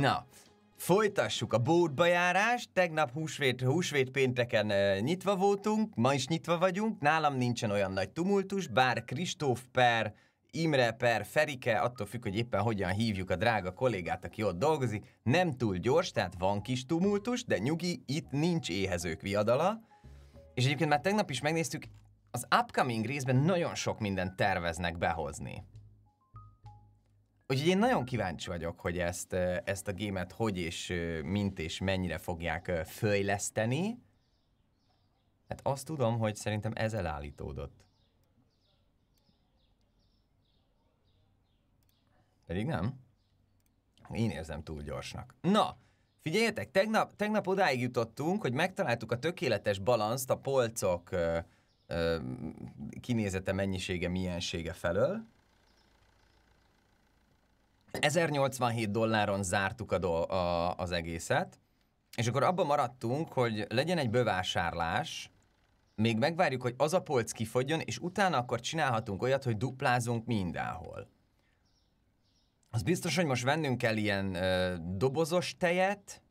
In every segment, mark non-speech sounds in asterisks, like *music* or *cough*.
Na, Folytassuk a bótba járást. Tegnap húsvét, húsvét pénteken e, nyitva voltunk, ma is nyitva vagyunk. Nálam nincsen olyan nagy tumultus, bár Kristóf per Imre per Ferike, attól függ, hogy éppen hogyan hívjuk a drága kollégát, aki ott dolgozik, nem túl gyors, tehát van kis tumultus, de nyugi, itt nincs éhezők viadala. És egyébként már tegnap is megnéztük, az upcoming részben nagyon sok mindent terveznek behozni. Úgyhogy én nagyon kíváncsi vagyok, hogy ezt, ezt a gémet hogy és mint és mennyire fogják fejleszteni. Hát azt tudom, hogy szerintem ez elállítódott. Pedig nem. Én érzem túl gyorsnak. Na, figyeljetek, tegnap, tegnap odáig jutottunk, hogy megtaláltuk a tökéletes balanszt a polcok ö, ö, kinézete, mennyisége, miensége felől. 1087 dolláron zártuk a do- a, az egészet, és akkor abban maradtunk, hogy legyen egy bevásárlás, még megvárjuk, hogy az a polc kifogjon, és utána akkor csinálhatunk olyat, hogy duplázunk mindenhol. Az biztos, hogy most vennünk kell ilyen ö, dobozos tejet.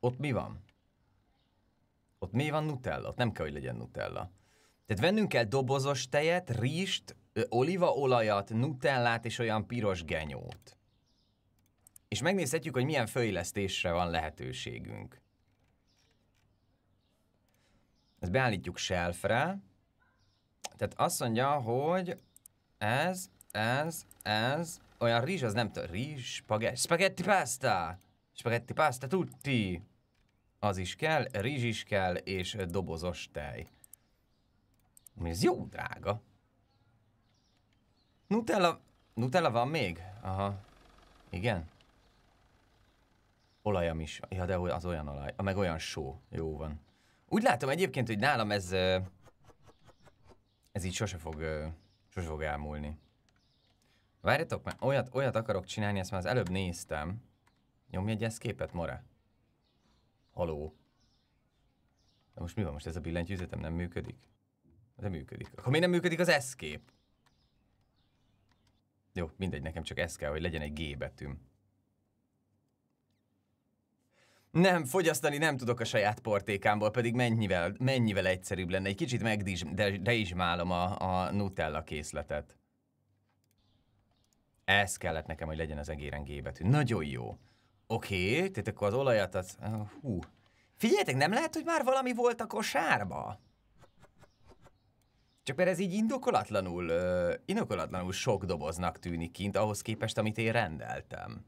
Ott mi van? Ott mi van Nutella? Ott nem kell, hogy legyen Nutella. Tehát vennünk kell dobozos tejet, ríst, olívaolajat, nutellát és olyan piros genyót. És megnézhetjük, hogy milyen fejlesztésre van lehetőségünk. Ezt beállítjuk shelfre. Tehát azt mondja, hogy ez, ez, ez, olyan rizs, az nem tudom, rizs, spagetti, spagetti pasta, spagetti pasta tutti. Az is kell, rizs is kell, és dobozos tej. Ami ez jó drága. Nutella... Nutella van még? Aha. Igen? Olajam is. Ja, de az olyan olaj. Meg olyan só. Jó van. Úgy látom egyébként, hogy nálam ez... Ez így sose fog, sose fog elmúlni. Várjatok, mert olyat, olyat akarok csinálni, ezt már az előbb néztem. Nyomj egy képet, Mora. Haló. De most mi van? Most ez a billentyűzetem nem működik? De működik. Akkor miért nem működik az eszkép? Jó, mindegy, nekem csak ez kell, hogy legyen egy G betűm. Nem, fogyasztani nem tudok a saját portékámból, pedig mennyivel, mennyivel egyszerűbb lenne. Egy kicsit megdeizsmálom a, a Nutella készletet. Ez kellett nekem, hogy legyen az egéren G betű. Nagyon jó. Oké, okay, tehát akkor az olajat az... Hú. Figyeljetek, nem lehet, hogy már valami volt a kosárba? Csak mert ez így indokolatlanul, uh, indokolatlanul sok doboznak tűnik kint ahhoz képest, amit én rendeltem.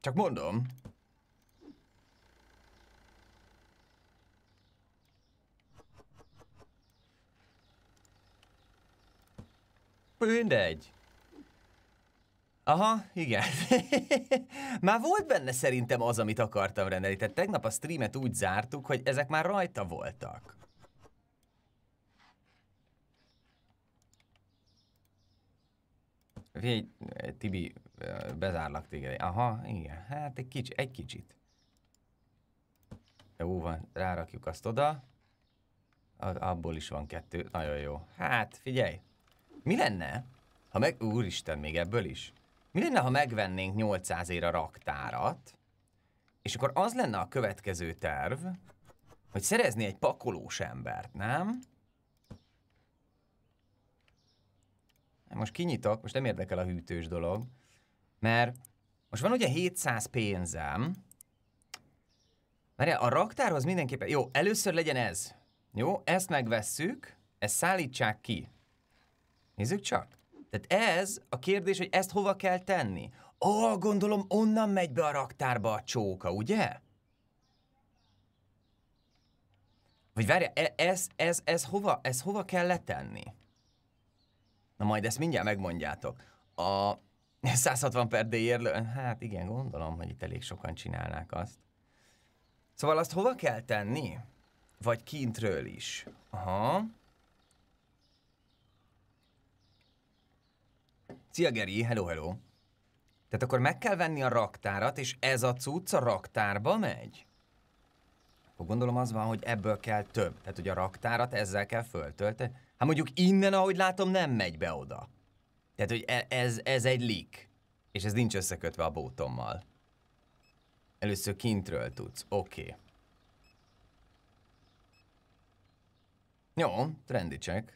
Csak mondom. Mindegy. Aha, igen. *laughs* már volt benne szerintem az, amit akartam rendelni. Tehát tegnap a streamet úgy zártuk, hogy ezek már rajta voltak. Végy Tibi, bezárlak téged. Aha, igen. Hát egy, kicsi, egy kicsit. Jó van, rárakjuk azt oda. Abból is van kettő. Nagyon jó. Hát, figyelj. Mi lenne, ha meg... Úristen, még ebből is? Mi lenne, ha megvennénk 800 ér a raktárat, és akkor az lenne a következő terv, hogy szerezni egy pakolós embert, nem? Hát most kinyitok, most nem érdekel a hűtős dolog, mert most van ugye 700 pénzem, mert a raktárhoz mindenképpen, jó, először legyen ez, jó, ezt megvesszük, ezt szállítsák ki. Nézzük csak. Tehát ez a kérdés, hogy ezt hova kell tenni. Ó, oh, gondolom onnan megy be a raktárba a csóka, ugye? Vagy várja, e, ez, ez, ez, hova, ez hova kell letenni? Na majd ezt mindjárt megmondjátok. A 160 *laughs* per érlő, hát igen, gondolom, hogy itt elég sokan csinálnák azt. Szóval azt hova kell tenni? Vagy kintről is? Aha. Szia Geri, hello, hello. Tehát akkor meg kell venni a raktárat, és ez a cucc a raktárba megy? Akkor gondolom az van, hogy ebből kell több. Tehát, hogy a raktárat ezzel kell föltölteni. Hát mondjuk innen, ahogy látom, nem megy be oda. Tehát, hogy e- ez, ez egy leak. És ez nincs összekötve a bótommal. Először kintről tudsz. Oké. Okay. Jó, trendi check.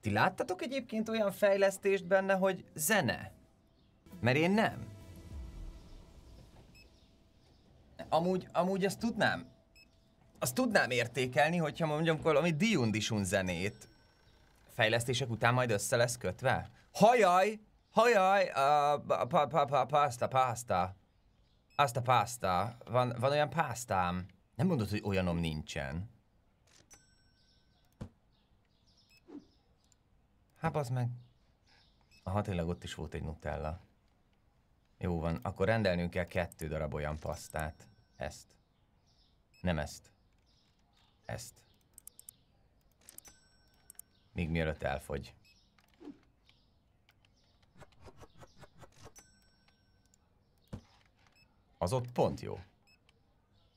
Ti láttatok egyébként olyan fejlesztést benne, hogy zene? Mert én nem. Amúgy, amúgy azt tudnám, azt tudnám értékelni, hogyha mondjam valami diundisun zenét fejlesztések után majd össze lesz kötve. Hajaj! Hajaj! a pa, pa, pa, pasta, pasta. Azt a pasta. Van, van olyan pásztám. Nem mondod, hogy olyanom nincsen. Hát az meg. Aha, tényleg ott is volt egy nutella. Jó van, akkor rendelnünk kell kettő darab olyan pasztát. Ezt. Nem ezt. Ezt. Még mielőtt elfogy. Az ott pont jó.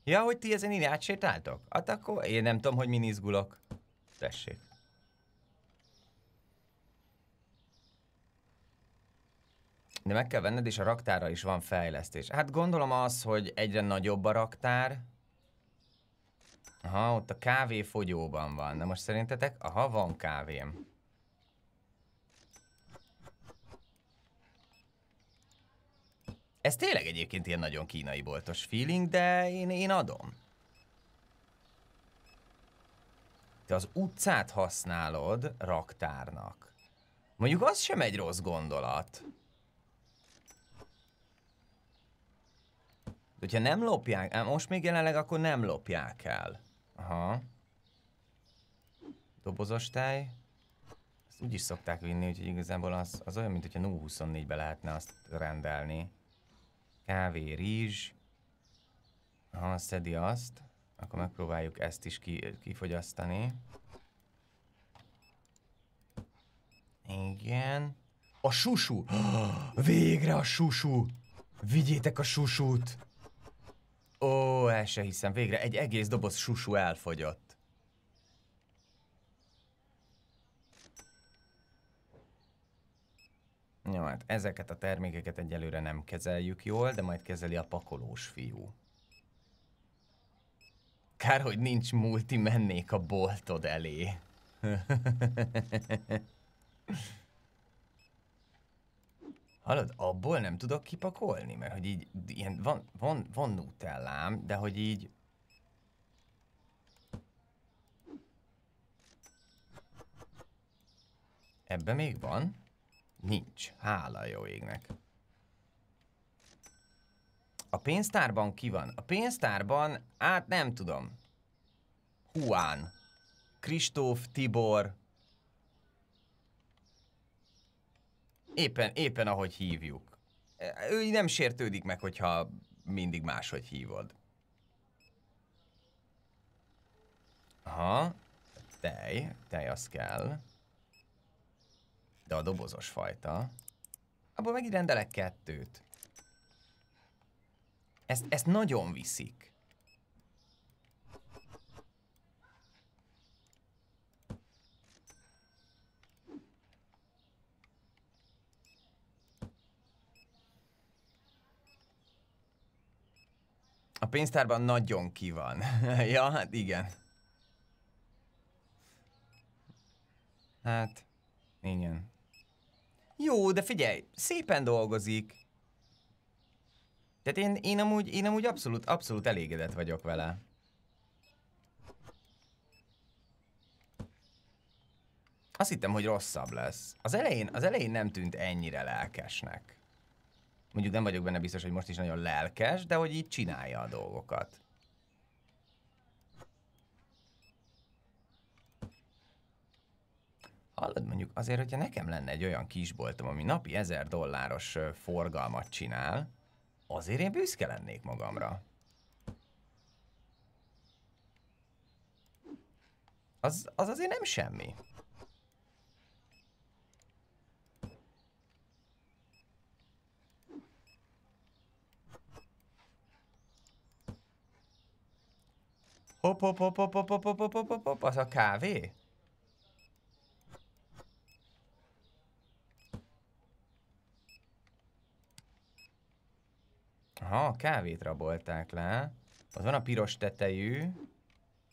Ja, hogy ti ezen így átsétáltok? Hát akkor én nem tudom, hogy mi izgulok. Tessék. de meg kell venned, és a raktára is van fejlesztés. Hát gondolom az, hogy egyre nagyobb a raktár. Aha, ott a kávé fogyóban van. Na most szerintetek? Aha, van kávém. Ez tényleg egyébként ilyen nagyon kínai boltos feeling, de én, én adom. Te az utcát használod raktárnak. Mondjuk az sem egy rossz gondolat. Hogyha nem lopják, most még jelenleg akkor nem lopják el. Aha. Dobozos táj. Ezt úgy is szokták vinni, úgyhogy igazából az, az olyan, mint hogyha 0-24-be lehetne azt rendelni. Kávé, rizs. Ha szedi azt, akkor megpróbáljuk ezt is ki, kifogyasztani. Igen. A susu! *gasps* Végre a susu! Vigyétek a susút! Ó, el se hiszem, végre egy egész doboz susú elfogyott. Jó, hát ezeket a termékeket egyelőre nem kezeljük jól, de majd kezeli a pakolós fiú. Kár, hogy nincs multi, mennék a boltod elé. *laughs* Hallod, abból nem tudok kipakolni, mert hogy így ilyen van, van, van nutellám, de hogy így... Ebbe még van? Nincs. Hála jó égnek. A pénztárban ki van? A pénztárban, hát nem tudom. Huán, Kristóf, Tibor, Éppen, éppen ahogy hívjuk. E, ő nem sértődik meg, hogyha mindig máshogy hívod. Aha, tej, tej az kell. De a dobozos fajta. Abból megint rendelek kettőt. Ezt, ezt nagyon viszik. A pénztárban nagyon ki van. *laughs* ja, hát igen. Hát, igen. Jó, de figyelj, szépen dolgozik. Tehát én, én, amúgy, én amúgy abszolút, abszolút elégedett vagyok vele. Azt hittem, hogy rosszabb lesz. Az elején, az elején nem tűnt ennyire lelkesnek mondjuk nem vagyok benne biztos, hogy most is nagyon lelkes, de hogy így csinálja a dolgokat. Hallod, mondjuk azért, hogyha nekem lenne egy olyan kisboltom, ami napi ezer dolláros forgalmat csinál, azért én büszke lennék magamra. Az, az azért nem semmi. Op, op, op, op, op, op, op, op, op, op, op, az a kávé? Aha, a kávét rabolták le. Ott van a piros tetejű.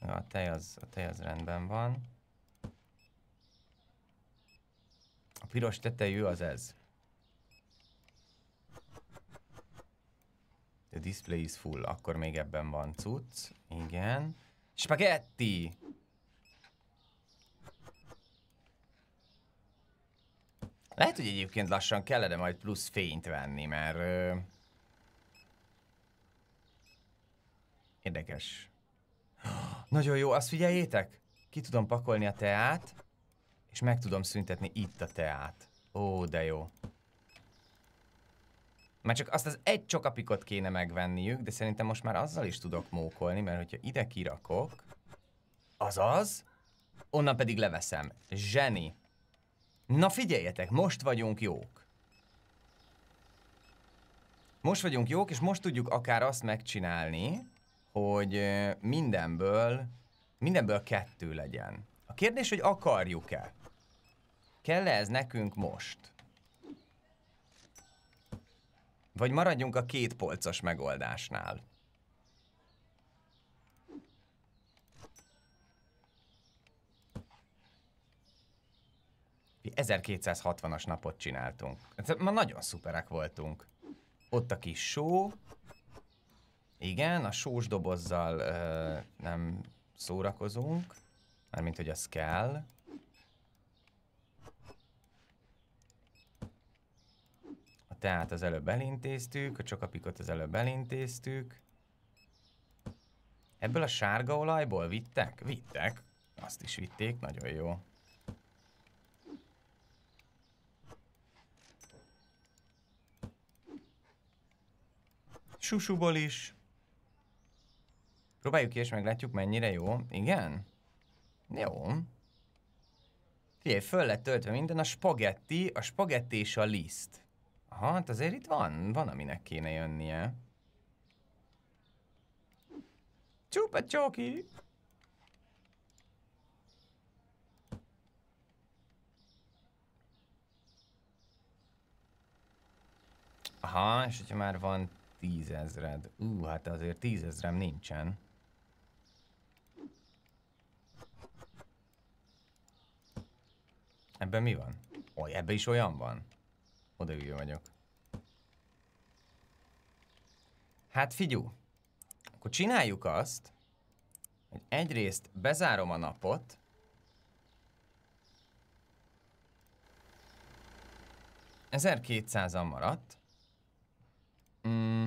A tej az, a tej az rendben van. A piros tetejű az ez. The display is full. Akkor még ebben van cucc. Igen. Spagetti! Lehet, hogy egyébként lassan kellene majd plusz fényt venni, mert... Ö... Érdekes. Nagyon jó, azt figyeljétek! Ki tudom pakolni a teát, és meg tudom szüntetni itt a teát. Ó, de jó. Már csak azt az egy csokapikot kéne megvenniük, de szerintem most már azzal is tudok mókolni, mert hogyha ide kirakok, azaz, onnan pedig leveszem. Zseni. Na figyeljetek, most vagyunk jók. Most vagyunk jók, és most tudjuk akár azt megcsinálni, hogy mindenből, mindenből kettő legyen. A kérdés, hogy akarjuk-e? Kell-e ez nekünk most? Vagy maradjunk a két polcos megoldásnál. Mi 1260-as napot csináltunk. Ma nagyon szuperek voltunk. Ott a kis só. Igen, a sós dobozzal ö, nem szórakozunk. Mármint, hogy az kell. Tehát az előbb elintéztük, a csokapikot az előbb elintéztük. Ebből a sárga olajból vittek? Vittek. Azt is vitték, nagyon jó. Susuból is. Próbáljuk ki, és meglátjuk, mennyire jó. Igen? Jó. Figyelj, föl lett töltve minden, a spagetti, a spagetti és a liszt. Aha, hát azért itt van, van aminek kéne jönnie. Csupa csoki! Aha, és hogyha már van tízezred. Ú, hát azért tízezrem nincsen. Ebben mi van? Oj, ebben is olyan van. Oda vagyok. Hát figyú, akkor csináljuk azt, hogy egyrészt bezárom a napot, ...1200-an maradt. Mm.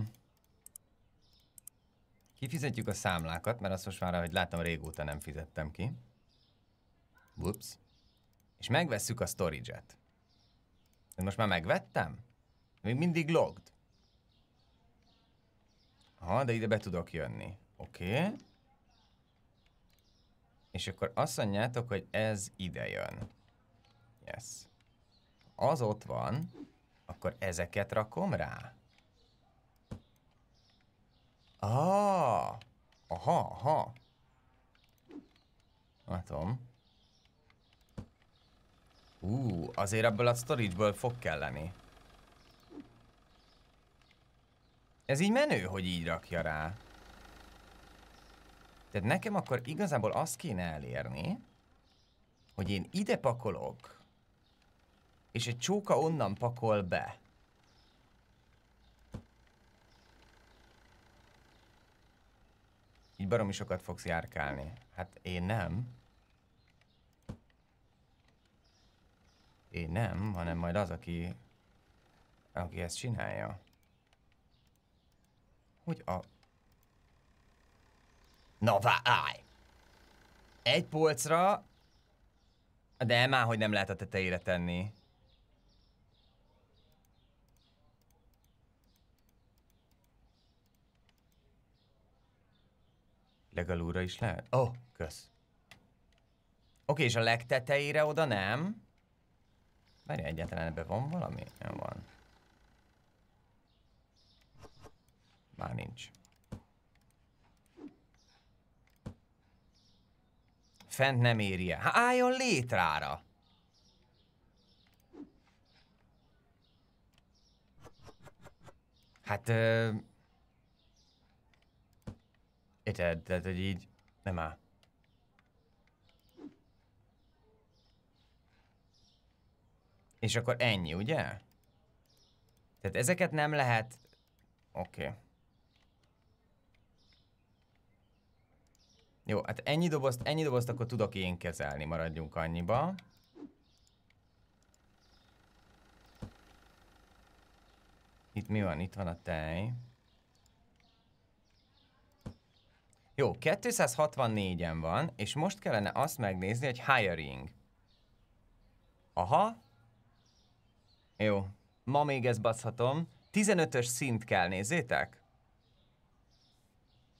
Kifizetjük a számlákat, mert azt most már, hogy látom, régóta nem fizettem ki. Whoops. És megvesszük a storage-et. Most már megvettem? Még mindig logged. Aha, de ide be tudok jönni. Oké. Okay. És akkor azt mondjátok, hogy ez ide jön. Yes. Az ott van, akkor ezeket rakom rá. Ah, aha, aha. Látom. Ú, uh, azért ebből a storage-ből fog kelleni. Ez így menő, hogy így rakja rá. Tehát nekem akkor igazából azt kéne elérni, hogy én ide pakolok, és egy csóka onnan pakol be. Így baromi sokat fogsz járkálni. Hát én nem. Én nem, hanem majd az, aki, aki ezt csinálja. Hogy a... Na állj! Egy polcra, de már hogy nem lehet a tetejére tenni. Legalúra is lehet? Ó, oh, kösz. Oké, és a legtetejére oda nem? Várj, egyáltalán ebben van valami? Nem van. Már nincs. Fent nem érje. Há, álljon létrára! Hát... Ö... Érted, tehát, hogy így nem áll. És akkor ennyi, ugye? Tehát ezeket nem lehet... Oké. Okay. Jó, hát ennyi dobozt, ennyi dobozt akkor tudok én kezelni, maradjunk annyiba. Itt mi van? Itt van a tej. Jó, 264-en van, és most kellene azt megnézni, hogy hiring. Aha. Jó, ma még ezt baszhatom. 15-ös szint kell, nézzétek.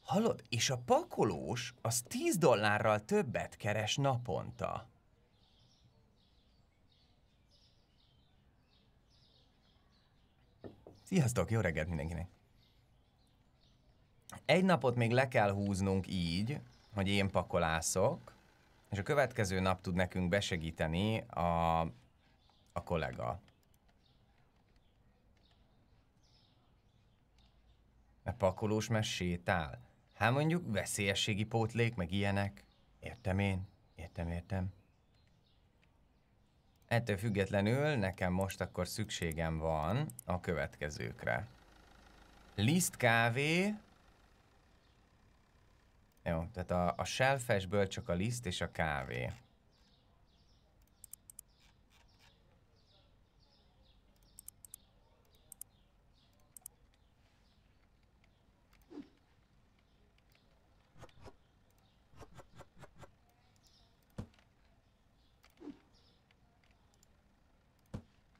Hallod, és a pakolós az 10 dollárral többet keres naponta. Sziasztok, jó reggelt mindenkinek! Egy napot még le kell húznunk így, hogy én pakolászok, és a következő nap tud nekünk besegíteni a, a kollega. A pakolós már sétál. Hát mondjuk veszélyességi pótlék, meg ilyenek. Értem én. Értem, értem. Ettől függetlenül nekem most akkor szükségem van a következőkre. Liszt kávé. Jó, tehát a, a selfesből csak a liszt és a kávé.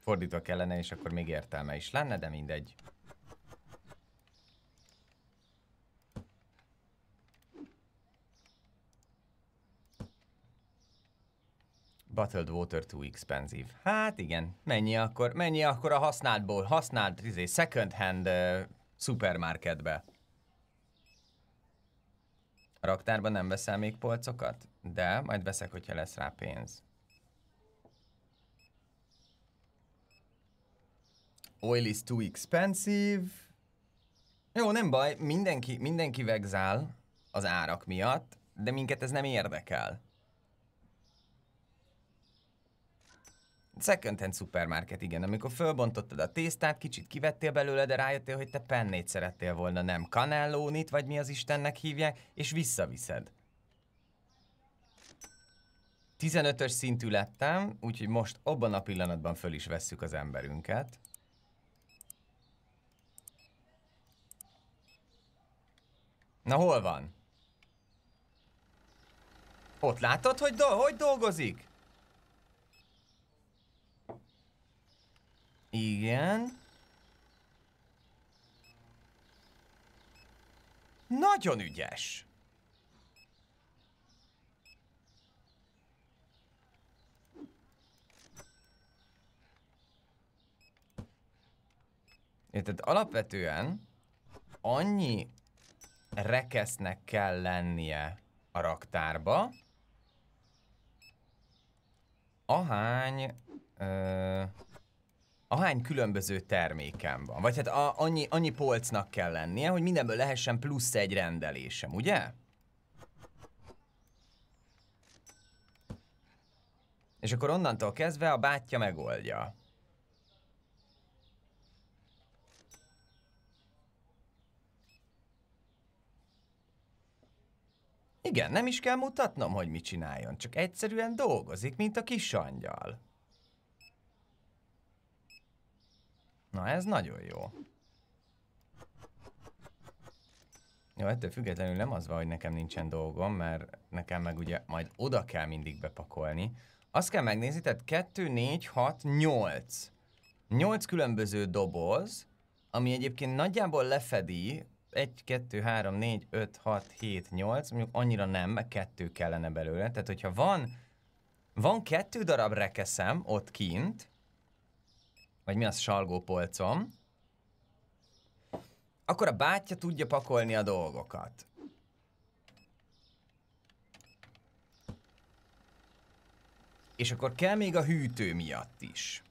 fordítva kellene, és akkor még értelme is lenne, de mindegy. Bottled water too expensive. Hát igen, mennyi akkor, mennyi akkor a használtból, használt izé, second hand uh, supermarketbe. A raktárban nem veszel még polcokat? De, majd veszek, hogyha lesz rá pénz. oil is too expensive. Jó, nem baj, mindenki, mindenki vegzál az árak miatt, de minket ez nem érdekel. Second hand supermarket, igen. Amikor fölbontottad a tésztát, kicsit kivettél belőle, de rájöttél, hogy te pennét szerettél volna, nem kanellónit, vagy mi az Istennek hívják, és visszaviszed. 15-ös szintű lettem, úgyhogy most abban a pillanatban föl is vesszük az emberünket. Na hol van? Ott látod, hogy, do hogy dolgozik? Igen. Nagyon ügyes. Érted, alapvetően annyi rekesznek kell lennie a raktárba, ahány, ö, ahány különböző termékem van. Vagy hát a, annyi, annyi polcnak kell lennie, hogy mindenből lehessen plusz egy rendelésem, ugye? És akkor onnantól kezdve a bátyja megoldja. Igen, nem is kell mutatnom, hogy mit csináljon, csak egyszerűen dolgozik, mint a kis angyal. Na, ez nagyon jó. Jó, ettől függetlenül nem az van, hogy nekem nincsen dolgom, mert nekem meg ugye majd oda kell mindig bepakolni. Azt kell megnézni, tehát 2, 4, 6, 8. 8 különböző doboz, ami egyébként nagyjából lefedi 1, 2, 3, 4, 5, 6, 7, 8, mondjuk annyira nem, mert kettő kellene belőle. Tehát, hogyha van, van kettő darab rekeszem ott kint, vagy mi az salgópolcom, akkor a bátya tudja pakolni a dolgokat. És akkor kell még a hűtő miatt is.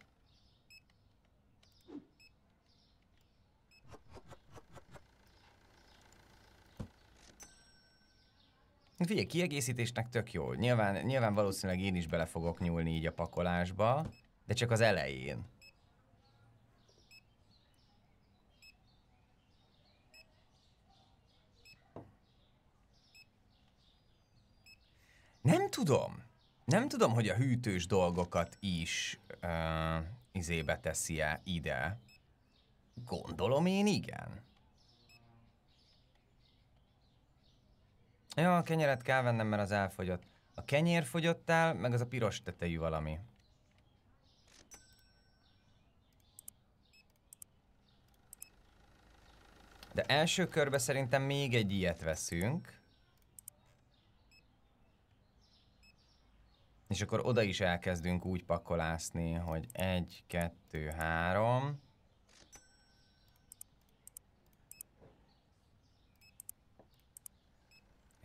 Hát figyelj, kiegészítésnek tök jó. Nyilván, nyilván valószínűleg én is bele fogok nyúlni így a pakolásba, de csak az elején. Nem tudom. Nem tudom, hogy a hűtős dolgokat is uh, izébe teszi-e ide. Gondolom én igen. Ja, a kenyeret kell vennem, mert az elfogyott. A kenyér fogyott el, meg az a piros tetejű valami. De első körbe szerintem még egy ilyet veszünk. És akkor oda is elkezdünk úgy pakolászni, hogy egy, kettő, három.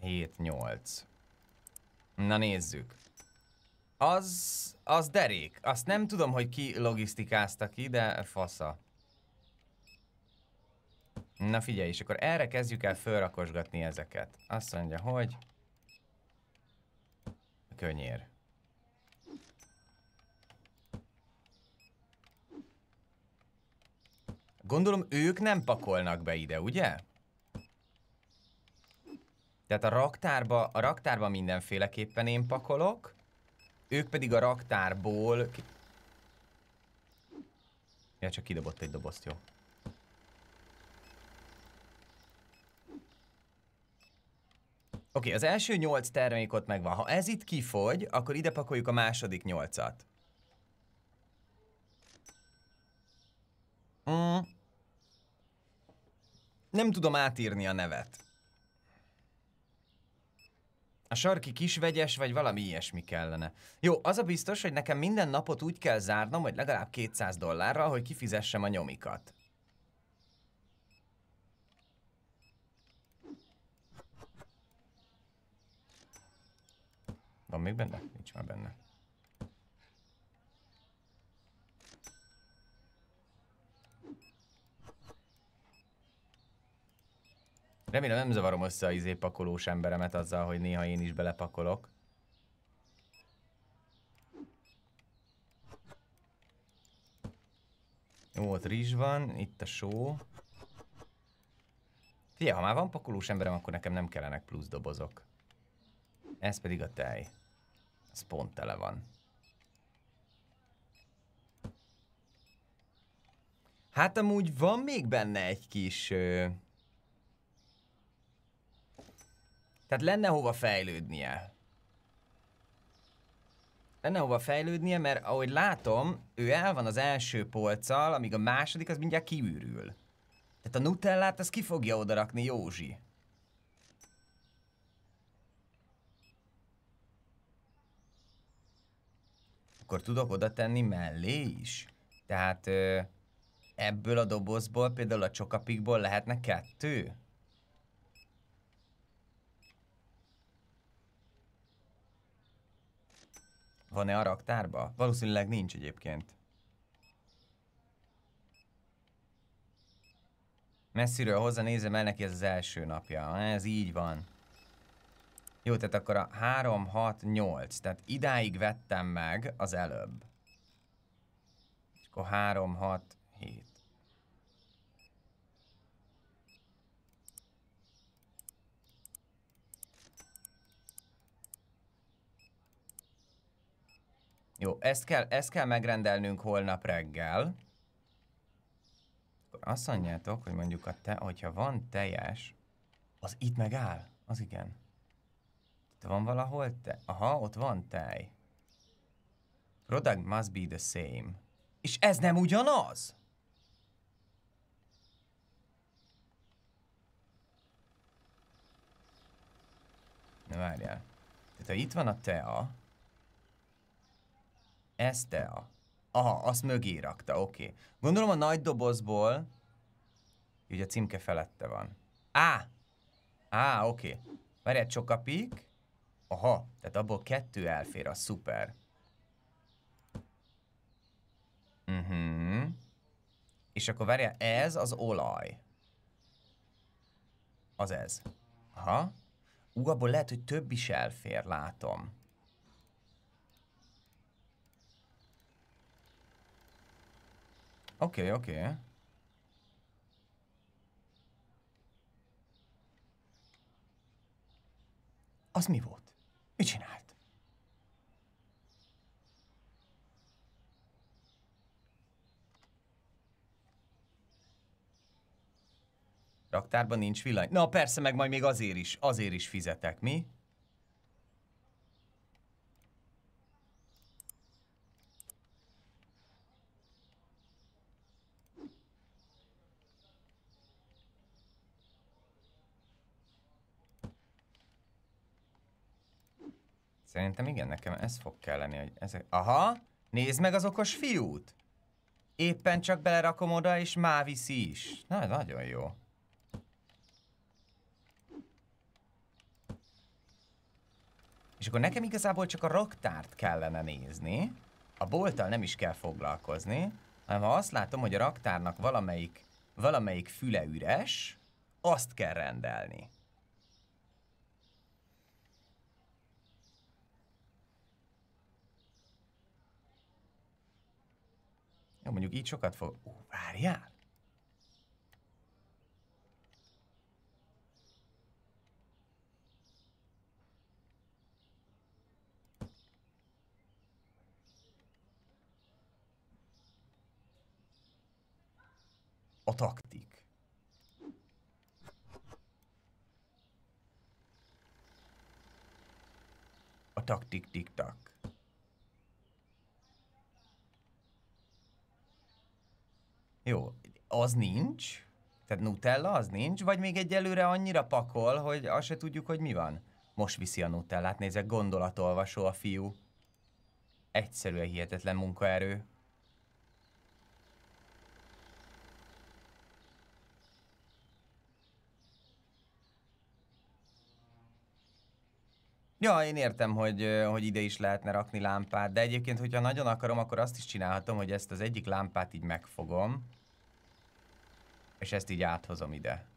7-8. Na nézzük. Az, az derék. Azt nem tudom, hogy ki logisztikázta ki, de fasza. Na figyelj, és akkor erre kezdjük el fölrakosgatni ezeket. Azt mondja, hogy... Könnyér. Gondolom ők nem pakolnak be ide, ugye? Tehát a raktárba, a raktárba mindenféleképpen én pakolok, ők pedig a raktárból... Ja, csak kidobott egy dobozt, jó. Oké, okay, az első nyolc ott megvan. Ha ez itt kifogy, akkor ide pakoljuk a második nyolcat. Mm. Nem tudom átírni a nevet. A sarki kisvegyes, vagy valami ilyesmi kellene. Jó, az a biztos, hogy nekem minden napot úgy kell zárnom, hogy legalább 200 dollárra, hogy kifizessem a nyomikat. Van még benne? Nincs már benne. Remélem nem zavarom össze az izé pakolós emberemet azzal, hogy néha én is belepakolok. Jó, ott rizs van, itt a só. Figyelj, ha már van pakolós emberem, akkor nekem nem kellenek plusz dobozok. Ez pedig a tej. Ez pont tele van. Hát amúgy van még benne egy kis... Uh... Tehát lenne hova fejlődnie. Lenne hova fejlődnie, mert ahogy látom, ő el van az első polccal, amíg a második az mindjárt kiürül. Tehát a nutellát az ki fogja odarakni Józsi. Akkor tudok oda tenni mellé is? Tehát ebből a dobozból, például a csokapikból lehetne kettő? Van-e a raktárba? Valószínűleg nincs egyébként. Messziről hozzá nézem el neki ez az első napja. Ez így van. Jó, tehát akkor a 3, 6, 8. Tehát idáig vettem meg az előbb. És akkor 3, 6, 7. Jó, ezt kell, ezt kell megrendelnünk holnap reggel. Akkor azt mondjátok, hogy mondjuk a te, hogyha van teljes, az itt megáll? Az igen. Itt van valahol te? Aha, ott van tej. Product must be the same. És ez nem ugyanaz? Na várjál. Tehát ha itt van a tea, a, Aha, azt mögé rakta, oké. Okay. Gondolom a nagy dobozból, ugye a címke felette van. Á! Á, oké. Okay. egy csokapik. Aha, tehát abból kettő elfér, a szuper. Mhm. Uh -huh. És akkor várja ez az olaj. Az ez. Aha. Ú, abból lehet, hogy több is elfér, látom. Oké, okay, oké. Okay. Az mi volt? Mit csinált? Raktárban nincs villany. Na persze, meg majd még azért is, azért is fizetek, mi? Szerintem igen, nekem ez fog kelleni, hogy ezek... Aha! Nézd meg az okos fiút! Éppen csak belerakom oda, és má viszi is. Na, nagyon jó. És akkor nekem igazából csak a raktárt kellene nézni, a bolttal nem is kell foglalkozni, hanem ha azt látom, hogy a raktárnak valamelyik, valamelyik füle üres, azt kell rendelni. Ja, mondjuk így sokat fog... Ó, várjál! A taktik. A taktik tik-tak. Jó, az nincs? Tehát Nutella az nincs? Vagy még egyelőre annyira pakol, hogy azt se tudjuk, hogy mi van? Most viszi a Nutellát, nézek, gondolatolvasó a fiú. Egyszerűen hihetetlen munkaerő. Ja, én értem, hogy, hogy ide is lehetne rakni lámpát, de egyébként, hogyha nagyon akarom, akkor azt is csinálhatom, hogy ezt az egyik lámpát így megfogom, és ezt így áthozom ide.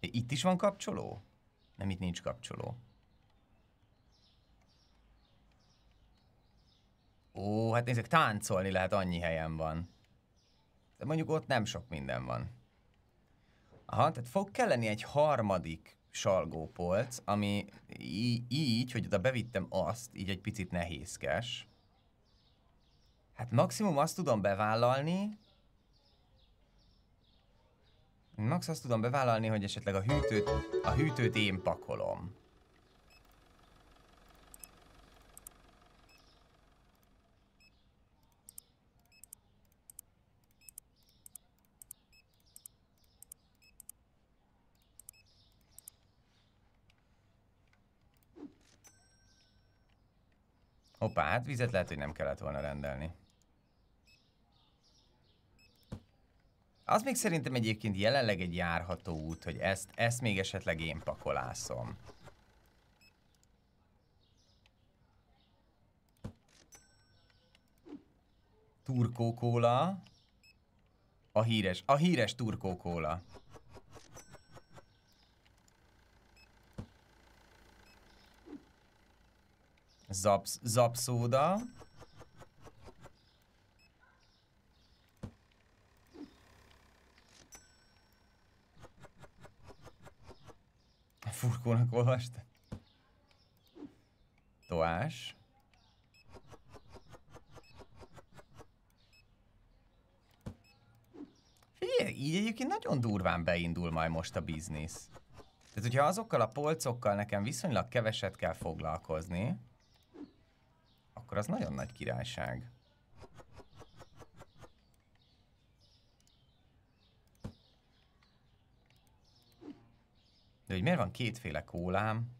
Itt is van kapcsoló? Nem, itt nincs kapcsoló. Ó, hát nézzük, táncolni lehet, annyi helyen van. De mondjuk ott nem sok minden van. Aha, tehát fog kelleni egy harmadik salgópolc, ami így, hogy oda bevittem azt, így egy picit nehézkes. Hát maximum azt tudom bevállalni, max azt tudom bevállalni, hogy esetleg a hűtőt, a hűtőt én pakolom. Hoppá, hát vizet lehet, hogy nem kellett volna rendelni. Az még szerintem egyébként jelenleg egy járható út, hogy ezt, ezt még esetleg én pakolászom. Turkókóla. A híres, a híres turkókóla. Zaps, zapszóda. Furkónak olvast. Toás. Figyelj, így egyébként nagyon durván beindul majd most a biznisz. Tehát, hogyha azokkal a polcokkal nekem viszonylag keveset kell foglalkozni, akkor az nagyon nagy királyság. De hogy miért van kétféle kólám?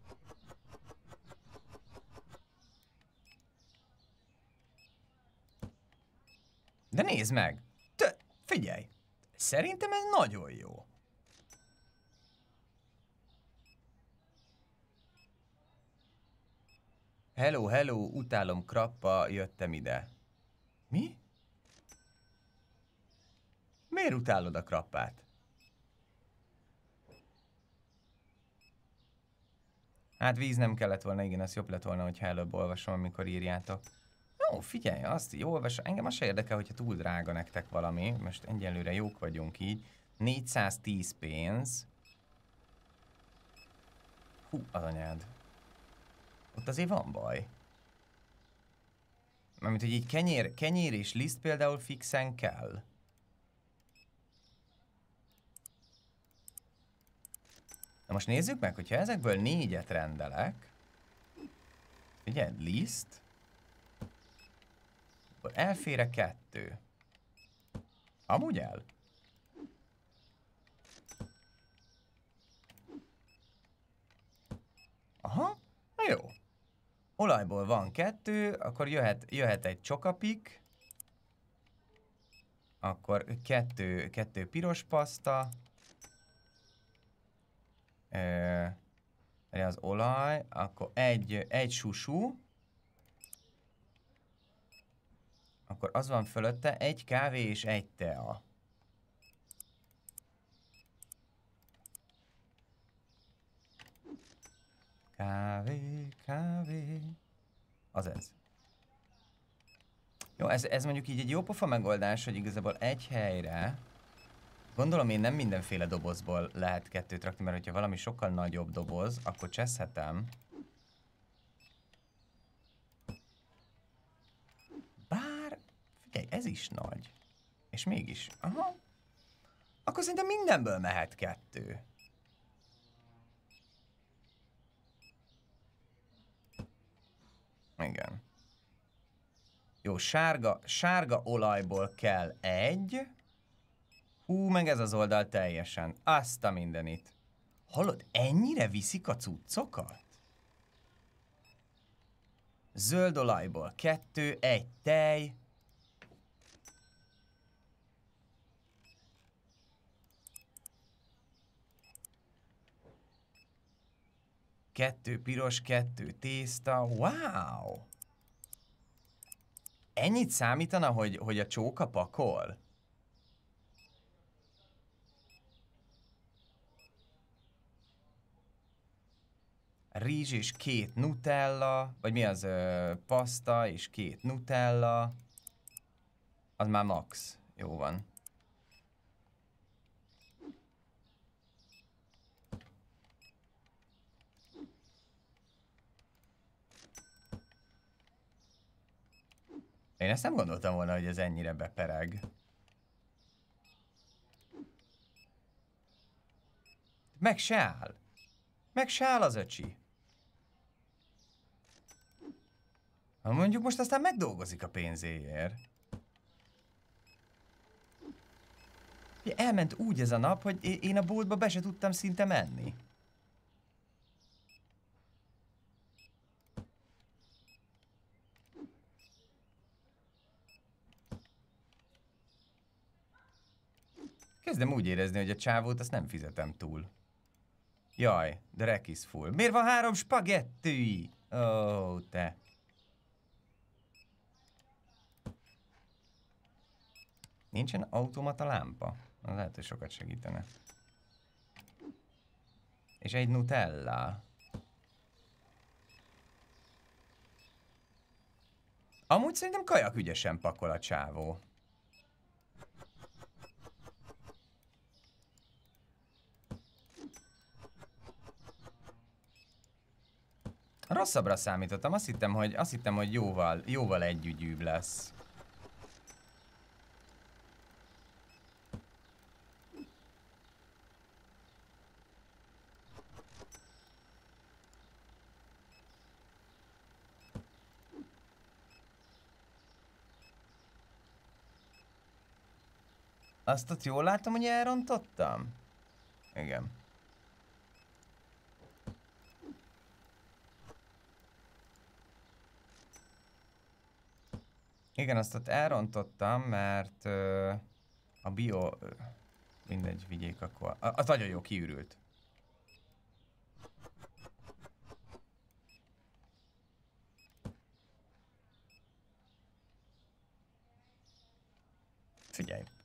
De nézd meg! Te, figyelj! Szerintem ez nagyon jó. Hello, hello, utálom krappa, jöttem ide. Mi? Miért utálod a krappát? Hát víz nem kellett volna, igen, az jobb lett volna, hogyha előbb olvasom, amikor írjátok. Jó, figyelj, azt jó olvas. Engem az se érdekel, hogyha túl drága nektek valami. Most egyelőre jók vagyunk így. 410 pénz. Hú, az anyád. Ott azért van baj. Mármint, hogy így kenyér, kenyér és liszt például fixen kell. Na most nézzük meg, hogyha ezekből négyet rendelek, ugye, liszt, akkor elfére kettő. Amúgy el? Aha, na jó. Olajból van kettő, akkor jöhet, jöhet egy csokapik, akkor kettő, kettő piros paszta, ö, az olaj, akkor egy, egy susú, akkor az van fölötte egy kávé és egy tea. Kávé, kávé. Az ez. Jó, ez, ez mondjuk így egy jó pofa megoldás, hogy igazából egy helyre Gondolom én nem mindenféle dobozból lehet kettőt rakni, mert hogyha valami sokkal nagyobb doboz, akkor cseszhetem. Bár, figyelj, ez is nagy. És mégis, aha. Akkor szerintem mindenből mehet kettő. Igen. Jó, sárga, sárga olajból kell egy. Ú, meg ez az oldal teljesen. Azt a mindenit. Hallod, ennyire viszik a cuccokat? Zöld olajból kettő, egy tej. Kettő piros, kettő tészta. Wow! Ennyit számítana, hogy, hogy a csóka pakol? rizs és két nutella, vagy mi az, ö, pasta és két nutella. Az már max. Jó van. Én ezt nem gondoltam volna, hogy ez ennyire bepereg. Meg se áll. Meg se áll az öcsi. Ha mondjuk most aztán megdolgozik a pénzéért. Ugye elment úgy ez a nap, hogy én a boltba be se tudtam szinte menni. Kezdem úgy érezni, hogy a csávót azt nem fizetem túl. Jaj, de rekisz full. Miért van három spagetti? Ó, oh, te. Nincsen automata lámpa? az lehet, hogy sokat segítene. És egy nutella. Amúgy szerintem kajak ügyesen pakol a csávó. Rosszabbra számítottam, azt hittem, hogy, azt hittem, hogy jóval, jóval együgyűbb lesz. Azt ott jól látom, hogy elrontottam? Igen. Igen, azt ott elrontottam, mert ö, a bio... Ö, mindegy, vigyék akkor. Az nagyon jó kiürült.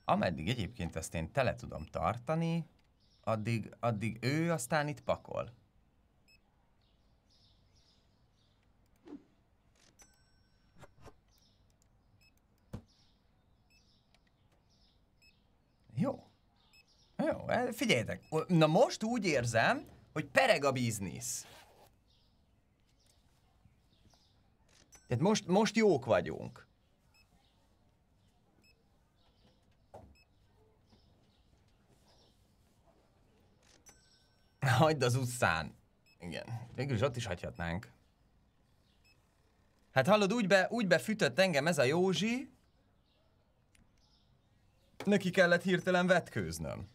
Ameddig egyébként ezt én tele tudom tartani, addig, addig ő aztán itt pakol. Jó. Jó, figyeljetek. Na most úgy érzem, hogy pereg a biznisz. Tehát most, most jók vagyunk. Hagyd az utcán. Igen. Végül is ott is hagyhatnánk. Hát hallod, úgy, be, úgy befütött engem ez a Józsi, neki kellett hirtelen vetkőznöm.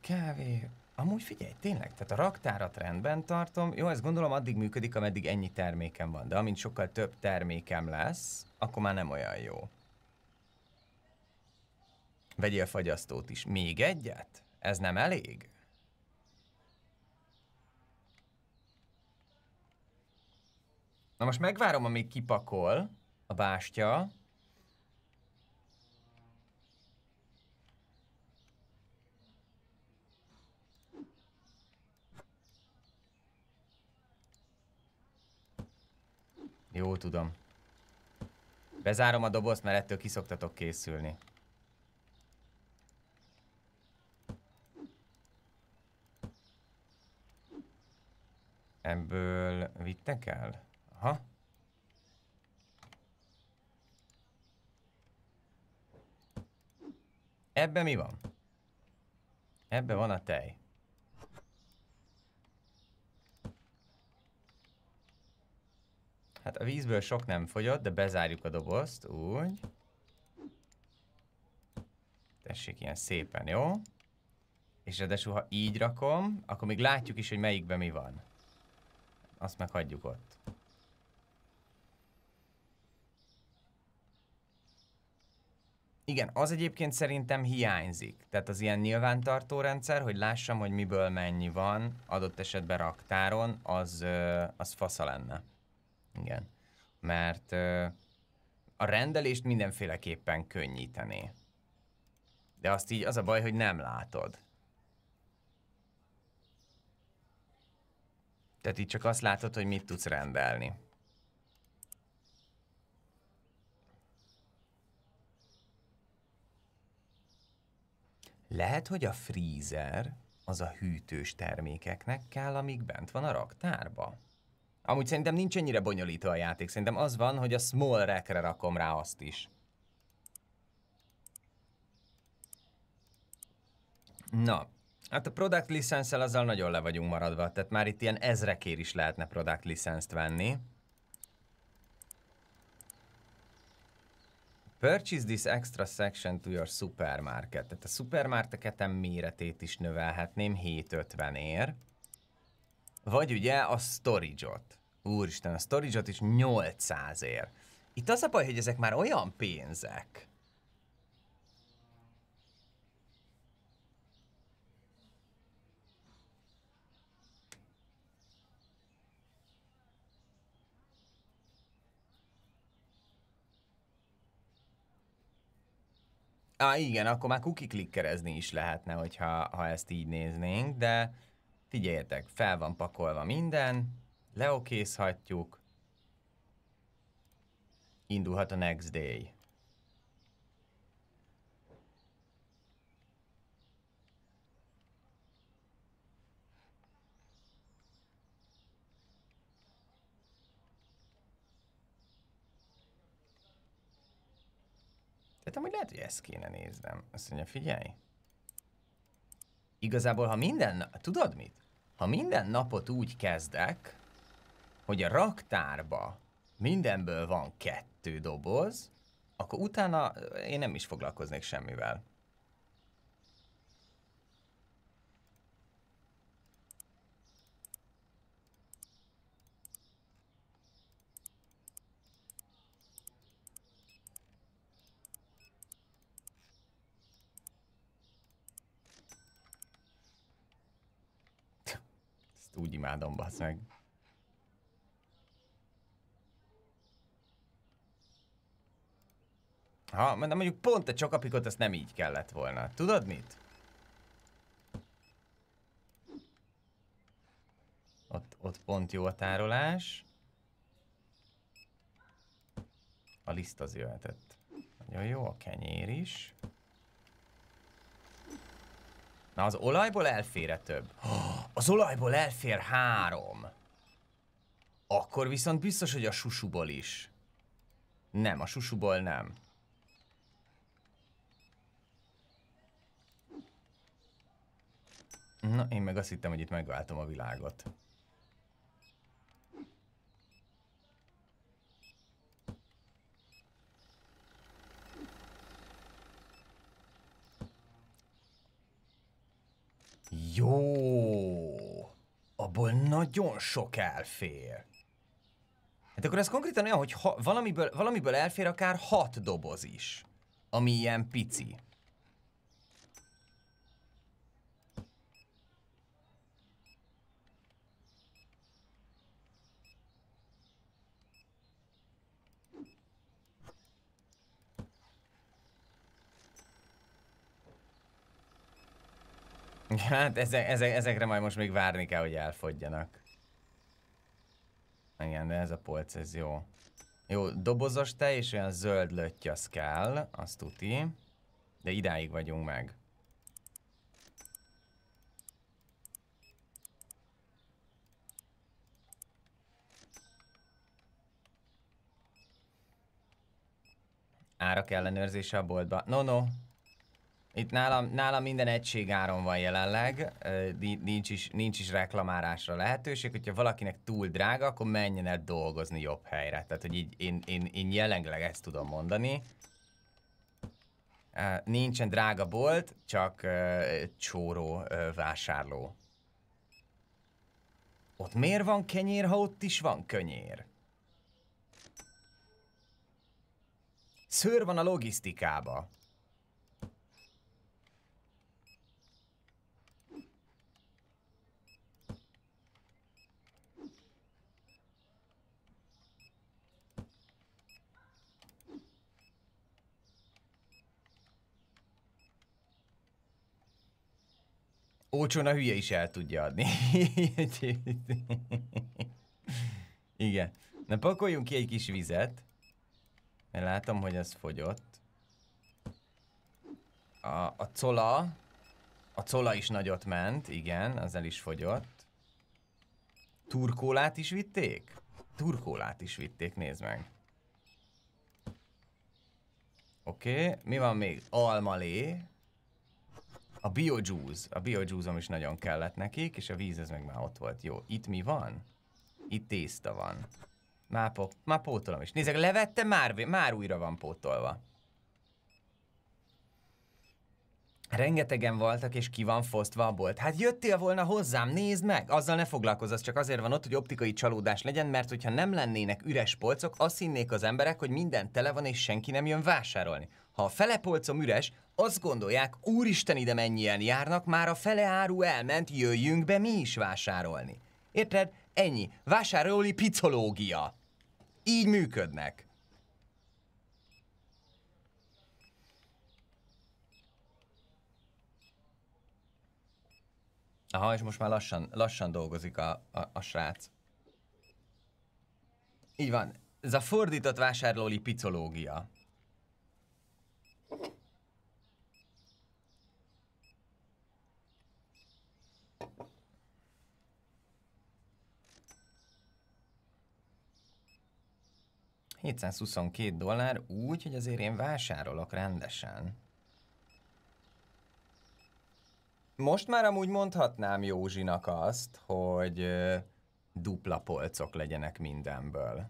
Kávé, Amúgy figyelj, tényleg, tehát a raktárat rendben tartom. Jó, ezt gondolom addig működik, ameddig ennyi termékem van, de amint sokkal több termékem lesz, akkor már nem olyan jó. Vegyél fagyasztót is. Még egyet? Ez nem elég? Na most megvárom, amíg kipakol a bástya, Jó tudom. Bezárom a dobozt, mert ettől kiszoktatok készülni. Ebből vittek el? Aha. Ebben mi van? Ebben van a tej. Hát a vízből sok nem fogyott, de bezárjuk a dobozt, úgy. Tessék, ilyen szépen, jó? És ráadásul, ha így rakom, akkor még látjuk is, hogy melyikben mi van. Azt meg hagyjuk ott. Igen, az egyébként szerintem hiányzik. Tehát az ilyen nyilvántartó rendszer, hogy lássam, hogy miből mennyi van, adott esetben raktáron, az, az fasza lenne. Igen. Mert a rendelést mindenféleképpen könnyítené. De azt így az a baj, hogy nem látod. Tehát így csak azt látod, hogy mit tudsz rendelni. Lehet, hogy a freezer az a hűtős termékeknek kell, amik bent van a raktárba. Amúgy szerintem nincs ennyire bonyolító a játék. Szerintem az van, hogy a small rackre rakom rá azt is. Na, hát a product license azzal nagyon le vagyunk maradva, tehát már itt ilyen ezrekér is lehetne product license venni. Purchase this extra section to your supermarket. Tehát a supermarketem méretét is növelhetném 750 ér. Vagy ugye a storage-ot. Úristen, a storage is 800 ér. Itt az a baj, hogy ezek már olyan pénzek. Á, ah, igen, akkor már cookie klikkerezni is lehetne, hogyha, ha ezt így néznénk, de figyeljetek, fel van pakolva minden, leokészhatjuk, indulhat a next day. Tehát amúgy lehet, hogy ezt kéne néznem. Azt mondja, figyelj. Igazából, ha minden... Tudod mit? Ha minden napot úgy kezdek, hogy a raktárba mindenből van kettő doboz, akkor utána eh, én nem is foglalkoznék semmivel. úgy imádom, bassz meg. Ha, de mondjuk pont a csokapikot ezt nem így kellett volna. Tudod mit? Ott, ott pont jó a tárolás. A liszt az jöhetett. Nagyon jó, a kenyér is. Na, az olajból elfér több? Oh, *gasps* az olajból elfér három. Akkor viszont biztos, hogy a susuból is. Nem, a susuból nem. Na, én meg azt hittem, hogy itt megváltom a világot. Jó! Abból nagyon sok elfér. Hát akkor ez konkrétan olyan, hogy ha, valamiből, valamiből elfér akár hat doboz is, ami ilyen pici. *laughs* Hát ezek, ezek, ezekre majd most még várni kell, hogy elfogjanak. Igen, de ez a polc, ez jó. Jó, dobozos te és olyan zöld lötty az kell, azt tuti. De idáig vagyunk meg. Árak ellenőrzése a boltba. No, no, itt nálam, nálam minden áron van jelenleg, nincs is, nincs is reklamárásra lehetőség, hogyha valakinek túl drága, akkor menjen el dolgozni jobb helyre. Tehát, hogy így én, én, én jelenleg ezt tudom mondani. Nincsen drága bolt, csak csóró vásárló. Ott miért van kenyér, ha ott is van könyér? Szőr van a logisztikába. Olcsón a hülye is el tudja adni. *laughs* Igen. Na pakoljunk ki egy kis vizet. Mert látom, hogy az fogyott. A, a cola... A cola is nagyot ment, igen, az el is fogyott. Turkólát is vitték? Turkólát is vitték, nézd meg. Oké, okay. mi van még? Almalé. A biojuice, a biojuice is nagyon kellett nekik, és a víz ez meg már ott volt. Jó, itt mi van? Itt tészta van. Már, po már pótolom is. Nézzek, levette, már, már újra van pótolva. Rengetegen voltak, és ki van fosztva a bolt. Hát jöttél volna hozzám, nézd meg! Azzal ne foglalkozz, csak azért van ott, hogy optikai csalódás legyen, mert hogyha nem lennének üres polcok, azt hinnék az emberek, hogy minden tele van, és senki nem jön vásárolni. Ha a fele polcom üres, azt gondolják, úristen ide mennyien járnak, már a fele áru elment, jöjjünk be mi is vásárolni. Érted? Ennyi. Vásárolói picológia. Így működnek. Aha, és most már lassan, lassan dolgozik a, a, a srác. Így van. Ez a fordított vásárlóli picológia. 722 dollár úgy, hogy azért én vásárolok rendesen. Most már amúgy mondhatnám Józsinak azt, hogy ö, dupla polcok legyenek mindenből.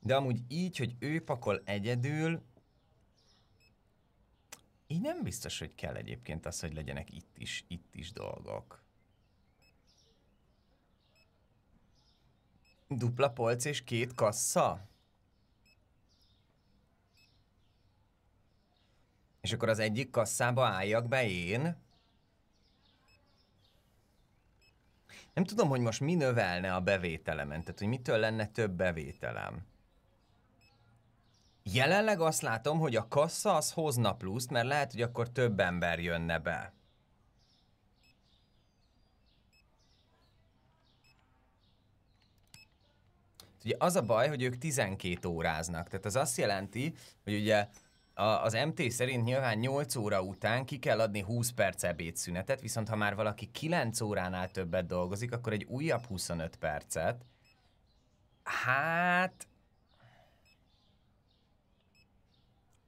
De amúgy így, hogy ő pakol egyedül, így nem biztos, hogy kell egyébként az, hogy legyenek itt is, itt is dolgok. Dupla polc és két kassa? És akkor az egyik kasszába álljak be én? Nem tudom, hogy most mi növelne a bevételemen, tehát hogy mitől lenne több bevételem. Jelenleg azt látom, hogy a kassa az hozna pluszt, mert lehet, hogy akkor több ember jönne be. Ugye az a baj, hogy ők 12 óráznak, tehát az azt jelenti, hogy ugye a, az MT szerint nyilván 8 óra után ki kell adni 20 perc ebédszünetet, viszont ha már valaki 9 óránál többet dolgozik, akkor egy újabb 25 percet. Hát...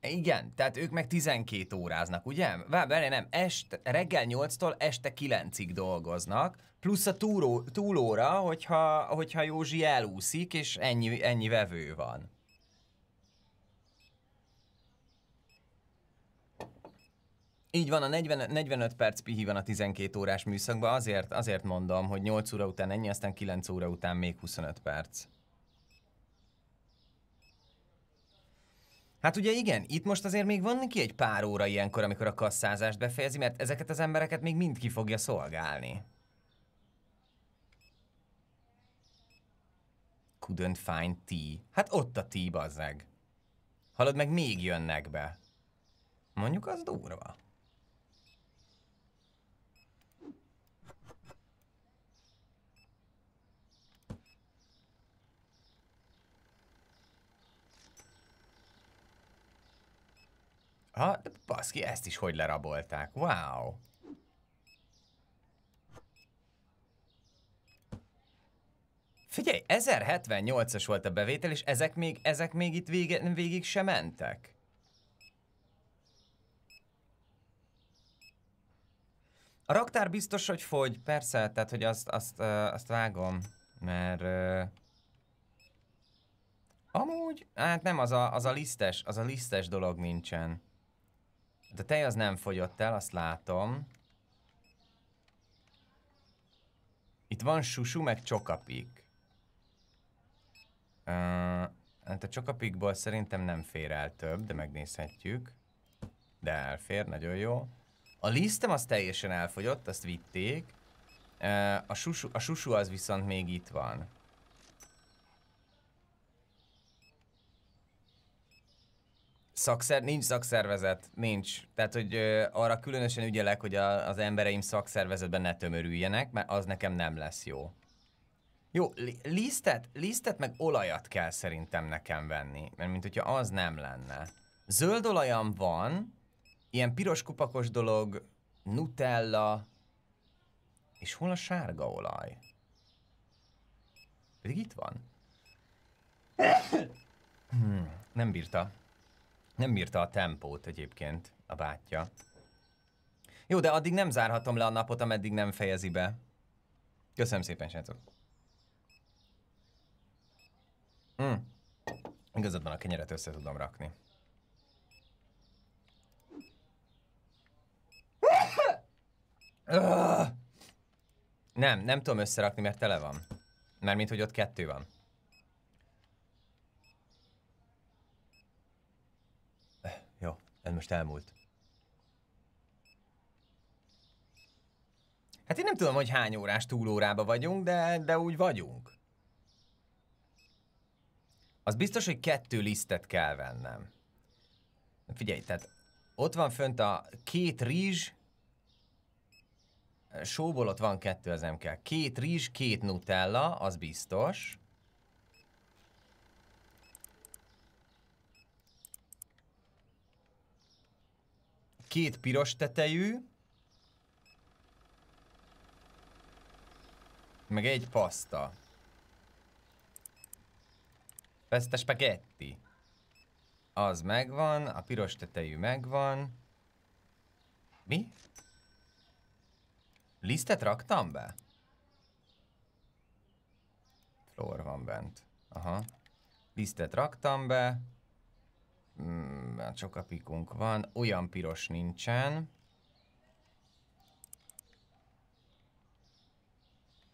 Igen, tehát ők meg 12 óráznak, ugye? Várj, nem, este, reggel 8-tól este 9-ig dolgoznak, plusz a túró, túlóra, hogyha, hogyha Józsi elúszik, és ennyi, ennyi vevő van. Így van, a 40, 45 perc pihi van a 12 órás műszakban, azért, azért mondom, hogy 8 óra után ennyi, aztán 9 óra után még 25 perc. Hát ugye igen, itt most azért még van neki egy pár óra ilyenkor, amikor a kasszázást befejezi, mert ezeket az embereket még mind ki fogja szolgálni. couldn't find tea. Hát ott a tea, bazzeg. Hallod, meg még jönnek be. Mondjuk az durva. Ha, de baszki, ezt is hogy lerabolták. Wow! Figyelj, 1078-as volt a bevétel, és ezek még, ezek még itt vége, végig sem mentek. A raktár biztos, hogy fogy, persze, tehát hogy azt, azt, uh, azt vágom, mert... Uh, amúgy, hát nem, az a, az a lisztes, az a lisztes dolog nincsen. De tej az nem fogyott el, azt látom. Itt van susu, meg csokapik. Uh, hát a csokapikból szerintem nem fér el több, de megnézhetjük. De elfér, nagyon jó. A lisztem az teljesen elfogyott, azt vitték. Uh, a, susu, a susu az viszont még itt van. Szakszer, nincs szakszervezet, nincs. Tehát, hogy ö, arra különösen ügyelek, hogy a, az embereim szakszervezetben ne tömörüljenek, mert az nekem nem lesz jó. Jó, lisztet, lisztet meg olajat kell szerintem nekem venni, mert mint hogyha az nem lenne. Zöld olajam van, ilyen piros kupakos dolog, nutella, és hol a sárga olaj? Pedig itt van. Hmm, nem bírta. Nem bírta a tempót egyébként a bátyja. Jó, de addig nem zárhatom le a napot, ameddig nem fejezi be. Köszönöm szépen, srácok! Mm. Igazad van, a kenyeret össze tudom rakni. Nem, nem tudom összerakni, mert tele van. mert mint hogy ott kettő van. Jó, ez most elmúlt. Hát én nem tudom, hogy hány órás túlórába vagyunk, de, de úgy vagyunk az biztos, hogy kettő lisztet kell vennem. Figyelj, tehát ott van fönt a két rizs, sóból ott van kettő, az nem kell. Két rizs, két nutella, az biztos. Két piros tetejű. Meg egy pasta. Feszte spagetti. Az megvan, a piros tetejű megvan. Mi? Lisztet raktam be? Flor van bent. Aha. Lisztet raktam be. Mm, csak hát a pikunk van. Olyan piros nincsen.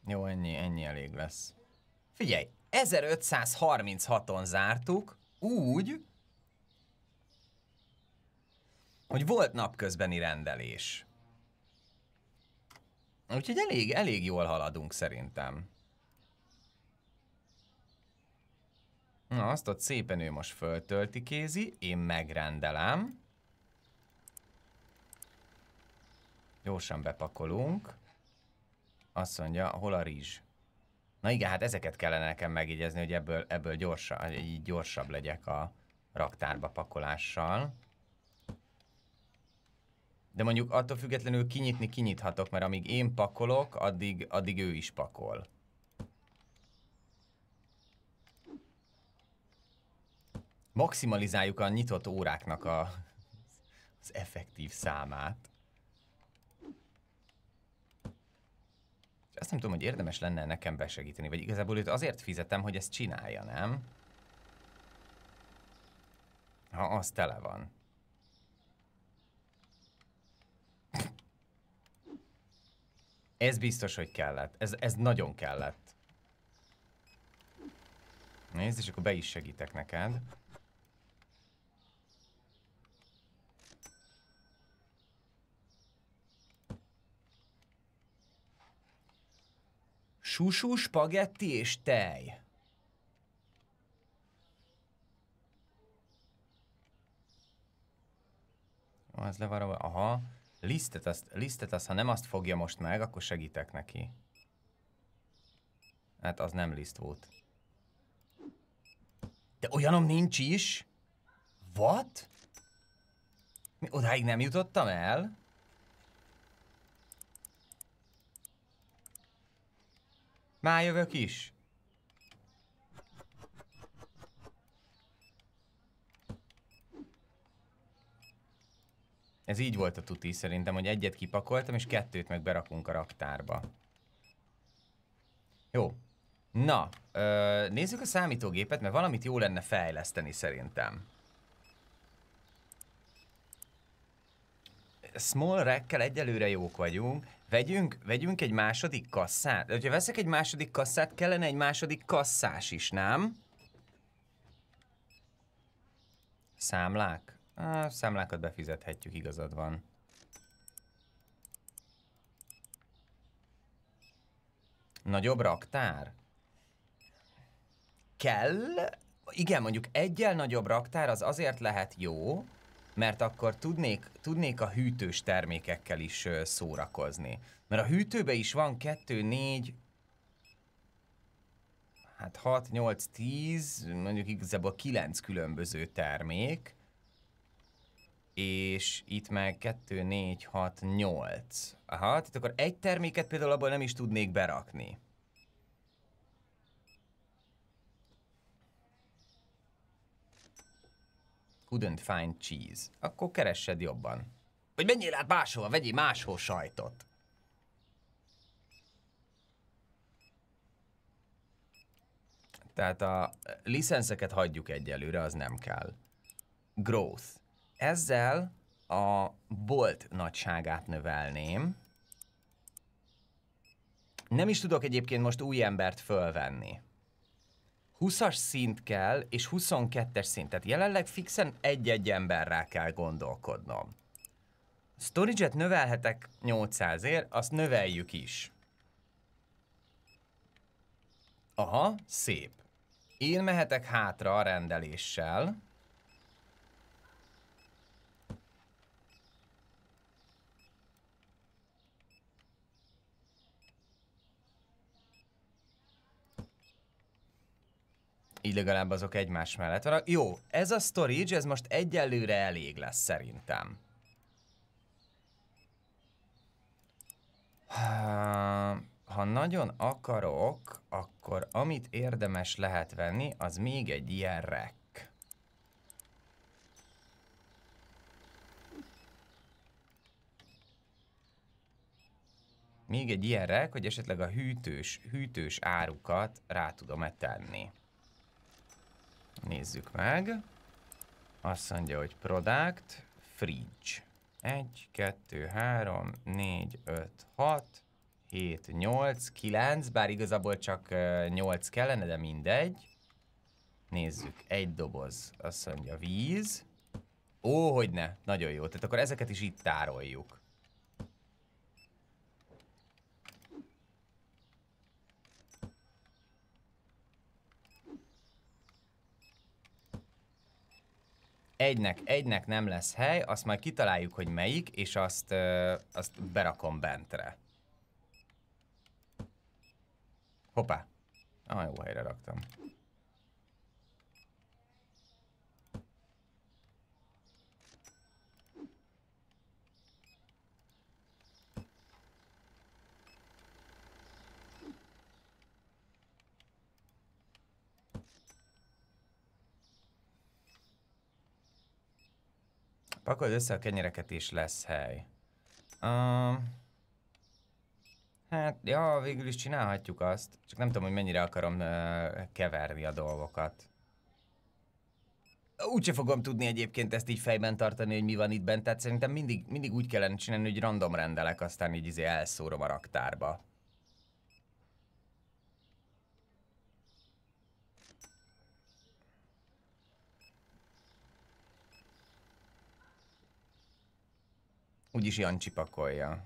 Jó, ennyi, ennyi elég lesz. Figyelj, 1536-on zártuk, úgy, hogy volt napközbeni rendelés. Úgyhogy elég, elég jól haladunk szerintem. Na, azt ott szépen ő most föltölti kézi, én megrendelem. Gyorsan bepakolunk. Azt mondja, hol a rizs? Na igen, hát ezeket kellene nekem megígyezni, hogy ebből, ebből gyorsa, így gyorsabb legyek a raktárba pakolással. De mondjuk attól függetlenül kinyitni kinyithatok, mert amíg én pakolok, addig, addig ő is pakol. Maximalizáljuk a nyitott óráknak a, az effektív számát. azt nem tudom, hogy érdemes lenne nekem besegíteni, vagy igazából őt azért fizetem, hogy ezt csinálja, nem? Ha az tele van. Ez biztos, hogy kellett. Ez, ez nagyon kellett. Nézd, és akkor be is segítek neked. Susú, spagetti és tej. Az le aha. Lisztet azt, lisztet azt, ha nem azt fogja most meg, akkor segítek neki. Hát az nem liszt volt. De olyanom nincs is? What? Mi odáig nem jutottam el? Már jövök is. Ez így volt a tuti szerintem, hogy egyet kipakoltam, és kettőt meg berakunk a raktárba. Jó. Na, ö, nézzük a számítógépet, mert valamit jó lenne fejleszteni szerintem. Small rack egyelőre jók vagyunk, Vegyünk, vegyünk egy második kasszát? De, hogyha veszek egy második kasszát, kellene egy második kasszás is, nem? Számlák? A számlákat befizethetjük, igazad van. Nagyobb raktár? Kell? Igen, mondjuk egyel nagyobb raktár az azért lehet jó, mert akkor tudnék, tudnék a hűtős termékekkel is szórakozni. Mert a hűtőbe is van 2, 4, hát 6, 8, 10, mondjuk igazából 9 különböző termék, és itt meg 2, 4, 6, 8. Aha, tehát akkor egy terméket például abból nem is tudnék berakni. couldn't find cheese, akkor keressed jobban. Vagy menjél át máshova, vegyél máshol sajtot. Tehát a licenszeket hagyjuk egyelőre, az nem kell. Growth. Ezzel a bolt nagyságát növelném. Nem is tudok egyébként most új embert fölvenni. 20-as szint kell, és 22-es szint. Tehát jelenleg fixen egy-egy emberrel kell gondolkodnom. Storage-et növelhetek 800-ért, azt növeljük is. Aha, szép. Én mehetek hátra a rendeléssel. Így legalább azok egymás mellett van. Jó, ez a storage, ez most egyelőre elég lesz szerintem. Ha nagyon akarok, akkor amit érdemes lehet venni, az még egy ilyen rek. Még egy ilyen rek, hogy esetleg a hűtős, hűtős árukat rá tudom-e tenni. Nézzük meg. Azt mondja, hogy product, fridge. 1, 2, 3, 4, 5, 6, 7, 8, 9, bár igazából csak 8 kellene, de mindegy. Nézzük, egy doboz, azt mondja víz. Ó, hogy ne, nagyon jó. Tehát akkor ezeket is itt tároljuk. egynek, egynek nem lesz hely, azt majd kitaláljuk, hogy melyik, és azt, ö, azt berakom bentre. Hoppá. Ah, jó helyre raktam. Pakold össze a kenyereket és lesz hely. Um, hát, ja, végül is csinálhatjuk azt. Csak nem tudom, hogy mennyire akarom uh, keverni a dolgokat. Úgyse fogom tudni egyébként ezt így fejben tartani, hogy mi van itt bent. Tehát szerintem mindig, mindig úgy kellene csinálni, hogy random rendelek, aztán így izé elszórom a raktárba. Úgyis Jancsi pakolja.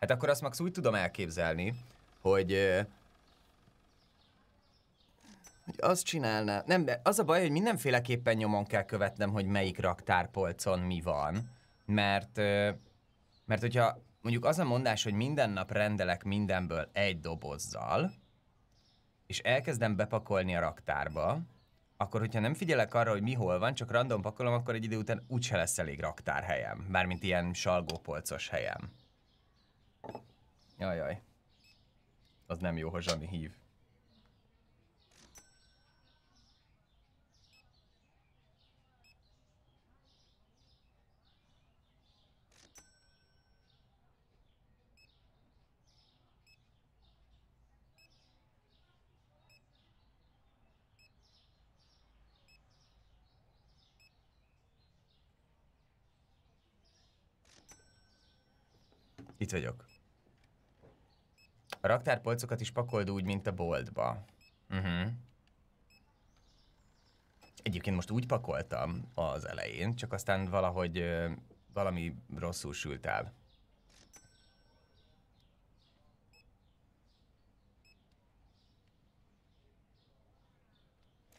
Hát akkor azt max úgy tudom elképzelni, hogy hogy azt csinálná. Nem, de az a baj, hogy mindenféleképpen nyomon kell követnem, hogy melyik raktárpolcon mi van. Mert, mert hogyha mondjuk az a mondás, hogy minden nap rendelek mindenből egy dobozzal, és elkezdem bepakolni a raktárba, akkor hogyha nem figyelek arra, hogy mi hol van, csak random pakolom, akkor egy idő után úgyse lesz elég raktárhelyem. Mármint ilyen salgópolcos helyem. Jajjaj. Az nem jó, ha Zsani hív. Itt vagyok. A raktárpolcokat is pakold úgy, mint a boltba. Uh-huh. Egyébként most úgy pakoltam az elején, csak aztán valahogy ö, valami rosszul sült el.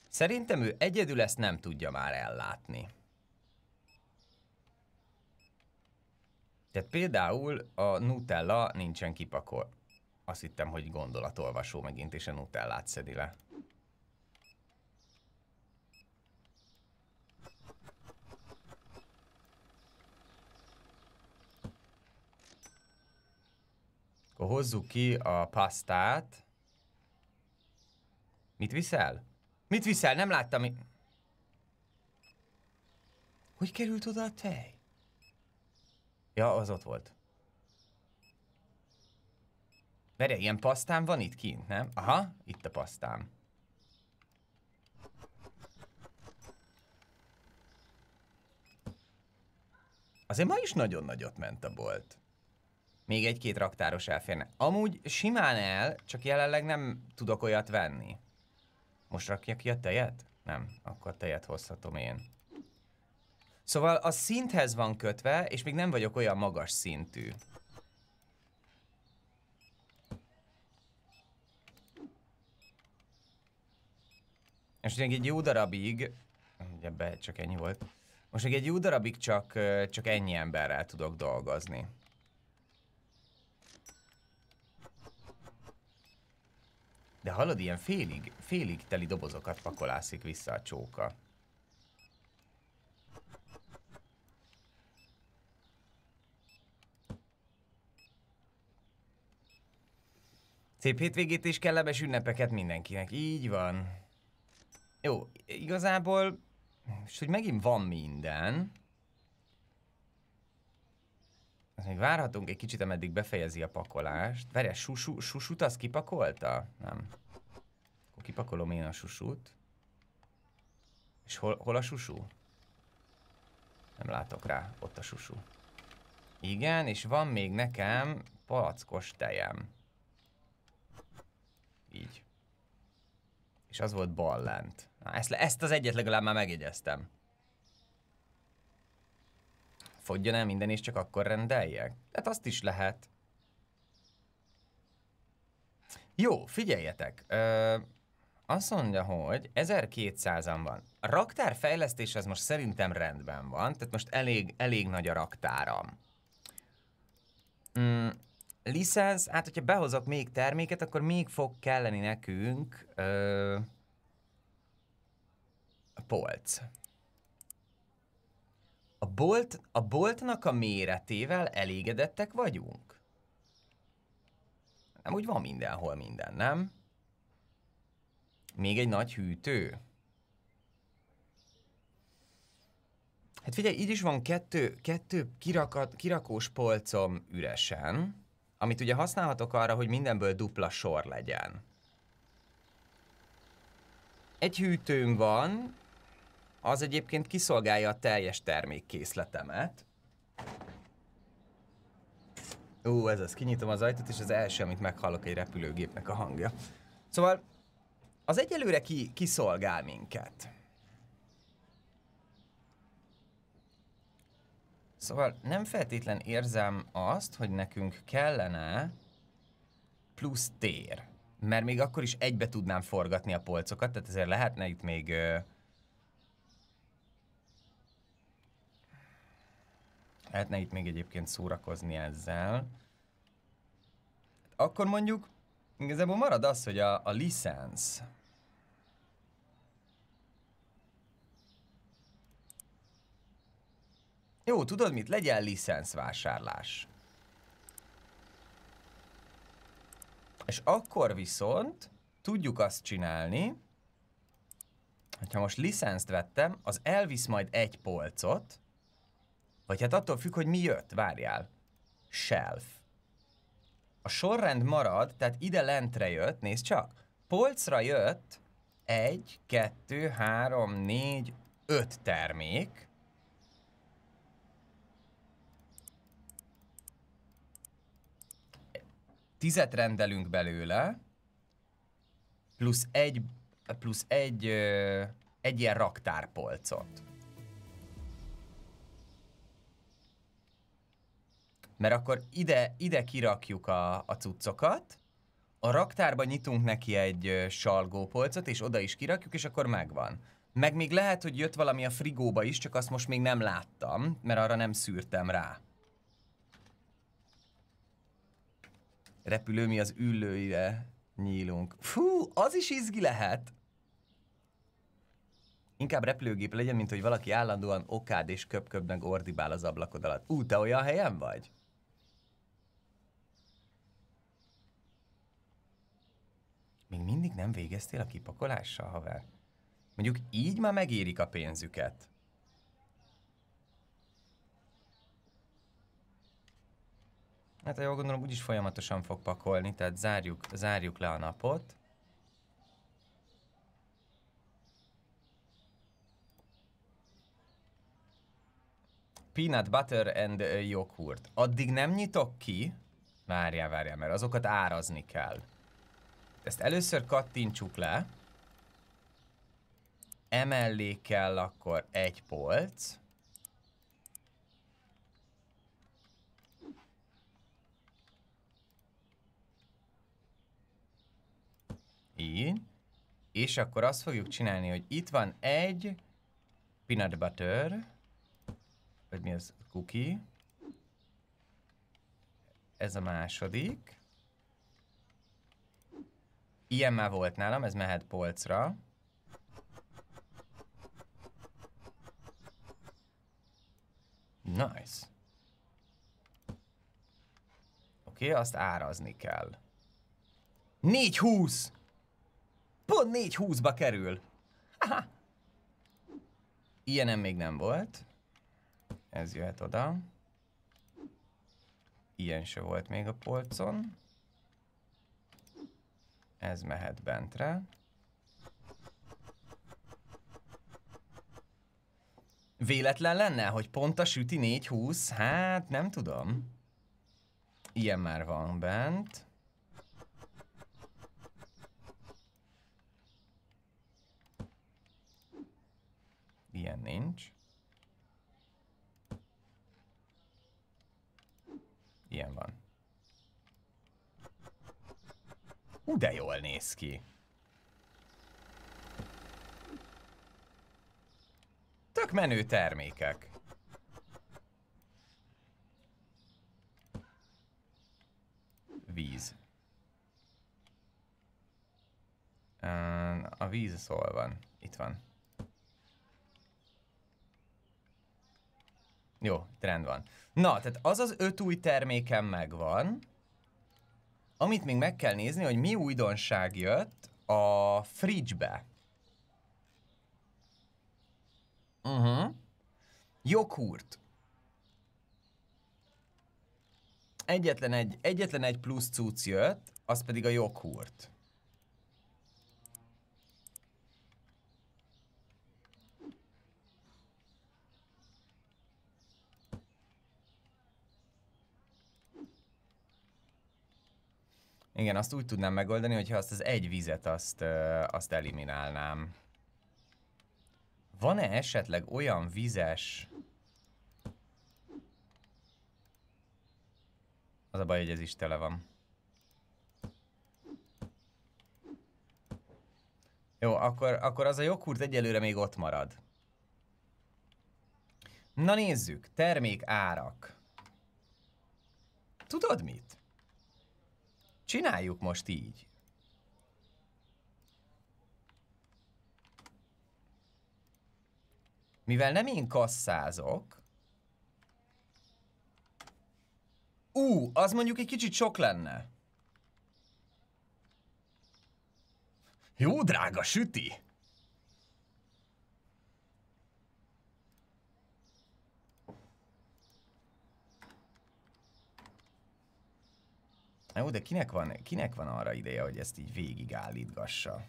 Szerintem ő egyedül ezt nem tudja már ellátni. Tehát például a Nutella nincsen kipakol. Azt hittem, hogy gondolatolvasó megint, és a Nutellát szedi le. Akkor hozzuk ki a pasztát. Mit viszel? Mit viszel? Nem láttam. Hogy került oda a tej? Ja, az ott volt. Vere, ilyen pasztám van itt kint, nem? Aha, itt a pasztám. Azért ma is nagyon nagyot ment a bolt. Még egy-két raktáros elférne. Amúgy simán el, csak jelenleg nem tudok olyat venni. Most rakja ki a tejet? Nem, akkor tejet hozhatom én. Szóval a szinthez van kötve, és még nem vagyok olyan magas szintű. És még egy jó darabig, ugye be csak ennyi volt, most még egy jó darabig csak, csak ennyi emberrel tudok dolgozni. De hallod, ilyen félig, félig teli dobozokat pakolászik vissza a csóka. Szép hétvégét és kellemes ünnepeket mindenkinek. Így van. Jó, igazából, és hogy megint van minden. Azt még várhatunk egy kicsit, ameddig befejezi a pakolást. Verje, susu, susut az kipakolta? Nem. Akkor kipakolom én a susut. És hol, hol a susu? Nem látok rá. Ott a susu. Igen, és van még nekem palackos tejem. Így. És az volt bal lent. Na, ezt, ezt az egyet legalább már megjegyeztem. Fogjon el minden, és csak akkor rendeljek? Hát azt is lehet. Jó, figyeljetek. Ö, azt mondja, hogy 1200-an van. A raktárfejlesztés az most szerintem rendben van, tehát most elég, elég nagy a raktáram. Mm, licensz, hát hogyha behozok még terméket, akkor még fog kelleni nekünk ö, a polc. A, bolt, a boltnak a méretével elégedettek vagyunk? Nem úgy van mindenhol minden, nem? Még egy nagy hűtő. Hát figyelj, így is van kettő, kettő kirakat, kirakós polcom üresen amit ugye használhatok arra, hogy mindenből dupla sor legyen. Egy hűtőm van, az egyébként kiszolgálja a teljes termékkészletemet. Ú, ez az, kinyitom az ajtót, és az első, amit meghallok, egy repülőgépnek a hangja. Szóval az egyelőre ki, kiszolgál minket. Szóval nem feltétlen érzem azt, hogy nekünk kellene plusz tér. Mert még akkor is egybe tudnám forgatni a polcokat, tehát ezért lehetne itt még... lehetne itt még egyébként szórakozni ezzel. Akkor mondjuk igazából marad az, hogy a, a licensz Jó, tudod mit? Legyen licenszvásárlás. És akkor viszont tudjuk azt csinálni, hogyha most licenszt vettem, az elvisz majd egy polcot, vagy hát attól függ, hogy mi jött, várjál. Shelf. A sorrend marad, tehát ide lentre jött, nézd csak. Polcra jött egy, kettő, három, négy, öt termék, tizet rendelünk belőle, plusz egy, plusz egy, egy ilyen raktárpolcot. Mert akkor ide, ide kirakjuk a, a cuccokat, a raktárba nyitunk neki egy salgópolcot, és oda is kirakjuk, és akkor megvan. Meg még lehet, hogy jött valami a frigóba is, csak azt most még nem láttam, mert arra nem szűrtem rá. repülő, mi az ülőire nyílunk. Fú, az is izgi lehet! Inkább repülőgép legyen, mint hogy valaki állandóan okád és köpköd meg ordibál az ablakod alatt. Ú, te olyan helyen vagy? Még mindig nem végeztél a kipakolással, haver? Mondjuk így már megérik a pénzüket. Hát jól gondolom, úgyis folyamatosan fog pakolni, tehát zárjuk, zárjuk le a napot. Peanut butter and joghurt. Addig nem nyitok ki. Várjál, várjál, mert azokat árazni kell. Ezt először kattintsuk le. Emellé kell akkor egy polc. Így. És akkor azt fogjuk csinálni, hogy itt van egy peanut butter, vagy mi az, cookie. Ez a második. Ilyen már volt nálam, ez mehet polcra. Nice. Oké, okay, azt árazni kell. 420! Pont 4 20 ba kerül. Aha. Ilyenem még nem volt. Ez jöhet oda. Ilyen se volt még a polcon. Ez mehet bentre. Véletlen lenne, hogy pont a süti 4-20? Hát nem tudom. Ilyen már van bent. ilyen nincs. Ilyen van. Ú, de jól néz ki. Tök menő termékek. Víz. A víz szól van. Itt van. Jó, trend van. Na, tehát az az öt új termékem megvan, amit még meg kell nézni, hogy mi újdonság jött a fridge-be. Uh-huh. Joghurt. Egyetlen egy, egyetlen egy plusz cucc jött, az pedig a joghurt. Igen, azt úgy tudnám megoldani, hogyha azt az egy vizet azt, azt eliminálnám. Van-e esetleg olyan vizes... Az a baj, hogy ez is tele van. Jó, akkor, akkor az a joghurt egyelőre még ott marad. Na nézzük, termék árak. Tudod mit? Csináljuk most így. Mivel nem én kasszázok... Ú, az mondjuk egy kicsit sok lenne. Jó drága süti! Jó, de kinek van, kinek van arra ideje, hogy ezt így végigállítgassa?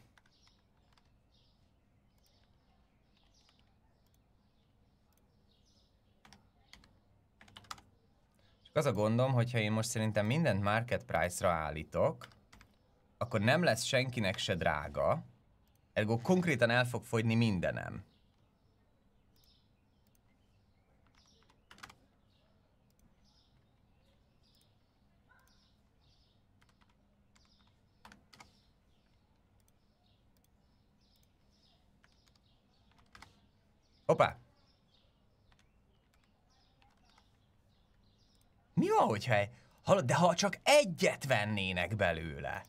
Csak az a gondom, hogyha én most szerintem mindent market price-ra állítok, akkor nem lesz senkinek se drága, ergo konkrétan el fog fogyni mindenem. Opa! Mi van, hogyha... Hallod, de ha csak egyet vennének belőle?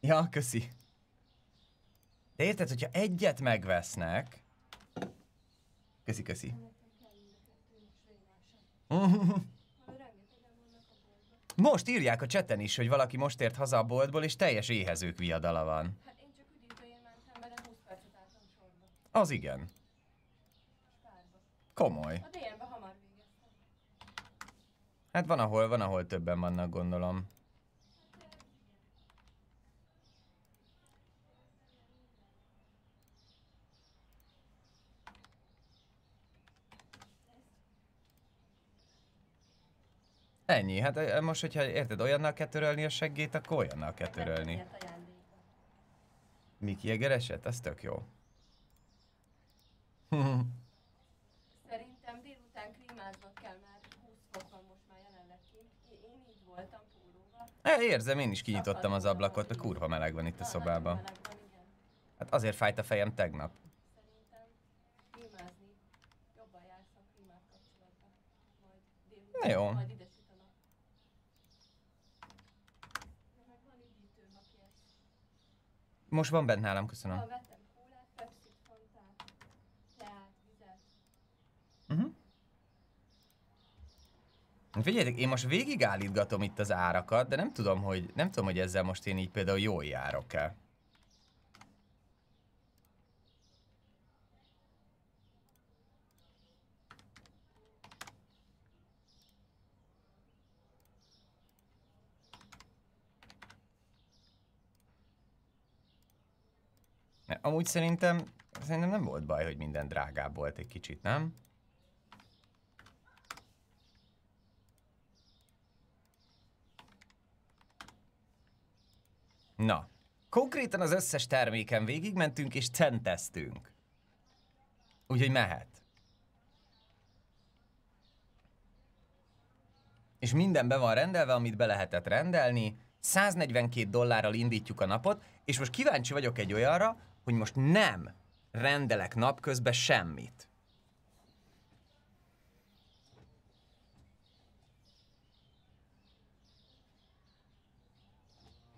Ja, köszi. De érted, hogyha egyet megvesznek... Köszi, köszi. *laughs* Most írják a cseten is, hogy valaki most ért haza a boltból, és teljes éhezők viadala van. Hát én csak mentem, mert 20 percet álltam sorba. Az igen. Komoly. A hamar végeztem. Hát van ahol, van ahol többen vannak, gondolom. Ennyi, hát most, hogyha érted, olyannal kell törölni a seggét, akkor olyannal kell törölni. Miki Egereset? Ez tök jó. *laughs* Szerintem délután klímáznak kell, mert 20 fok van most már jelenleg kint. Én így voltam pólóval. E, érzem, én is kinyitottam az ablakot, mert kurva meleg van itt a szobában. Hát azért fájt a fejem tegnap. Na jó. Most van bent nálam, köszönöm. Uh-huh. Figyeljetek, én most végig itt az árakat, de nem tudom, hogy, nem tudom, hogy ezzel most én így például jól járok-e. amúgy szerintem, szerintem nem volt baj, hogy minden drágább volt egy kicsit, nem? Na, konkrétan az összes terméken végigmentünk és centeztünk. Úgyhogy mehet. És minden be van rendelve, amit be lehetett rendelni. 142 dollárral indítjuk a napot, és most kíváncsi vagyok egy olyanra, hogy most nem rendelek napközben semmit.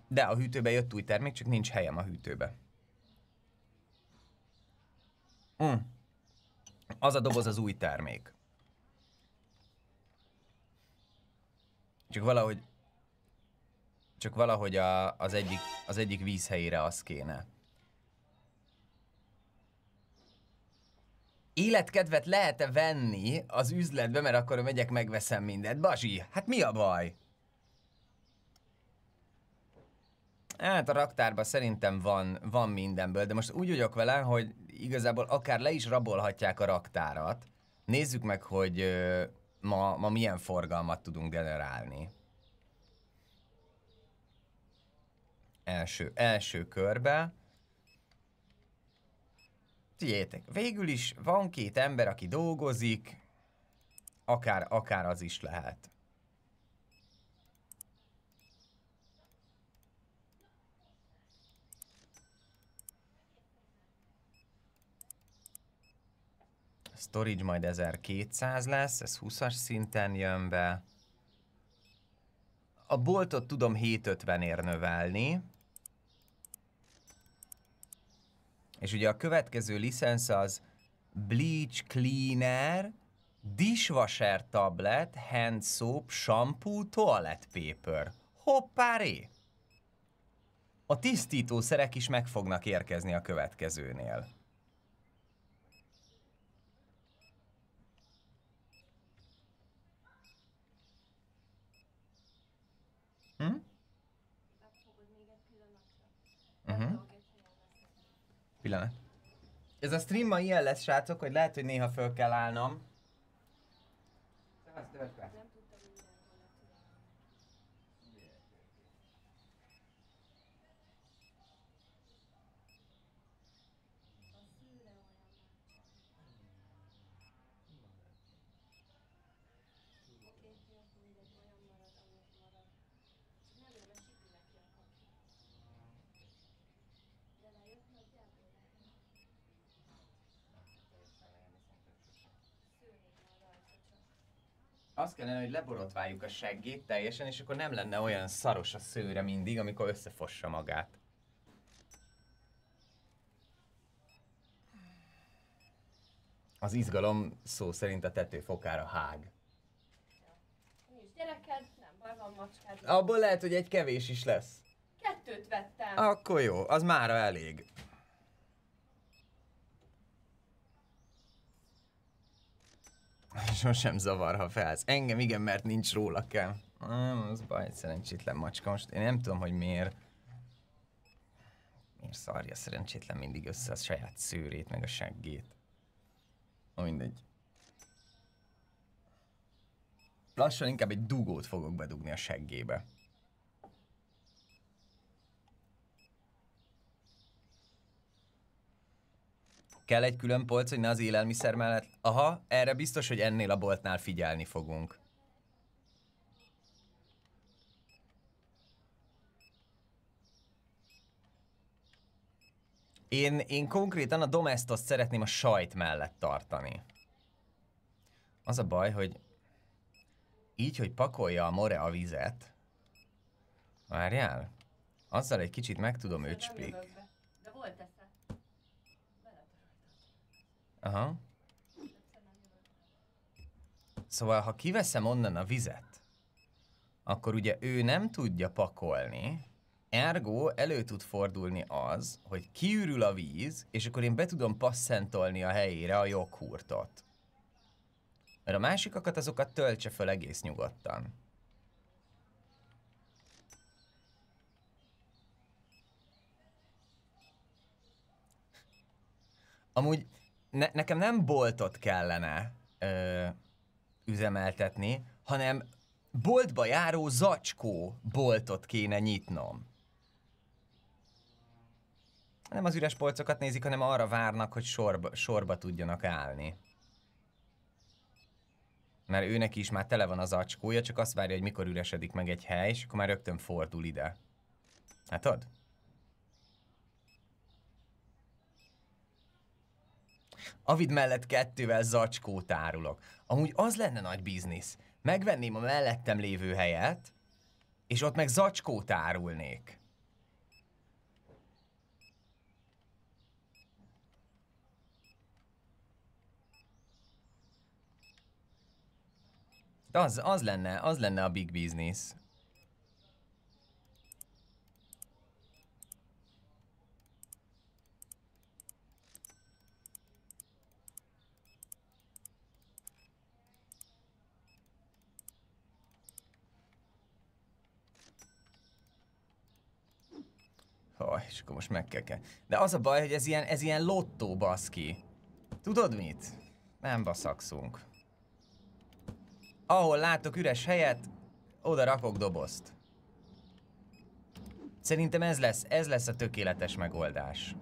De a hűtőbe jött új termék, csak nincs helyem a hűtőbe. Mm. Az a doboz az új termék. Csak valahogy... Csak valahogy a, az, egyik, az egyik víz helyére az kéne. életkedvet lehet-e venni az üzletbe, mert akkor megyek, megveszem mindent. Bazsi, hát mi a baj? Hát a raktárban szerintem van, van mindenből, de most úgy vagyok vele, hogy igazából akár le is rabolhatják a raktárat. Nézzük meg, hogy ma, ma milyen forgalmat tudunk generálni. Első, első körbe. Figyeljetek, végül is van két ember, aki dolgozik, akár, akár az is lehet. A storage majd 1200 lesz, ez 20-as szinten jön be. A boltot tudom 750-ért növelni. És ugye a következő licensz az bleach cleaner, dishwasher tablet, hand soap, shampoo, toilet paper. Hoppáré! A tisztítószerek is meg fognak érkezni a következőnél. Hm? Uh-huh. Pillanat. Ez a stream ma ilyen lesz, srácok, hogy lehet, hogy néha föl kell állnom. azt kellene, hogy leborotváljuk a seggét teljesen, és akkor nem lenne olyan szaros a szőre mindig, amikor összefossa magát. Az izgalom szó szerint a tetőfokára hág. Nincs gyereked, nem baj, van macskád. Abból lehet, hogy egy kevés is lesz. Kettőt vettem. Akkor jó, az mára elég. *laughs* Sosem zavar, ha felsz. Engem igen, mert nincs róla kell. Nem, az baj, szerencsétlen macska. Most én nem tudom, hogy miért... Miért szarja szerencsétlen mindig össze a saját szőrét, meg a seggét. Na mindegy. Lassan inkább egy dugót fogok bedugni a seggébe. Kell egy külön polc, hogy ne az élelmiszer mellett? Aha, erre biztos, hogy ennél a boltnál figyelni fogunk. Én, én konkrétan a domestos szeretném a sajt mellett tartani. Az a baj, hogy így, hogy pakolja a more a vizet, várjál, azzal egy kicsit meg tudom öcspik. Aha. Szóval, ha kiveszem onnan a vizet, akkor ugye ő nem tudja pakolni, ergo elő tud fordulni az, hogy kiürül a víz, és akkor én be tudom passzentolni a helyére a joghurtot. Mert a másikakat azokat töltse föl egész nyugodtan. Amúgy ne, nekem nem boltot kellene ö, üzemeltetni, hanem boltba járó zacskó boltot kéne nyitnom. Nem az üres polcokat nézik, hanem arra várnak, hogy sorba, sorba tudjanak állni. Mert őnek is már tele van az acskója, csak azt várja, hogy mikor üresedik meg egy hely, és akkor már rögtön fordul ide. Hát ott? Avid mellett kettővel zacskót árulok. Amúgy az lenne nagy biznisz. Megvenném a mellettem lévő helyet, és ott meg zacskót árulnék. De az, az, lenne, az lenne a big business. oh, és akkor most meg kell, kell. De az a baj, hogy ez ilyen, ez ilyen lottó baszki. Tudod mit? Nem baszakszunk. Ahol látok üres helyet, oda rakok dobozt. Szerintem ez lesz, ez lesz a tökéletes megoldás.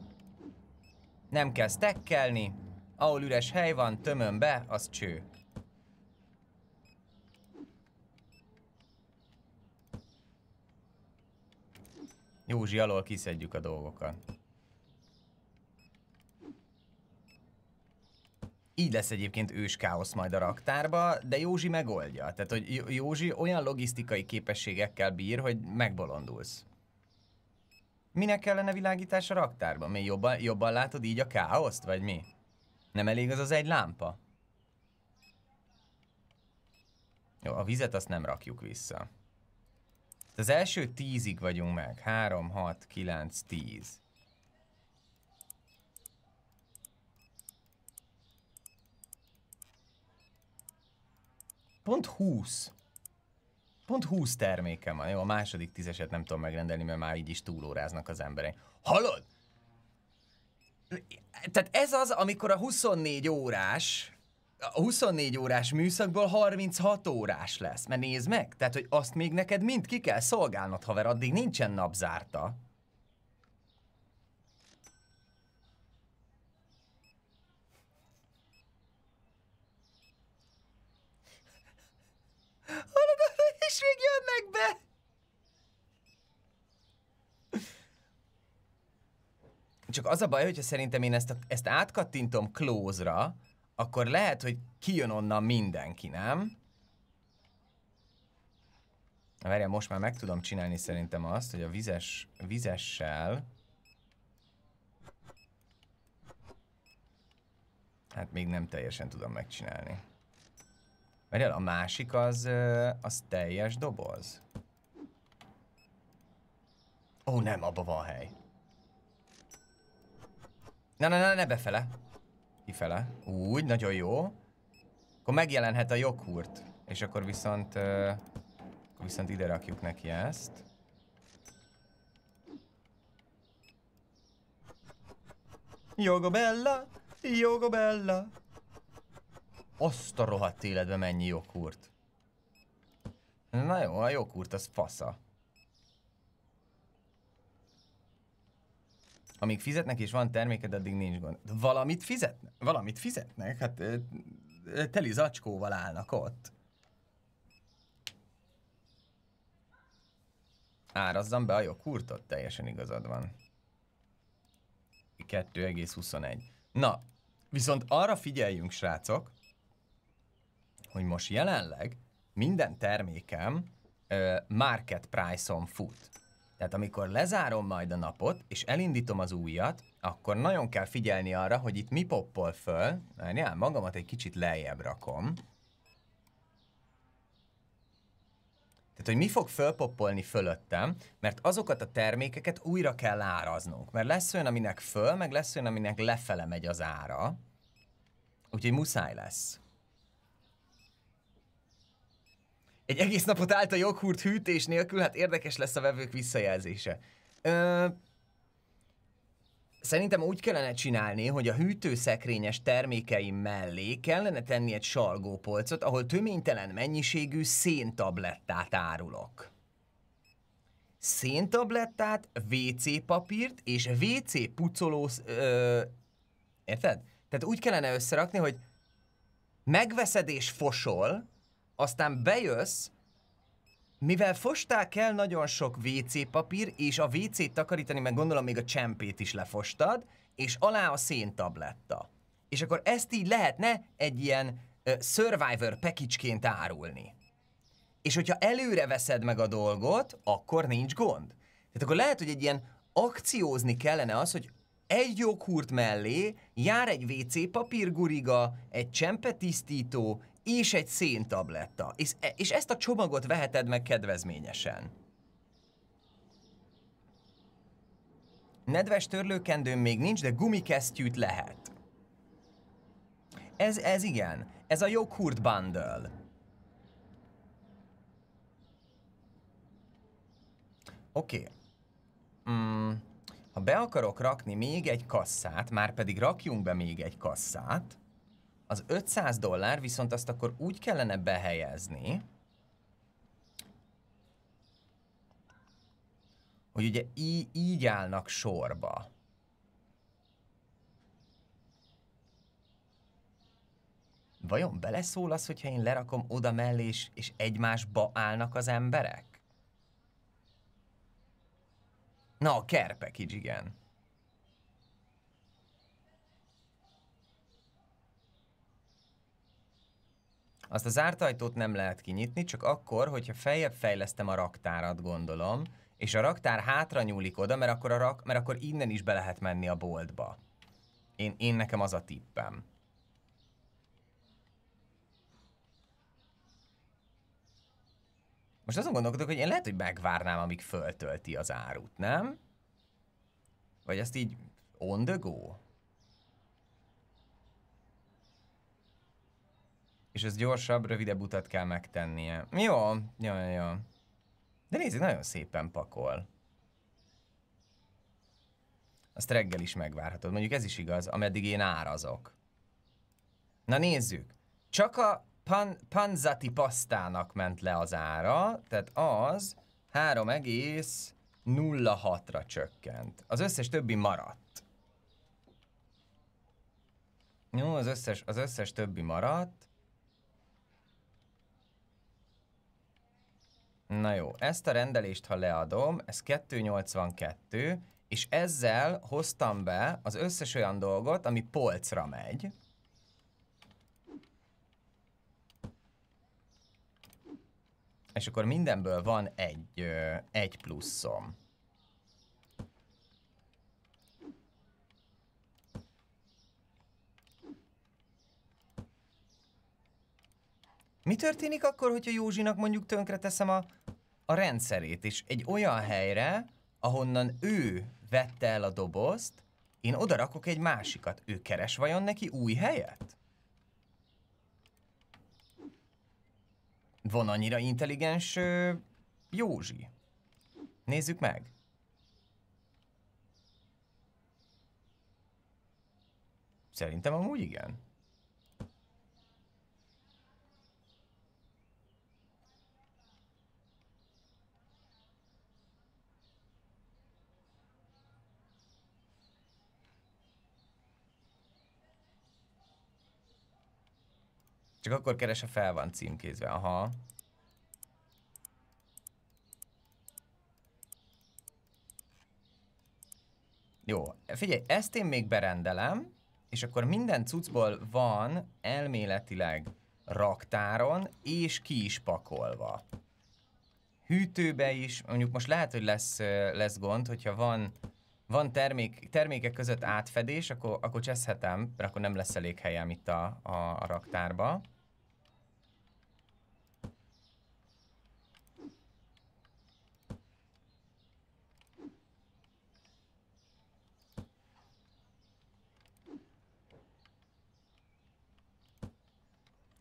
Nem kell stekkelni, ahol üres hely van, tömöm be, az cső. Józsi alól kiszedjük a dolgokat. Így lesz egyébként ős káosz majd a raktárba, de Józsi megoldja. Tehát, hogy Józsi olyan logisztikai képességekkel bír, hogy megbolondulsz. Minek kellene világítás a raktárban? Mi jobban, jobban látod így a káoszt, vagy mi? Nem elég az az egy lámpa? Jó, a vizet azt nem rakjuk vissza. Hát az első tízig vagyunk meg. 3, 6, 9, 10. Pont 20. Pont 20 termékem van. Jó, a második tízeset nem tudom megrendelni, mert már így is túlóráznak az emberek. Hallod? Tehát ez az, amikor a 24 órás a 24 órás műszakból 36 órás lesz, mert nézd meg, tehát, hogy azt még neked mind ki kell szolgálnod, haver, addig nincsen napzárta. és még jönnek be! Csak az a baj, hogyha szerintem én ezt, a, ezt átkattintom close-ra, akkor lehet, hogy kijön onnan mindenki, nem? Várjál, most már meg tudom csinálni szerintem azt, hogy a vizes, vizessel... Hát még nem teljesen tudom megcsinálni. Várjál, a másik az, az teljes doboz. Ó, nem, abba van hely. Na, na, na, ne befele kifele. Úgy, nagyon jó. Akkor megjelenhet a joghurt. És akkor viszont... Uh, akkor viszont ide rakjuk neki ezt. Jogobella! Jogobella! Azt a rohadt életbe mennyi joghurt. Na jó, a joghurt az fasza. amíg fizetnek és van terméked, addig nincs gond. De valamit fizetnek, valamit fizetnek, hát teli zacskóval állnak ott. Árazzam be a jogkurtot, teljesen igazad van. 2,21. Na, viszont arra figyeljünk, srácok, hogy most jelenleg minden termékem ö, market price-on fut. Tehát amikor lezárom majd a napot, és elindítom az újat, akkor nagyon kell figyelni arra, hogy itt mi poppol föl. Várjál, magamat egy kicsit lejjebb rakom. Tehát, hogy mi fog fölpoppolni fölöttem, mert azokat a termékeket újra kell áraznunk. Mert lesz olyan, aminek föl, meg lesz olyan, aminek lefele megy az ára. Úgyhogy muszáj lesz. Egy egész napot állt a joghurt hűtés nélkül, hát érdekes lesz a vevők visszajelzése. Ö, szerintem úgy kellene csinálni, hogy a hűtőszekrényes termékeim mellé kellene tenni egy salgópolcot, ahol töménytelen mennyiségű széntablettát árulok. Széntablettát, WC papírt és WC pucoló... Ö, érted? Tehát úgy kellene összerakni, hogy megveszed és fosol, aztán bejössz, mivel fosták kell nagyon sok WC papír, és a WC-t takarítani, meg gondolom még a csempét is lefostad, és alá a széntabletta. És akkor ezt így lehetne egy ilyen uh, Survivor package árulni. És hogyha előre veszed meg a dolgot, akkor nincs gond. Tehát akkor lehet, hogy egy ilyen akciózni kellene az, hogy egy joghurt mellé jár egy WC papírguriga, egy csempetisztító, és egy széntabletta. És, e, és ezt a csomagot veheted meg kedvezményesen. Nedves törlőkendőm még nincs, de gumikesztyűt lehet. Ez, ez igen. Ez a joghurt bundle. Oké. Okay. Mm, ha be akarok rakni még egy kasszát, már pedig rakjunk be még egy kasszát, az 500 dollár viszont azt akkor úgy kellene behelyezni, hogy ugye í- így állnak sorba. Vajon beleszól az, hogyha én lerakom oda mellé, és, és egymásba állnak az emberek? Na, a így, igen. azt a zárt ajtót nem lehet kinyitni, csak akkor, hogyha feljebb fejlesztem a raktárat, gondolom, és a raktár hátra nyúlik oda, mert akkor, a rak, mert akkor innen is be lehet menni a boltba. Én, én nekem az a tippem. Most azon gondolkodok, hogy én lehet, hogy megvárnám, amíg föltölti az árut, nem? Vagy azt így on the go? és ez gyorsabb, rövidebb utat kell megtennie. Jó, jó, jó. De nézzük, nagyon szépen pakol. Azt reggel is megvárhatod. Mondjuk ez is igaz, ameddig én árazok. Na nézzük. Csak a pan, panzati pasztának ment le az ára, tehát az 3,06-ra csökkent. Az összes többi maradt. Jó, az összes, az összes többi maradt. Na jó, ezt a rendelést, ha leadom, ez 282, és ezzel hoztam be az összes olyan dolgot, ami polcra megy. És akkor mindenből van egy, egy pluszom. Mi történik akkor, hogyha Józsinak mondjuk tönkreteszem a, a rendszerét, és egy olyan helyre, ahonnan ő vette el a dobozt, én oda rakok egy másikat. Ő keres vajon neki új helyet? Van annyira intelligens ö, Józsi. Nézzük meg. Szerintem amúgy igen. Csak akkor keres, ha fel van címkézve. Aha. Jó, figyelj, ezt én még berendelem, és akkor minden cuccból van elméletileg raktáron, és ki is pakolva. Hűtőbe is, mondjuk most lehet, hogy lesz, lesz gond, hogyha van, van termék, termékek között átfedés, akkor, akkor cseszhetem, mert akkor nem lesz elég helyem itt a, a, a raktárba.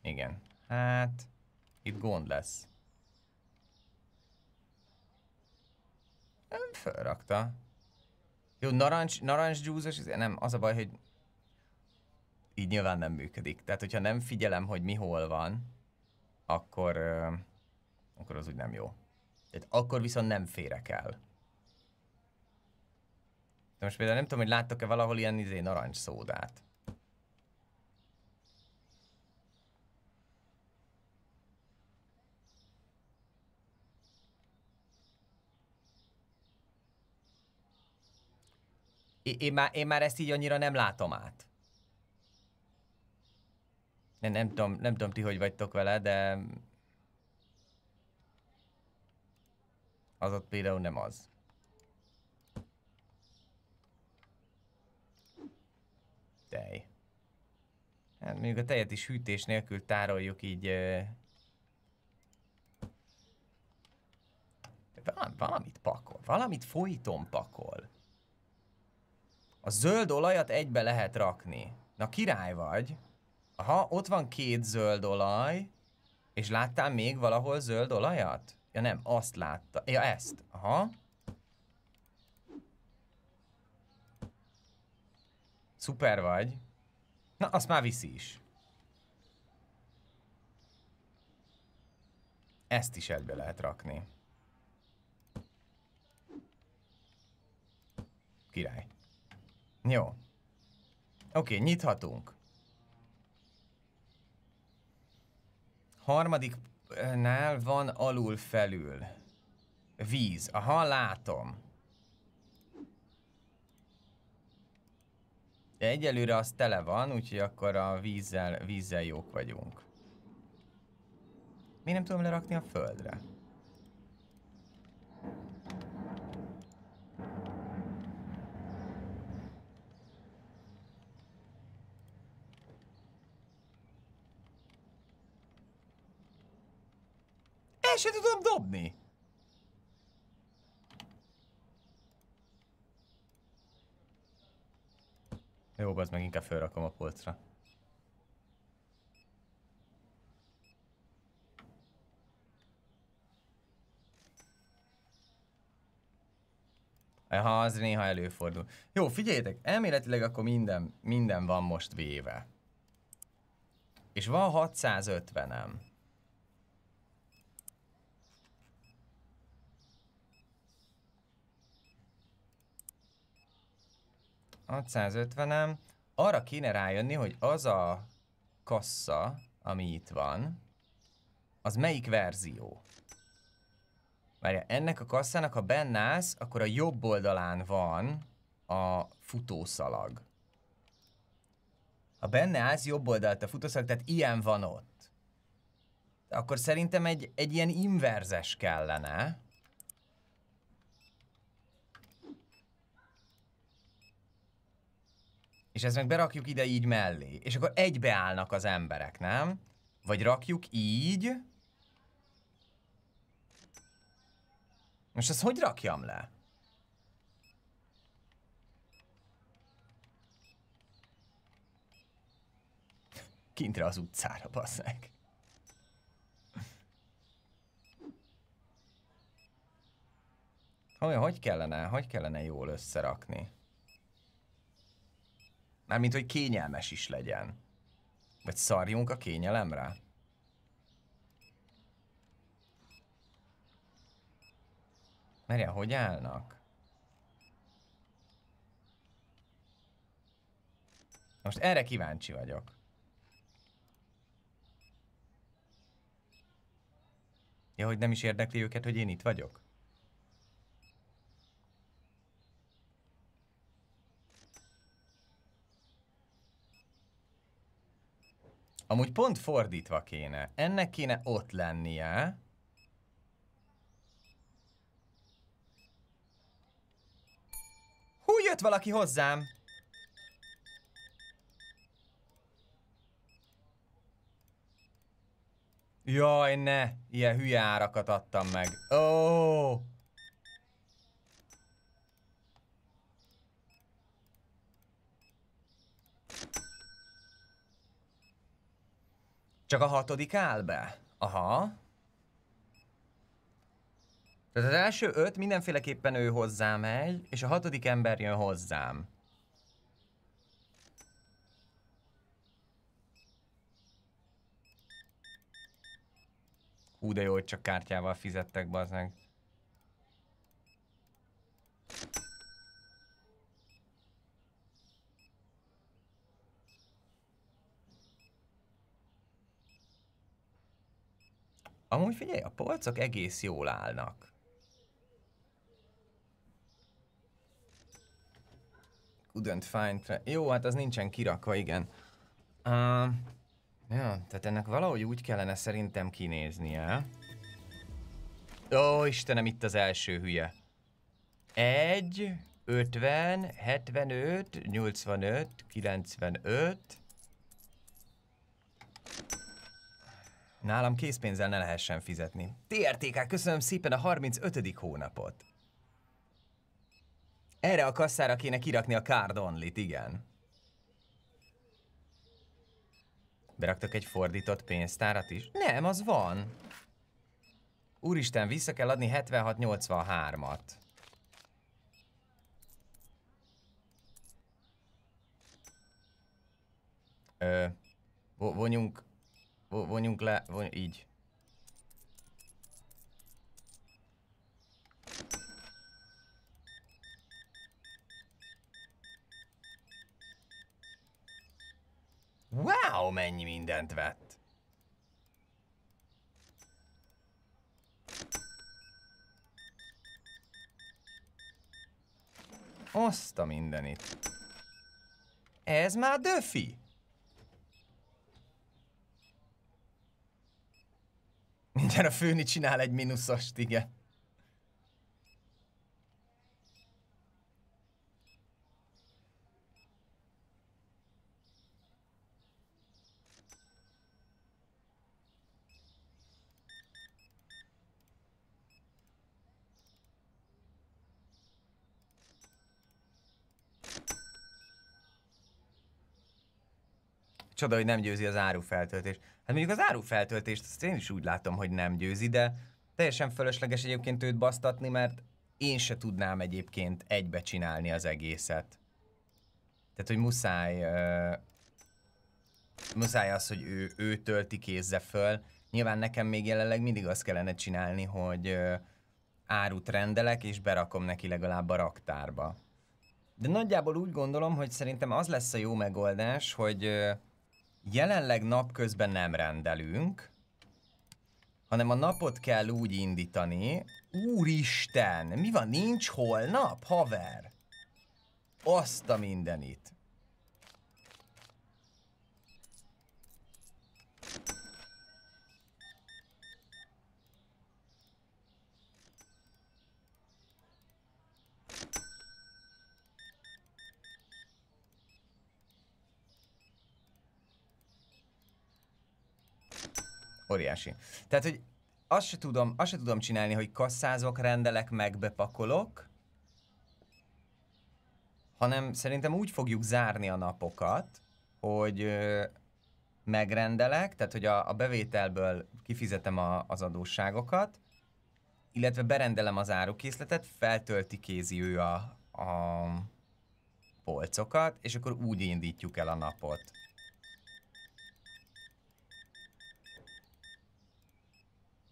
Igen. Hát, itt gond lesz. Nem felrakta. Jó, narancs, gyúzos, nem, az a baj, hogy így nyilván nem működik. Tehát, hogyha nem figyelem, hogy mi hol van, akkor, euh, akkor az úgy nem jó. Tehát akkor viszont nem férek el. De most például nem tudom, hogy láttok-e valahol ilyen izé narancs szódát. én már, én már ezt így annyira nem látom át. Nem, nem, tudom, nem tudom ti, hogy vagytok vele, de az ott például nem az. Tej. Hát mondjuk a tejet is hűtés nélkül tároljuk így... valamit pakol, valamit folyton pakol. A zöld olajat egybe lehet rakni. Na király vagy. Aha, ott van két zöld olaj. És láttál még valahol zöld olajat? Ja nem, azt látta. Ja ezt. Aha. Szuper vagy. Na, azt már viszi is. Ezt is egybe lehet rakni. Király. Jó. Oké, nyithatunk. Harmadiknál van alul-felül. Víz. Aha, látom. De egyelőre az tele van, úgyhogy akkor a vízzel, vízzel jók vagyunk. Mi nem tudom lerakni a földre? se tudom dobni. Jó, az meg inkább felrakom a polcra. Ha az néha előfordul. Jó, figyeljetek, elméletileg akkor minden, minden van most véve. És van 650-em. 650-em. Arra kéne rájönni, hogy az a kassa, ami itt van, az melyik verzió? Várja, ennek a kasszának, ha benne állsz, akkor a jobb oldalán van a futószalag. Ha benne állsz, jobb oldalt a futószalag, tehát ilyen van ott. Akkor szerintem egy, egy ilyen inverzes kellene. és ezt meg berakjuk ide így mellé, és akkor egybeállnak az emberek, nem? Vagy rakjuk így... Most ezt hogy rakjam le? Kintre az utcára, basszák. hogy kellene, hogy kellene jól összerakni? Mármint, hogy kényelmes is legyen. Vagy szarjunk a kényelemre? Merje, hogy állnak? Most erre kíváncsi vagyok. Ja, hogy nem is érdekli őket, hogy én itt vagyok? Amúgy pont fordítva kéne. Ennek kéne ott lennie. Hú, jött valaki hozzám! Jaj, ne! Ilyen hülye árakat adtam meg. Ó! Oh! Csak a hatodik áll be? Aha. Tehát az első öt mindenféleképpen ő hozzám megy, és a hatodik ember jön hozzám. Hú, de jó, hogy csak kártyával fizettek, bazdmeg. Amúgy figyelj, a polcok egész jól állnak. Couldn't find... Jó, hát az nincsen kirakva, igen. Uh, ja, tehát ennek valahogy úgy kellene szerintem kinéznie. Ó, Istenem, itt az első hülye. Egy, ötven hetvenöt nyolcvanöt kilencvenöt. Nálam készpénzzel ne lehessen fizetni. TRTK, köszönöm szépen a 35. hónapot. Erre a kasszára kéne kirakni a card only igen. Beraktok egy fordított pénztárat is? Nem, az van. Úristen, vissza kell adni 76-83-at. vonjunk Vonjunk le, vonj, így. Wow, mennyi mindent vett! Azt a mindenit. Ez már döfi! Mindjárt a főni csinál egy mínuszost, igen. Csoda, hogy nem győzi az áru feltöltés. Hát mondjuk az árufeltöltést azt én is úgy látom, hogy nem győzi, de teljesen fölösleges egyébként őt basztatni, mert én se tudnám egyébként egybe csinálni az egészet. Tehát, hogy muszáj, uh, muszáj az, hogy ő, ő tölti kézze föl. Nyilván nekem még jelenleg mindig azt kellene csinálni, hogy uh, árut rendelek, és berakom neki legalább a raktárba. De nagyjából úgy gondolom, hogy szerintem az lesz a jó megoldás, hogy uh, Jelenleg napközben nem rendelünk, hanem a napot kell úgy indítani. Úristen, mi van, nincs holnap, haver? Azt a mindenit. Óriási. Tehát, hogy azt se tudom, azt se tudom csinálni, hogy kasszázok, rendelek, megbepakolok, hanem szerintem úgy fogjuk zárni a napokat, hogy megrendelek, tehát hogy a, a bevételből kifizetem a, az adósságokat, illetve berendelem az árukészletet, feltölti kézi ő a, a polcokat, és akkor úgy indítjuk el a napot.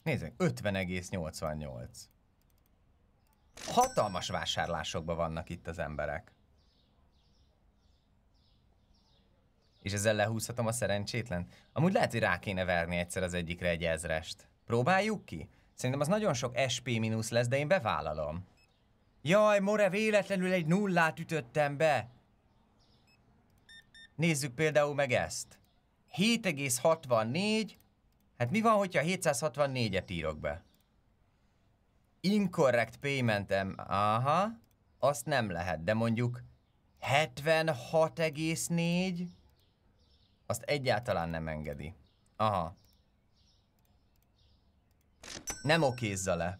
Nézzük, 50,88. Hatalmas vásárlásokban vannak itt az emberek. És ezzel lehúzhatom a szerencsétlen. Amúgy lehet, hogy rá kéne verni egyszer az egyikre egy ezrest. Próbáljuk ki? Szerintem az nagyon sok SP mínusz lesz, de én bevállalom. Jaj, More, véletlenül egy nullát ütöttem be! Nézzük például meg ezt. 7,64 Hát mi van, hogyha 764-et írok be? Incorrect paymentem, aha, azt nem lehet, de mondjuk 76,4, azt egyáltalán nem engedi. Aha. Nem okézza le.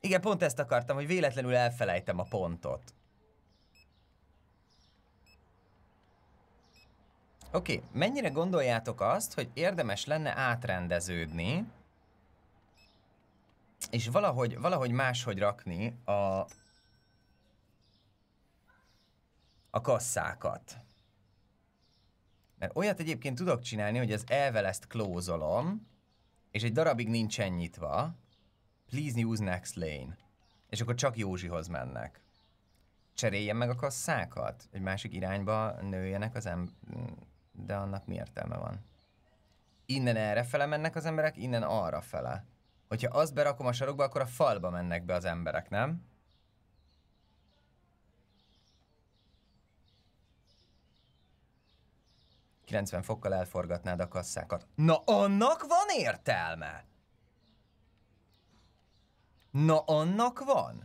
Igen, pont ezt akartam, hogy véletlenül elfelejtem a pontot. Oké, okay, mennyire gondoljátok azt, hogy érdemes lenne átrendeződni, és valahogy, valahogy máshogy rakni a, a kasszákat. Mert olyat egyébként tudok csinálni, hogy az ezt klózolom, és egy darabig nincsen nyitva. Please use next lane. És akkor csak Józsihoz mennek. Cseréljen meg a kasszákat? Egy másik irányba nőjenek az ember de annak mi értelme van? Innen erre fele mennek az emberek, innen arra fele. Hogyha azt berakom a sarokba, akkor a falba mennek be az emberek, nem? Kilencven fokkal elforgatnád a kasszákat. Na annak van értelme! Na annak van!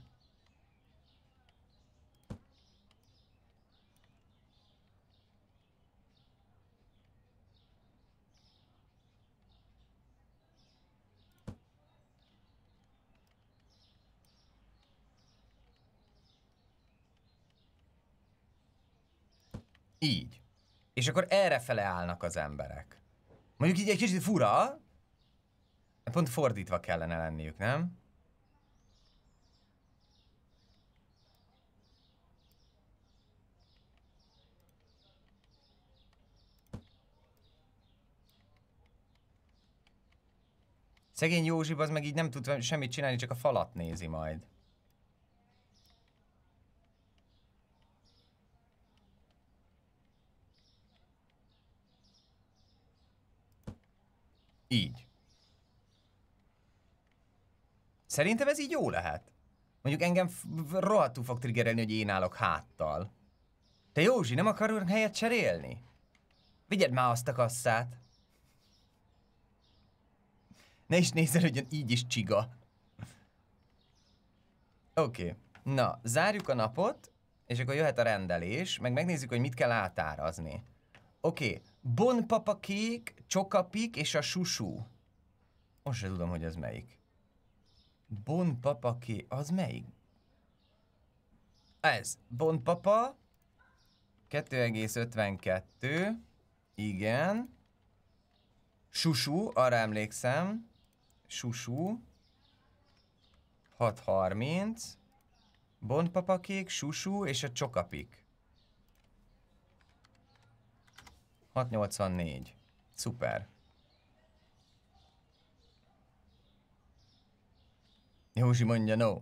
Így. És akkor erre fele állnak az emberek. Mondjuk így egy kicsit fura, pont fordítva kellene lenniük, nem? Szegény Józsi az meg így nem tud semmit csinálni, csak a falat nézi majd. Így. Szerintem ez így jó lehet. Mondjuk engem rohadtul fog triggerelni, hogy én állok háttal. Te Józsi, nem akarunk helyet cserélni? Vigyed már azt a kasszát. Ne is nézel, hogy így is csiga. Oké. Okay. Na, zárjuk a napot, és akkor jöhet a rendelés, meg megnézzük, hogy mit kell átárazni. Oké, okay. Bon Papa Kék, Csokapik és a Susú. Most sem tudom, hogy ez melyik. Bon Papa Kék, az melyik? Ez. Bon Papa, 2,52. Igen. Susú, arra emlékszem. Susú. 6,30. Bon Papa Kék, Susú és a Csokapik. 684. Szuper. Józsi mondja no.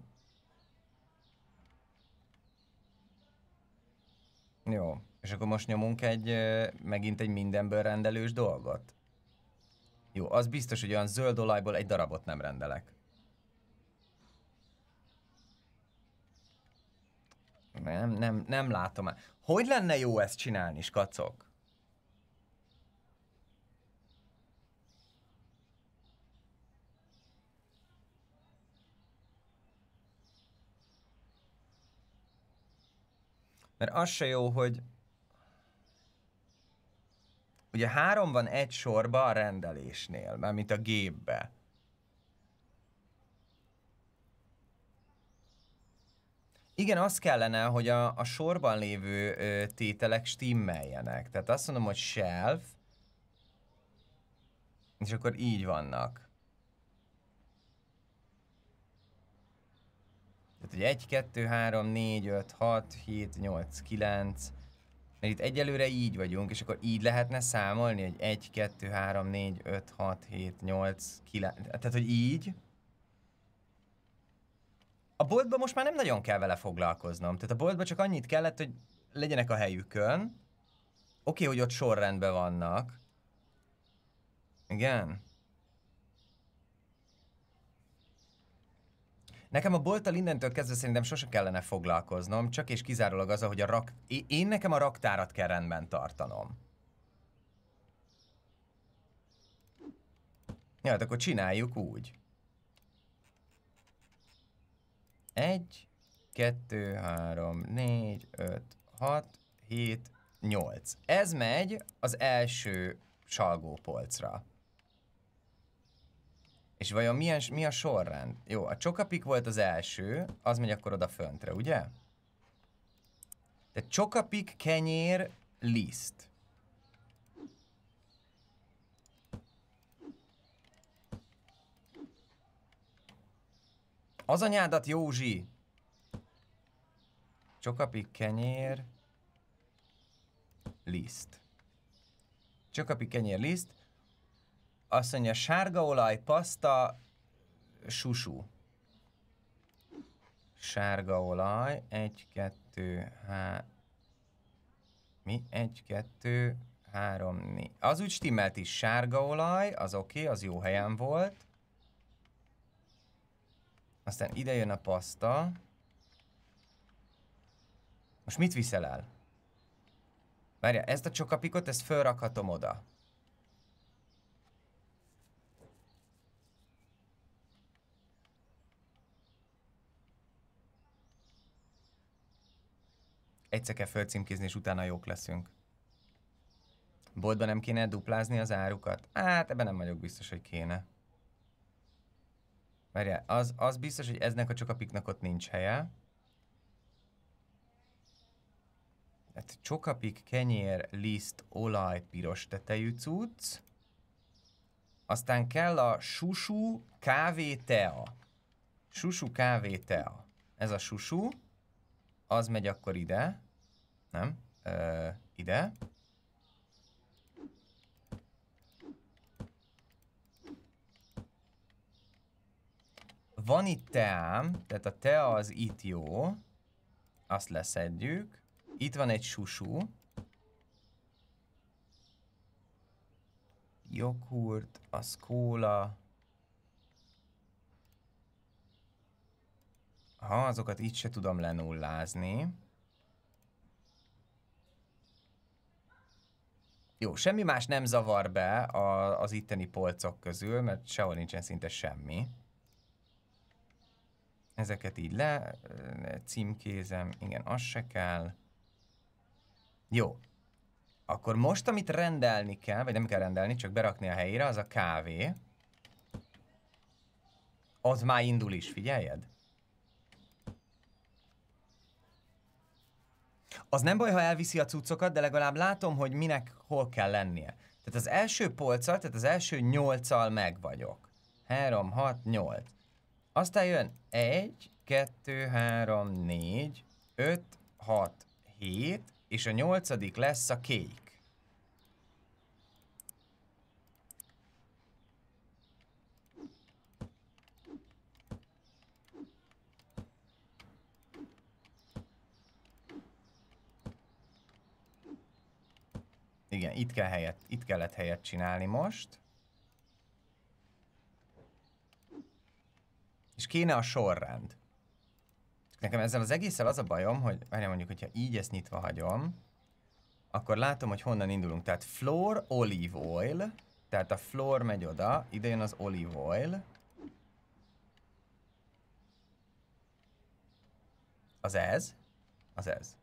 Jó, és akkor most nyomunk egy, megint egy mindenből rendelős dolgot. Jó, az biztos, hogy olyan zöld olajból egy darabot nem rendelek. Nem, nem, nem látom el. Hogy lenne jó ezt csinálni, skacok? Mert az se jó, hogy ugye három van egy sorba a rendelésnél, mármint a gépbe. Igen, az kellene, hogy a, a sorban lévő ö, tételek stimmeljenek. Tehát azt mondom, hogy shelf, és akkor így vannak. Tehát ugye 1, 2, 3, 4, 5, 6, 7, 8, 9, mert itt egyelőre így vagyunk, és akkor így lehetne számolni, hogy 1, 2, 3, 4, 5, 6, 7, 8, 9, tehát hogy így. A boltban most már nem nagyon kell vele foglalkoznom. Tehát a boltban csak annyit kellett, hogy legyenek a helyükön. Oké, okay, hogy ott sorrendben vannak. Igen. Nekem a bolttal innentől kezdve szerintem sose kellene foglalkoznom, csak és kizárólag az, hogy a rak... én nekem a raktárat kell rendben tartanom. Ja, hát akkor csináljuk úgy. Egy, kettő, három, négy, öt, hat, hét, nyolc. Ez megy az első salgópolcra. És vajon milyen, mi a sorrend? Jó, a csokapik volt az első, az megy akkor oda föntre, ugye? Tehát csokapik, kenyér, liszt. Az anyádat, Józsi! Csokapik, kenyér, liszt. Csokapik, kenyér, liszt. Azt mondja, sárga olaj, paszta, susú. Sárga olaj, egy, kettő, há... Mi? Egy, kettő, három, né. Az úgy stimmelt is, sárga olaj, az oké, okay, az jó helyen volt. Aztán ide jön a paszta. Most mit viszel el? Várja, ezt a csokapikot, ezt fölrakhatom oda. Egyszer kell fölcímkézni, és utána jók leszünk. Boltba nem kéne duplázni az árukat? Hát, ebben nem vagyok biztos, hogy kéne. Várjál, az, az biztos, hogy eznek a csokapiknak ott nincs helye. Hát csokapik, kenyér, liszt, olaj, piros tetejű cucc. Aztán kell a susu kávé, tea. Susu kávé, tea. Ez a susu az megy akkor ide, nem, ö, ide. Van itt teám, tehát a te az itt jó, azt leszedjük. Itt van egy susú. Joghurt, az kóla, Ha azokat így se tudom lenullázni. Jó, semmi más nem zavar be a, az itteni polcok közül, mert sehol nincsen szinte semmi. Ezeket így le címkézem, igen, az se kell. Jó. Akkor most, amit rendelni kell, vagy nem kell rendelni, csak berakni a helyére, az a kávé. Az már indul is, figyeljed? Az nem baj, ha elviszi a cuccokat, de legalább látom, hogy minek hol kell lennie. Tehát az első polccal, tehát az első nyolccal meg vagyok. 3, 6, 8. Aztán jön 1, 2, 3, 4, 5, 6, 7, és a nyolcadik lesz a kék. igen, itt, kell helyet, itt kellett helyet csinálni most. És kéne a sorrend. Nekem ezzel az egésszel az a bajom, hogy várjál mondjuk, hogyha így ezt nyitva hagyom, akkor látom, hogy honnan indulunk. Tehát floor, olive oil, tehát a floor megy oda, ide jön az olive oil, az ez, az ez.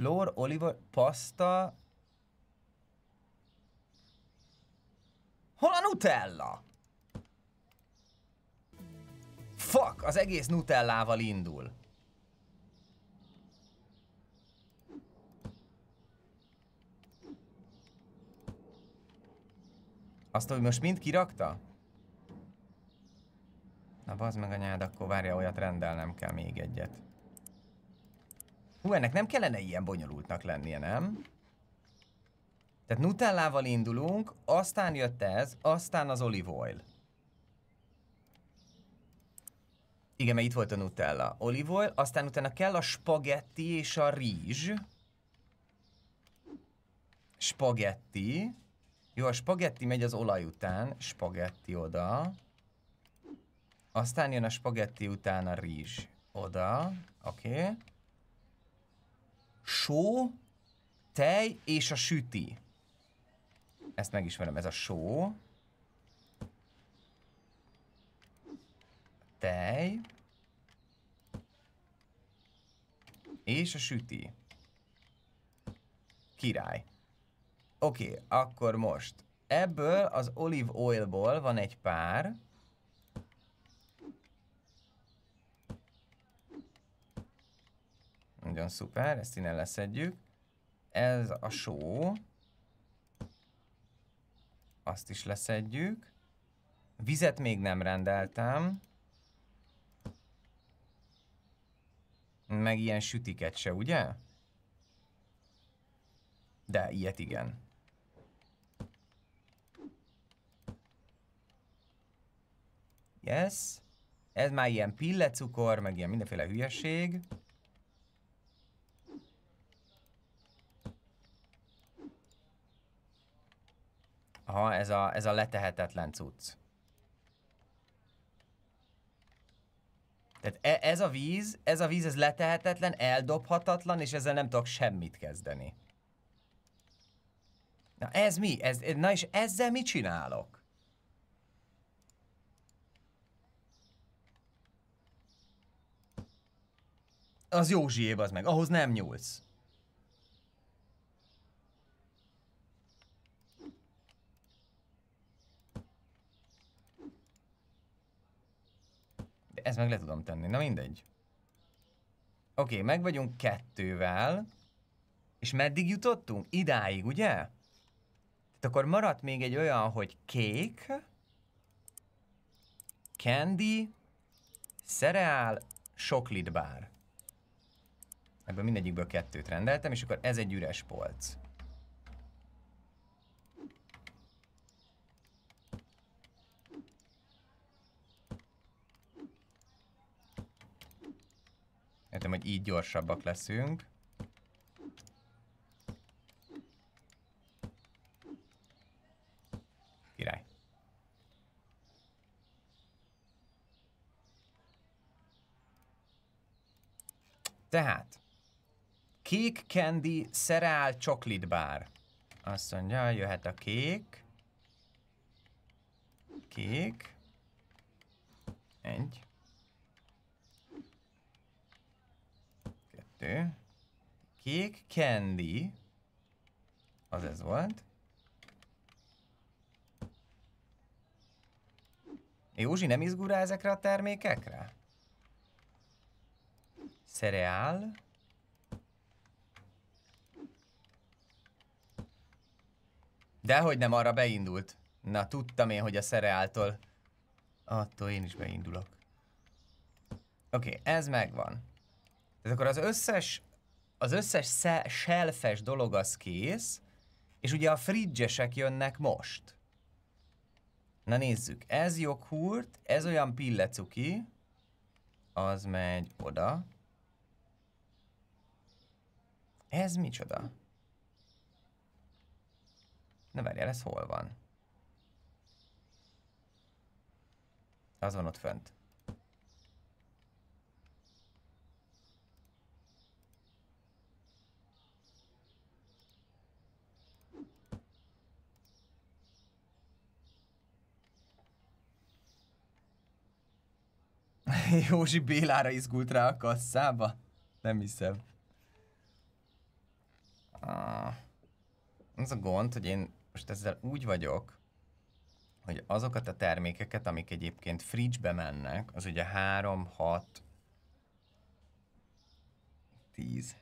Flor, Oliver pasta... Hol a Nutella? Fuck, az egész Nutellával indul. Azt, hogy most mind kirakta? Na, bazd meg anyád, akkor várja, olyat rendelnem kell még egyet. Hú, ennek nem kellene ilyen bonyolultnak lennie, nem? Tehát nutellával indulunk, aztán jött ez, aztán az olive oil. Igen, mert itt volt a nutella. Olive oil, aztán utána kell a spagetti és a rizs. Spagetti. Jó, a spagetti megy az olaj után. Spagetti oda. Aztán jön a spagetti után a rizs. Oda. Oké. Okay só, tej és a süti. Ezt megismerem, ez a só. Tej. És a süti. Király. Oké, okay, akkor most. Ebből az olive oilból van egy pár. Nagyon szuper, ezt innen leszedjük. Ez a só. Azt is leszedjük. Vizet még nem rendeltem. Meg ilyen sütiket se, ugye? De ilyet igen. Yes. Ez már ilyen pillecukor, meg ilyen mindenféle hülyeség. Aha, ez a, ez a letehetetlen cucc. Tehát e, ez a víz, ez a víz, ez letehetetlen, eldobhatatlan, és ezzel nem tudok semmit kezdeni. Na ez mi? Ez, na és ezzel mit csinálok? Az Józsiéb az meg, ahhoz nem nyúlsz. Ezt meg le tudom tenni, na mindegy. Oké, okay, meg vagyunk kettővel. És meddig jutottunk? Idáig, ugye? Tehát akkor maradt még egy olyan, hogy kék, candy, szereál, soklitbár. Ebből mindegyikből kettőt rendeltem, és akkor ez egy üres polc. Értem, hogy így gyorsabbak leszünk. Király. Tehát. Kék Candy Szerál Chocolate Bar. Azt mondja, jöhet a kék. Kék. Egy. kettő. Kék candy. Az ez volt. Józsi nem izgul rá ezekre a termékekre? Cereál. Dehogy nem arra beindult. Na, tudtam én, hogy a szereáltól. Attól én is beindulok. Oké, okay, ez megvan. Tehát akkor az összes, az összes selfes dolog az kész, és ugye a fridgesek jönnek most. Na nézzük, ez joghurt, ez olyan pillecuki, az megy oda. Ez micsoda? ne várjál, ez hol van? Az van ott fönt. *laughs* Józsi Bélára izgult rá a kasszába? Nem hiszem. az a gond, hogy én most ezzel úgy vagyok, hogy azokat a termékeket, amik egyébként fridge-be mennek, az ugye 3, 6, 10,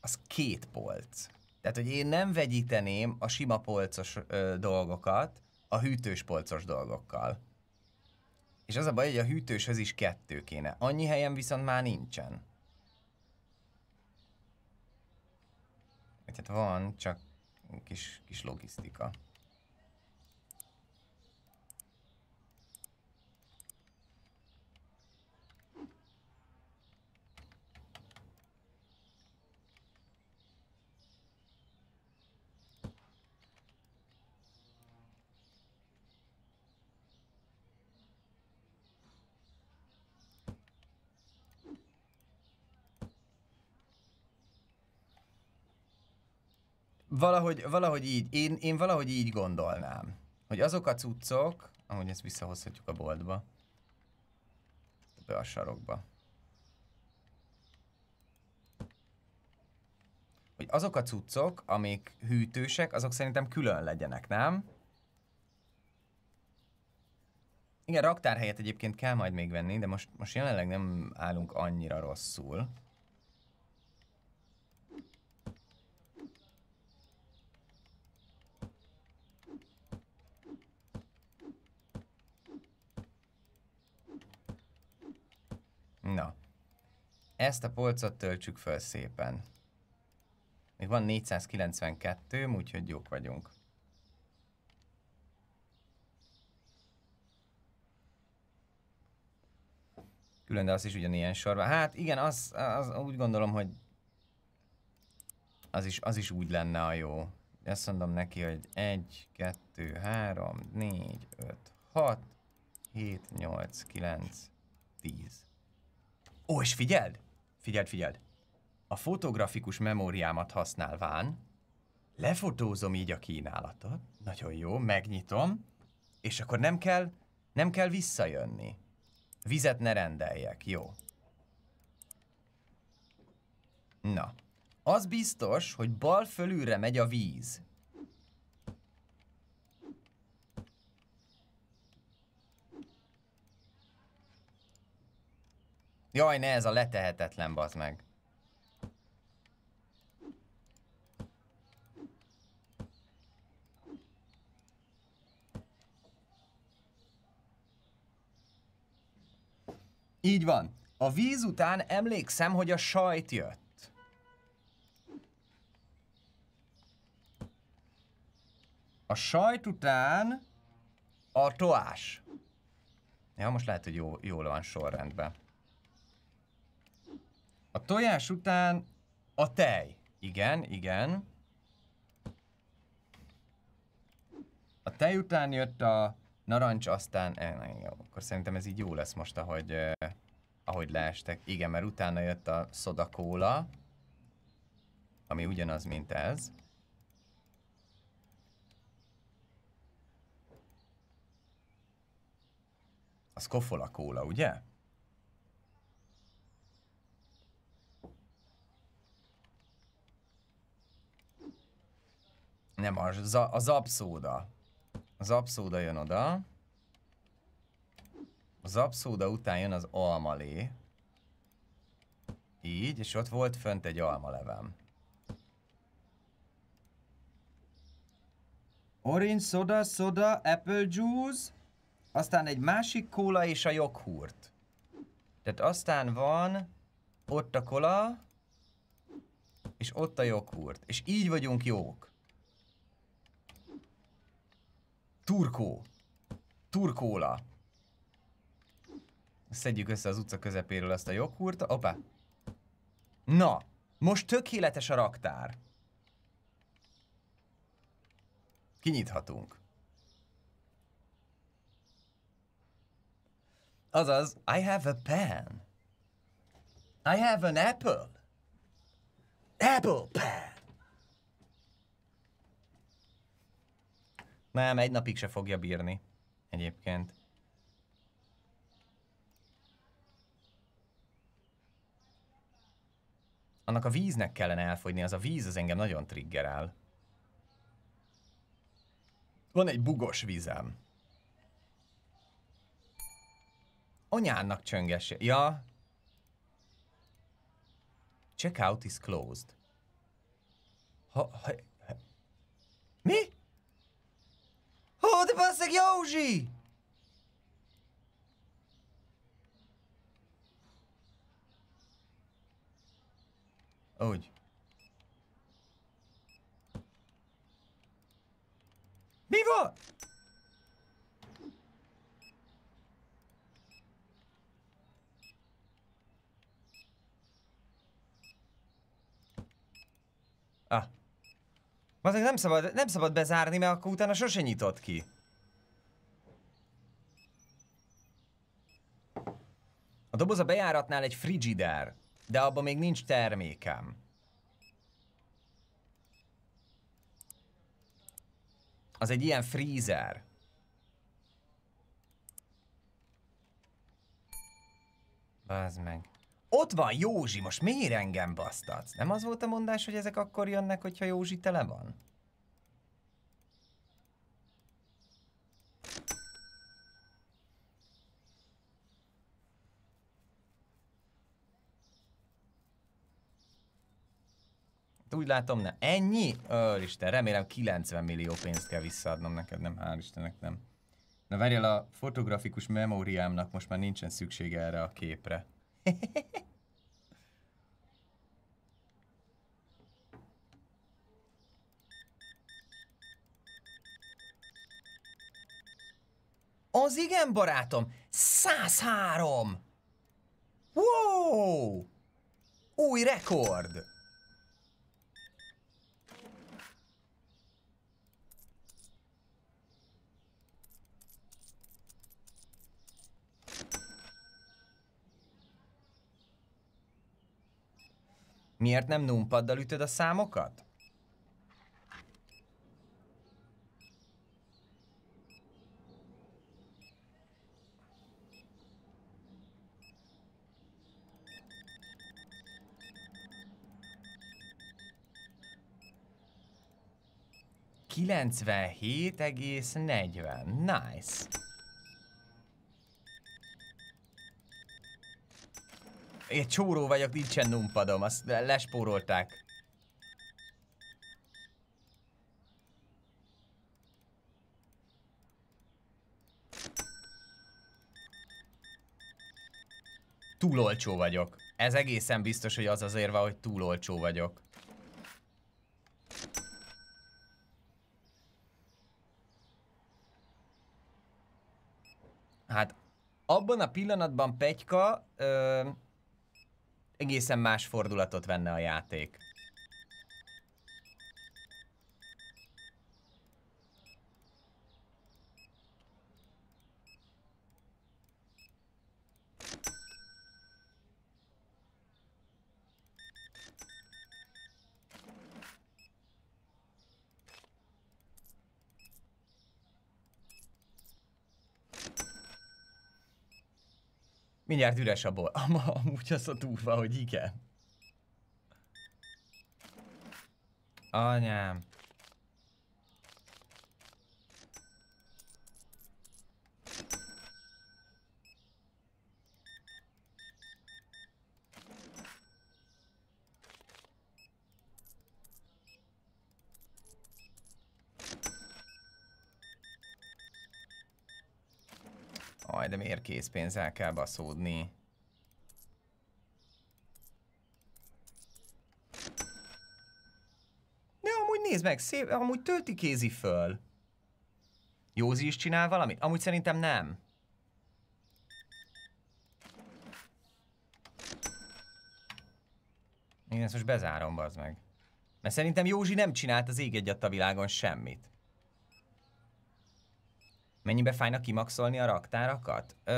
az két polc. Tehát, hogy én nem vegyíteném a sima polcos ö, dolgokat a hűtős polcos dolgokkal. És az a baj, hogy a hűtőshöz is kettő kéne. Annyi helyen viszont már nincsen. Hát van, csak kis, kis logisztika. Valahogy, valahogy így, én, én valahogy így gondolnám, hogy azok a cuccok, ahogy ezt visszahozhatjuk a boltba, be a sarokba. Hogy azok a cuccok, amik hűtősek, azok szerintem külön legyenek, nem? Igen, raktárhelyet egyébként kell majd még venni, de most, most jelenleg nem állunk annyira rosszul. Ezt a polcot töltsük föl szépen. Még van 492, úgyhogy jók vagyunk. Külön, de az is ugyanilyen sorban. Hát igen, az, az úgy gondolom, hogy az is, az is úgy lenne a jó. Azt mondom neki, hogy 1, 2, 3, 4, 5, 6, 7, 8, 9, 10. Ó, és figyeld! Figyeld, figyeld. A fotografikus memóriámat használván lefotózom így a kínálatot. Nagyon jó, megnyitom. És akkor nem kell, nem kell visszajönni. Vizet ne rendeljek, jó. Na, az biztos, hogy bal fölülre megy a víz. Jaj, ne ez a letehetetlen, bazd meg. Így van. A víz után emlékszem, hogy a sajt jött. A sajt után a toás. Ja, most lehet, hogy jó, jól van sorrendben. A tojás után a tej. Igen, igen. A tej után jött a narancs, aztán... Eh, jó, akkor szerintem ez így jó lesz most, ahogy, eh, ahogy leestek. Igen, mert utána jött a szodakóla, ami ugyanaz, mint ez. Az kofola kóla, ugye? Nem, a, a zapszóda. A zapszóda jön oda. A zapszóda után jön az almalé. Így, és ott volt fönt egy almalevem. Orange soda, soda, apple juice, aztán egy másik kóla és a joghurt. Tehát aztán van ott a kola, és ott a joghurt. És így vagyunk jók. Turkó. Turkóla. Szedjük össze az utca közepéről azt a joghurt. Opa. Na, most tökéletes a raktár. Kinyithatunk. Azaz, I have a pen. I have an apple. Apple pen. Nem, egy napig se fogja bírni. Egyébként. Annak a víznek kellene elfogyni, az a víz az engem nagyon triggerál. Van egy bugos vízem. Anyának csöngesse. Ja. Checkout is closed. Ha, ha, ha. Mi? Onde você hoje? Onde? Vivo! Bazeg nem szabad, nem szabad bezárni, mert akkor utána sose nyitott ki. A doboz a bejáratnál egy frigider, de abban még nincs termékem. Az egy ilyen freezer. Bazd meg. Ott van Józsi, most miért engem basztatsz? Nem az volt a mondás, hogy ezek akkor jönnek, hogyha Józsi tele van? Hát úgy látom, nem. Ennyi? Isten, remélem 90 millió pénzt kell visszaadnom neked, nem, hál' Istennek nem. Na várjál, a fotografikus memóriámnak most már nincsen szüksége erre a képre. Az igen, barátom! 103! Wow! Új rekord! Miért nem numpaddal ütöd a számokat? Kilencvenhét egész negyven. Nice. Én csóró vagyok, nincsen numpadom, azt lespórolták. Túl olcsó vagyok. Ez egészen biztos, hogy az azért van, hogy túl olcsó vagyok. Hát abban a pillanatban Petyka ö, egészen más fordulatot venne a játék. Mindjárt üres a bol. amúgy az a túlva, hogy igen. Anyám. Jaj, de miért készpénzzel kell baszódni? De amúgy nézd meg, szép, amúgy tölti kézi föl. Józi is csinál valamit? Amúgy szerintem nem. Én ezt most bezárom, bazd meg. Mert szerintem Józsi nem csinált az ég egyet a világon semmit. Mennyibe fájna kimaxolni a raktárakat? Ö,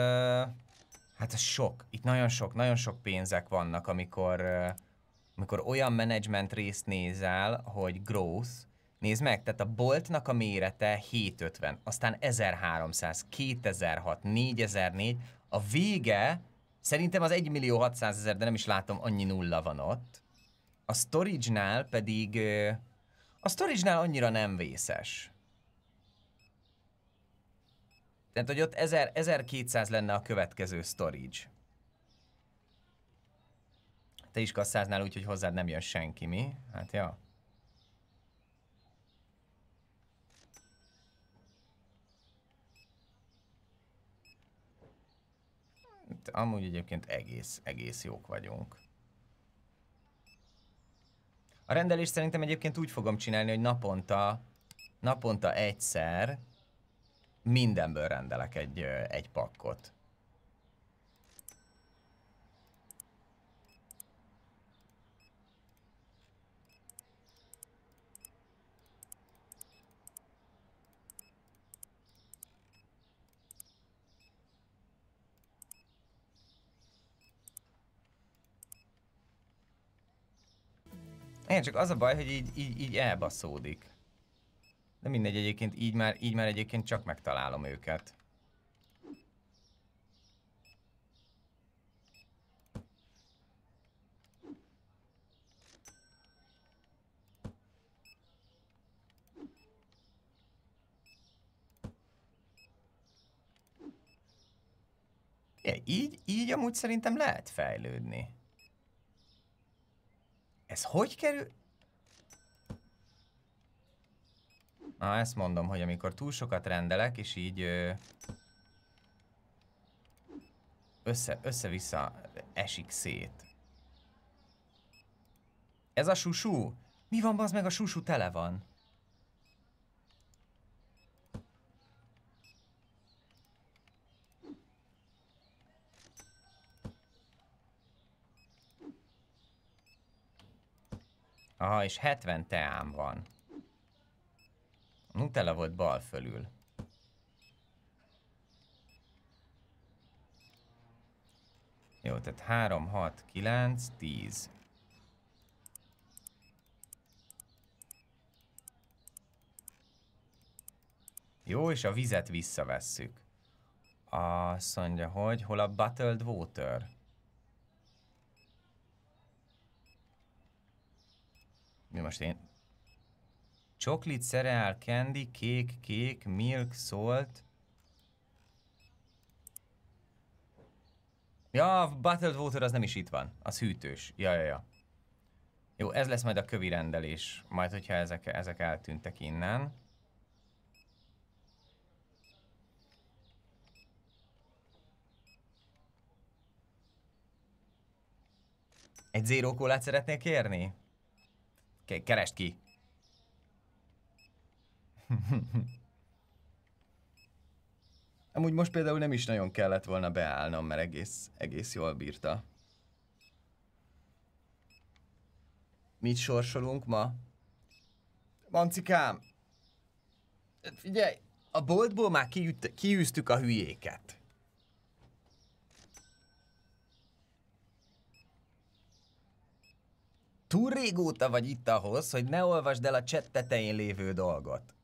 hát ez sok. Itt nagyon sok, nagyon sok pénzek vannak, amikor, amikor olyan menedzsment részt nézel, hogy growth, Nézd meg, tehát a boltnak a mérete 750, aztán 1300, 2006, 4004, a vége szerintem az 1 millió 600 ezer, de nem is látom, annyi nulla van ott. A storage-nál pedig, a storage-nál annyira nem vészes. Tehát, hogy ott 1000, 1200 lenne a következő storage. Te is kasszáznál úgy, hogy hozzád nem jön senki, mi? Hát ja. Hát, amúgy egyébként egész, egész jók vagyunk. A rendelést szerintem egyébként úgy fogom csinálni, hogy naponta, naponta egyszer mindenből rendelek egy, egy pakkot. Én csak az a baj, hogy így, így, így elbaszódik. De mindegy egyébként, így már, így már egyébként csak megtalálom őket. Ja, e, így, így amúgy szerintem lehet fejlődni. Ez hogy kerül? Na, ezt mondom, hogy amikor túl sokat rendelek, és így össze össze, össze esik szét. Ez a susú? Mi van, az meg a susú tele van? Aha, és 70 teám van. A hm, Nutella volt bal fölül. Jó, tehát 3, 6, 9, 10. Jó, és a vizet visszavesszük. Azt mondja, hogy hol a bottled water? Mi most én Csoklit, szereál, candy, kék, kék, milk, salt. Ja, bottled Water az nem is itt van. Az hűtős. Ja, ja, ja. Jó, ez lesz majd a kövi rendelés. Majd, hogyha ezek, ezek eltűntek innen. Egy zéró kólát szeretnél kérni? Keresd ki. *laughs* Amúgy most például nem is nagyon kellett volna beállnom, mert egész, egész jól bírta. Mit sorsolunk ma? Mancikám! Figyelj, a boltból már kiüt, kiűztük a hülyéket. Túl régóta vagy itt ahhoz, hogy ne olvasd el a csettetején lévő dolgot.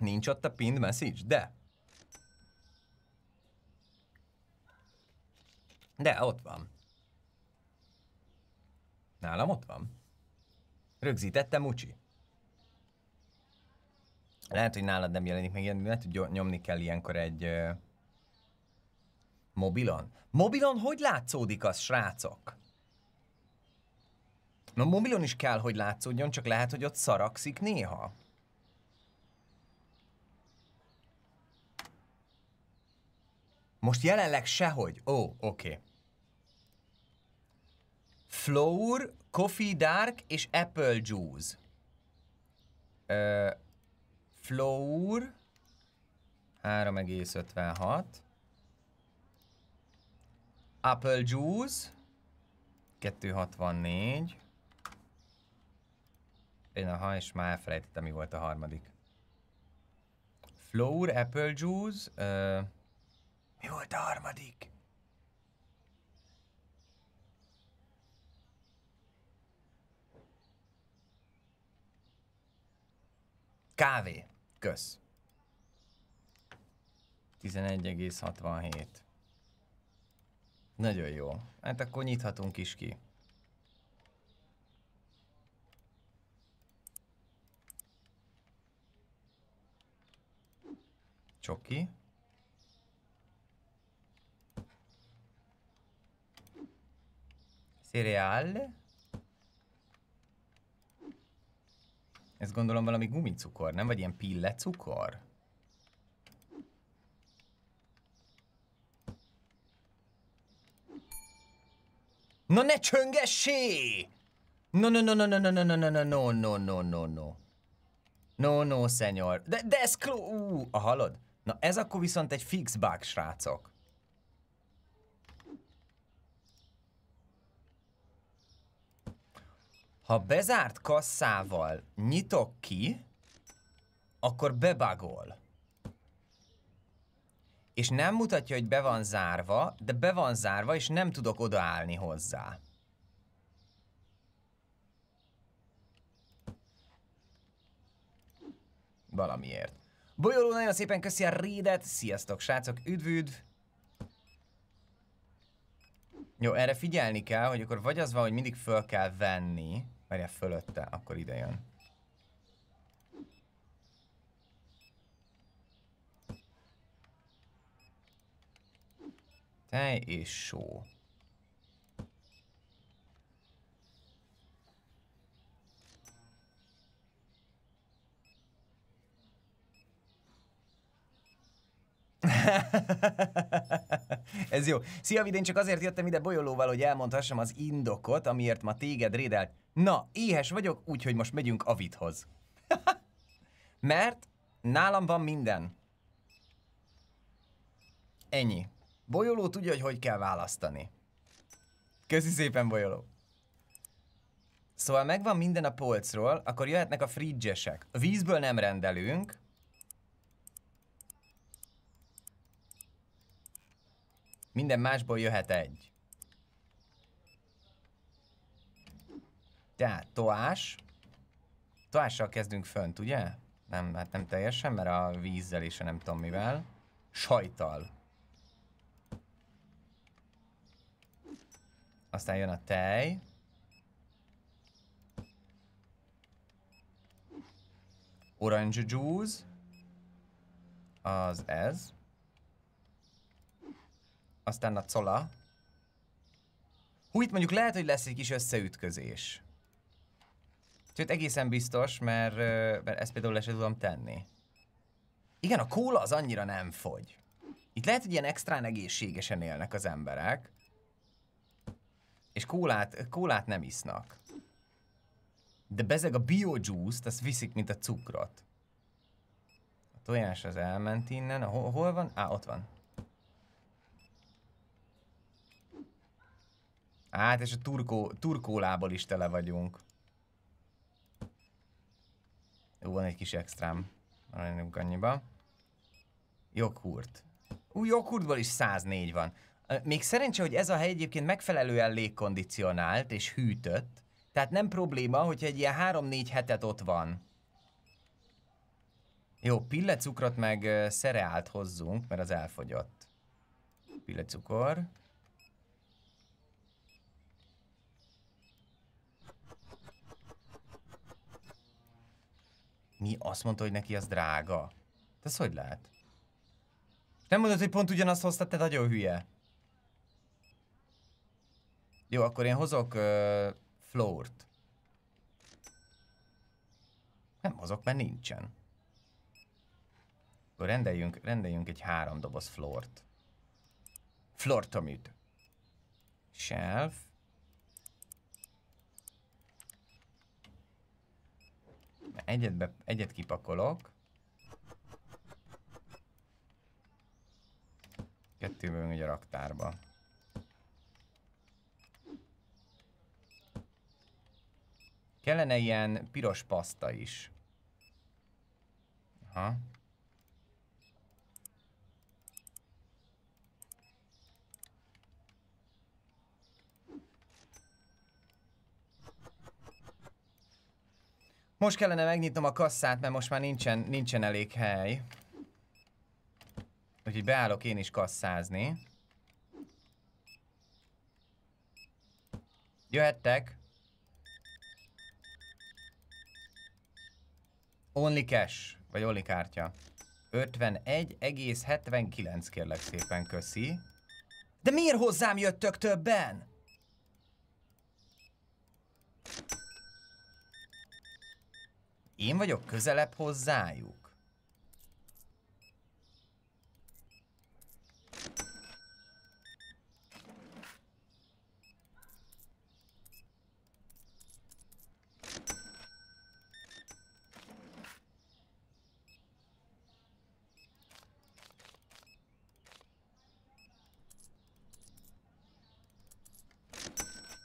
Nincs ott a pinned message? De! De, ott van. Nálam ott van. Rögzítettem, Mucsi. Lehet, hogy nálad nem jelenik meg ilyen, lehet, hogy nyomni kell ilyenkor egy... Uh, mobilon. Mobilon hogy látszódik az, srácok? Na, mobilon is kell, hogy látszódjon, csak lehet, hogy ott szarakszik néha. Most jelenleg sehogy. Ó, oh, oké. Okay. Flour, Coffee Dark és Apple Juice. Ö, flour 3,56 Apple Juice 264 Én a ha és már elfelejtettem, mi volt a harmadik. Flour, Apple Juice, ö, mi volt a harmadik? Kávé. Kösz. 11,67. Nagyon jó. Hát akkor nyithatunk is ki. Csoki. Cereal. Ez gondolom valami gumicukor, nem? Vagy ilyen pillecukor? Na ne csöngessé! No, no, no, no, no, no, no, no, no, no, no, no, no, no. No, no, no, De, de no, no, no, a halod? Na ez akkor viszont egy no, no, srácok. Ha bezárt kasszával nyitok ki, akkor bebagol. És nem mutatja, hogy be van zárva, de be van zárva, és nem tudok odaállni hozzá. Valamiért. Bolyoló, nagyon szépen köszi a rédet. Sziasztok, srácok, üdv, üdv. Jó, erre figyelni kell, hogy akkor vagy az van, hogy mindig föl kell venni, Várja, fölötte, akkor ide jön. Tej és só. *laughs* Ez jó. Szia, Vid, én csak azért jöttem ide bolyolóval, hogy elmondhassam az indokot, amiért ma téged rédelt. Na, éhes vagyok, úgyhogy most megyünk a vidhoz. *laughs* Mert nálam van minden. Ennyi. Bolyoló tudja, hogy hogy kell választani. Köszi szépen, Bolyoló. Szóval megvan minden a polcról, akkor jöhetnek a fridgesek. Vízből nem rendelünk, Minden másból jöhet egy. Tehát toás. Toással kezdünk fönt, ugye? Nem, hát nem teljesen, mert a vízzel és a nem tudom mivel. Sajtal. Aztán jön a tej. Orange juice. Az ez aztán a Cola. Hú, itt mondjuk lehet, hogy lesz egy kis összeütközés. Sőt, egészen biztos, mert, mert ezt például le tudom tenni. Igen, a kóla az annyira nem fogy. Itt lehet, hogy ilyen extrán egészségesen élnek az emberek. És kólát, kólát nem isznak. De bezeg a biojuice-t, azt viszik, mint a cukrot. A tojás az elment innen. Hol, hol van? Á, ott van. Hát, és a turkó, turkólából is tele vagyunk. Jó, van egy kis extrám. Maradjunk annyiba. Joghurt. Új, joghurtból is 104 van. Még szerencse, hogy ez a hely egyébként megfelelően légkondicionált és hűtött, tehát nem probléma, hogyha egy ilyen 3-4 hetet ott van. Jó, pillecukrot meg szereált hozzunk, mert az elfogyott. Pillecukor. Mi? Azt mondta, hogy neki az drága. De ez hogy lehet? Nem mondod, hogy pont ugyanazt hoztad, te nagyon hülye. Jó, akkor én hozok uh, flórt. Nem hozok, mert nincsen. Akkor rendeljünk, rendeljünk egy három doboz flórt. Flortomüt. Shelf. Egyet, be, egyet kipakolok. Kettőből megy a raktárba. Kellene ilyen piros paszta is. Aha. Most kellene megnyitnom a kasszát, mert most már nincsen, nincsen elég hely. Úgyhogy beállok én is kasszázni. Jöhettek. Only cash, vagy only kártya. 51,79 kérlek szépen, köszi. De miért hozzám jöttök többen? Én vagyok közelebb hozzájuk.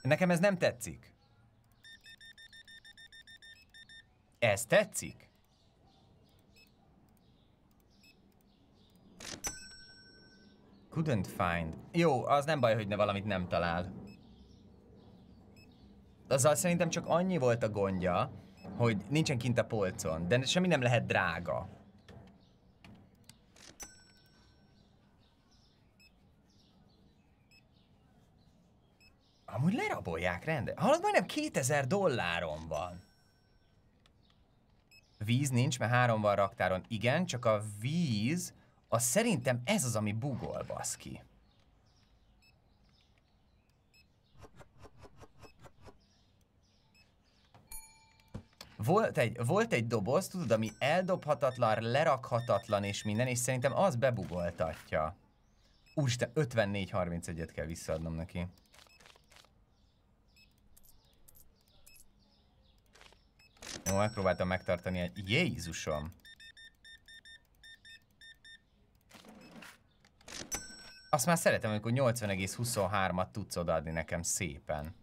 Nekem ez nem tetszik. Ez tetszik? Couldn't find. Jó, az nem baj, hogy ne valamit nem talál. Azzal szerintem csak annyi volt a gondja, hogy nincsen kint a polcon, de semmi nem lehet drága. Amúgy lerabolják rende. Hallod, majdnem 2000 dolláron van. Víz nincs, mert három van raktáron. Igen, csak a víz, az szerintem ez az, ami bugol, baszki. Volt egy, volt egy doboz, tudod, ami eldobhatatlan, lerakhatatlan és minden, és szerintem az bebugoltatja. Úristen, 54-31-et kell visszaadnom neki. Ó, megpróbáltam megtartani egy... Jézusom! Azt már szeretem, amikor 80,23-at tudsz odaadni nekem szépen.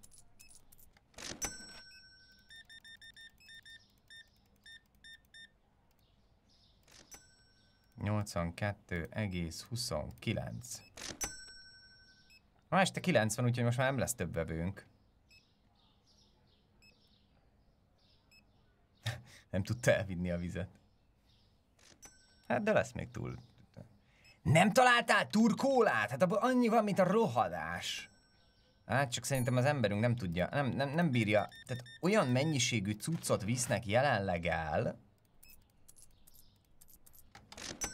Nyolcvankettő egész huszonkilenc. Ma este 90, úgyhogy most már nem lesz több webünk. nem tudta elvinni a vizet. Hát de lesz még túl. Nem találtál turkólát? Hát abban annyi van, mint a rohadás. Hát csak szerintem az emberünk nem tudja, nem, nem, nem bírja. Tehát olyan mennyiségű cuccot visznek jelenleg el,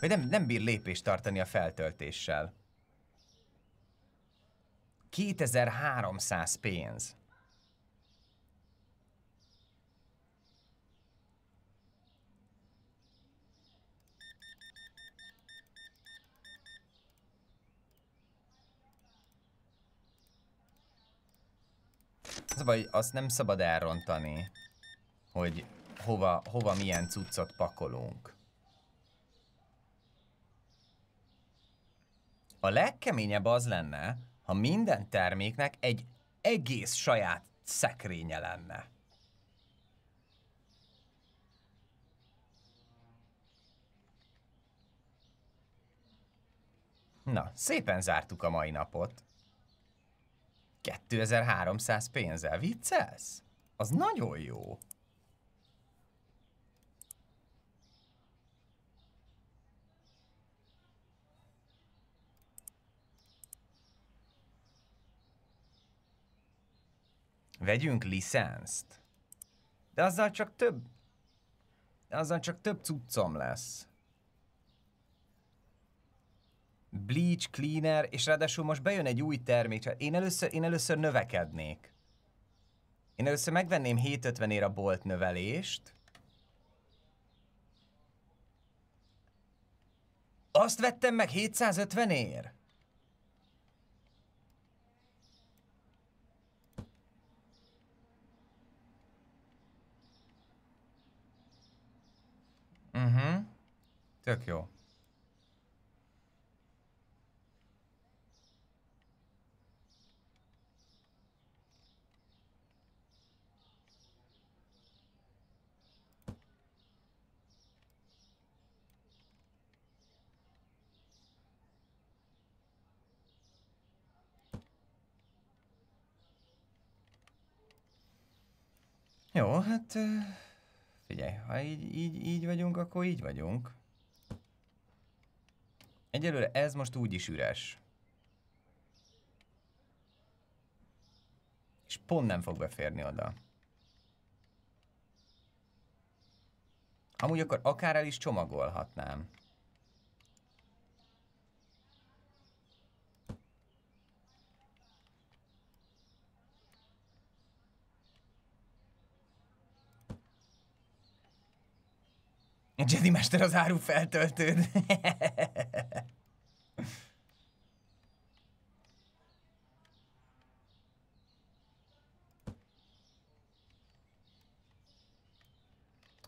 hogy nem, nem bír lépést tartani a feltöltéssel. 2300 pénz. az vagy szóval, azt nem szabad elrontani, hogy hova, hova milyen cuccot pakolunk. A legkeményebb az lenne, ha minden terméknek egy egész saját szekrénye lenne. Na, szépen zártuk a mai napot. 2300 pénzzel viccelsz? Az nagyon jó. Vegyünk licenszt. De azzal csak több... De azzal csak több cuccom lesz bleach, cleaner, és ráadásul most bejön egy új termék. Én először, én először növekednék. Én először megvenném 750 ér a bolt növelést. Azt vettem meg 750 ér? Mhm. Uh -huh. Tök jó. Jó, hát figyelj, ha így, így, így vagyunk, akkor így vagyunk. Egyelőre ez most úgy is üres. És pont nem fog beférni oda. Amúgy akkor akár el is csomagolhatnám. A Jedi Mester az áru feltöltőd. *laughs*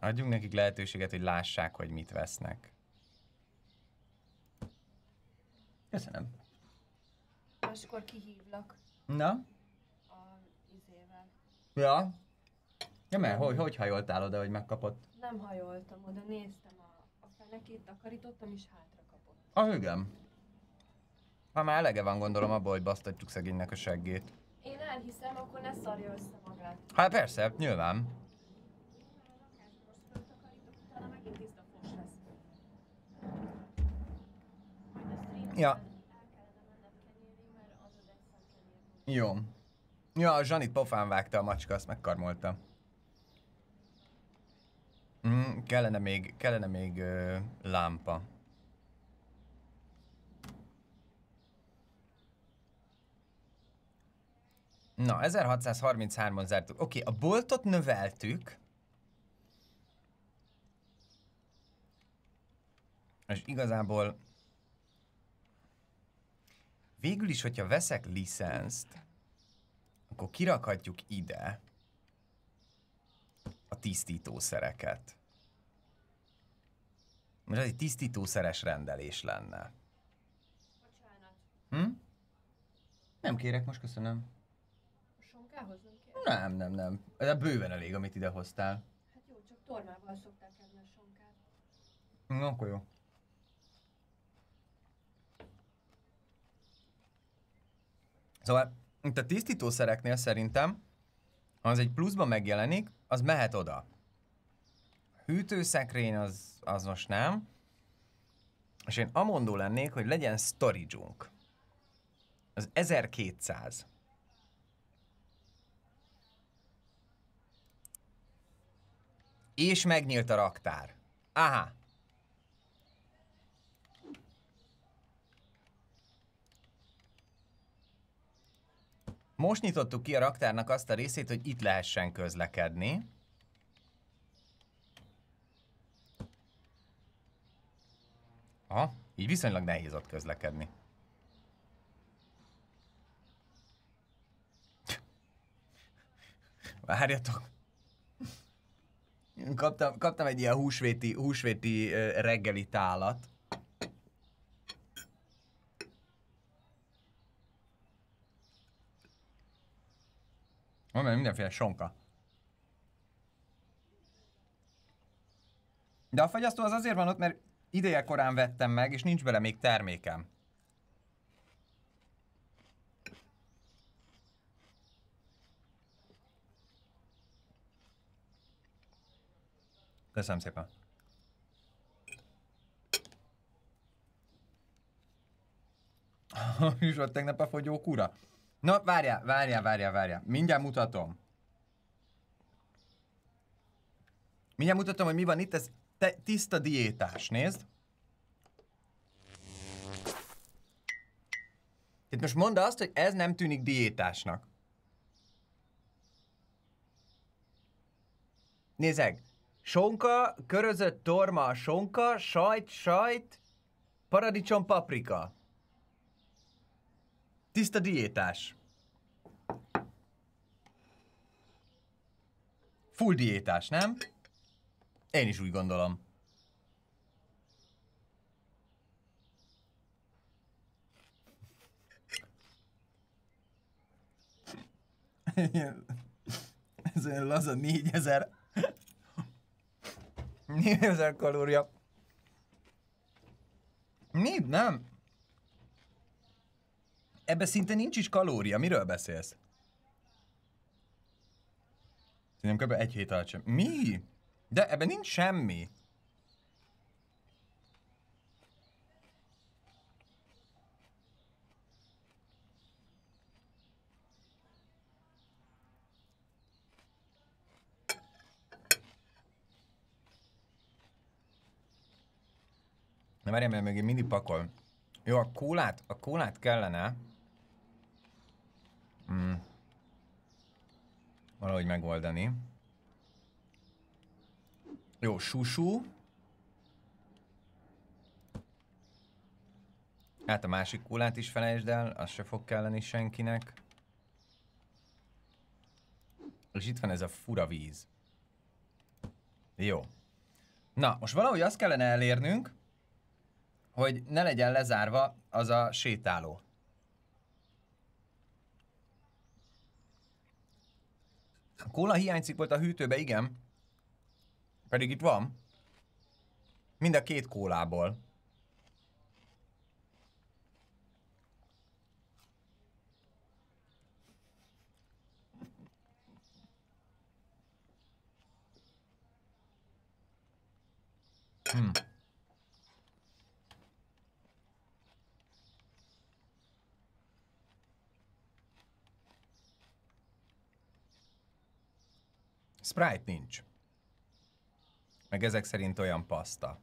Adjunk nekik lehetőséget, hogy lássák, hogy mit vesznek. Köszönöm. És akkor kihívlak. Na? A izével. Ja? Ja, mert hogy, hogy hajoltál oda, hogy megkapott? Nem hajoltam oda, néztem a, a fenekét, takarítottam és hátra kapott. Ah, igen. Ha már elege van gondolom abból, hogy basztatjuk szegénynek a seggét. Én elhiszem, akkor ne szarja össze magát. Hát persze, nyilván. Ja. Jó. Ja, a Zsanit pofán vágta a macska, azt megkarmolta. Mm, kellene még, kellene még ö, lámpa. Na, 1633-on zártuk. Oké, okay, a boltot növeltük. És igazából végül is, hogyha veszek licenszt, akkor kirakhatjuk ide a tisztítószereket. Most ez egy tisztítószeres rendelés lenne. Bocsánat. Hm? Nem kérek, most köszönöm. A sonkához nem kérek? Nem, nem, nem. De bőven elég, amit ide hoztál. Hát jó, csak tormával szokták enni a sonkát. Na, akkor jó. Szóval itt a tisztítószereknél szerintem az egy pluszban megjelenik, az mehet oda. Hűtőszekrény az, az most nem. És én amondó lennék, hogy legyen storage -unk. Az 1200. És megnyílt a raktár. Aha, Most nyitottuk ki a raktárnak azt a részét, hogy itt lehessen közlekedni. Aha, így viszonylag nehéz ott közlekedni. Várjatok. Kaptam, kaptam egy ilyen húsvéti, húsvéti reggeli tálat. Van benne mindenféle sonka. De a fagyasztó az azért van ott, mert ideje korán vettem meg, és nincs bele még termékem. Köszönöm szépen. És *laughs* ott tegnap a fogyókúra. Na, várjál, várjál, várjál, várjál. Mindjárt mutatom. Mindjárt mutatom, hogy mi van itt. Ez te, tiszta diétás. Nézd. Tehát most mondd azt, hogy ez nem tűnik diétásnak. Nézeg. Sonka, körözött torma, sonka, sajt, sajt, paradicsom, paprika. Tiszta diétás. Full diétás, nem? Én is úgy gondolom. Ez olyan laza 4000 4000 kalória. Négy, nem? ebbe szinte nincs is kalória. Miről beszélsz? Szerintem kb. egy hét alatt sem. Mi? De ebben nincs semmi. Na várjál, mert még én mindig pakol. Jó, a kólát, a kólát kellene mm, valahogy megoldani. Jó, susú. Hát a másik kulát is felejtsd el, az se fog kelleni senkinek. És itt van ez a fura víz. Jó. Na, most valahogy azt kellene elérnünk, hogy ne legyen lezárva az a sétáló. Kóla hiányzik volt a hűtőbe, igen. Pedig itt van. Mind a két kólából. Hmm. Sprite nincs. Meg ezek szerint olyan paszta.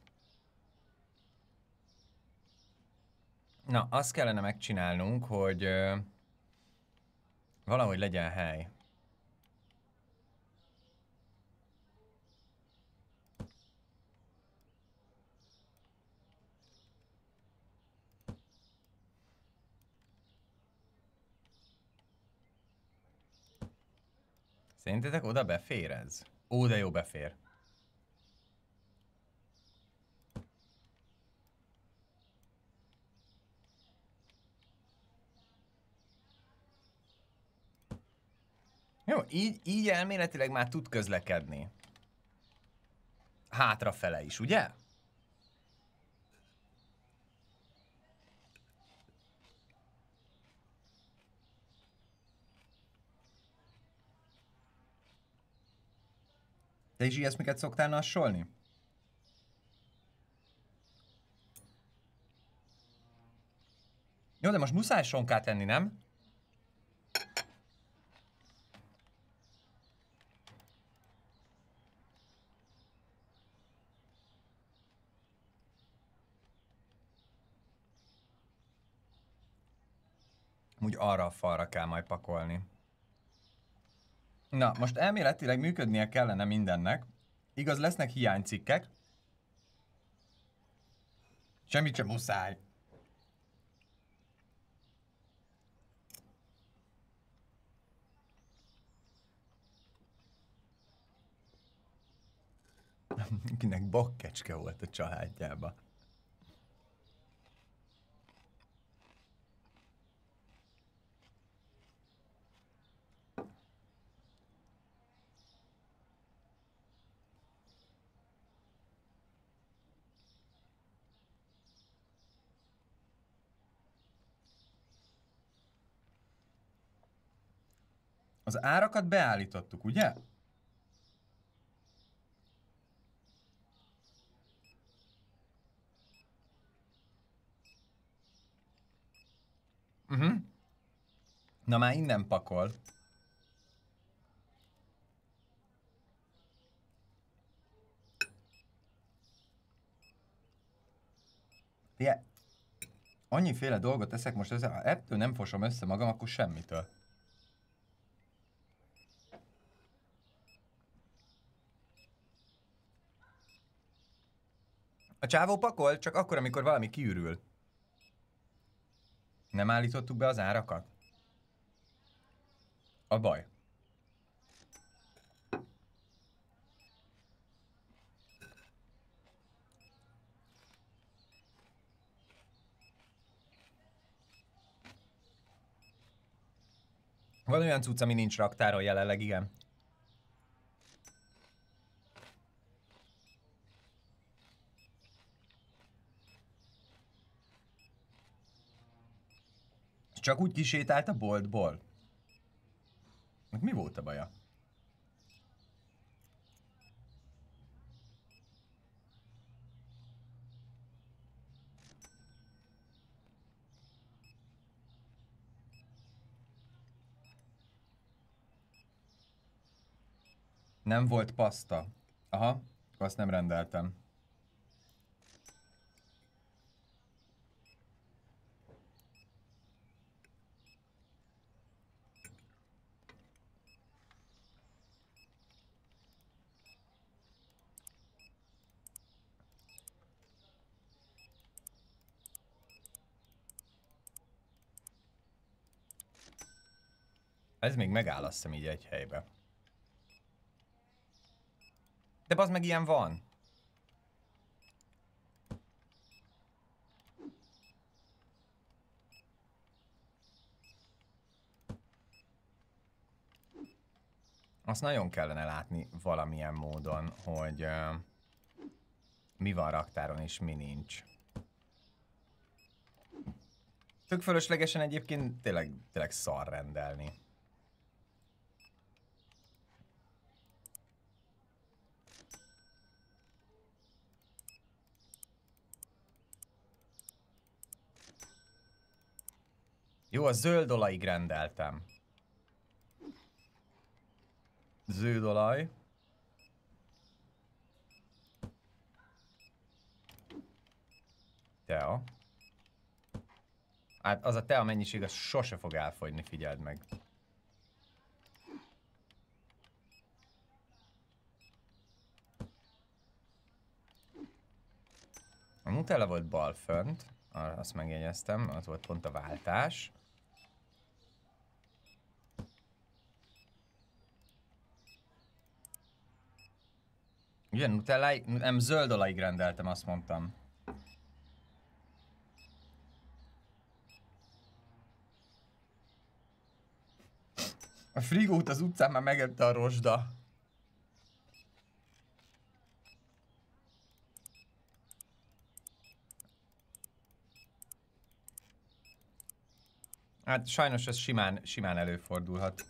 Na, azt kellene megcsinálnunk, hogy ö, valahogy legyen hely. Szerintetek oda befér ez? Ó, de jó befér. Jó, így, így elméletileg már tud közlekedni. Hátrafele is, ugye? Te is ilyesmiket szoktál nassolni? Jó, de most muszáj sonkát enni, nem? Úgy arra a falra kell majd pakolni. Na, most elméletileg működnie kellene mindennek. Igaz, lesznek hiánycikkek. Semmit sem muszáj. *laughs* Kinek bakkecske volt a családjába. Az árakat beállítottuk, ugye? Uh-huh. Na már innen pakol. yeah. annyiféle dolgot teszek most össze, ha ettől nem fosom össze magam, akkor semmitől. A csávó pakol csak akkor, amikor valami kiürül. Nem állítottuk be az árakat? A baj. Van olyan cucc, ami nincs raktáról jelenleg, igen. Csak úgy kisétált a boltból. Mi volt a baja? Nem volt paszta. Aha, azt nem rendeltem. Ez még megáll, azt hiszem, így egy helybe. De az meg ilyen van. Azt nagyon kellene látni valamilyen módon, hogy uh, mi van raktáron és mi nincs. Tök fölöslegesen egyébként tényleg, tényleg szar rendelni. Jó, a zöld olajig rendeltem. Zöld olaj. Tea. Hát az a tea mennyiség, az sose fog elfogyni, figyeld meg. A Nutella volt bal fönt, azt megjegyeztem, az volt pont a váltás. Igen, nutella nem, zöld olajig rendeltem, azt mondtam. A frigót az utcán már megette a rozsda. Hát sajnos ez simán, simán előfordulhat.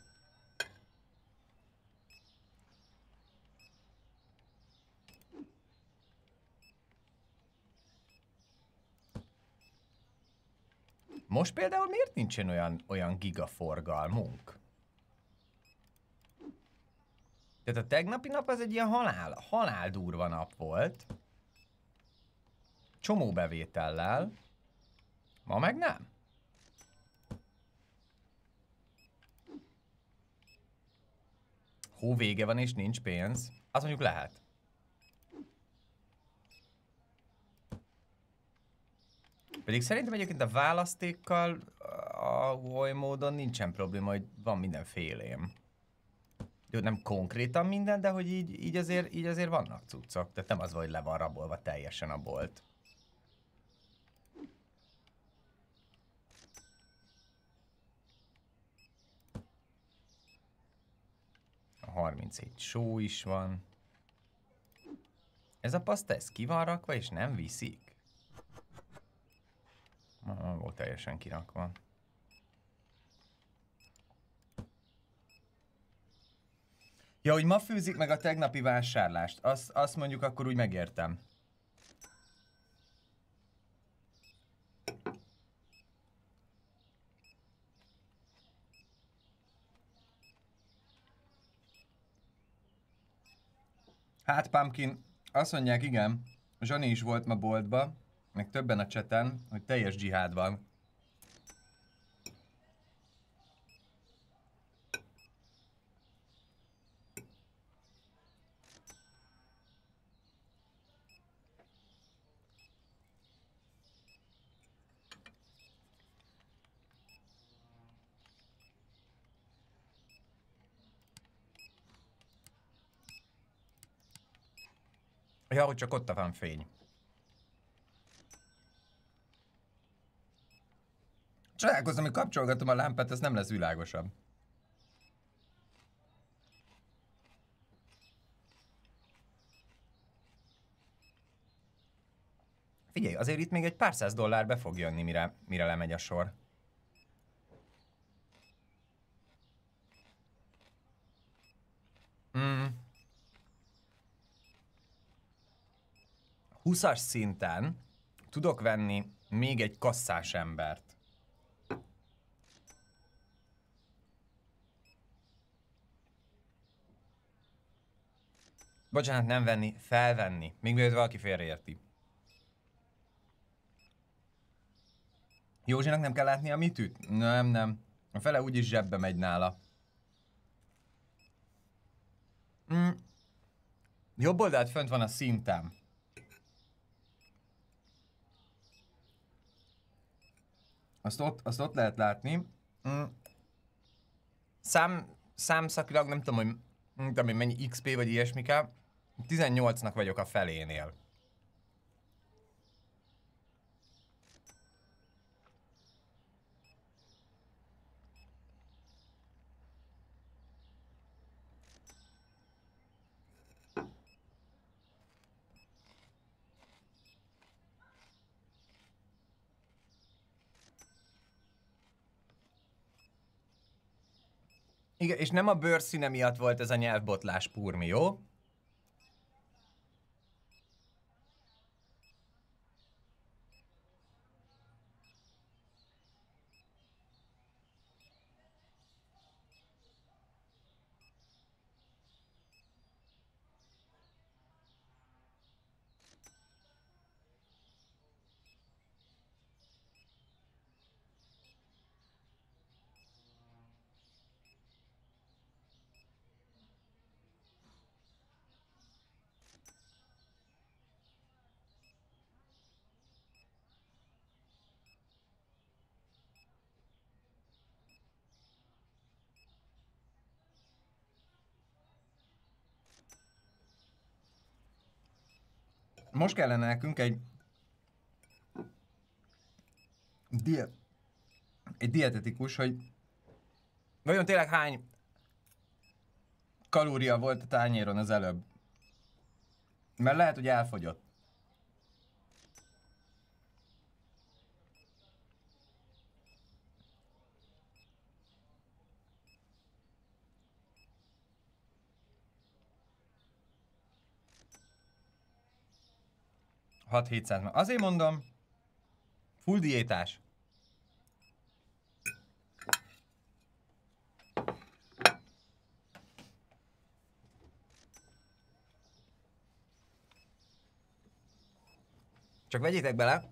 Most például miért nincsen olyan, olyan gigaforgalmunk? Tehát a tegnapi nap az egy ilyen halál, halál durva nap volt. Csomó bevétellel. Ma meg nem. Hó vége van és nincs pénz. Azt mondjuk lehet. Pedig szerintem egyébként a választékkal a, oly módon nincsen probléma, hogy van minden félém. Jó, nem konkrétan minden, de hogy így, így, azért, így azért vannak cuccok. Tehát nem az, hogy le van rabolva teljesen a bolt. A 37 só is van. Ez a paszta, ez ki van rakva, és nem viszik? volt teljesen kirakva. Ja, hogy ma fűzik meg a tegnapi vásárlást. Azt, azt mondjuk akkor úgy megértem. Hát, Pumpkin, azt mondják, igen, Zsani is volt ma boltba, meg többen a cseten, hogy teljes dzsihád van. Ja, hogy csak ott a van fény. Csodálkozom, hogy kapcsolgatom a lámpát, ez nem lesz világosabb. Figyelj, azért itt még egy pár száz dollár be fog jönni, mire, mire lemegy a sor. Mm. 20-as szinten tudok venni még egy kasszás embert. Bocsánat, nem venni, felvenni. Még mielőtt valaki félreérti. Józsinak nem kell látni a mitűt? Nem, nem. A fele úgyis zsebbe megy nála. Mm. Jobb oldalt fönt van a szintem. Azt ott, azt ott lehet látni. Mm. Szám, számszakilag nem tudom, hogy nem tudom, hogy mennyi XP vagy ilyesmi kell. 18-nak vagyok a felénél. Igen, és nem a bőrszíne miatt volt ez a nyelvbotlás púrmi, jó? most kellene nekünk egy diet, egy dietetikus, hogy vajon tényleg hány kalória volt a tányéron az előbb? Mert lehet, hogy elfogyott. 6700, 700 Azért mondom, full diétás. Csak vegyétek bele,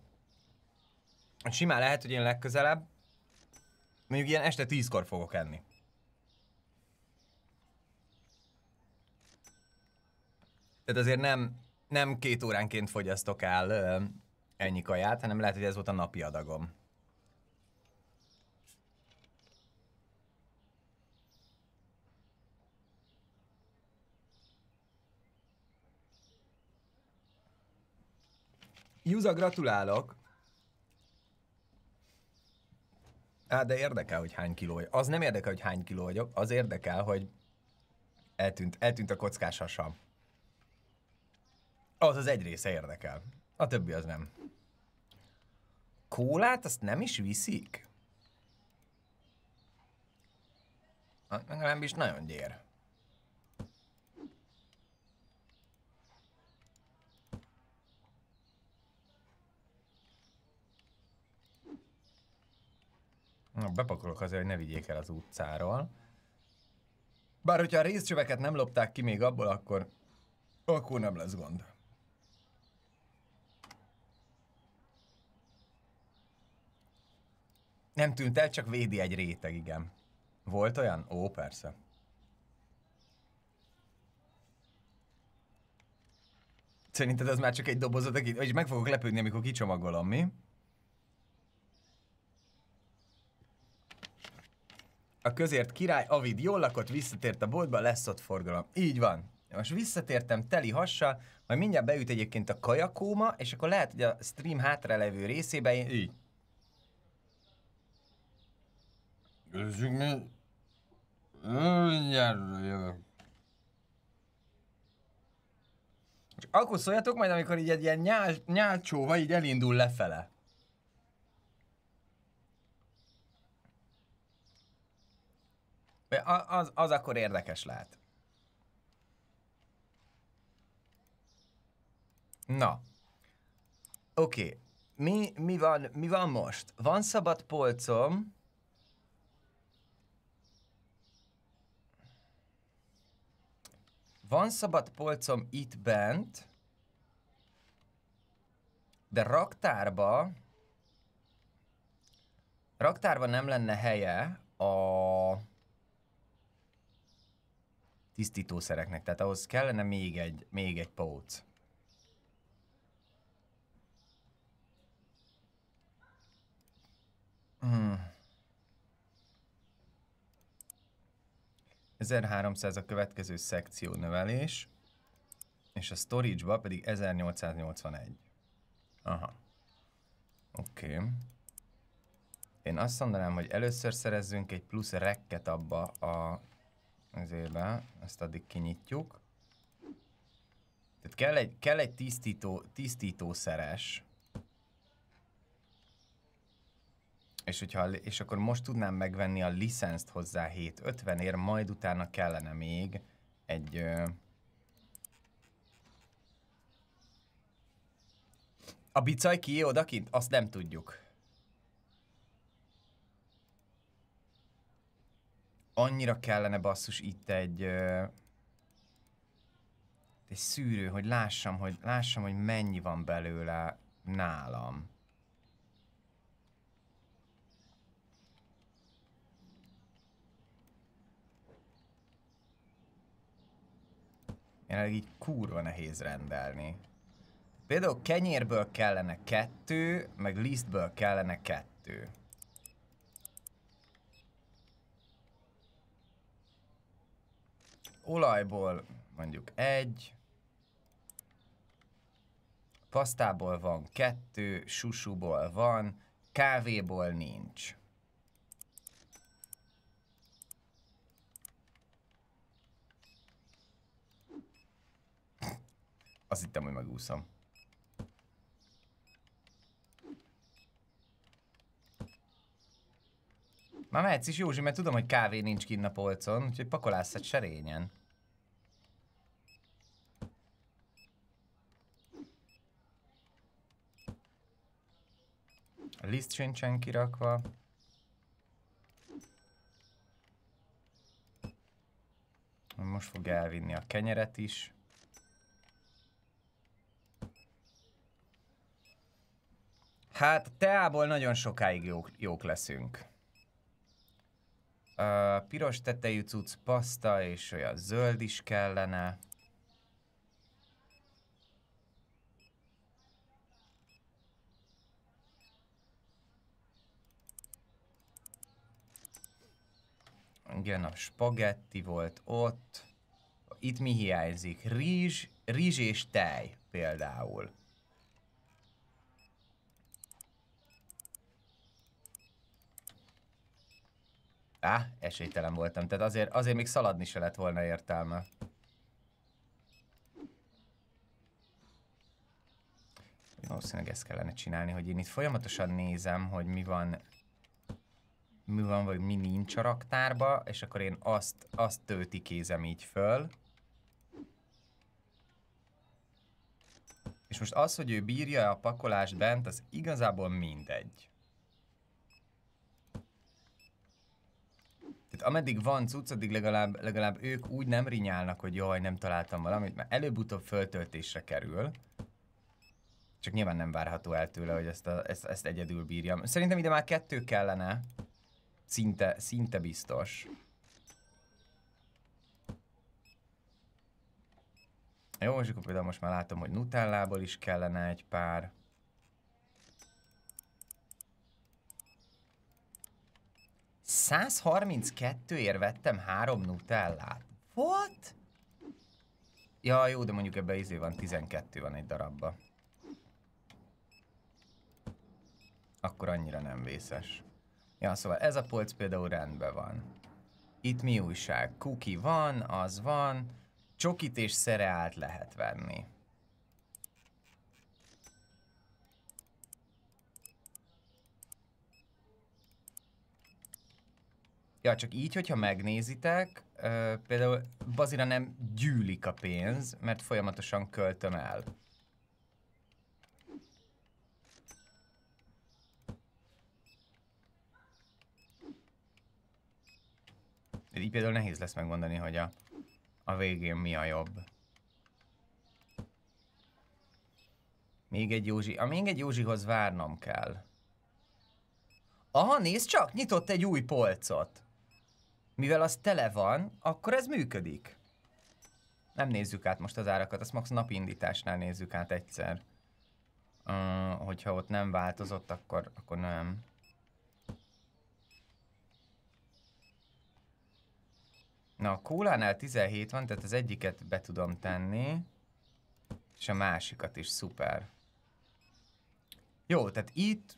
hogy simán lehet, hogy én legközelebb mondjuk ilyen este 10-kor fogok enni. Tehát azért nem nem két óránként fogyasztok el ö, ennyi kaját, hanem lehet, hogy ez volt a napi adagom. Júza, gratulálok! Á, hát, de érdekel, hogy hány kiló vagyok. Az nem érdekel, hogy hány kiló vagyok, az érdekel, hogy eltűnt, eltűnt a kockás hasam. Az az egy része érdekel. A többi az nem. Kólát azt nem is viszik? Legalábbis nagyon gyér. Na, bepakolok azért, hogy ne vigyék el az utcáról. Bár hogyha a részcsöveket nem lopták ki még abból, akkor, akkor nem lesz gond. Nem tűnt el, csak védi egy réteg, igen. Volt olyan? Ó, persze. Szerinted az már csak egy dobozot, és meg fogok lepődni, amikor kicsomagolom, mi? A közért király, Avid jól lakott, visszatért a boltba, lesz ott forgalom. Így van. Most visszatértem teli hassal, majd mindjárt beüt egyébként a kajakóma, és akkor lehet, hogy a stream hátralevő részében én... Így Gözükme... Mindjárt jövök. És akkor szóljatok majd, amikor így egy ilyen nyál, nyálcsóva így elindul lefele. Az, az akkor érdekes lehet. Na. Oké. Okay. Mi, mi, van, mi van most? Van szabad polcom. Van szabad polcom itt bent, de raktárba, raktárba nem lenne helye a tisztítószereknek, tehát ahhoz kellene még egy, még egy póc. Hmm. 1300 a következő szekció növelés, és a storage-ba pedig 1881. Aha. Oké. Okay. Én azt mondanám, hogy először szerezzünk egy plusz rekket abba a ezébe, ezt addig kinyitjuk. Tehát kell egy, kell egy tisztító, tisztítószeres. És, hogyha, és akkor most tudnám megvenni a licenszt hozzá 750 ér, majd utána kellene még egy... A bicaj ki odakint? Azt nem tudjuk. Annyira kellene basszus itt egy... Egy szűrő, hogy lássam, hogy lássam, hogy mennyi van belőle nálam. jelenleg így kurva nehéz rendelni. Például kenyérből kellene kettő, meg lisztből kellene kettő. Olajból mondjuk egy, pasztából van kettő, susúból van, kávéból nincs. Azt hittem, hogy megúszom. Már mehetsz is, Józsi, mert tudom, hogy kávé nincs kinn a polcon, úgyhogy pakolász egy serényen. A liszt sincsen kirakva. Most fog elvinni a kenyeret is. Hát teából nagyon sokáig jók, jók leszünk. A piros tetejű cucc paszta, és olyan zöld is kellene. Igen, a spagetti volt ott. Itt mi hiányzik? Rizs, rizs és tej például. Á, esélytelen voltam, tehát azért, azért még szaladni se lett volna értelme. Valószínűleg ezt kellene csinálni, hogy én itt folyamatosan nézem, hogy mi van, mi van, vagy mi nincs a raktárba, és akkor én azt, azt kézem így föl. És most az, hogy ő bírja a pakolást bent, az igazából mindegy. Tehát ameddig van cucc, addig legalább, legalább ők úgy nem rinyálnak, hogy jaj, nem találtam valamit, mert előbb-utóbb föltöltésre kerül. Csak nyilván nem várható el tőle, hogy ezt, a, ezt, ezt egyedül bírjam. Szerintem ide már kettő kellene. Szinte, szinte biztos. Jó, és akkor például most már látom, hogy nutellából is kellene egy pár. 132-ért vettem három nutellát. What? Ja, jó, de mondjuk ebbe izé van, 12 van egy darabba. Akkor annyira nem vészes. Ja, szóval ez a polc például rendben van. Itt mi újság? Kuki van, az van. Csokit és szereált lehet venni. Ja, csak így, hogyha megnézitek, például bazira nem gyűlik a pénz, mert folyamatosan költöm el. Így például nehéz lesz megmondani, hogy a, a végén mi a jobb. Még egy Józsi. A még egy Józsihoz várnom kell. Aha, nézd csak, nyitott egy új polcot mivel az tele van, akkor ez működik. Nem nézzük át most az árakat, azt max napi indításnál nézzük át egyszer. Uh, hogyha ott nem változott, akkor, akkor nem. Na, a kólánál 17 van, tehát az egyiket be tudom tenni, és a másikat is, szuper. Jó, tehát itt,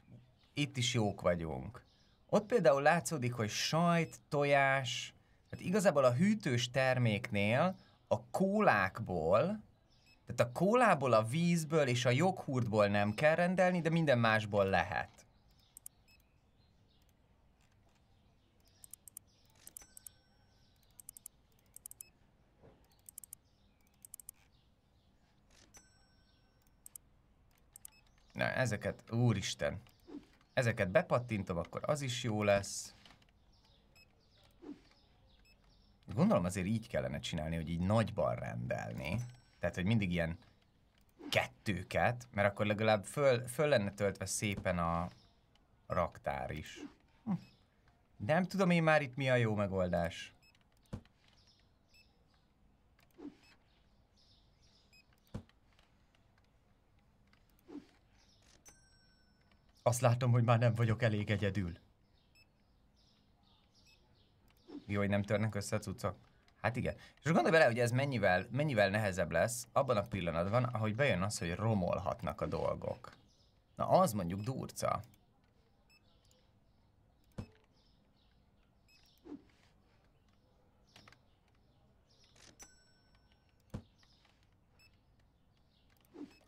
itt is jók vagyunk. Ott például látszódik, hogy sajt, tojás, tehát igazából a hűtős terméknél a kólákból, tehát a kólából, a vízből és a joghurtból nem kell rendelni, de minden másból lehet. Na, ezeket, úristen. Ezeket bepattintom, akkor az is jó lesz. Gondolom azért így kellene csinálni, hogy így nagyban rendelni. Tehát, hogy mindig ilyen kettőket, mert akkor legalább föl, föl lenne töltve szépen a raktár is. Hm. Nem tudom én már itt mi a jó megoldás. Azt látom, hogy már nem vagyok elég egyedül. Jó, hogy nem törnek össze a cuccok. Hát igen. És gondolj bele, hogy ez mennyivel, mennyivel nehezebb lesz abban a pillanatban, ahogy bejön az, hogy romolhatnak a dolgok. Na az mondjuk durca.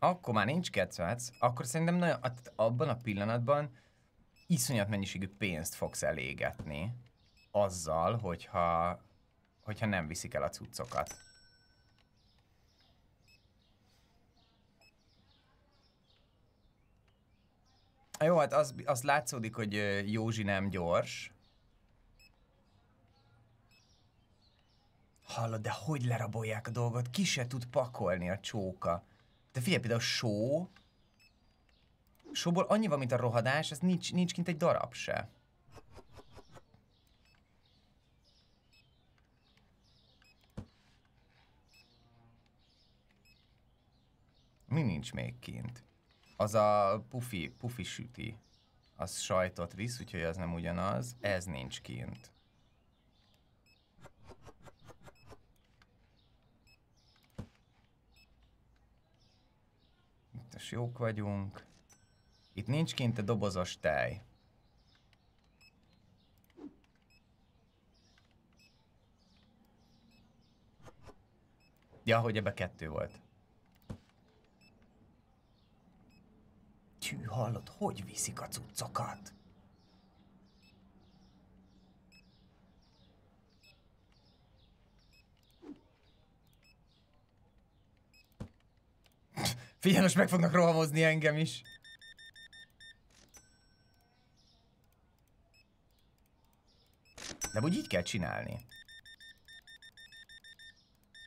Akkor már nincs kecvác, akkor szerintem nagyon, abban a pillanatban iszonyat mennyiségű pénzt fogsz elégetni azzal, hogyha, hogyha nem viszik el a cuccokat. Jó, hát az, az látszódik, hogy Józsi nem gyors. Hallod, de hogy lerabolják a dolgot? Ki se tud pakolni a csóka. De figyelj, például só... Sóból annyi van, mint a rohadás, ez nincs, nincs kint egy darab se. Mi nincs még kint? Az a pufi, pufi süti. Az sajtot visz, úgyhogy az nem ugyanaz. Ez nincs kint. biztos jók vagyunk. Itt nincs kint a dobozos tej. Ja, hogy ebbe kettő volt. Tű, hallod, hogy viszik a cuccokat? Figyelj, most meg fognak rohamozni engem is. De úgy így kell csinálni.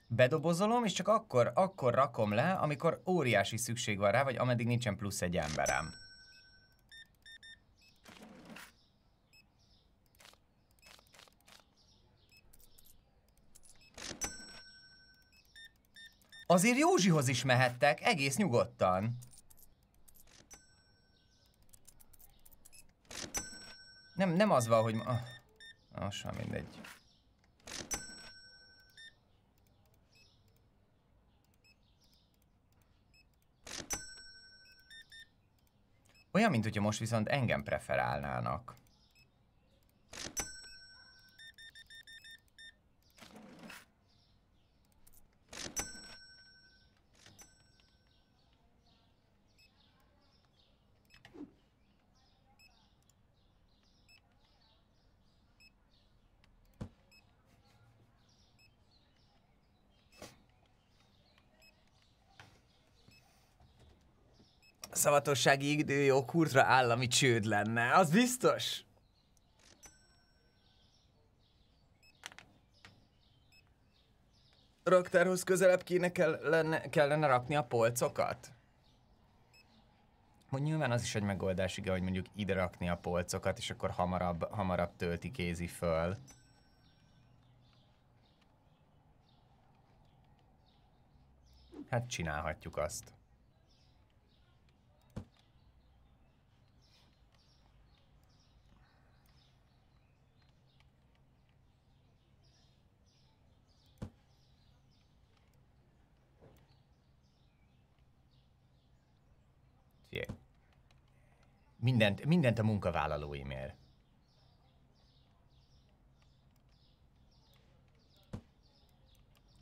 Bedobozolom, és csak akkor, akkor rakom le, amikor óriási szükség van rá, vagy ameddig nincsen plusz egy emberem. Azért Józsihoz is mehettek, egész nyugodtan. Nem, nem az van, hogy... Ah, most már mindegy. Olyan, mint hogyha most viszont engem preferálnának. szavatossági jó kurtra állami csőd lenne, az biztos. Raktárhoz közelebb kéne kellene, kellene rakni a polcokat? Hogy nyilván az is egy megoldás, igen, hogy mondjuk ide rakni a polcokat, és akkor hamarabb, hamarabb tölti kézi föl. Hát csinálhatjuk azt. Mindent, mindent a munkavállalóimért.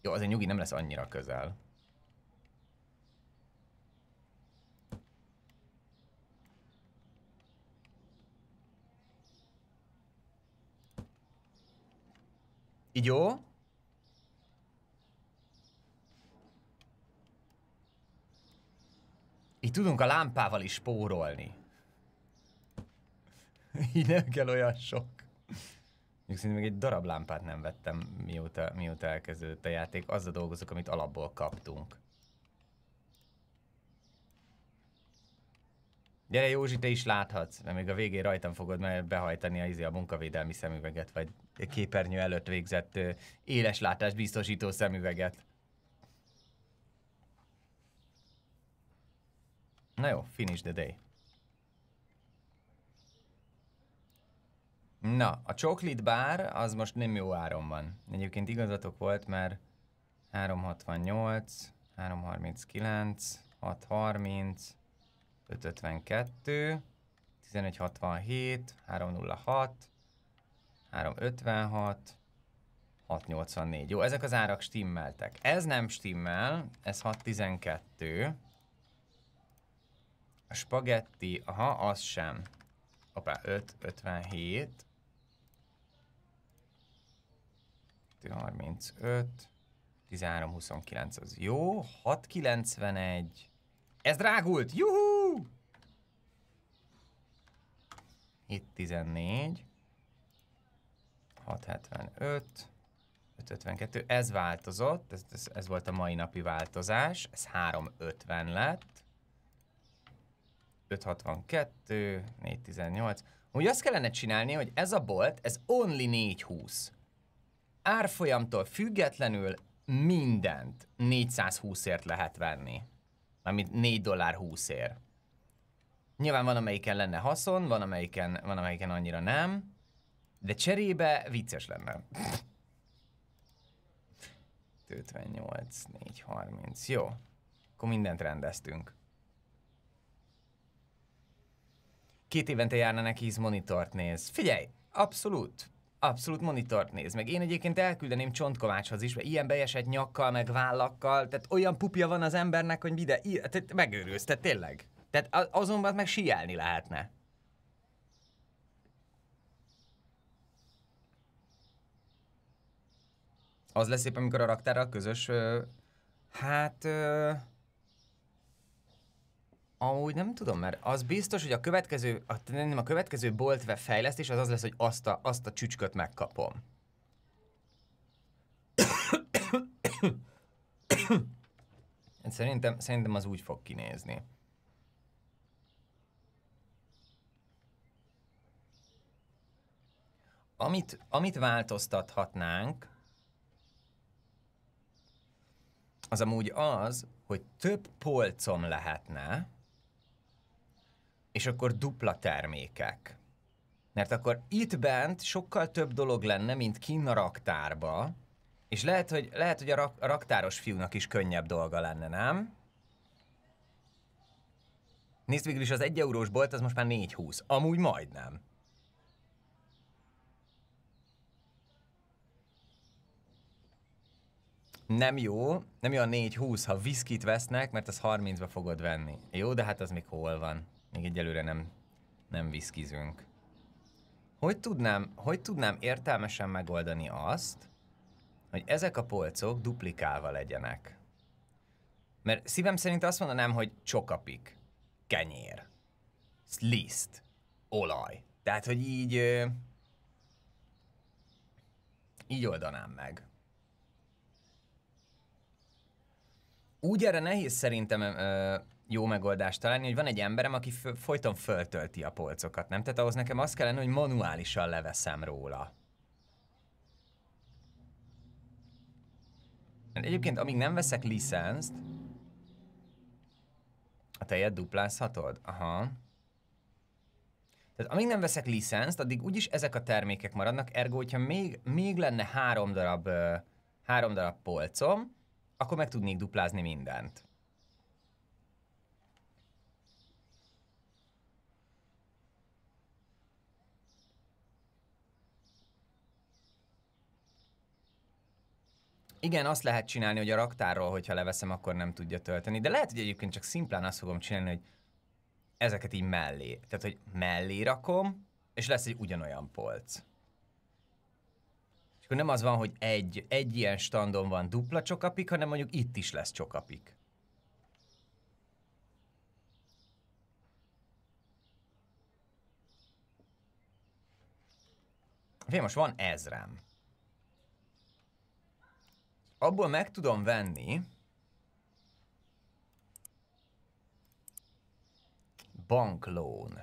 Jó, egy nyugi nem lesz annyira közel. Így jó? Így tudunk a lámpával is spórolni. *laughs* így nem kell olyan sok. Még szerintem még egy darab lámpát nem vettem, mióta, mióta elkezdődött a játék. a dolgozok, amit alapból kaptunk. Gyere Józsi, te is láthatsz, mert még a végén rajtam fogod behajtani a, izé a munkavédelmi szemüveget, vagy képernyő előtt végzett éles látás biztosító szemüveget. Na jó, finish the day. Na, a csoklit bár az most nem jó áron van. Egyébként igazatok volt, mert 368, 339, 630, 552, 1167, 306, 356, 684. Jó, ezek az árak stimmeltek. Ez nem stimmel, ez 612. A spagetti, aha, az sem. Opa, 557. 13, 29, az jó, 91, Ez drágult, juhú! 75, 5, 52, ez változott, ez, ez, ez volt a mai napi változás, ez 50 lett, 4, 18, úgy azt kellene csinálni, hogy ez a bolt, ez only 20, árfolyamtól függetlenül mindent 420-ért lehet venni. Mármint 4 dollár 20-ért. Nyilván van, amelyiken lenne haszon, van amelyiken, van amelyiken annyira nem, de cserébe vicces lenne. 58, 430, jó. Akkor mindent rendeztünk. Két évente járna neki monitort néz. Figyelj, abszolút. Abszolút monitort néz meg. Én egyébként elküldeném Csontkovácshoz is, mert ilyen beesett nyakkal, meg vállakkal, tehát olyan pupja van az embernek, hogy ide, tehát megőrülsz, tehát tényleg. Tehát azonban meg sielni lehetne. Az lesz szép, amikor a raktárral közös, ö, hát... Ö, Amúgy nem tudom, mert az biztos, hogy a következő, a, nem a következő boltve fejlesztés az az lesz, hogy azt a, azt a csücsköt megkapom. *coughs* szerintem, szerintem az úgy fog kinézni. Amit, amit változtathatnánk, az amúgy az, hogy több polcom lehetne, és akkor dupla termékek. Mert akkor itt bent sokkal több dolog lenne, mint kinn a raktárba, és lehet, hogy, lehet, hogy a, rak, a raktáros fiúnak is könnyebb dolga lenne, nem? Nézd végül is, az egy eurós bolt az most már 4,20. Amúgy majdnem. Nem jó, nem jó a 4,20, ha viszkit vesznek, mert az 30-ba fogod venni. Jó, de hát az még hol van? Még egyelőre nem, nem viszkizünk. Hogy tudnám, hogy tudnám értelmesen megoldani azt, hogy ezek a polcok duplikálva legyenek? Mert szívem szerint azt mondanám, hogy csokapik, kenyér, liszt, olaj. Tehát, hogy így... Így oldanám meg. Úgy erre nehéz szerintem ö, jó megoldást találni, hogy van egy emberem, aki folyton föltölti a polcokat, nem? Tehát ahhoz nekem az kellene, hogy manuálisan leveszem róla. Hát egyébként, amíg nem veszek licenzt, a tejet duplázhatod? Aha. Tehát amíg nem veszek licenzt, addig úgyis ezek a termékek maradnak, ergo, hogyha még, még lenne három darab, három darab polcom, akkor meg tudnék duplázni mindent. Igen, azt lehet csinálni, hogy a raktárról, hogyha leveszem, akkor nem tudja tölteni, de lehet, hogy egyébként csak szimplán azt fogom csinálni, hogy ezeket így mellé. Tehát, hogy mellé rakom, és lesz egy ugyanolyan polc. És akkor nem az van, hogy egy, egy ilyen standon van dupla csokapik, hanem mondjuk itt is lesz csokapik. Fé, most van ezrem abból meg tudom venni banklón.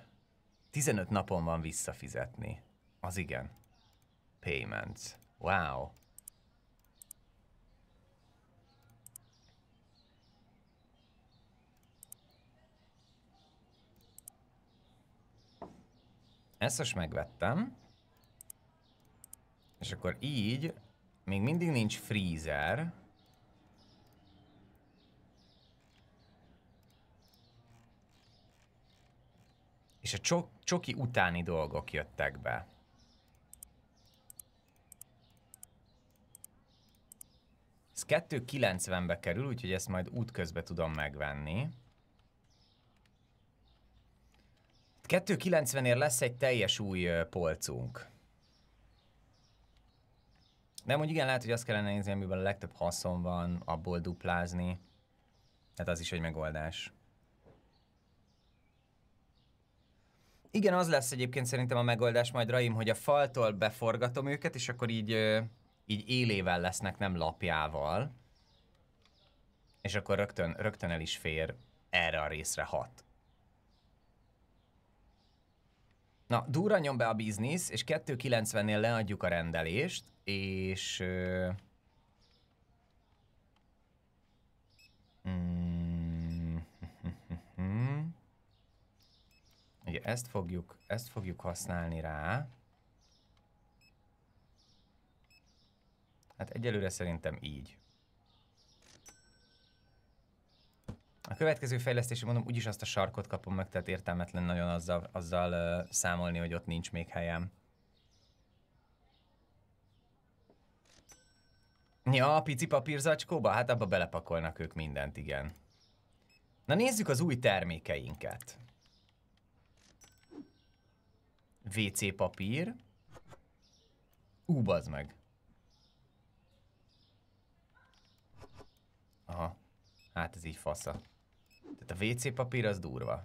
15 napon van visszafizetni. Az igen. Payments. Wow. Ezt most megvettem. És akkor így még mindig nincs freezer. És a csok csoki utáni dolgok jöttek be. Ez 2.90-be kerül, úgyhogy ezt majd útközben tudom megvenni. 2.90-ért lesz egy teljes új polcunk. Nem, hogy igen, lehet, hogy azt kellene nézni, amiben a legtöbb haszon van, abból duplázni. Hát az is egy megoldás. Igen, az lesz egyébként szerintem a megoldás majd Raim, hogy a faltól beforgatom őket, és akkor így, így élével lesznek, nem lapjával. És akkor rögtön, rögtön el is fér erre a részre hat. Na, nyom be a biznisz, és 2.90-nél leadjuk a rendelést, és... Ö... Mm -hmm. Ugye ezt fogjuk, ezt fogjuk használni rá. Hát egyelőre szerintem így. A következő fejlesztési mondom, úgyis azt a sarkot kapom meg, tehát értelmetlen nagyon azzal, azzal uh, számolni, hogy ott nincs még helyem. Ja, a pici papírzacskóba? Hát abba belepakolnak ők mindent, igen. Na nézzük az új termékeinket. WC papír. Ú, bazd meg. Aha. Hát ez így fasza. A WC papír az durva.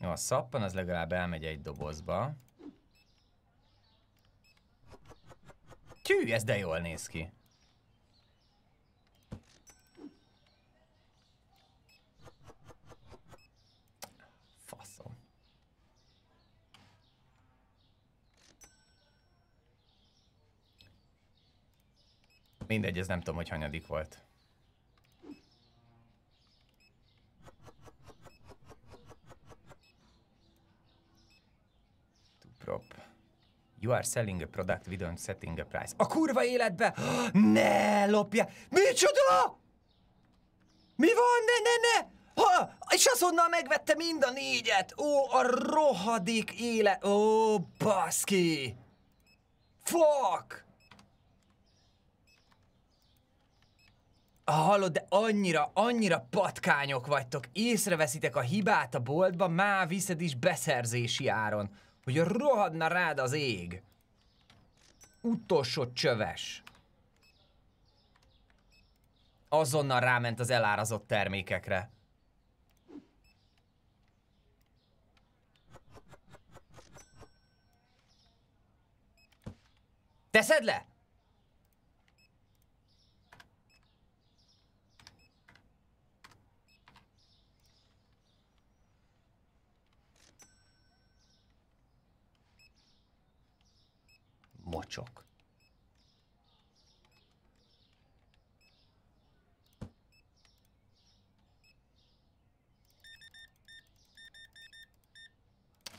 Jó, a szappan az legalább elmegy egy dobozba. Tű, ez de jól néz ki. Mindegy, ez nem tudom, hogy hanyadik volt. Prop. You are selling a product, we don't setting a price. A kurva életbe! Ne lopja! Micsoda! Mi van? Ne, ne, ne! Ha, és azonnal megvette mind a négyet! Ó, a rohadik élet! Ó, baszki! Fuck! Hallod, de annyira, annyira patkányok vagytok. Észreveszitek a hibát a boltba, már viszed is beszerzési áron. Hogy rohadna rád az ég. Utolsó csöves. Azonnal ráment az elárazott termékekre. Teszed le? mocsok.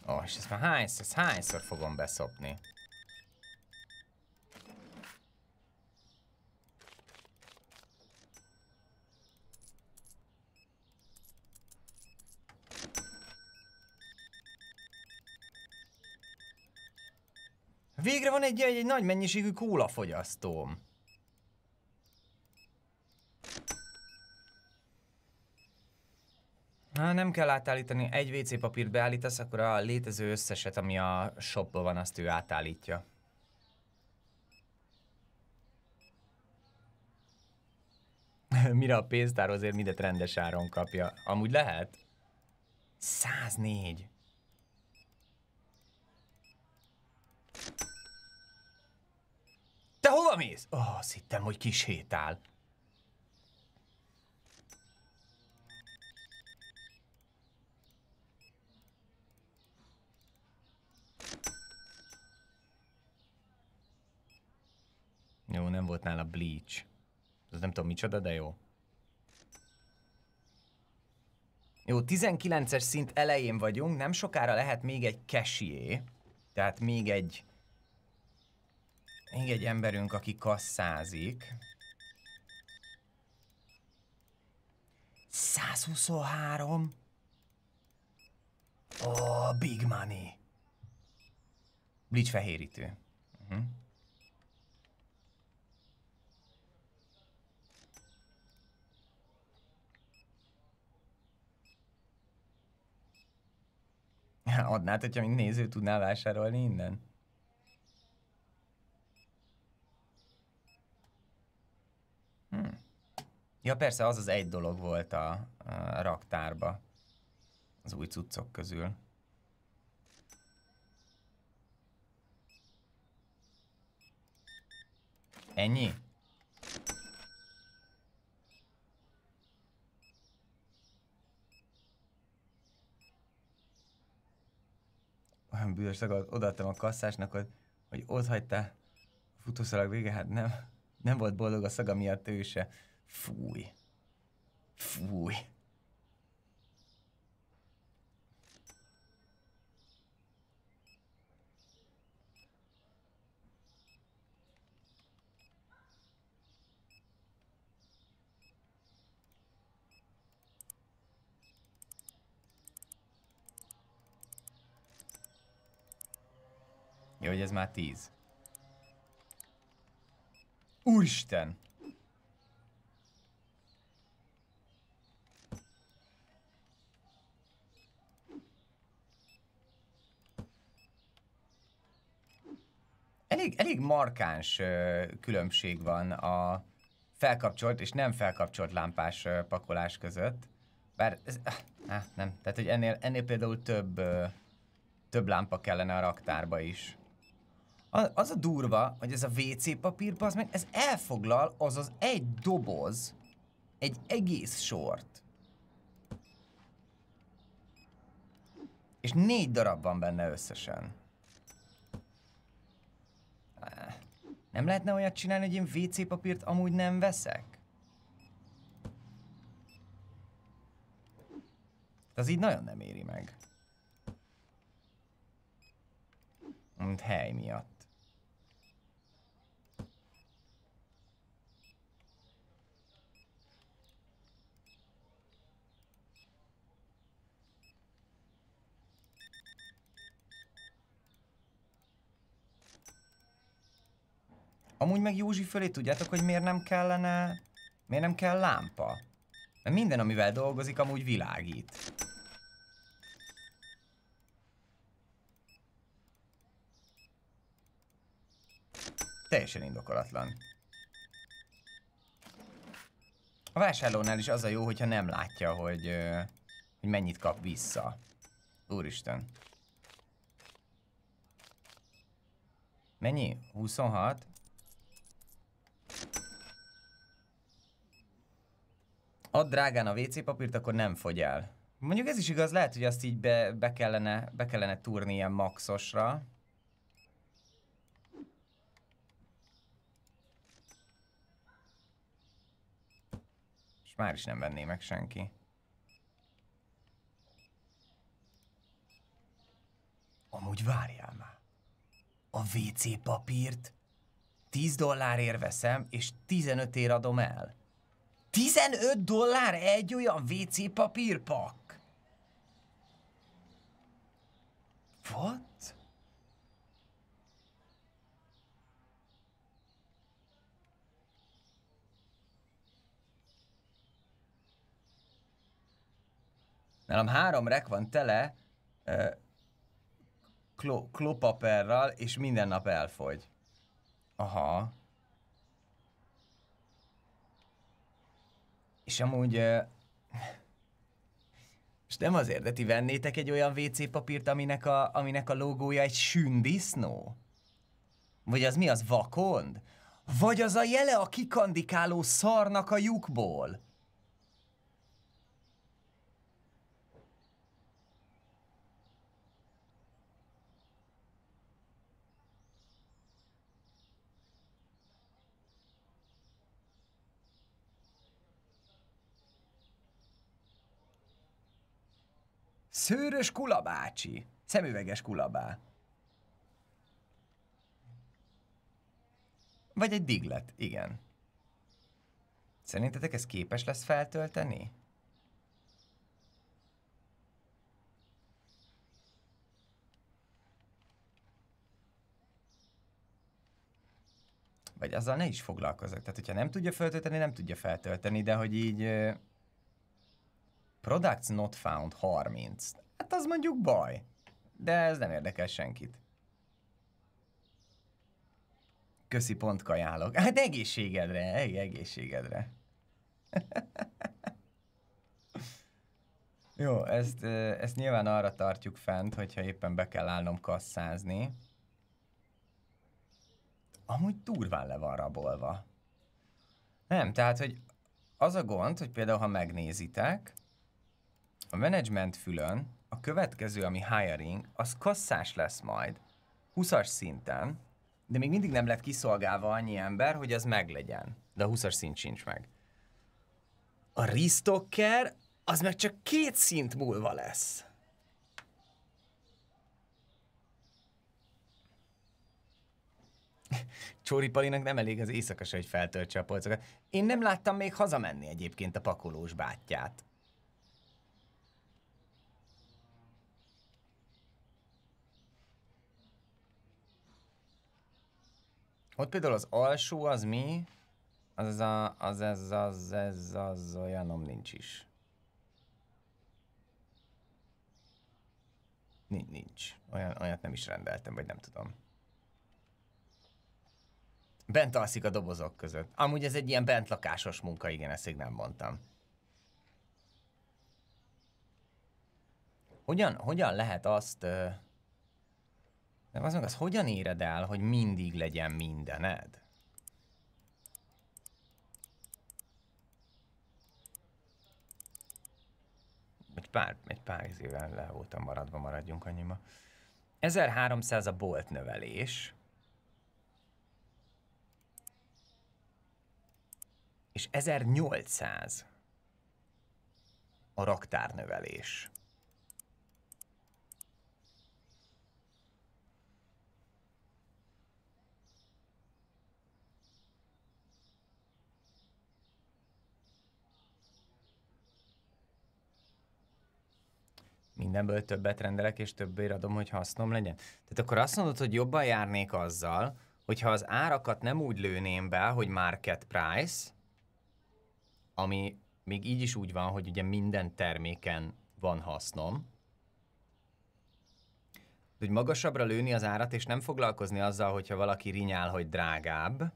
Ó, és ezt már hányszor, ezt hányszor fogom beszopni? Végre van egy, egy, egy nagy mennyiségű kólafogyasztóm. Ha nem kell átállítani, egy WC papírt beállítasz, akkor a létező összeset, ami a shopban van, azt ő átállítja. *laughs* Mire a pénztár azért mindet rendes áron kapja. Amúgy lehet? 104. Te hova mész? Ó, oh, azt hittem, hogy kis hétál. Jó, nem volt nála bleach. Ez nem tudom micsoda, de jó. Jó, 19-es szint elején vagyunk, nem sokára lehet még egy kesié, tehát még egy még egy emberünk, aki kasszázik. 123. A oh, big money. Blitz fehérítő. Uh-huh. Adnád, hogyha mint néző tudnál vásárolni innen? Hmm. Ja persze, az az egy dolog volt a, a raktárba, az új cuccok közül. Ennyi? Olyan Oda odaadtam a kasszásnak, hogy, hogy ott hagyta a futószalag vége, hát nem nem volt boldog a szaga miatt ő se. Fúj. Fúj. Jó, hogy ez már tíz. Úristen! Elég, elég markáns ö, különbség van a felkapcsolt és nem felkapcsolt lámpás ö, pakolás között. Bár ez, áh, ah, hát nem, tehát hogy ennél, ennél például több, ö, több lámpa kellene a raktárba is. Az a durva, hogy ez a WC papír, az meg, ez elfoglal, az az egy doboz, egy egész sort. És négy darab van benne összesen. Nem lehetne olyat csinálni, hogy én WC papírt amúgy nem veszek? Az így nagyon nem éri meg. Mint hely miatt. Amúgy meg Józsi fölé tudjátok, hogy miért nem kellene... Miért nem kell lámpa? Mert minden, amivel dolgozik, amúgy világít. Teljesen indokolatlan. A vásárlónál is az a jó, hogyha nem látja, hogy, hogy mennyit kap vissza. Úristen. Mennyi? 26? ad drágán a WC papírt, akkor nem fogy el. Mondjuk ez is igaz, lehet, hogy azt így be, be, kellene, be kellene túrni ilyen maxosra. És már is nem venné meg senki. Amúgy várjál már. A WC papírt 10 dollárért veszem, és 15 ér adom el. 15 dollár egy olyan WC papírpak. What? Nálam három rek van tele uh, klo, klopaperral, és minden nap elfogy. Aha. És amúgy... és *laughs* nem az érdeti, vennétek egy olyan WC papírt, aminek a, aminek a logója egy sündisznó? Vagy az mi az, vakond? Vagy az a jele a kikandikáló szarnak a lyukból? Szőrös kulabácsi. Szemüveges kulabá. Vagy egy diglet, igen. Szerintetek ez képes lesz feltölteni? Vagy azzal ne is foglalkozok. Tehát, hogyha nem tudja feltölteni, nem tudja feltölteni, de hogy így Products not found 30. Hát az mondjuk baj. De ez nem érdekel senkit. Köszi, pont kajálok. Hát egészségedre, egészségedre. *laughs* Jó, ezt, ezt nyilván arra tartjuk fent, hogyha éppen be kell állnom kasszázni. Amúgy durván le van rabolva. Nem, tehát, hogy az a gond, hogy például, ha megnézitek, a management fülön a következő, ami hiring, az kasszás lesz majd, 20-as szinten, de még mindig nem lett kiszolgálva annyi ember, hogy az meglegyen. De a 20-as szint sincs meg. A ristocker az meg csak két szint múlva lesz. *laughs* Csóri Palinak nem elég az éjszakas, hogy feltöltse a polcokat. Én nem láttam még hazamenni egyébként a pakolós bátyját. Ott például az alsó az mi, az a, az ez, az ez, az olyanom nincs is. Nincs, nincs. Olyan, olyat nem is rendeltem, vagy nem tudom. Bent alszik a dobozok között. Amúgy ez egy ilyen bentlakásos munka, igen, ezt még nem mondtam. Hogyan, hogyan lehet azt... Uh, de az meg, az hogyan éred el, hogy mindig legyen mindened? Egy pár, egy pár évvel le voltam maradva, maradjunk annyima. 1300 a bolt növelés. És 1800 a raktárnövelés. mindenből többet rendelek, és többért adom, hogy hasznom legyen. Tehát akkor azt mondod, hogy jobban járnék azzal, hogyha az árakat nem úgy lőném be, hogy market price, ami még így is úgy van, hogy ugye minden terméken van hasznom, hogy magasabbra lőni az árat, és nem foglalkozni azzal, hogyha valaki rinyál, hogy drágább,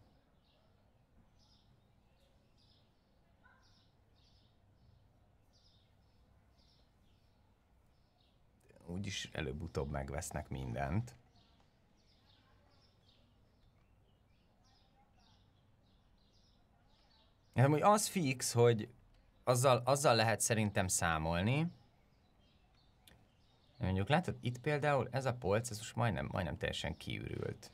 úgyis előbb-utóbb megvesznek mindent. Hát, hogy az fix, hogy azzal, azzal lehet szerintem számolni, Mondjuk látod, itt például ez a polc, ez most majdnem, majdnem teljesen kiürült.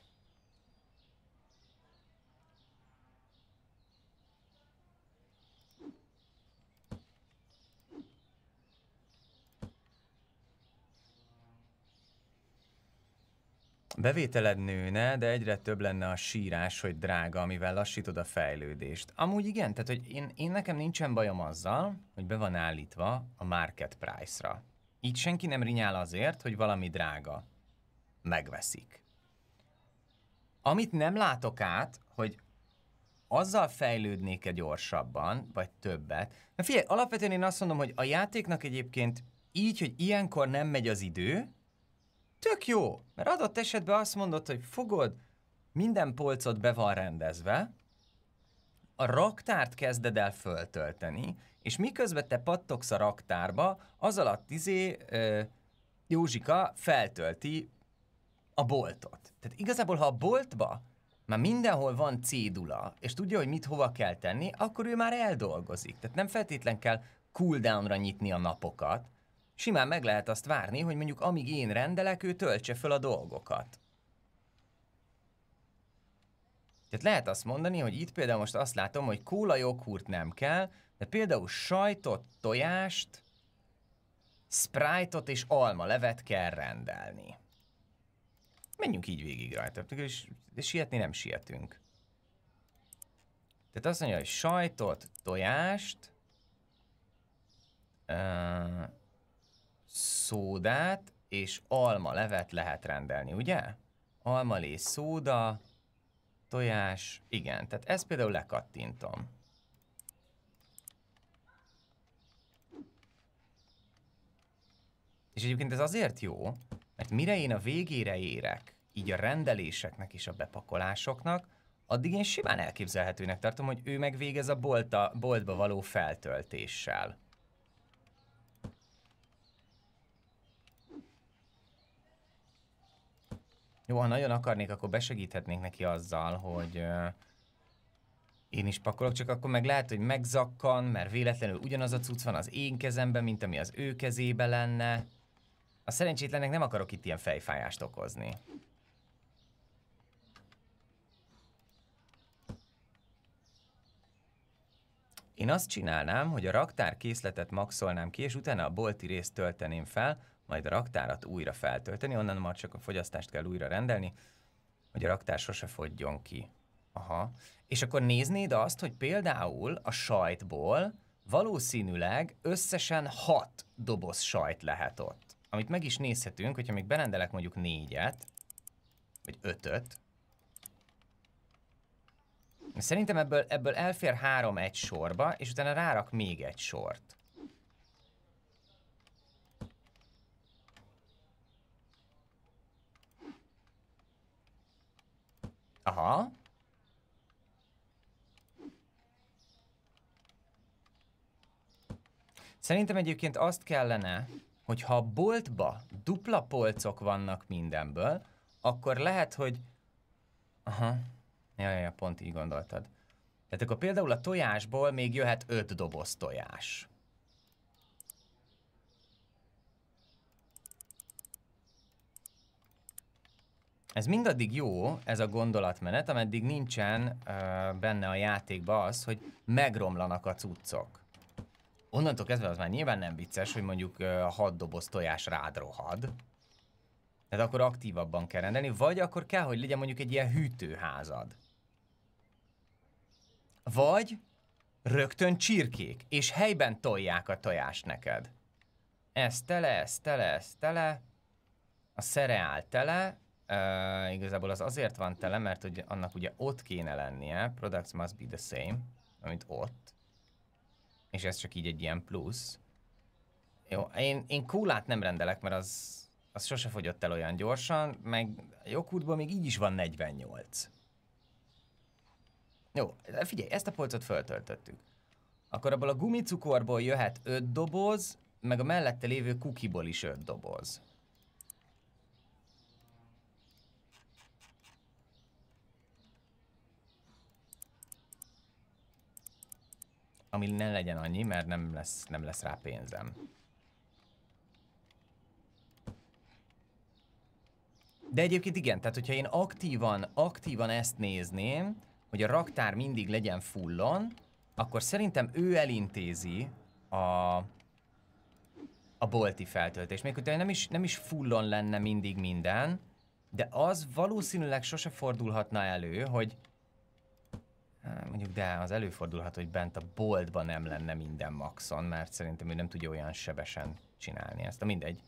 Bevételed nőne, de egyre több lenne a sírás, hogy drága, amivel lassítod a fejlődést. Amúgy igen, tehát hogy én, én nekem nincsen bajom azzal, hogy be van állítva a market price-ra. Így senki nem rinyál azért, hogy valami drága. Megveszik. Amit nem látok át, hogy azzal fejlődnék-e gyorsabban, vagy többet. Na figyelj, alapvetően én azt mondom, hogy a játéknak egyébként így, hogy ilyenkor nem megy az idő, tök jó, mert adott esetben azt mondod, hogy fogod, minden polcot be van rendezve, a raktárt kezded el föltölteni, és miközben te pattogsz a raktárba, az alatt izé ö, Józsika feltölti a boltot. Tehát igazából, ha a boltba már mindenhol van cédula, és tudja, hogy mit hova kell tenni, akkor ő már eldolgozik. Tehát nem feltétlen kell cooldownra nyitni a napokat, simán meg lehet azt várni, hogy mondjuk amíg én rendelek, ő töltse föl a dolgokat. Tehát lehet azt mondani, hogy itt például most azt látom, hogy kóla joghurt nem kell, de például sajtot, tojást, sprite és alma levet kell rendelni. Menjünk így végig rajta, és, és sietni nem sietünk. Tehát azt mondja, hogy sajtot, tojást, uh, szódát és alma levet lehet rendelni, ugye? Almalé, szóda, tojás, igen, tehát ezt például lekattintom. És egyébként ez azért jó, mert mire én a végére érek, így a rendeléseknek és a bepakolásoknak, addig én simán elképzelhetőnek tartom, hogy ő megvégez a bolta, boltba való feltöltéssel. Jó, ha nagyon akarnék, akkor besegíthetnék neki azzal, hogy uh, én is pakolok, csak akkor meg lehet, hogy megzakkan, mert véletlenül ugyanaz a cucc van az én kezemben, mint ami az ő kezébe lenne. A szerencsétlenek nem akarok itt ilyen fejfájást okozni. Én azt csinálnám, hogy a raktár készletet maxolnám ki, és utána a bolti részt tölteném fel, majd a raktárat újra feltölteni, onnan már csak a fogyasztást kell újra rendelni, hogy a raktár sose fogyjon ki. Aha. És akkor néznéd azt, hogy például a sajtból valószínűleg összesen hat doboz sajt lehet ott. Amit meg is nézhetünk, hogyha még berendelek mondjuk négyet, vagy ötöt. Szerintem ebből, ebből elfér három egy sorba, és utána rárak még egy sort. Aha. Szerintem egyébként azt kellene, hogy ha a boltba dupla polcok vannak mindenből, akkor lehet, hogy... Aha, ja, ja, pont így gondoltad. Tehát akkor például a tojásból még jöhet öt doboz tojás. ez mindaddig jó, ez a gondolatmenet, ameddig nincsen ö, benne a játékba az, hogy megromlanak a cuccok. Onnantól kezdve az már nyilván nem vicces, hogy mondjuk a hat doboz tojás rád rohad. Tehát akkor aktívabban kell rendelni, vagy akkor kell, hogy legyen mondjuk egy ilyen hűtőházad. Vagy rögtön csirkék, és helyben tolják a tojást neked. Ez tele, ez tele, ez tele, a szereál tele, Uh, igazából az azért van tele, mert hogy annak ugye ott kéne lennie, products must be the same, amit ott, és ez csak így egy ilyen plusz. Jó, én, én kólát nem rendelek, mert az, az sose fogyott el olyan gyorsan, meg a jogkurtban még így is van 48. Jó, figyelj, ezt a polcot föltöltöttük. Akkor abból a gumicukorból jöhet 5 doboz, meg a mellette lévő kukiból is 5 doboz. ami ne legyen annyi, mert nem lesz, nem lesz rá pénzem. De egyébként igen, tehát hogyha én aktívan, aktívan ezt nézném, hogy a raktár mindig legyen fullon, akkor szerintem ő elintézi a, a bolti feltöltés. Még hogyha nem is, nem is fullon lenne mindig minden, de az valószínűleg sose fordulhatna elő, hogy Mondjuk, de az előfordulhat, hogy bent a boltban nem lenne minden maxon, mert szerintem ő nem tudja olyan sebesen csinálni ezt. De mindegy.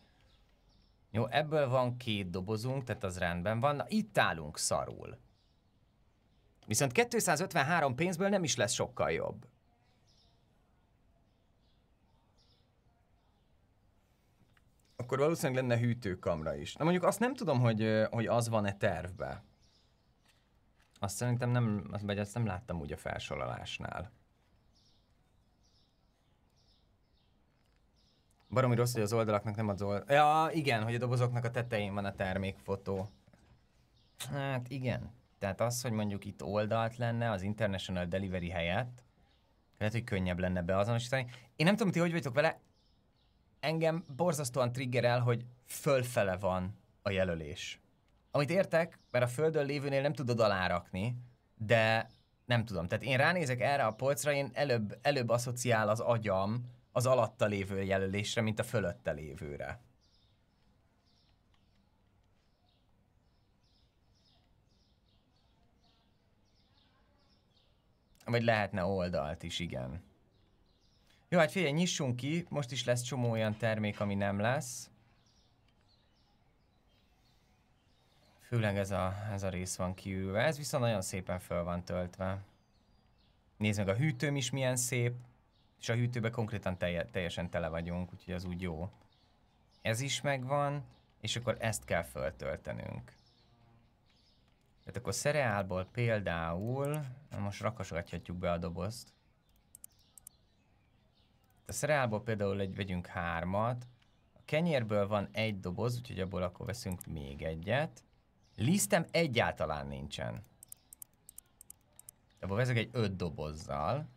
Jó, ebből van két dobozunk, tehát az rendben van. Na, itt állunk szarul. Viszont 253 pénzből nem is lesz sokkal jobb. Akkor valószínűleg lenne hűtőkamra is. Na mondjuk azt nem tudom, hogy, hogy az van-e tervbe. Azt szerintem nem, vagy azt nem láttam úgy a felsorolásnál. Baromi rossz, hogy az oldalaknak nem az oldal... Ja, igen, hogy a dobozoknak a tetején van a termékfotó. Hát igen. Tehát az, hogy mondjuk itt oldalt lenne az International Delivery helyett, lehet, hogy könnyebb lenne beazonosítani. Én nem tudom, ti hogy vagytok vele, engem borzasztóan triggerel, hogy fölfele van a jelölés. Amit értek, mert a földön lévőnél nem tudod alárakni, de nem tudom. Tehát én ránézek erre a polcra, én előbb, előbb asszociál az agyam az alatta lévő jelölésre, mint a fölötte lévőre. Vagy lehetne oldalt is, igen. Jó, hát figyelj, nyissunk ki, most is lesz csomó olyan termék, ami nem lesz. Főleg ez a, ez a rész van kiülve. Ez viszont nagyon szépen föl van töltve. Nézd meg, a hűtőm is milyen szép, és a hűtőbe konkrétan telje, teljesen tele vagyunk, úgyhogy az úgy jó. Ez is megvan, és akkor ezt kell föltöltenünk. Tehát akkor szereálból például, most rakosgathatjuk be a dobozt. A szereálból például egy, vegyünk hármat, a kenyérből van egy doboz, úgyhogy abból akkor veszünk még egyet. Lisztem egyáltalán nincsen. De vezek egy öt dobozzal.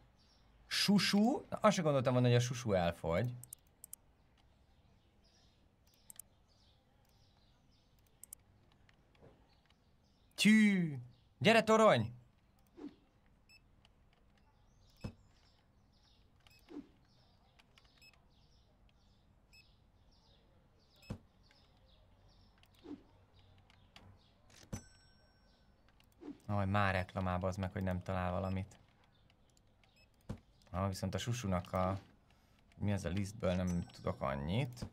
Susú? Na, azt sem gondoltam volna, hogy a susú elfogy. Tű! Gyere, torony! Aj, már reklamába az meg, hogy nem talál valamit. Na, viszont a susunak a... Mi az a listből nem tudok annyit.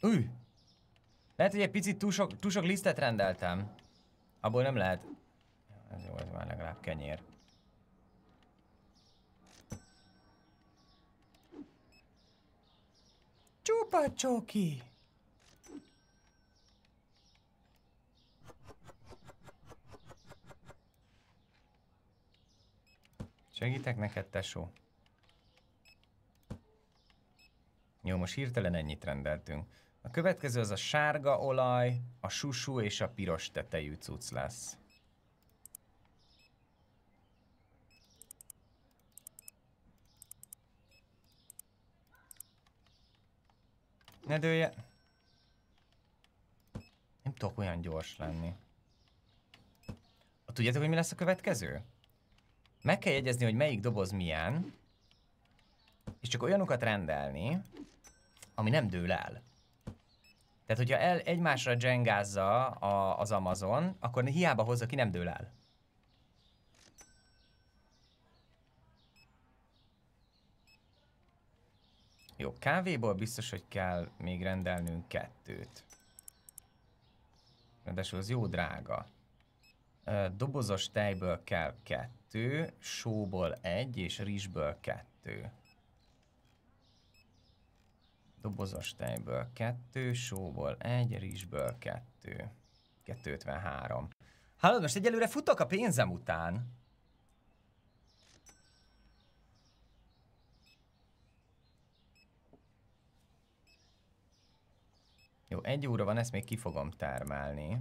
Új! Lehet, hogy egy picit túl sok, túl sok lisztet rendeltem. Abból nem lehet. Ez jó, ez már legalább kenyér. Csupa csoki! Segítek neked, tesó? Jó, most hirtelen ennyit rendeltünk. A következő az a sárga olaj, a susú és a piros tetejű cucc lesz. Ne dője. Nem tudok olyan gyors lenni. A tudjátok, hogy mi lesz a következő? Meg kell jegyezni, hogy melyik doboz milyen, és csak olyanokat rendelni, ami nem dől el. Tehát, hogyha el egymásra dzsengázza a, az Amazon, akkor hiába hozza ki, nem dől el. Jó, kávéból biztos, hogy kell még rendelnünk kettőt. Ráadásul az jó drága. Dobozos tejből kell kettő kettő, sóból egy és rizsből kettő. Dobozos tejből kettő, sóból egy, rizsből kettő. 253. Hallod, most egyelőre futok a pénzem után. Jó, egy óra van, ezt még ki fogom termelni.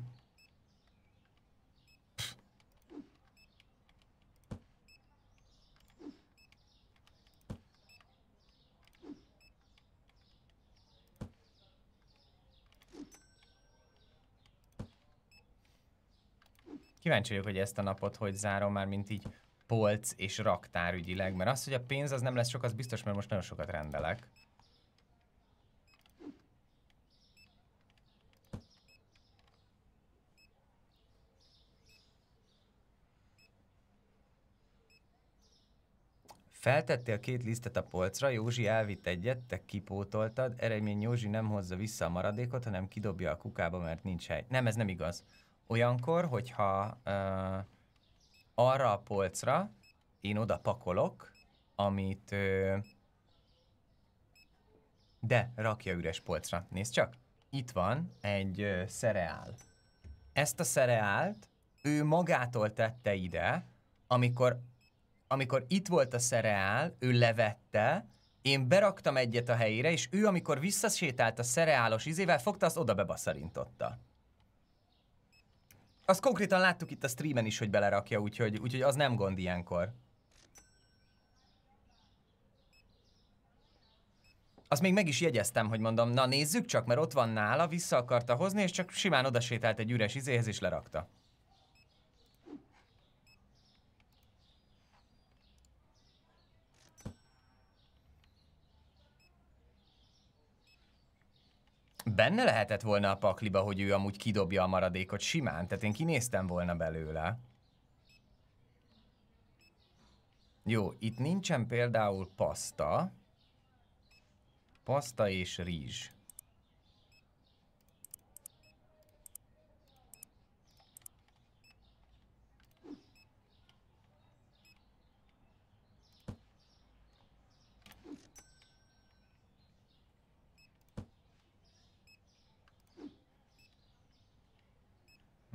Kíváncsi vagyok, hogy ezt a napot hogy zárom már, mint így polc és raktár ügyileg, mert az, hogy a pénz az nem lesz sok, az biztos, mert most nagyon sokat rendelek. Feltettél két lisztet a polcra, Józsi elvitt egyet, te kipótoltad, eredmény Józsi nem hozza vissza a maradékot, hanem kidobja a kukába, mert nincs hely. Nem, ez nem igaz. Olyankor, hogyha uh, arra a polcra én oda pakolok, amit... uh, de, rakja üres polcra. Nézd csak. Itt van egy uh, szereál. Ezt a szereált ő magától tette ide, amikor, amikor itt volt a szereál, ő levette, én beraktam egyet a helyére, és ő, amikor visszasétált a szereálos izével, fogta, azt oda bebaszarintotta. Azt konkrétan láttuk itt a streamen is, hogy belerakja, úgyhogy, úgyhogy az nem gond ilyenkor. Azt még meg is jegyeztem, hogy mondom, na nézzük csak, mert ott van nála, vissza akarta hozni, és csak simán odasétált egy üres izéhez, és lerakta. benne lehetett volna a pakliba, hogy ő amúgy kidobja a maradékot simán, tehát én kinéztem volna belőle. Jó, itt nincsen például paszta. Paszta és rizs.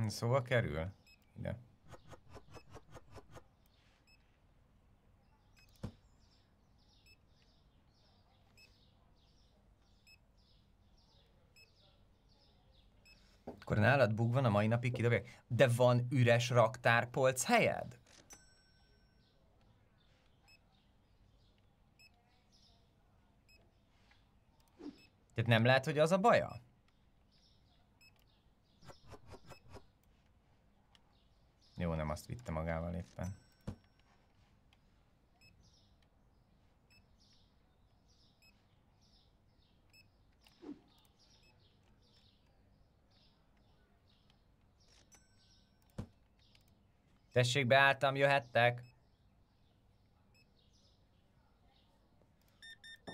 Szóval kerül ide. Akkor nálad bug van a mai napig kidobják. De van üres raktárpolc helyed? Tehát nem lehet, hogy az a baja? Jó, nem azt vitte magával éppen. Tessék, beálltam, jöhettek.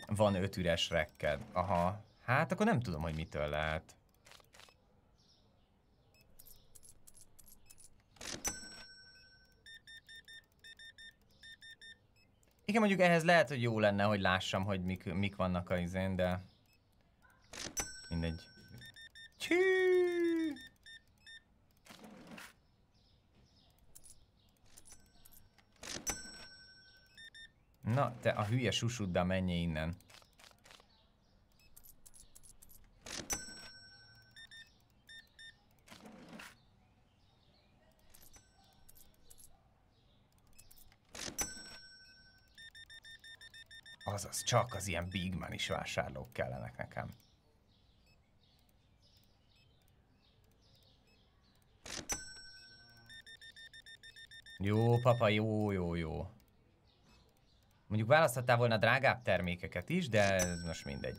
Van öt üres rekked. Aha. Hát akkor nem tudom, hogy mitől lehet. Igen, mondjuk ehhez lehet, hogy jó lenne, hogy lássam, hogy mik, mik vannak a izén, de... Mindegy. Csí! Na, te a hülye susuddal menj innen. Azaz, csak az ilyen big man is vásárlók kellenek nekem. Jó, papa, jó, jó, jó. Mondjuk választhatál volna drágább termékeket is, de ez most mindegy.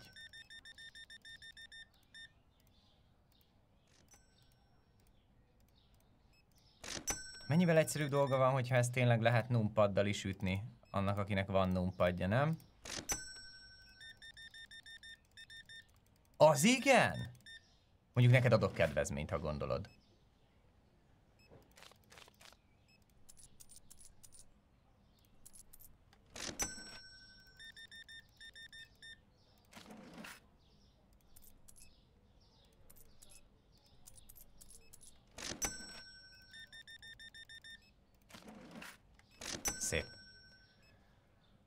Mennyivel egyszerűbb dolga van, hogyha ezt tényleg lehet numpaddal is ütni? Annak, akinek van numpadja, nem? Az igen? Mondjuk neked adok kedvezményt, ha gondolod. Szép.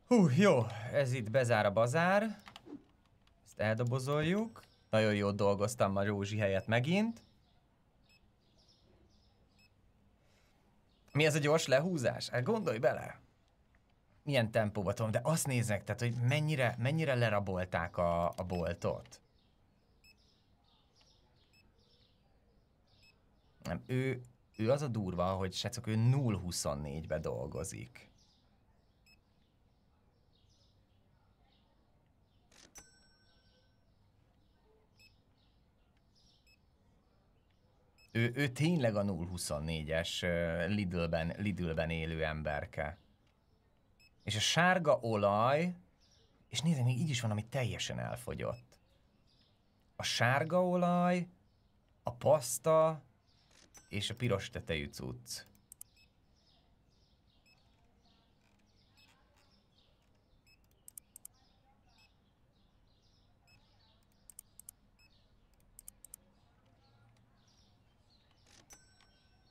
Hú, jó, ez itt bezár a bazár. Ezt eldobozoljuk. Nagyon jót dolgoztam a Rózsi helyett megint. Mi ez a gyors lehúzás? Hát gondolj bele! Milyen tempóba tudom, de azt nézek, tehát hogy mennyire, mennyire lerabolták a, a boltot. Nem, ő, ő az a durva, hogy srácok, ő 0-24-be dolgozik. ő, ő tényleg a 024-es Lidlben, Lidlben élő emberke. És a sárga olaj, és nézzük, még így is van, ami teljesen elfogyott. A sárga olaj, a paszta és a piros tetejű cucc.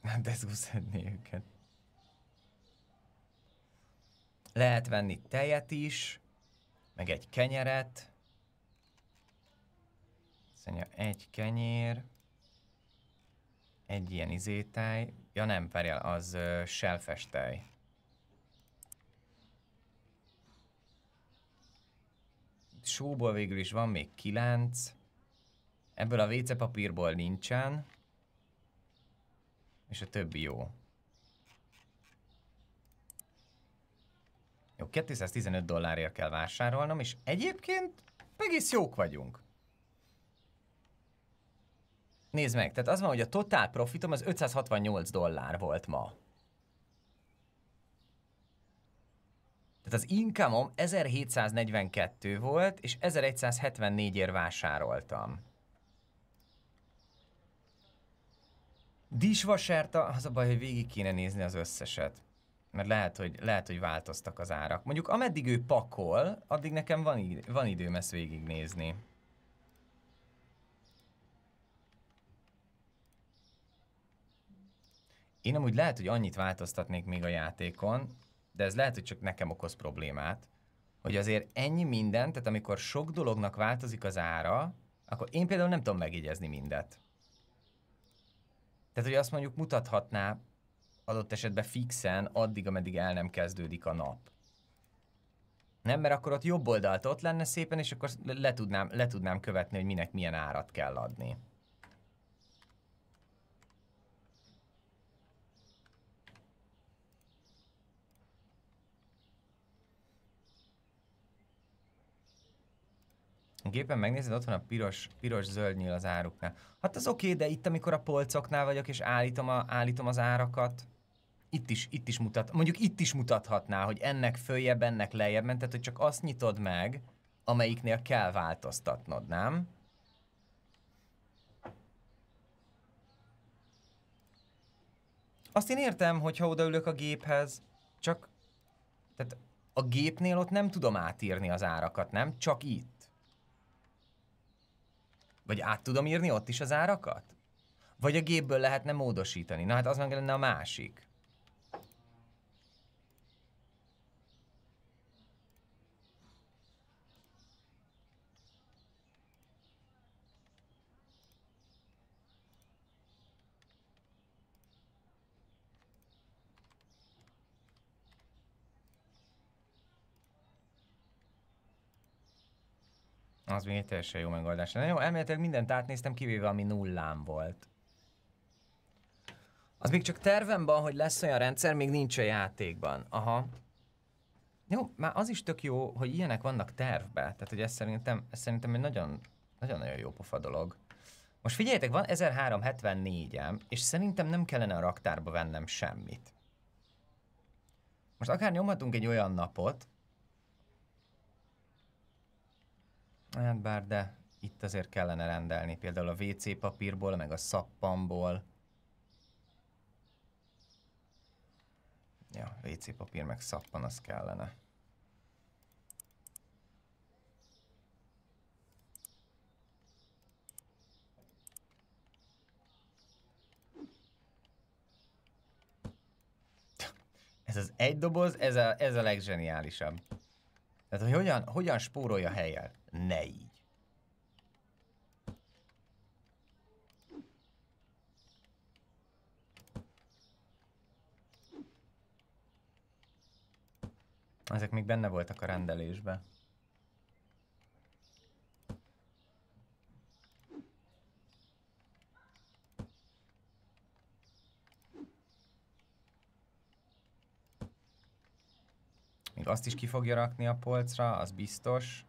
Nem hát tesz őket. Lehet venni tejet is, meg egy kenyeret. Szerintem egy kenyér, egy ilyen izétáj. Ja nem, várjál, az uh, selfes tej. Sóból végül is van még kilenc. Ebből a WC papírból nincsen és a többi jó. Jó, 215 dollárért kell vásárolnom, és egyébként egész jók vagyunk. Nézd meg, tehát az van, hogy a totál profitom az 568 dollár volt ma. Tehát az income 1742 volt, és 1174-ért vásároltam. Dísvasárta, az a baj, hogy végig kéne nézni az összeset. Mert lehet, hogy, lehet, hogy változtak az árak. Mondjuk ameddig ő pakol, addig nekem van, id- van időm ezt végignézni. Én amúgy lehet, hogy annyit változtatnék még a játékon, de ez lehet, hogy csak nekem okoz problémát, hogy azért ennyi minden, tehát amikor sok dolognak változik az ára, akkor én például nem tudom megjegyezni mindet. Tehát, hogy azt mondjuk mutathatná adott esetben fixen addig, ameddig el nem kezdődik a nap. Nem, mert akkor ott jobb oldalt ott lenne szépen, és akkor le tudnám, le tudnám követni, hogy minek milyen árat kell adni. A gépen megnézed, ott van a piros, piros zöld nyíl az áruknál. Hát az oké, okay, de itt, amikor a polcoknál vagyok, és állítom, a, állítom az árakat, itt is, itt is mutat, mondjuk itt is mutathatná, hogy ennek följebb, ennek lejjebb ment, tehát hogy csak azt nyitod meg, amelyiknél kell változtatnod, nem? Azt én értem, hogy ha odaülök a géphez, csak tehát a gépnél ott nem tudom átírni az árakat, nem? Csak itt. Vagy át tudom írni ott is az árakat? Vagy a gépből lehetne módosítani? Na hát az meg lenne a másik. Az még egy teljesen jó megoldás. Na jó, elméletileg mindent átnéztem, kivéve ami nullám volt. Az még csak tervemben, hogy lesz olyan rendszer, még nincs a játékban. Aha. Jó, már az is tök jó, hogy ilyenek vannak tervben. Tehát, hogy ez szerintem, ez szerintem egy nagyon, nagyon-nagyon jó pofa dolog. Most figyeljetek, van 1374-em, és szerintem nem kellene a raktárba vennem semmit. Most akár nyomhatunk egy olyan napot, Hát bár, de itt azért kellene rendelni, például a WC papírból, meg a szappanból. Ja, WC papír meg szappan, az kellene. Ez az egy doboz, ez a, ez a legzseniálisabb. Tehát, hogy hogyan, hogyan spórolja helyen? Ne így. Ezek még benne voltak a rendelésben. Még azt is ki fogja rakni a polcra, az biztos.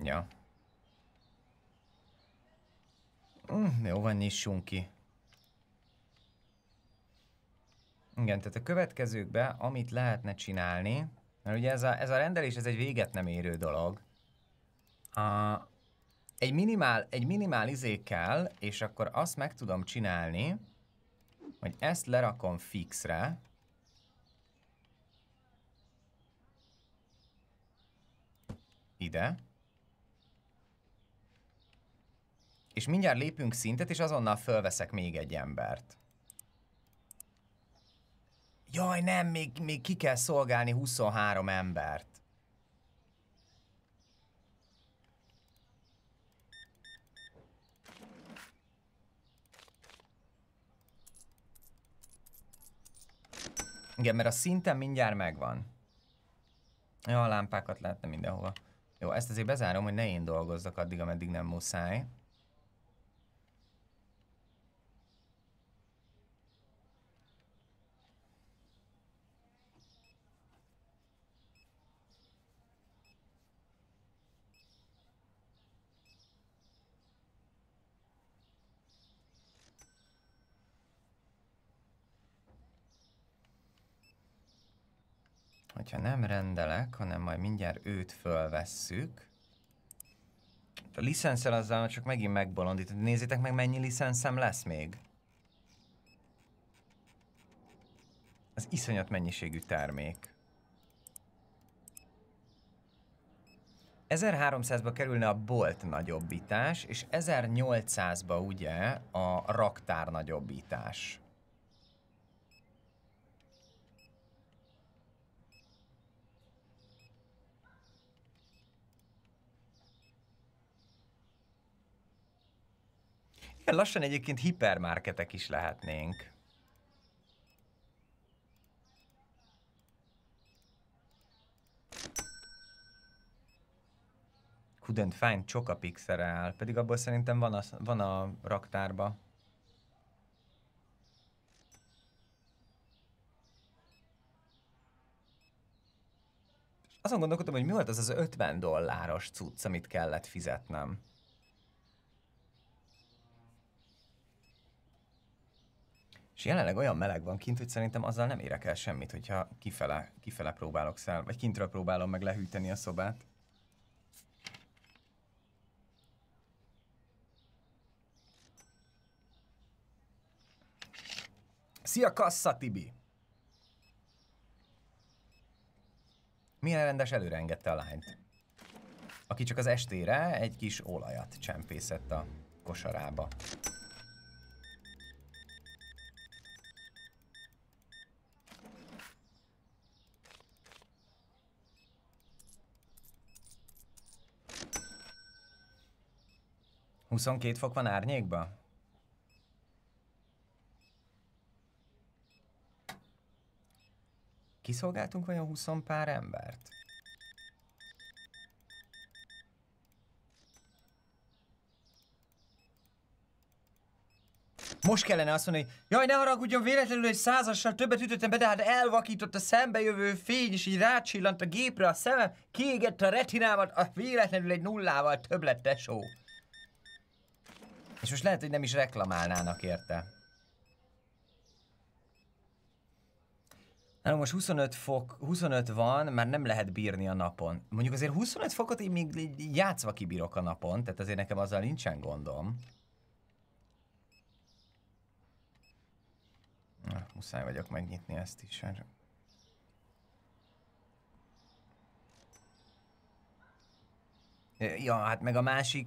Ja. Mm, jó van, nyissunk ki. Igen, tehát a következőkbe, amit lehetne csinálni, mert ugye ez a, ez a rendelés, ez egy véget nem érő dolog. A, egy minimál, egy minimál izé kell, és akkor azt meg tudom csinálni, hogy ezt lerakom fixre, ide, és mindjárt lépünk szintet, és azonnal fölveszek még egy embert. Jaj, nem, még, még ki kell szolgálni 23 embert. Igen, mert a szinten mindjárt megvan. Ja, a lámpákat lehetne mindenhova. Jó, ezt azért bezárom, hogy ne én dolgozzak addig, ameddig nem muszáj. hogyha nem rendelek, hanem majd mindjárt őt fölvesszük. A licenszel azzal csak megint megbolondít. Nézzétek meg, mennyi licenszem lesz még. Az iszonyat mennyiségű termék. 1300-ba kerülne a bolt nagyobbítás, és 1800-ba ugye a raktár nagyobbítás. Igen, lassan egyébként hipermarketek is lehetnénk. Couldn't find csoka Pixel, pedig abból szerintem van a, van a raktárba. azon gondolkodtam, hogy mi volt az az 50 dolláros cucc, amit kellett fizetnem. És jelenleg olyan meleg van kint, hogy szerintem azzal nem érek el semmit, hogyha kifele, kifele próbálok száll, vagy kintről próbálom meg lehűteni a szobát. Szia, Kassa Tibi! Milyen rendes előre engedte a lányt? Aki csak az estére egy kis olajat csempészett a kosarába. 22 fok van árnyékba? Kiszolgáltunk vajon 20 pár embert? Most kellene azt mondani, hogy jaj, ne haragudjon véletlenül, hogy százassal többet ütöttem be, de hát elvakított a szembejövő fény, és így rácsillant a gépre a szemem, kiégett a retinámat, a véletlenül egy nullával több lett tesó. És most lehet, hogy nem is reklamálnának érte. Na most 25 fok, 25 van, már nem lehet bírni a napon. Mondjuk azért 25 fokot én még játszva kibírok a napon, tehát azért nekem azzal nincsen gondom. Na, muszáj vagyok megnyitni ezt is. Hát. Ja, hát meg a másik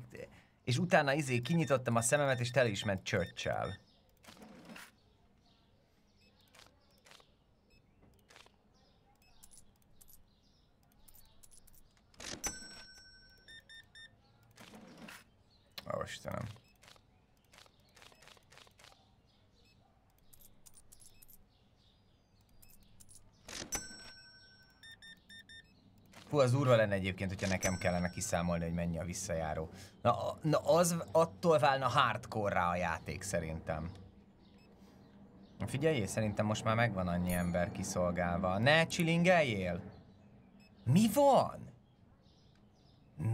és utána izé kinyitottam a szememet, és tele is ment churchill Oh, Istenem. Hú, az úrva lenne egyébként, hogyha nekem kellene kiszámolni, hogy mennyi a visszajáró. Na, na az attól válna hardcore a játék szerintem. Figyelj, szerintem most már megvan annyi ember kiszolgálva. Ne csilingeljél! Mi van?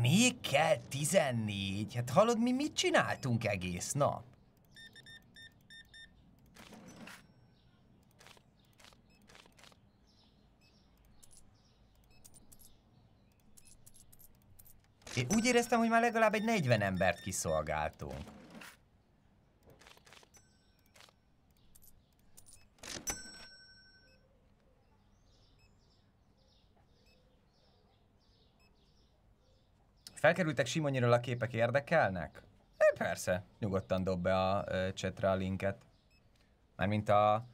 Még kell 14? Hát hallod, mi mit csináltunk egész nap? Én úgy éreztem, hogy már legalább egy 40 embert kiszolgáltunk. Felkerültek Simonyiről a képek érdekelnek? É, e, persze, nyugodtan dob be a ö, csetre a linket. Mármint a...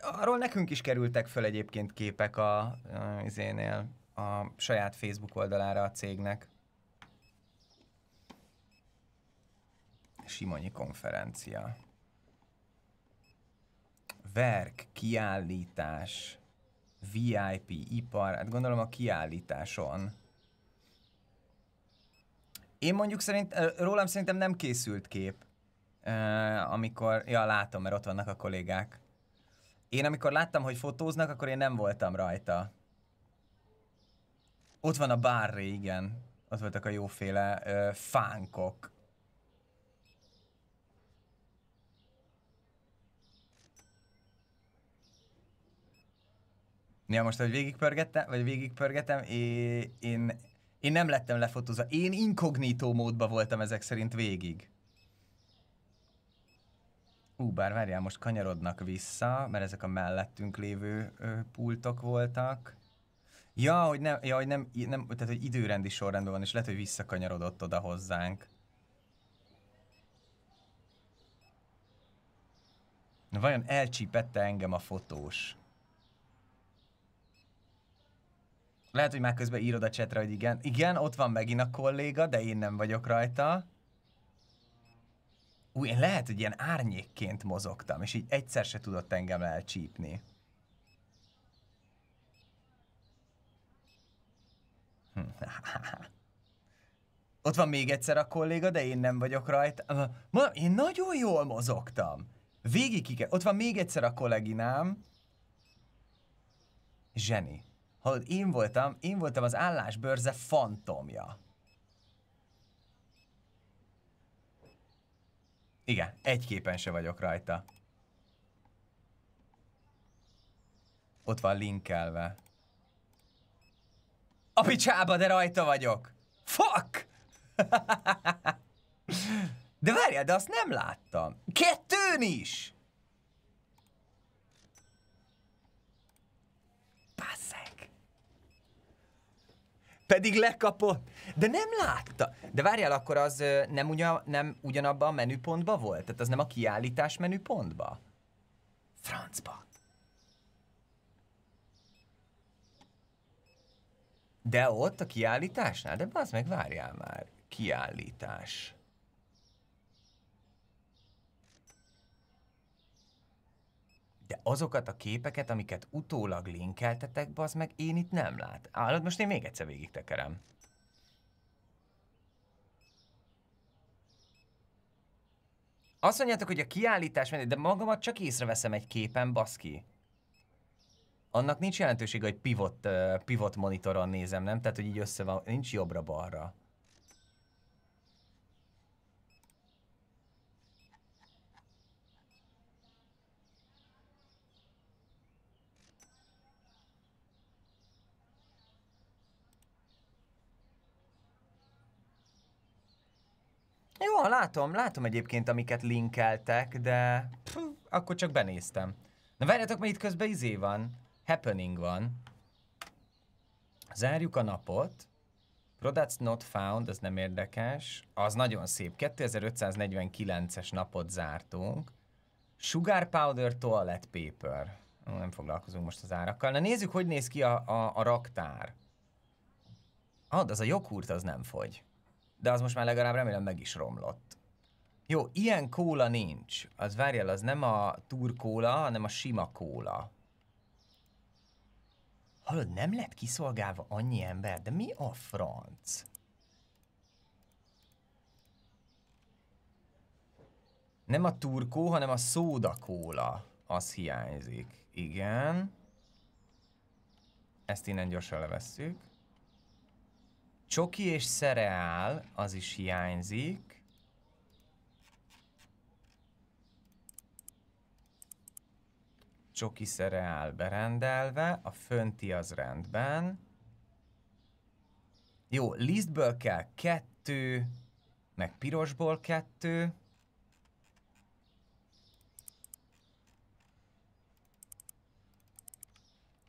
Arról nekünk is kerültek föl egyébként képek a, a izénél, a saját Facebook oldalára a cégnek. Simonyi konferencia. Verk, kiállítás, VIP, ipar, hát gondolom a kiállításon. Én mondjuk szerint, rólam szerintem nem készült kép, amikor, ja látom, mert ott vannak a kollégák. Én amikor láttam, hogy fotóznak, akkor én nem voltam rajta. Ott van a bárré, igen. Ott voltak a jóféle ö, fánkok. Ja, most, hogy végigpörgettem, vagy végigpörgetem, én, én, nem lettem lefotózva. Én inkognitó módban voltam ezek szerint végig. Ú, bár várjál, most kanyarodnak vissza, mert ezek a mellettünk lévő ö, pultok voltak. Ja, hogy nem, ja, hogy nem, nem, tehát hogy időrendi sorrendben van, és lehet, hogy visszakanyarodott oda hozzánk. Na vajon elcsípette engem a fotós? Lehet, hogy már közben írod a csetre, hogy igen. Igen, ott van megint a kolléga, de én nem vagyok rajta. Új, én lehet, hogy ilyen árnyékként mozogtam, és így egyszer se tudott engem elcsípni. *laughs* Ott van még egyszer a kolléga, de én nem vagyok rajta. Ma, én nagyon jól mozogtam. Végig kike. Ott van még egyszer a kolléginám. Zseni. Hallod? én voltam, én voltam az állásbörze fantomja. Igen, egy képen se vagyok rajta. Ott van linkelve. A picsába, de rajta vagyok. Fuck! *laughs* De várjál, de azt nem láttam. Kettőn is! Passzeg. Pedig lekapott. De nem látta. De várjál, akkor az nem, ugyan, nem ugyanabban a menüpontba volt? Tehát az nem a kiállítás menüpontba? Francba. De ott a kiállításnál? De az meg, várjál már. Kiállítás. De azokat a képeket, amiket utólag linkeltetek, az meg én itt nem lát. Állod, most én még egyszer végig tekerem. Azt mondjátok, hogy a kiállítás, de magamat csak észreveszem egy képen, baszki annak nincs jelentőség, hogy pivot, pivot monitoron nézem, nem? Tehát, hogy így össze van, nincs jobbra-balra. Jó, látom, látom egyébként, amiket linkeltek, de pff, akkor csak benéztem. Na várjatok, mert itt közben izé van happening van. Zárjuk a napot. Products not found, az nem érdekes. Az nagyon szép. 2549-es napot zártunk. Sugar powder toilet paper. Nem foglalkozunk most az árakkal. Na nézzük, hogy néz ki a, a, a raktár. Ah, de az a joghurt az nem fogy. De az most már legalább remélem meg is romlott. Jó, ilyen kóla nincs. Az várjál, az nem a turkóla, hanem a sima kóla. Hallod, nem lett kiszolgálva annyi ember, de mi a franc? Nem a turkó, hanem a szódakóla. Az hiányzik. Igen. Ezt innen gyorsan levesszük. Csoki és szereál, az is hiányzik. csoki szereál berendelve, a fönti az rendben. Jó, lisztből kell kettő, meg pirosból kettő.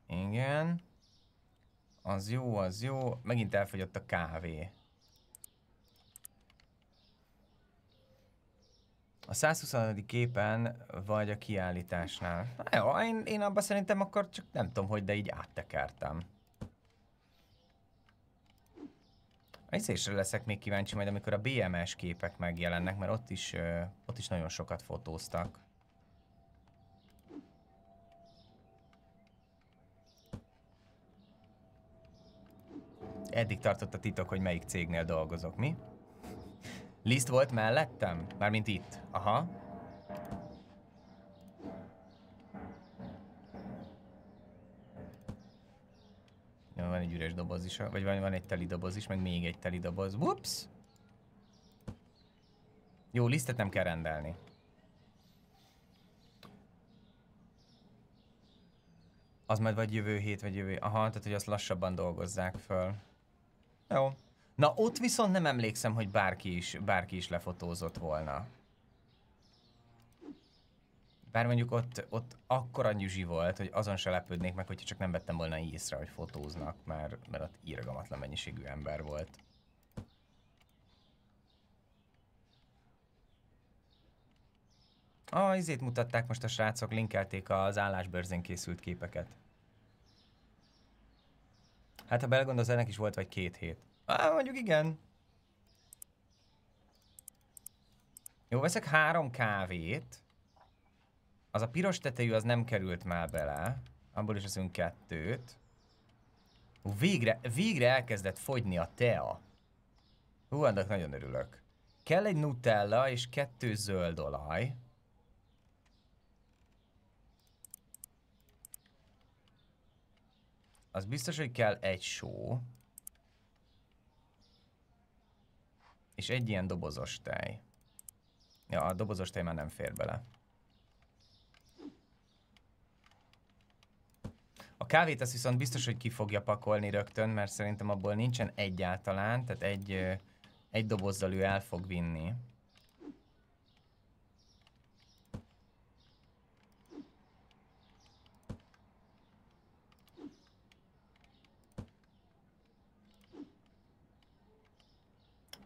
Igen. Az jó, az jó. Megint elfogyott a kávé. A 120. képen vagy a kiállításnál. Na jó, én, én abban szerintem akkor csak nem tudom, hogy, de így áttekertem. Egyszerűsre leszek még kíváncsi majd, amikor a BMS képek megjelennek, mert ott is, ott is nagyon sokat fotóztak. Eddig tartott a titok, hogy melyik cégnél dolgozok, mi? Liszt volt mellettem? Mármint itt. Aha. Ja, van egy üres doboz is, vagy van, van egy teli doboz is, meg még egy teli doboz. Whoops! Jó, lisztet nem kell rendelni. Az majd vagy jövő hét, vagy jövő... Aha, tehát hogy azt lassabban dolgozzák föl. Jó. Na ott viszont nem emlékszem, hogy bárki is, bárki is lefotózott volna. Bár mondjuk ott, ott akkora nyüzsi volt, hogy azon se lepődnék meg, hogyha csak nem vettem volna észre, hogy fotóznak, mert, mert ott írgamatlan mennyiségű ember volt. A izét mutatták most a srácok, linkelték az állásbörzén készült képeket. Hát ha belegondolsz, ennek is volt vagy két hét. Á, mondjuk igen. Jó, veszek három kávét. Az a piros tetejű az nem került már bele. Abból is veszünk kettőt. Hú, végre, végre elkezdett fogyni a tea. Hú, annak nagyon örülök. Kell egy nutella és kettő zöld olaj. Az biztos, hogy kell egy só. És egy ilyen dobozos tej. Ja, a dobozos tej már nem fér bele. A kávét azt viszont biztos, hogy ki fogja pakolni rögtön, mert szerintem abból nincsen egyáltalán, tehát egy, egy dobozzal ő el fog vinni.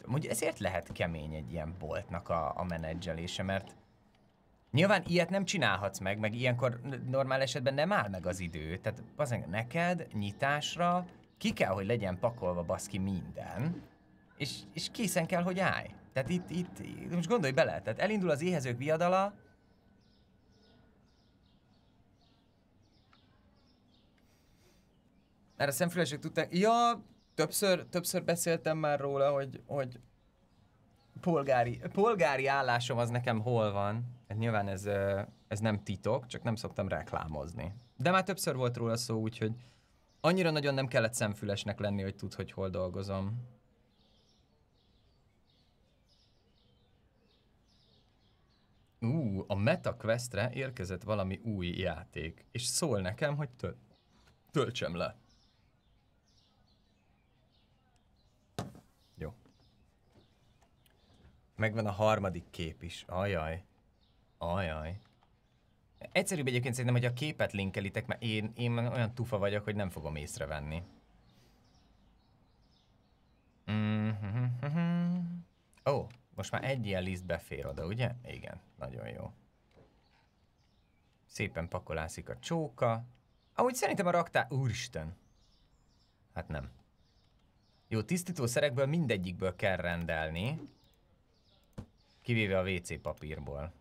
Mondjuk ezért lehet kemény egy ilyen boltnak a, a menedzselése, mert Nyilván ilyet nem csinálhatsz meg, meg ilyenkor normál esetben nem áll meg az idő. Tehát bazen, neked nyitásra ki kell, hogy legyen pakolva baszki minden, és, és készen kell, hogy állj. Tehát itt, itt, most gondolj bele, tehát elindul az éhezők viadala, Erre a szemfülesek tudták, ja, többször, többször beszéltem már róla, hogy, hogy polgári, polgári állásom az nekem hol van. Hát nyilván ez, ez nem titok, csak nem szoktam reklámozni. De már többször volt róla szó, úgyhogy annyira nagyon nem kellett szemfülesnek lenni, hogy tud, hogy hol dolgozom. Ú, a Meta Questre érkezett valami új játék, és szól nekem, hogy töl- töltsem le. Megvan a harmadik kép is. Ajaj. Ajaj. Egyszerűbb egyébként szerintem, hogy a képet linkelitek, mert én, én olyan tufa vagyok, hogy nem fogom észrevenni. Mm -hmm. Ó, most már egy ilyen liszt befér oda, ugye? Igen, nagyon jó. Szépen pakolászik a csóka. Ahogy szerintem a raktár... Úristen! Hát nem. Jó, tisztítószerekből mindegyikből kell rendelni. Kivéve a WC papírból.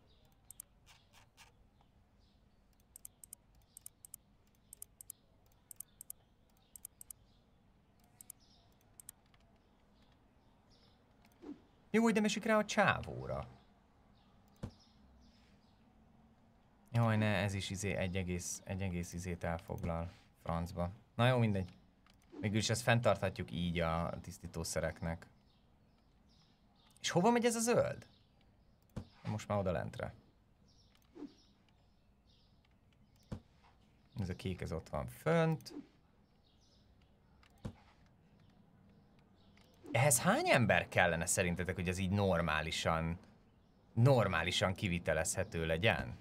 Jó, hogy nem esik rá a csávóra. Jaj, ne, ez is izé egy egész, egy egész izét elfoglal francba. Na jó, mindegy. Mégis ezt fenntarthatjuk így a tisztítószereknek. És hova megy ez a zöld? Most már oda lentre. Ez a kék, ez ott van fönt. Ehhez hány ember kellene szerintetek, hogy ez így normálisan, normálisan kivitelezhető legyen?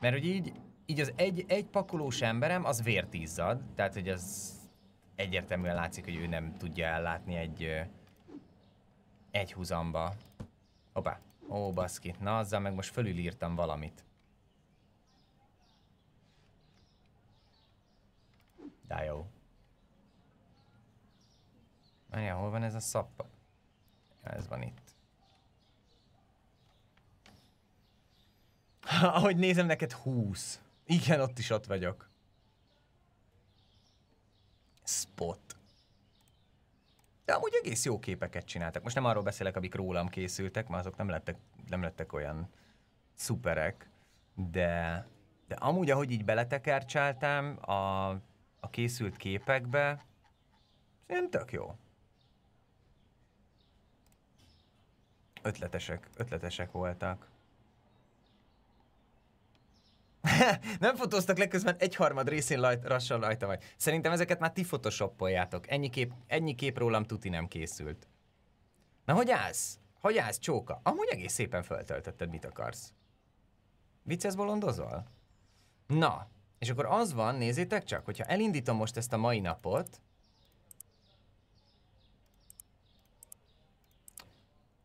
Mert hogy így, így az egy, egy pakolós emberem, az vértízzad, tehát hogy az egyértelműen látszik, hogy ő nem tudja ellátni egy, egy húzamba. Hoppá. Ó, baszki. Na, azzal meg most fölülírtam valamit. De jó. Márja, hol van ez a szappa? Ja, ez van itt. *laughs* Ahogy nézem, neked 20. Igen, ott is ott vagyok spot. De amúgy egész jó képeket csináltak. Most nem arról beszélek, amik rólam készültek, mert azok nem lettek, nem lettek olyan szuperek, de, de amúgy, ahogy így beletekercseltem a, a készült képekbe, nem tök jó. Ötletesek, ötletesek voltak. *laughs* nem fotóztak legközben egy egyharmad részén laj, rassal rajta vagy. Szerintem ezeket már ti photoshopoljátok. Ennyi kép, ennyi kép rólam tuti nem készült. Na, hogy állsz? Hogy állsz, csóka? Amúgy egész szépen feltöltötted, mit akarsz. Vicces bolondozol? Na, és akkor az van, nézzétek csak, hogyha elindítom most ezt a mai napot,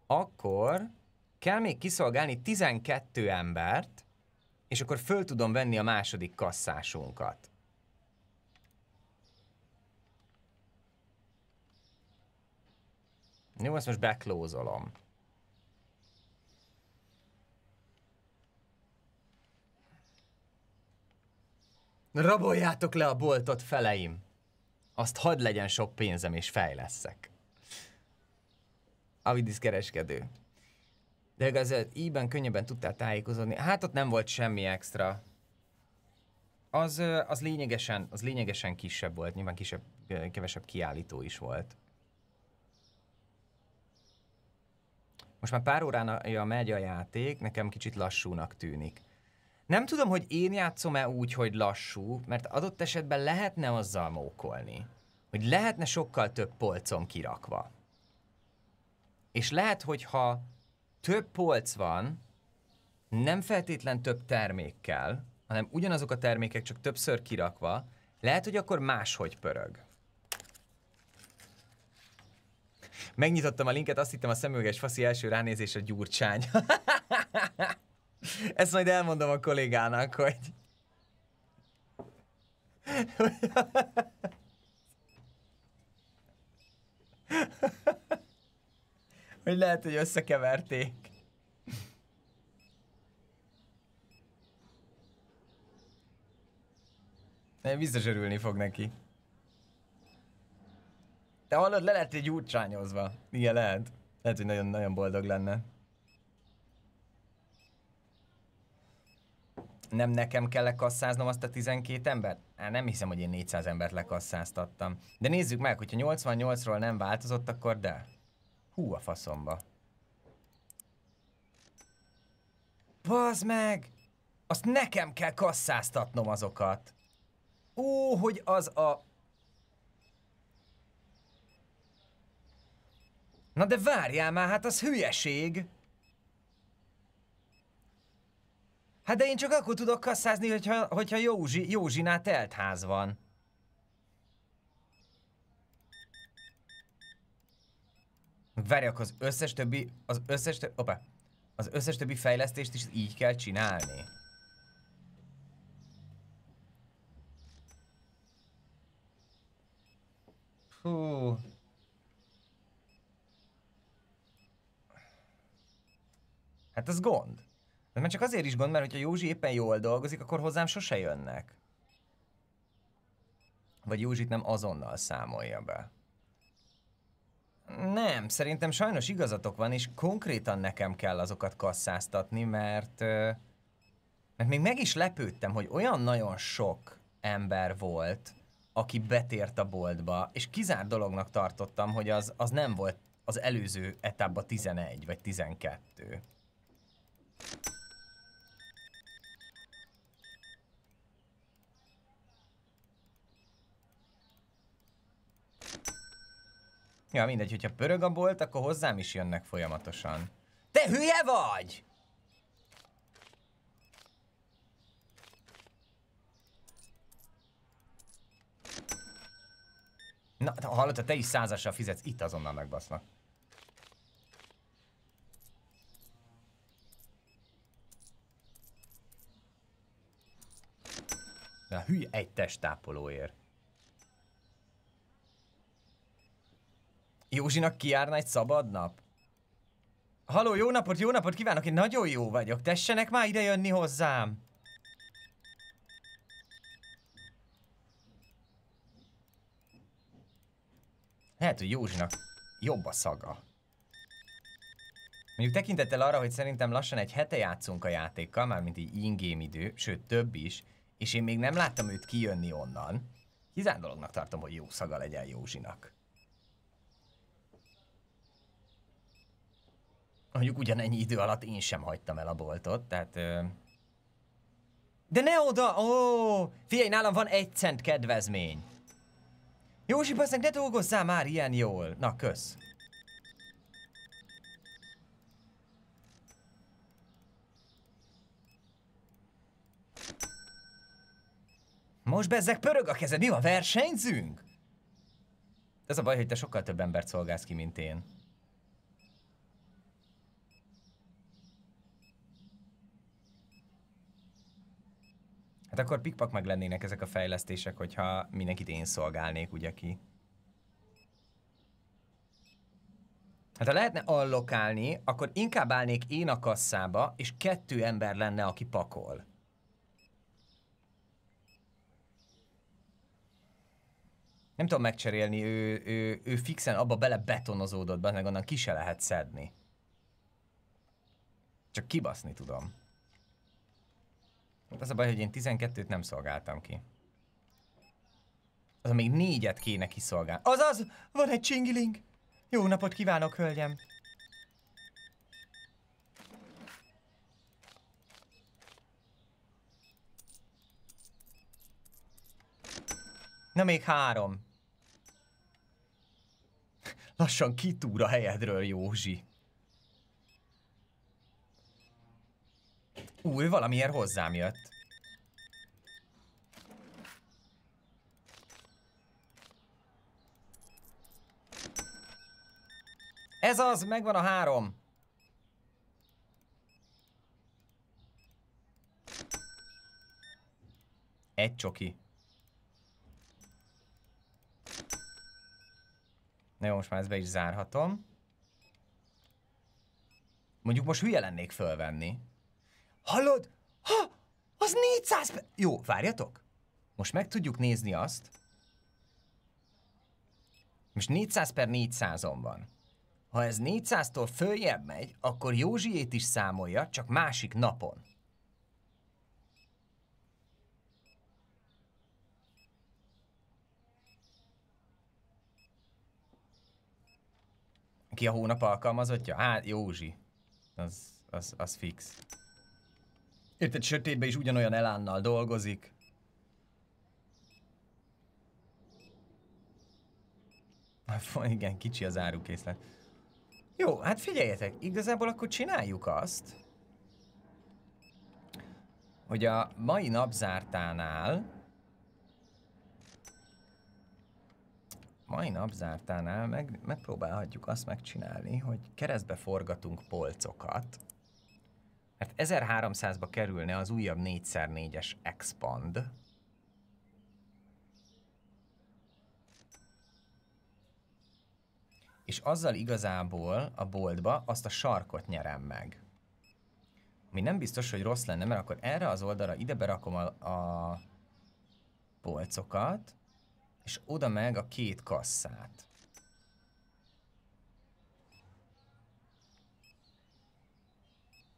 akkor kell még kiszolgálni 12 embert, és akkor föl tudom venni a második kasszásunkat. Jó, ezt most beklózolom. Raboljátok le a boltot, feleim! Azt hadd legyen sok pénzem és fejleszek. Avidis kereskedő. De igaz, íben könnyebben tudtál tájékozódni. Hát ott nem volt semmi extra. Az, az, lényegesen, az lényegesen kisebb volt, nyilván kisebb, kevesebb kiállító is volt. Most már pár órán megy a játék, nekem kicsit lassúnak tűnik. Nem tudom, hogy én játszom-e úgy, hogy lassú, mert adott esetben lehetne azzal mókolni, hogy lehetne sokkal több polcon kirakva. És lehet, hogyha több polc van, nem feltétlen több termékkel, hanem ugyanazok a termékek csak többször kirakva, lehet, hogy akkor máshogy pörög. Megnyitottam a linket, azt hittem a szemüveges faszi első ránézés a gyurcsány. *laughs* Ezt majd elmondom a kollégának, hogy... hogy... *laughs* hogy lehet, hogy összekeverték. Nem, biztos örülni fog neki. Te hallod, le lett egy útrányozva. Igen, lehet. Lehet, hogy nagyon-nagyon boldog lenne. Nem nekem kell lekasszáznom azt a 12 embert? Hát nem hiszem, hogy én 400 embert lekasszáztattam. De nézzük meg, hogyha 88-ról nem változott, akkor de. Hú a faszomba. Bazd meg! Azt nekem kell kasszáztatnom azokat. Ó, hogy az a... Na de várjál már, hát az hülyeség! Hát de én csak akkor tudok kasszázni, hogyha, hogyha Józsi, Józsinál teltház van. Várj, akkor az összes többi, az összes többi, opa, az összes többi fejlesztést is így kell csinálni. Hú. Hát ez gond. De már csak azért is gond, mert hogyha Józsi éppen jól dolgozik, akkor hozzám sose jönnek. Vagy Józsit nem azonnal számolja be. Nem, szerintem sajnos igazatok van, és konkrétan nekem kell azokat kasszáztatni, mert, mert még meg is lepődtem, hogy olyan nagyon sok ember volt, aki betért a boltba, és kizár dolognak tartottam, hogy az, az nem volt az előző etapban 11 vagy 12. Ja, mindegy, hogyha pörög a bolt, akkor hozzám is jönnek folyamatosan. Te hülye vagy! Na, hallod, ha te is százasra fizetsz, itt azonnal megbasznak. De hülye egy testápolóért. Józsinak kiárna egy szabad nap? Haló, jó napot, jó napot kívánok, én nagyon jó vagyok. Tessenek már ide jönni hozzám. Lehet, hogy Józsinak jobb a szaga. Mondjuk tekintettel arra, hogy szerintem lassan egy hete játszunk a játékkal, mármint így ingém idő, sőt több is, és én még nem láttam őt kijönni onnan. Kizán dolognak tartom, hogy jó szaga legyen Józsinak. mondjuk ugyanennyi idő alatt én sem hagytam el a boltot, tehát... Ö... De ne oda! Ó! Figyelj, nálam van egy cent kedvezmény. Józsi, bazdmeg, ne dolgozzál már ilyen jól. Na, kösz. Most bezzeg pörög a kezed, mi van, versenyzünk? Ez a baj, hogy te sokkal több embert szolgálsz ki, mint én. Hát akkor pikpak meg lennének ezek a fejlesztések, hogyha mindenkit én szolgálnék, ugye ki. Hát ha lehetne allokálni, akkor inkább állnék én a kasszába, és kettő ember lenne, aki pakol. Nem tudom megcserélni, ő, ő, ő fixen abba bele betonozódott, meg onnan ki se lehet szedni. Csak kibaszni tudom. Az a baj, hogy én 12-t nem szolgáltam ki. Az, a még négyet kéne kiszolgálni. Azaz, van egy csingiling. Jó napot kívánok, hölgyem. Na még három. Lassan kitúr a helyedről, Józsi. Ú, ő valamiért hozzám jött. Ez az, megvan a három. Egy csoki. Na jó, most már ezt be is zárhatom. Mondjuk most hülye lennék fölvenni. Hallod? Ha, az 400 per... Jó, várjatok. Most meg tudjuk nézni azt. Most 400 per 400-on van. Ha ez 400-tól följebb megy, akkor Józsiét is számolja, csak másik napon. Ki a hónap alkalmazottja? Hát, Józsi. Az, az, az fix. Érted, sötétben is ugyanolyan elánnal dolgozik. Hát, igen, kicsi az árukészlet. Jó, hát figyeljetek, igazából akkor csináljuk azt, hogy a mai napzártánál mai napzártánál meg, megpróbálhatjuk azt megcsinálni, hogy keresztbe forgatunk polcokat, mert hát 1300-ba kerülne az újabb 4x4-es Expand, és azzal igazából a boltba azt a sarkot nyerem meg. Ami nem biztos, hogy rossz lenne, mert akkor erre az oldalra ide berakom a, a polcokat, és oda meg a két kasszát.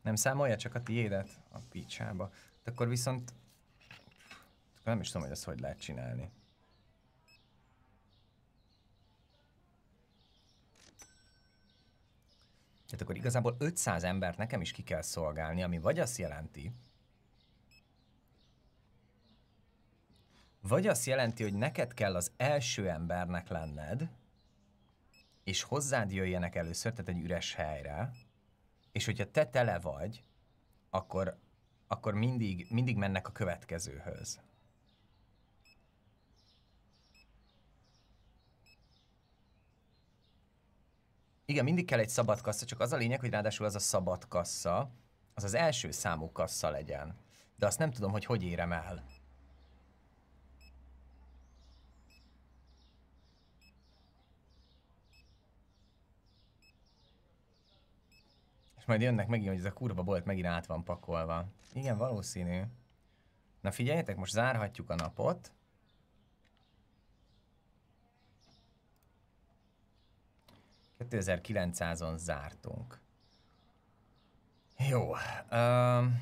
nem számolja csak a tiédet a picsába. De akkor viszont nem is tudom, hogy ezt hogy lehet csinálni. Tehát akkor igazából 500 embert nekem is ki kell szolgálni, ami vagy azt jelenti, vagy azt jelenti, hogy neked kell az első embernek lenned, és hozzád jöjjenek először, tehát egy üres helyre, és hogyha te tele vagy, akkor, akkor mindig, mindig mennek a következőhöz. Igen, mindig kell egy szabad kassa, csak az a lényeg, hogy ráadásul az a szabad kassa, az az első számú kassa legyen. De azt nem tudom, hogy hogy érem el. És majd jönnek megint, hogy ez a kurva bolt megint át van pakolva. Igen, valószínű. Na figyeljetek, most zárhatjuk a napot. ...2900-on zártunk. Jó. Um...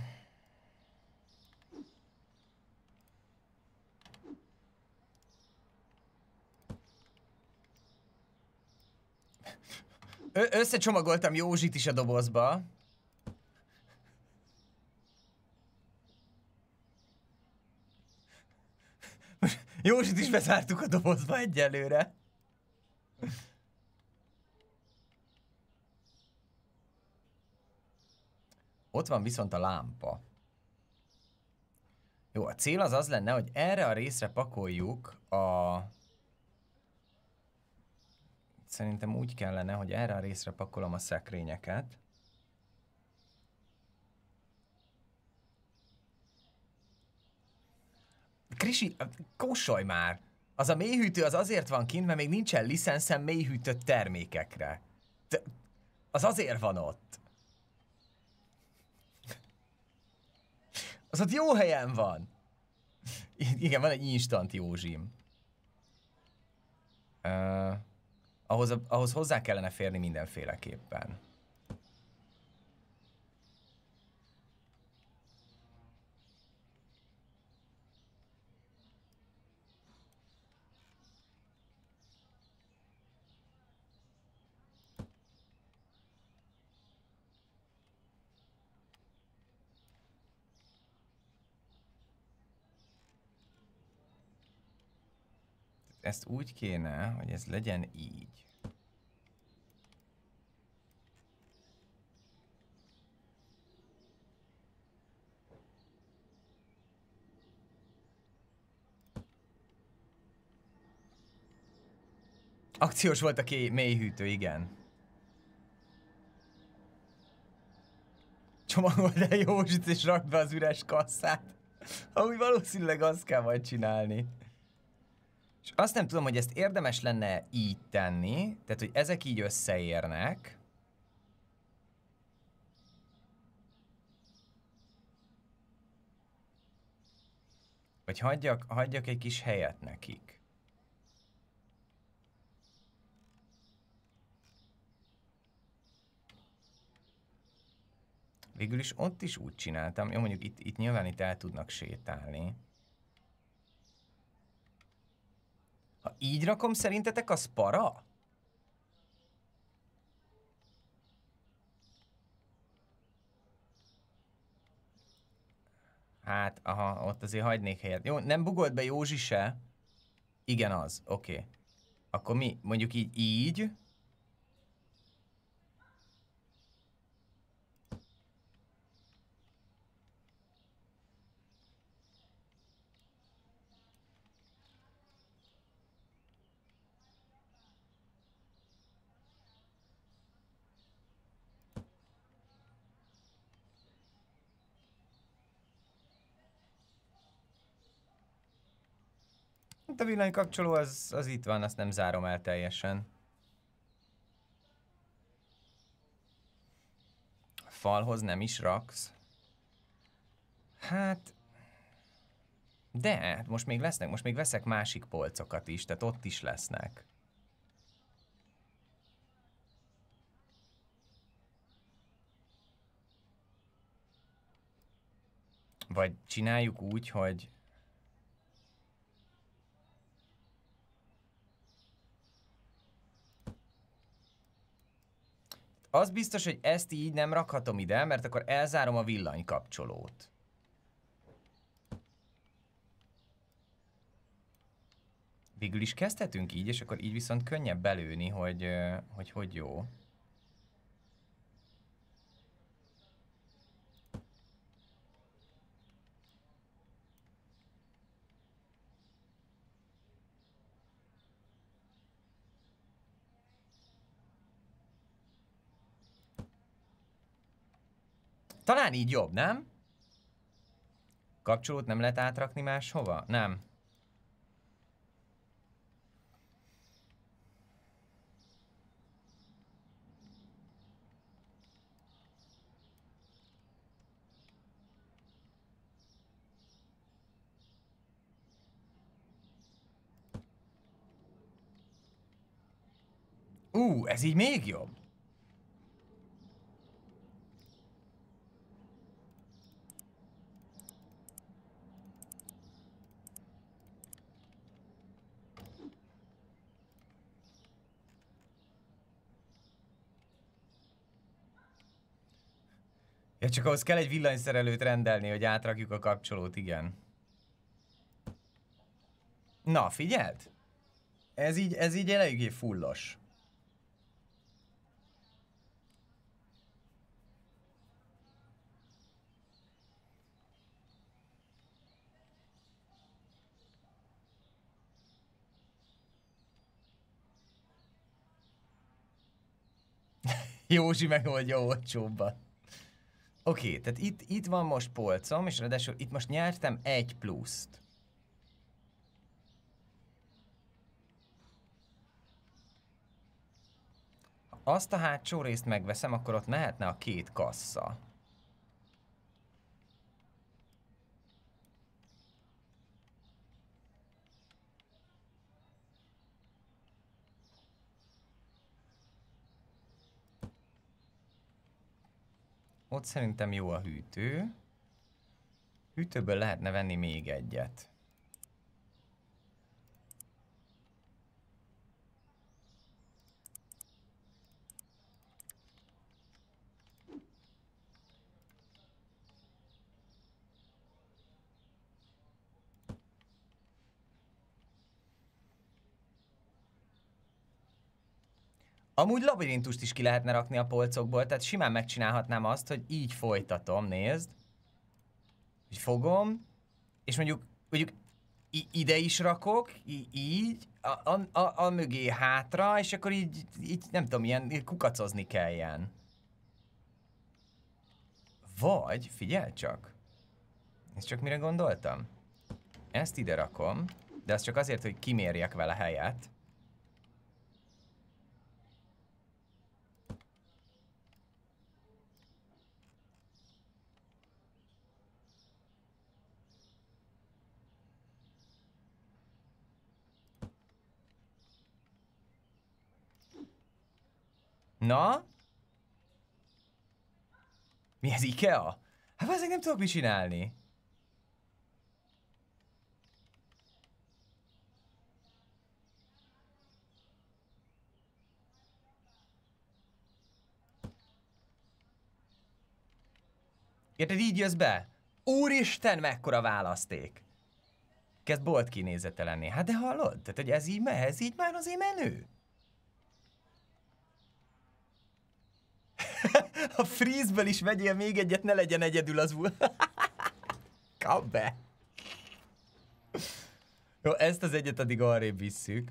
Ö összecsomagoltam Józsit is a dobozba. Józsit is bezártuk a dobozba egyelőre. Ott van viszont a lámpa. Jó, a cél az az lenne, hogy erre a részre pakoljuk a szerintem úgy kellene, hogy erre a részre pakolom a szekrényeket, Krisi, kósolj már! Az a mélyhűtő az azért van kint, mert még nincsen licenszem mélyhűtött termékekre. De, az azért van ott. Az ott jó helyen van. Igen, van egy instant Józsim. Uh ahhoz, ahhoz hozzá kellene férni mindenféleképpen. ezt úgy kéne, hogy ez legyen így. Akciós volt a mélyhűtő, igen. Csomagol el Józsit és rakd be az üres kasszát. Ami valószínűleg azt kell majd csinálni. És azt nem tudom, hogy ezt érdemes lenne így tenni, tehát hogy ezek így összeérnek. Vagy hagyjak, hagyjak egy kis helyet nekik. Végül is ott is úgy csináltam, jó mondjuk itt, itt nyilván itt el tudnak sétálni. Ha így rakom, szerintetek az para? Hát, aha, ott azért hagynék helyet. Jó, nem bugolt be Józsi se? Igen, az. Oké. Okay. Akkor mi? Mondjuk így, így. a villanykapcsoló az, az itt van, azt nem zárom el teljesen. A falhoz nem is raksz. Hát... De, most még lesznek, most még veszek másik polcokat is, tehát ott is lesznek. Vagy csináljuk úgy, hogy Az biztos, hogy ezt így nem rakhatom ide, mert akkor elzárom a villanykapcsolót. Végül is kezdhetünk így, és akkor így viszont könnyebb belőni, hogy hogy, hogy jó. Talán így jobb, nem? Kapcsolót nem lehet átrakni máshova? Nem. Ú, uh, ez így még jobb. Ja, csak ahhoz kell egy villanyszerelőt rendelni, hogy átrakjuk a kapcsolót, igen. Na, figyelt? Ez így, ez így eléggé fullos. *laughs* Józsi megoldja olcsóbban. Oké, okay, tehát itt, itt van most polcom, és ráadásul itt most nyertem egy pluszt. Azt a hátsó részt megveszem, akkor ott mehetne a két kassa. Ott szerintem jó a hűtő. Hűtőből lehetne venni még egyet. Amúgy labirintust is ki lehetne rakni a polcokból, tehát simán megcsinálhatnám azt, hogy így folytatom, nézd. Így fogom, és mondjuk, mondjuk ide is rakok, így, a, a, a, a mögé hátra, és akkor így, így nem tudom, ilyen kukacozni kelljen. Vagy, figyelj csak, ez csak mire gondoltam. Ezt ide rakom, de az csak azért, hogy kimérjek vele helyet. Na? Mi ez Ikea? Hát ezek nem tudok mit csinálni. Érted, így jössz be? Úristen, mekkora választék! Kezd bolt kinézete lenni. Hát de hallod? Tehát, hogy ez így mehez, így már azért menő. *laughs* A freeze is vegyél még egyet, ne legyen egyedül az úr. *laughs* Kap be. Jó, ezt az egyet addig arrébb visszük.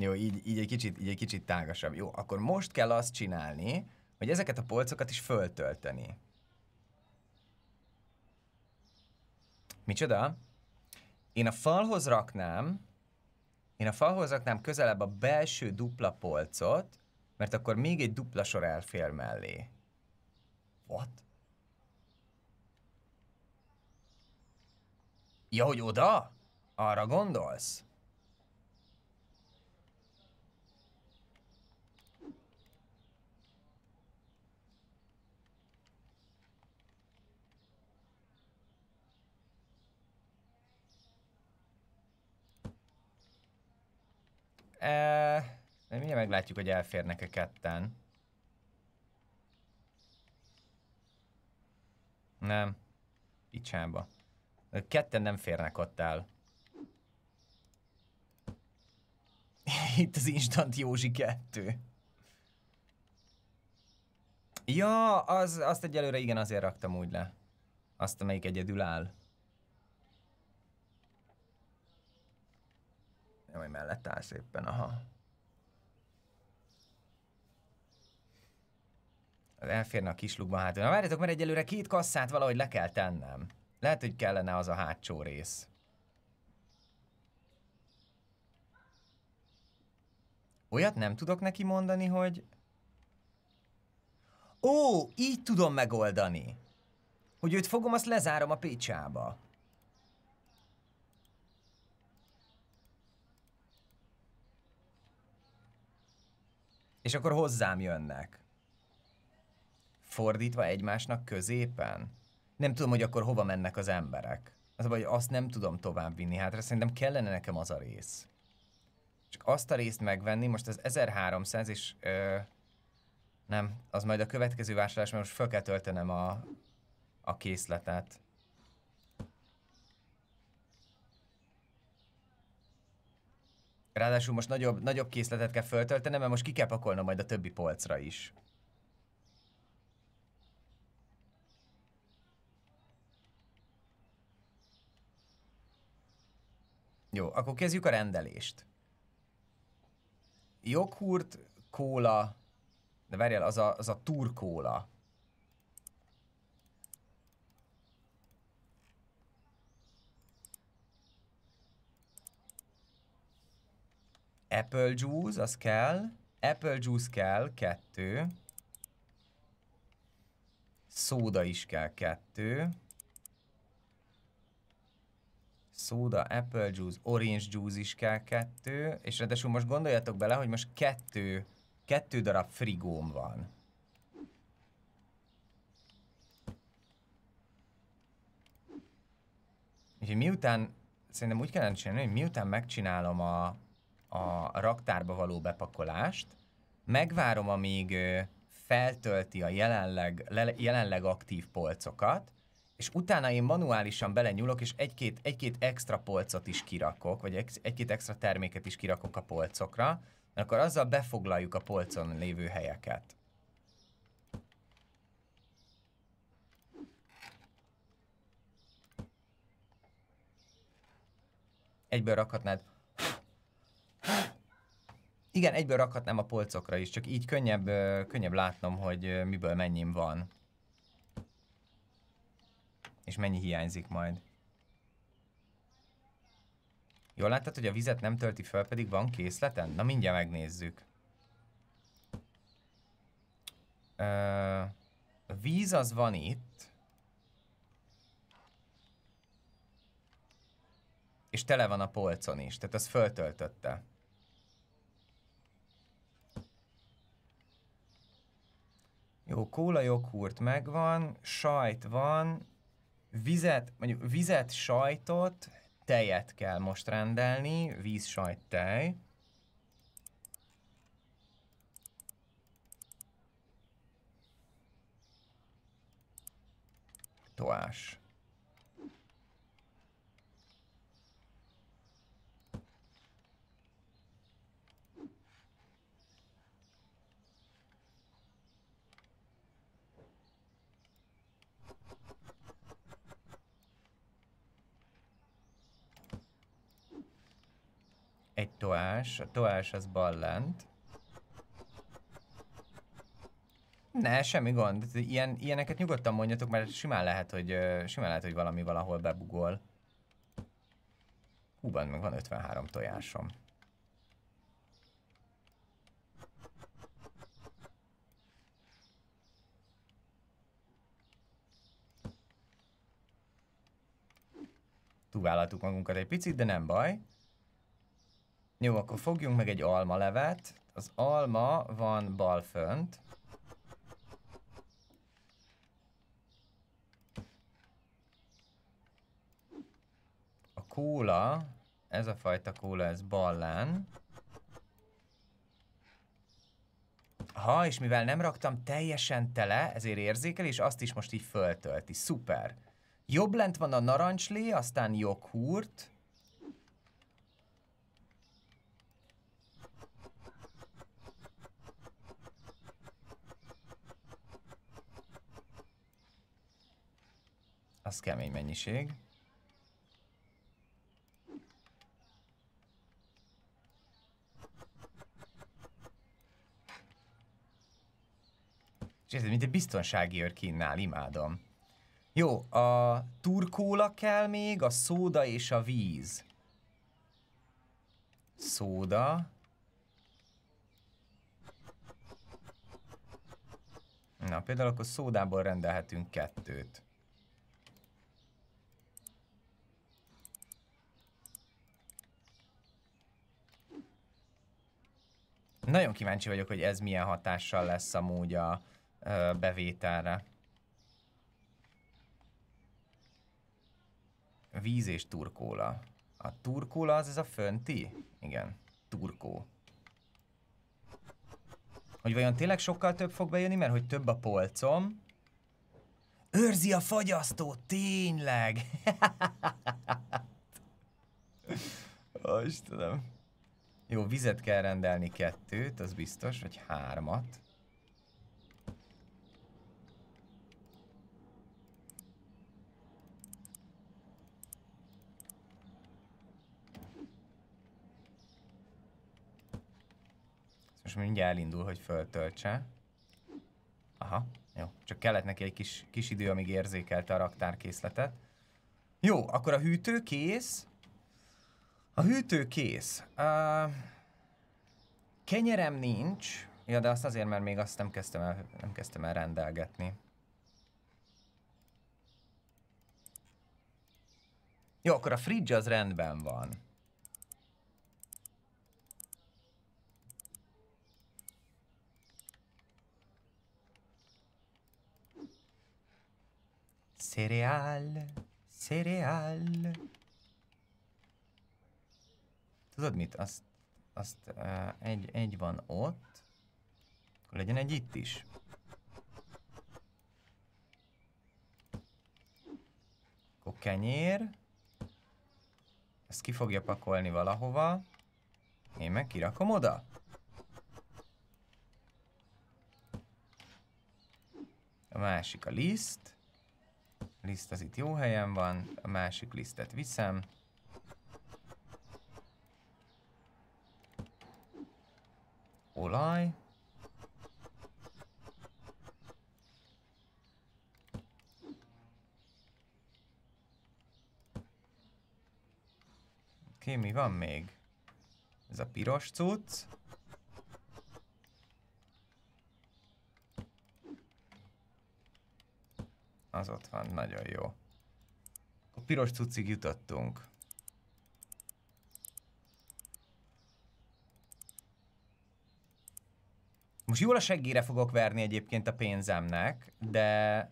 Jó, így, így, egy kicsit, így egy kicsit tágasabb. Jó, akkor most kell azt csinálni, hogy ezeket a polcokat is föltölteni. Micsoda? Én a falhoz raknám, én a falhoz raknám közelebb a belső dupla polcot, mert akkor még egy dupla sor elfér mellé. What? Ja, hogy oda? Arra gondolsz? E... De mindjárt meglátjuk, hogy elférnek-e ketten. Nem. Picsába. Ketten nem férnek ott el. *laughs* Itt az Instant Józsi 2. Ja, az, azt egyelőre igen, azért raktam úgy le. Azt, amelyik egyedül áll. ami mellett állsz éppen, aha. Az elférne a kislukba hátul. Na várjatok, mert egyelőre két kasszát valahogy le kell tennem. Lehet, hogy kellene az a hátsó rész. Olyat nem tudok neki mondani, hogy... Ó, így tudom megoldani! Hogy őt fogom, azt lezárom a pécsába. És akkor hozzám jönnek. Fordítva egymásnak középen? Nem tudom, hogy akkor hova mennek az emberek. Az, hogy azt nem tudom tovább vinni Hát szerintem kellene nekem az a rész. Csak azt a részt megvenni, most az 1300 és... Ö, nem, az majd a következő vásárlás, mert most fel kell töltenem a, a készletet. Ráadásul most nagyobb, nagyobb készletet kell föltöltenem, mert most ki kell pakolnom majd a többi polcra is. Jó, akkor kezdjük a rendelést. Joghurt, kóla, de várjál, az a, az a turkóla. Apple juice, az kell. Apple juice kell, kettő. Szóda is kell, kettő. Szóda, apple juice, orange juice is kell, kettő. És ráadásul most gondoljatok bele, hogy most kettő, kettő darab frigóm van. Úgyhogy miután, szerintem úgy kellene csinálni, hogy miután megcsinálom a, a raktárba való bepakolást, megvárom, amíg feltölti a jelenleg, le, jelenleg aktív polcokat, és utána én manuálisan belenyúlok, és egy-két, egy-két extra polcot is kirakok, vagy egy-két extra terméket is kirakok a polcokra, mert akkor azzal befoglaljuk a polcon lévő helyeket. Egyből rakhatnád igen, egyből rakhatnám a polcokra is, csak így könnyebb, könnyebb látnom, hogy miből mennyim van. És mennyi hiányzik majd. Jól láttad, hogy a vizet nem tölti föl, pedig van készleten? Na mindjárt megnézzük. Ö, víz az van itt. És tele van a polcon is, tehát az föltöltötte. Jó, kóla joghurt megvan, sajt van, vizet, mondjuk vizet, sajtot, tejet kell most rendelni, víz, sajt, tej. Toás. egy toás, a toás az ballent. Ne, semmi gond. Ilyen, ilyeneket nyugodtan mondjatok, mert simán lehet, hogy, simán lehet, hogy valami valahol bebugol. van, meg van 53 tojásom. Túlvállaltuk magunkat egy picit, de nem baj. Jó, akkor fogjunk meg egy alma levet. Az alma van bal fönt. A kóla, ez a fajta kóla, ez ballán. Ha, és mivel nem raktam teljesen tele, ezért érzékel, és azt is most így föltölti. Szuper. Jobb lent van a narancslé, aztán joghurt. Az kemény mennyiség. És ez mint egy biztonsági őrkinnál, imádom. Jó, a turkóla kell még, a szóda és a víz. Szóda. Na, például akkor szódából rendelhetünk kettőt. Nagyon kíváncsi vagyok, hogy ez milyen hatással lesz amúgy a ö, bevételre. Víz és turkóla. A turkóla az ez a fönti? Igen, turkó. Hogy vajon tényleg sokkal több fog bejönni, mert hogy több a polcom. Őrzi a fagyasztó, tényleg! *laughs* Ó, Istenem. Jó, vizet kell rendelni kettőt, az biztos, vagy hármat. Most mindjárt elindul, hogy föltöltse. Aha, jó. Csak kellett neki egy kis, kis idő, amíg érzékelte a raktárkészletet. Jó, akkor a hűtő kész. A hűtő kész. Uh, kenyerem nincs. Ja, de azt azért, mert még azt nem kezdtem el, nem kezdtem el rendelgetni. Jó, akkor a fridge az rendben van. Cereal, cereal. Tudod mit? Azt, azt uh, egy, egy van ott, akkor legyen egy itt is. Akkor kenyér. Ezt ki fogja pakolni valahova. Én meg kirakom oda. A másik a liszt. A liszt az itt jó helyen van. A másik lisztet viszem. olaj. Oké, okay, mi van még? Ez a piros cucc. Az ott van, nagyon jó. A piros cuccig jutottunk. Most jól a seggére fogok verni egyébként a pénzemnek, de...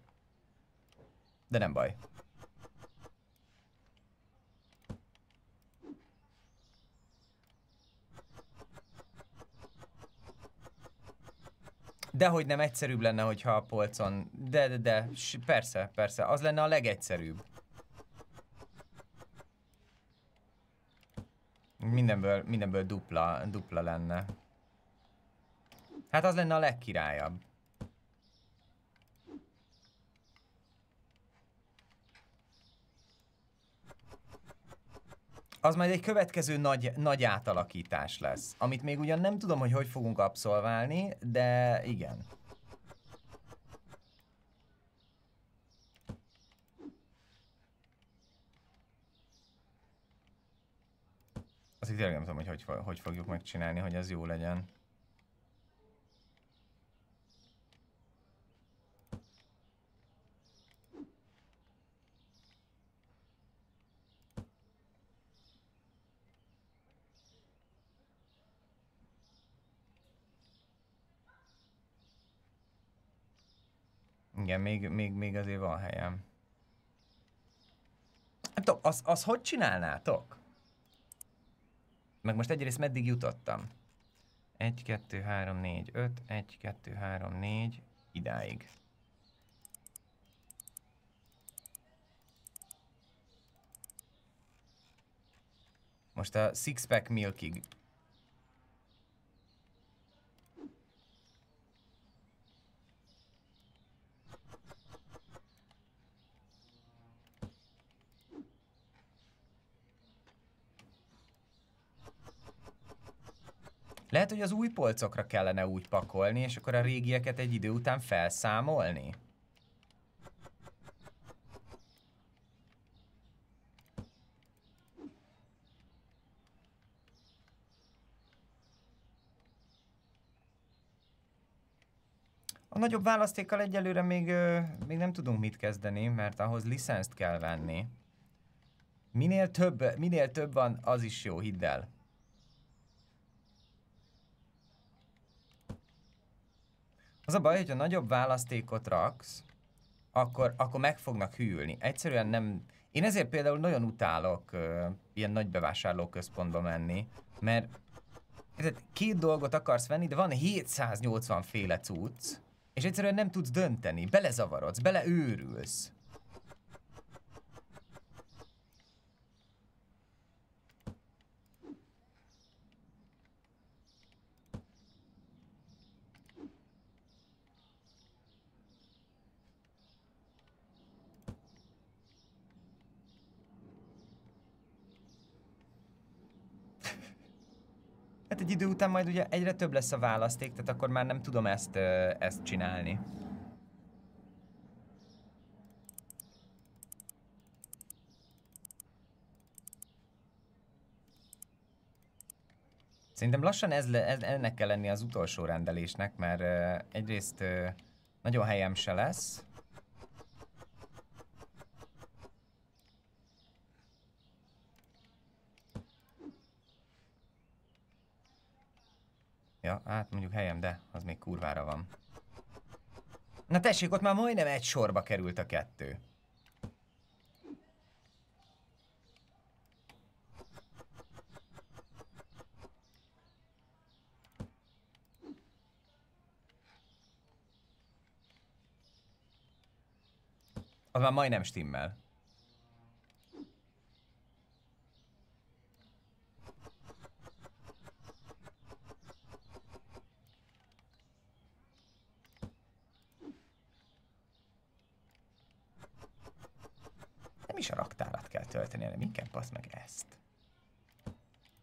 De nem baj. Dehogy nem egyszerűbb lenne, hogyha a polcon... De, de, de, persze, persze. Az lenne a legegyszerűbb. Mindenből, mindenből dupla, dupla lenne. Hát az lenne a legkirályabb. az majd egy következő nagy, nagy átalakítás lesz, amit még ugyan nem tudom, hogy hogy fogunk abszolválni, de igen. Azt itt tényleg nem tudom, hogy, hogy hogy fogjuk megcsinálni, hogy ez jó legyen. igen, még, még, még azért van helyem. Nem tudom, az, az hogy csinálnátok? Meg most egyrészt meddig jutottam? 1, 2, 3, 4, 5, 1, 2, 3, 4, idáig. Most a six-pack milkig Lehet, hogy az új polcokra kellene úgy pakolni, és akkor a régieket egy idő után felszámolni. A nagyobb választékkal egyelőre még, még nem tudunk mit kezdeni, mert ahhoz licenszt kell venni. Minél több, minél több van, az is jó, hidd el. Az a baj, hogyha nagyobb választékot raksz, akkor, akkor meg fognak hűlni. Egyszerűen nem... Én ezért például nagyon utálok ö, ilyen nagy bevásárlóközpontba menni, mert tehát két dolgot akarsz venni, de van 780 féle cucc, és egyszerűen nem tudsz dönteni, belezavarodsz, beleőrülsz. egy idő után majd ugye egyre több lesz a választék, tehát akkor már nem tudom ezt, ezt csinálni. Szerintem lassan ez le, ez, ennek kell lenni az utolsó rendelésnek, mert egyrészt nagyon helyem se lesz, Ja, hát mondjuk helyem, de az még kurvára van. Na tessék, ott már majdnem egy sorba került a kettő. Az már majdnem stimmel. Nem is a raktárat kell tölteni, hanem inkább az meg ezt.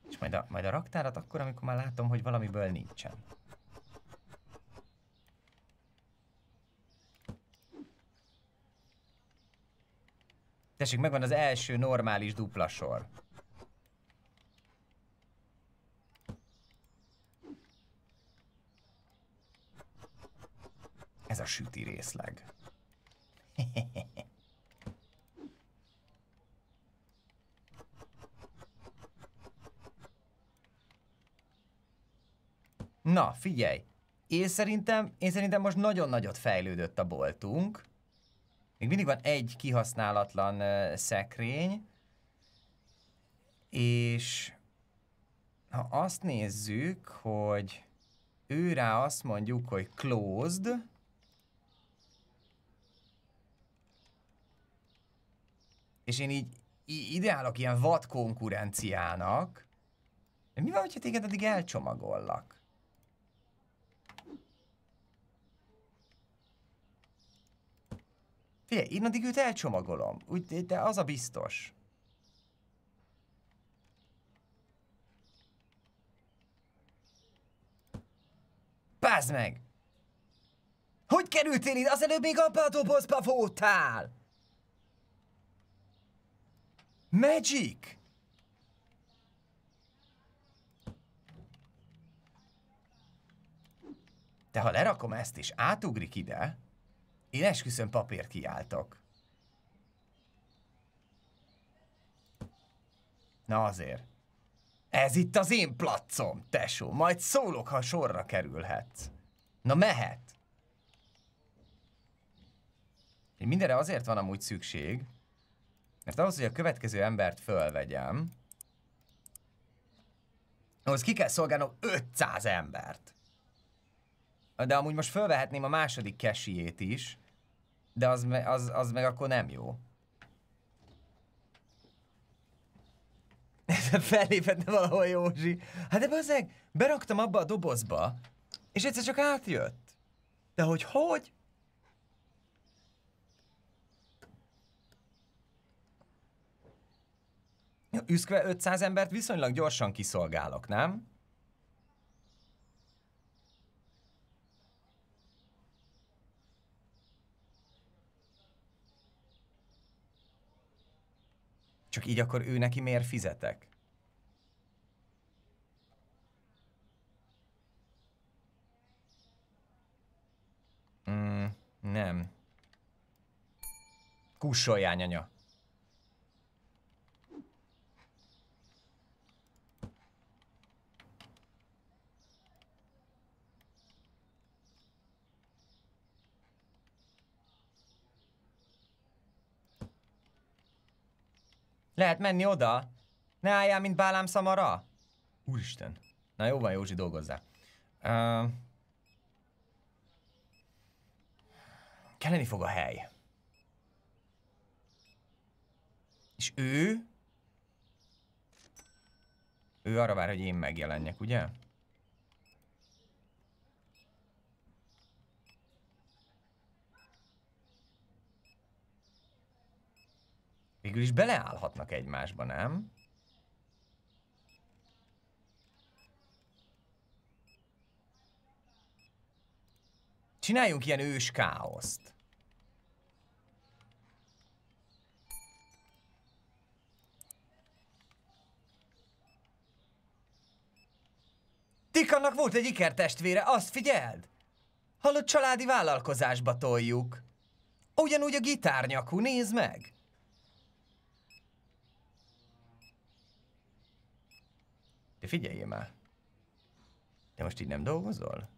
És majd a, majd a raktárat akkor, amikor már látom, hogy valamiből nincsen. Tessék, megvan az első normális dupla sor. Ez a süti részleg. *laughs* Na, figyelj, én szerintem, én szerintem most nagyon nagyot fejlődött a boltunk. Még mindig van egy kihasználatlan uh, szekrény, és ha azt nézzük, hogy őrá azt mondjuk, hogy closed, és én így ideálok ilyen vad konkurenciának, mi van, hogyha téged addig elcsomagollak? Figyelj, én addig őt elcsomagolom, úgy, de az a biztos. Pázd meg! Hogy kerültél ide? Az előbb még abba a dobozba voltál! Magic! De ha lerakom ezt és átugrik ide, én esküszöm papír kiálltok. Na azért. Ez itt az én placom, tesó. Majd szólok, ha sorra kerülhetsz. Na mehet. Én Mindenre azért van amúgy szükség, mert ahhoz, hogy a következő embert fölvegyem, ahhoz ki kell szolgálnom 500 embert. De amúgy most fölvehetném a második kesiét is, de az, me, az, az meg akkor nem jó. *laughs* Fellépett valahol Józsi. Hát de bazeg, beraktam abba a dobozba, és egyszer csak átjött. De hogy hogy? Üszkve 500 embert viszonylag gyorsan kiszolgálok, nem? Csak így akkor ő neki miért fizetek? Mm, nem. Kussoljá, anya. Lehet menni oda? Ne álljál, mint Bálám szamara? Úristen. Na jó van, Józsi, dolgozzál. Uh, kelleni fog a hely. És ő? Ő arra vár, hogy én megjelenjek, ugye? Végül is beleállhatnak egymásba, nem? Csináljunk ilyen ős káoszt. Tikannak volt egy ikertestvére, azt figyeld! Hallott családi vállalkozásba toljuk. Ugyanúgy a gitárnyakú, nézd meg! De figyeljél már! Te most így nem dolgozol?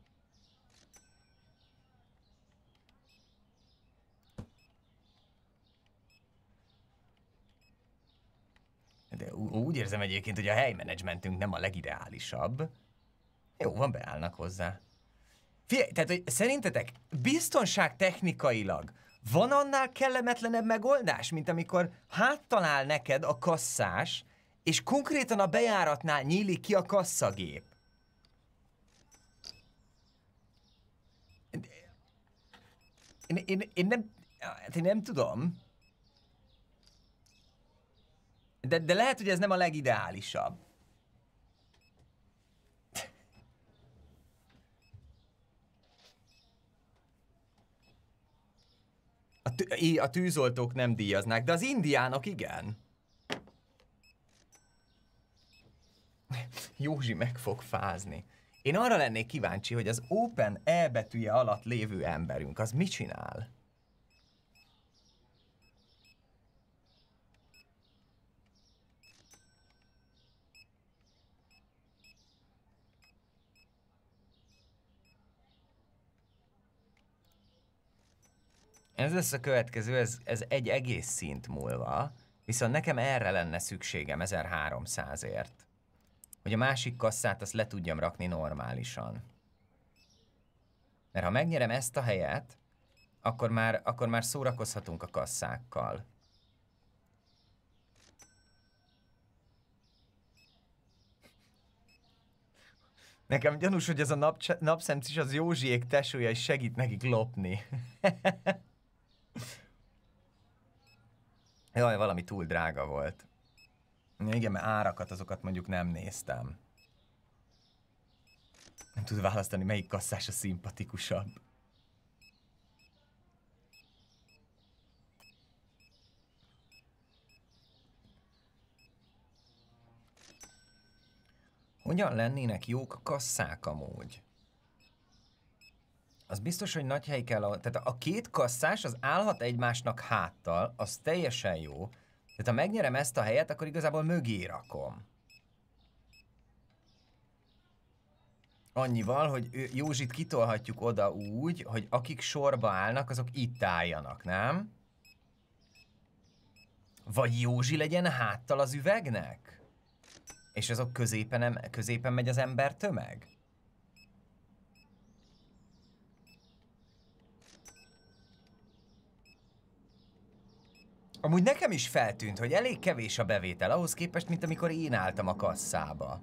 De úgy érzem egyébként, hogy a helymenedzsmentünk nem a legideálisabb. Jó, van, beállnak hozzá. Figyelj, tehát, hogy szerintetek biztonság technikailag van annál kellemetlenebb megoldás, mint amikor háttalál neked a kasszás, és konkrétan a bejáratnál nyílik ki a kasszagép. Én, én, én nem, hát én nem tudom. De, de lehet, hogy ez nem a legideálisabb. A, tű, a tűzoltók nem díjaznák, de az indiánok igen. Józsi meg fog fázni. Én arra lennék kíváncsi, hogy az Open E betűje alatt lévő emberünk, az mit csinál? Ez lesz a következő, ez, ez egy egész szint múlva, viszont nekem erre lenne szükségem 1300-ért hogy a másik kasszát azt le tudjam rakni normálisan. Mert ha megnyerem ezt a helyet, akkor már, akkor már szórakozhatunk a kasszákkal. Nekem gyanús, hogy ez a nap, napszemc is az Józsiék tesója is segít nekik lopni. *laughs* Jaj, valami túl drága volt. Igen, mert árakat azokat mondjuk nem néztem. Nem tud választani, melyik kasszás a szimpatikusabb. Hogyan lennének jók kasszák amúgy? Az biztos, hogy nagy hely kell, tehát a két kasszás az állhat egymásnak háttal, az teljesen jó, tehát ha megnyerem ezt a helyet, akkor igazából mögé rakom. Annyival, hogy Józsit kitolhatjuk oda úgy, hogy akik sorba állnak, azok itt álljanak, nem? Vagy Józsi legyen háttal az üvegnek? És azok középen, középen megy az ember tömeg? Amúgy nekem is feltűnt, hogy elég kevés a bevétel ahhoz képest, mint amikor én álltam a kasszába.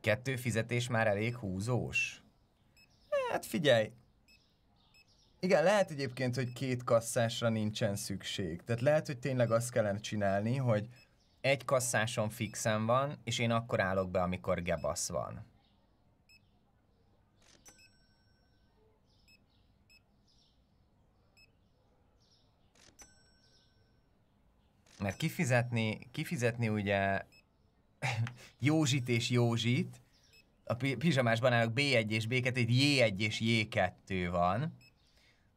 Kettő fizetés már elég húzós. Hát figyelj, igen, lehet egyébként, hogy két kasszásra nincsen szükség. Tehát lehet, hogy tényleg azt kellene csinálni, hogy egy kasszáson fixen van, és én akkor állok be, amikor gebasz van. Mert kifizetni, kifizetni ugye *laughs* Józsit és Józsit, a pizsamásban állok B1 és B2, itt J1 és J2 van,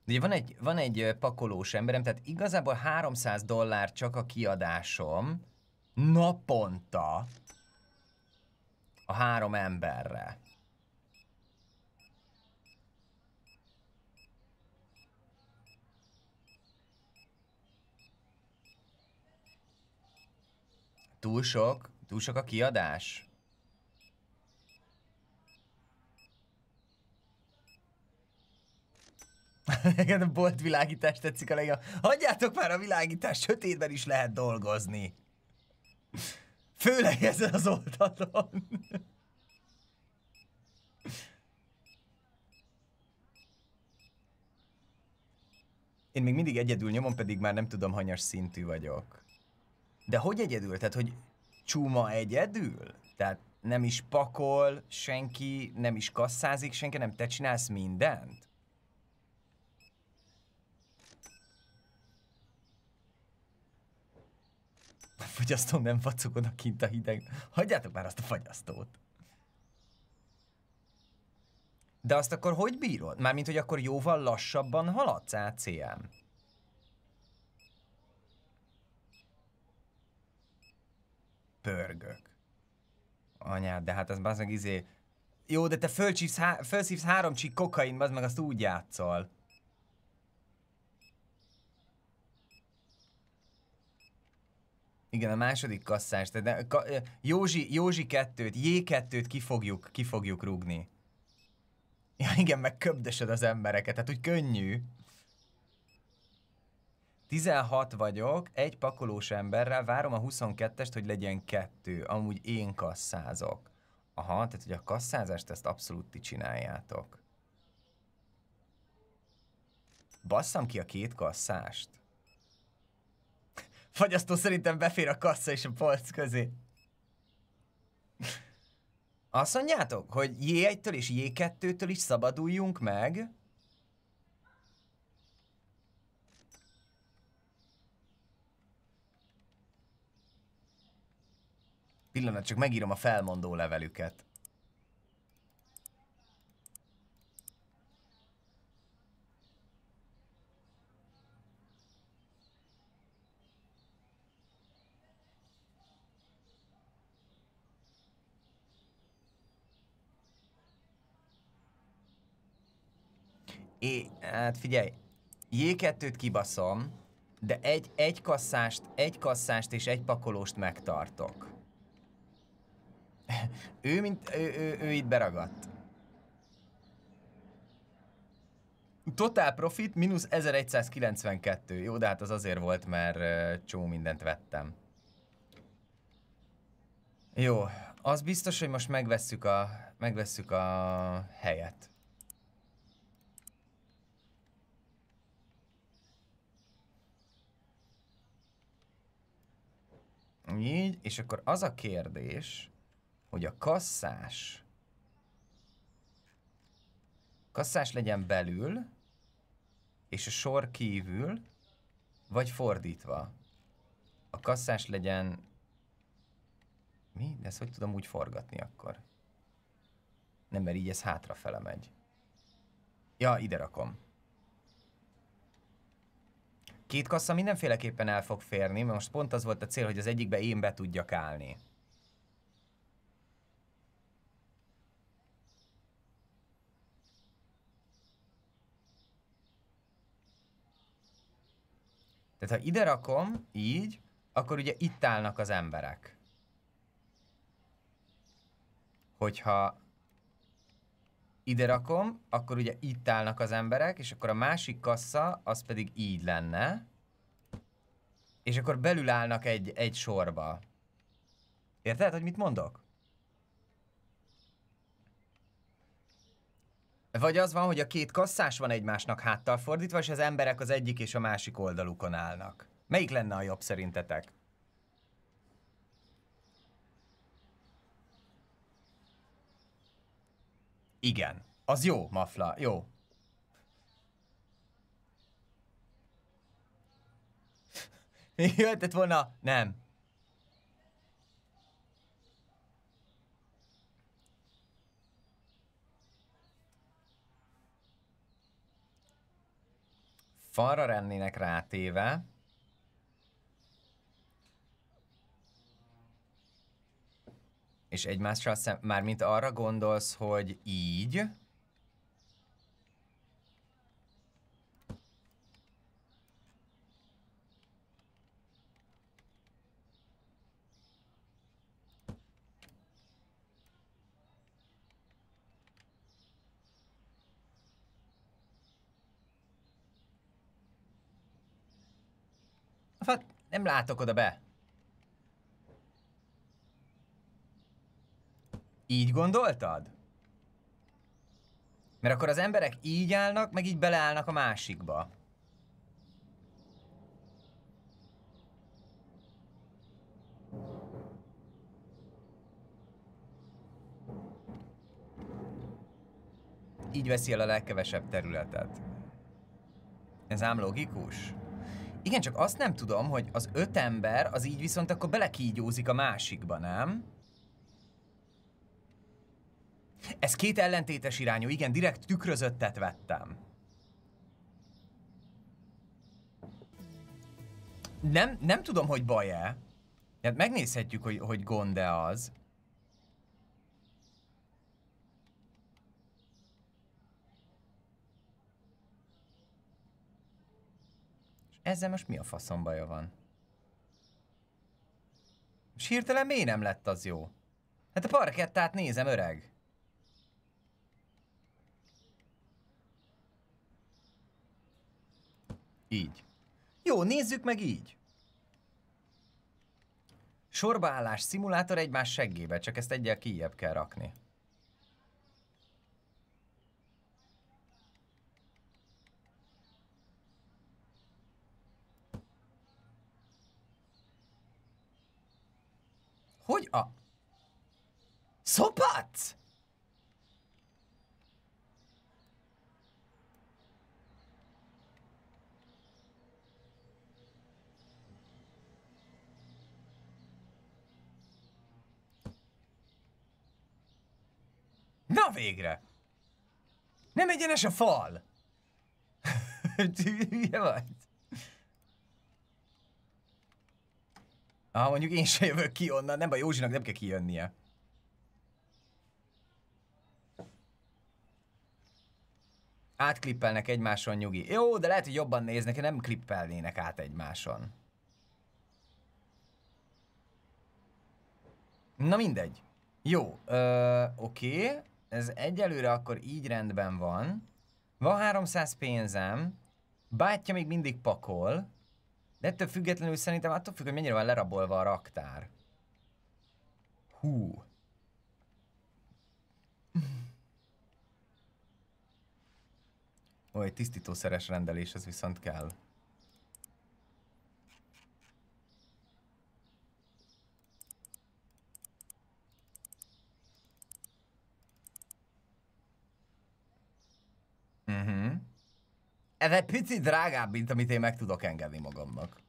Ugye van egy, van egy pakolós emberem, tehát igazából 300 dollár csak a kiadásom naponta a három emberre. Túl sok? Túl sok a kiadás? *laughs* Nekem a bolt világítás tetszik a legjobb. Hagyjátok már a világítást, sötétben is lehet dolgozni. Főleg ezen az oldalon. Én még mindig egyedül nyomom, pedig már nem tudom, hanyas szintű vagyok. De hogy egyedül? Tehát, hogy csúma egyedül? Tehát nem is pakol senki, nem is kasszázik senki, nem te csinálsz mindent? A fogyasztó nem a kint a hideg. Hagyjátok már azt a fagyasztót. De azt akkor hogy bírod? Mármint, hogy akkor jóval lassabban haladsz ACM. Pörgök. Anyád, de hát az bazd meg izé... Jó, de te fölcsívsz há- három csík kokain, bazd meg azt úgy játszol. Igen, a második kasszás. De ka, Józsi, Józsi kettőt, J kettőt ki fogjuk, ki fogjuk rúgni. Ja igen, meg köbdösöd az embereket, tehát úgy könnyű. 16 vagyok, egy pakolós emberrel, várom a 22-est, hogy legyen kettő. Amúgy én kasszázok. Aha, tehát hogy a kasszázást ezt abszolút ti csináljátok. Basszam ki a két kasszást. Fagyasztó szerintem befér a kassa és a polc közé. Azt mondjátok, hogy J1-től és J2-től is szabaduljunk meg? Pillanat, csak megírom a felmondó levelüket. É, hát figyelj, J2-t kibaszom, de egy, egy kasszást, egy kasszást és egy pakolóst megtartok. *laughs* ő, mint, ő, ő, ő itt beragadt. Total profit mínusz 1192. Jó, de hát az azért volt, mert uh, csó mindent vettem. Jó, az biztos, hogy most megvesszük a, megvesszük a helyet. Így, és akkor az a kérdés, hogy a kasszás kasszás legyen belül, és a sor kívül, vagy fordítva. A kasszás legyen... Mi? De ezt hogy tudom úgy forgatni akkor? Nem, mert így ez hátrafele megy. Ja, ide rakom. Két kassa mindenféleképpen el fog férni, mert most pont az volt a cél, hogy az egyikbe én be tudjak állni. Tehát ha ide rakom, így, akkor ugye itt állnak az emberek. Hogyha ide rakom, akkor ugye itt állnak az emberek, és akkor a másik kassa az pedig így lenne. És akkor belül állnak egy, egy sorba. Érted, hogy mit mondok? Vagy az van, hogy a két kasszás van egymásnak háttal fordítva, és az emberek az egyik és a másik oldalukon állnak. Melyik lenne a jobb szerintetek? Igen. Az jó, Mafla, jó. *laughs* Még jöhetett volna? Nem. Falra rennének rátéve. és egymásra szem, mint arra gondolsz, hogy így, hát, nem látok oda be. Így gondoltad? Mert akkor az emberek így állnak, meg így beleállnak a másikba. Így veszi el a legkevesebb területet. Ez ám logikus? Igen, csak azt nem tudom, hogy az öt ember az így viszont akkor belekígyózik a másikba, nem? Ez két ellentétes irányú, igen, direkt tükrözöttet vettem. Nem, nem tudom, hogy baj-e. Hát megnézhetjük, hogy, hogy gond-e az. És ezzel most mi a faszom baja van? És hirtelen miért nem lett az jó? Hát a parkettát nézem, öreg. Így. Jó, nézzük meg így. Sorbaállás szimulátor egymás seggébe, csak ezt egyel kijebb kell rakni. Hogy a... Szopatsz? Na végre! Nem egyenes a fal! *laughs* Hülye vagy? Ah, mondjuk én se jövök ki onnan, nem baj, Józsinak nem kell kijönnie. Átklippelnek egymáson, nyugi. Jó, de lehet, hogy jobban néznek, nem klippelnének át egymáson. Na mindegy. Jó, oké. Okay ez egyelőre akkor így rendben van. Van 300 pénzem, bátyja még mindig pakol, de ettől függetlenül szerintem attól függ, hogy mennyire van lerabolva a raktár. Hú. egy tisztítószeres rendelés, ez viszont kell. Ez egy picit drágább, mint amit én meg tudok engedni magamnak.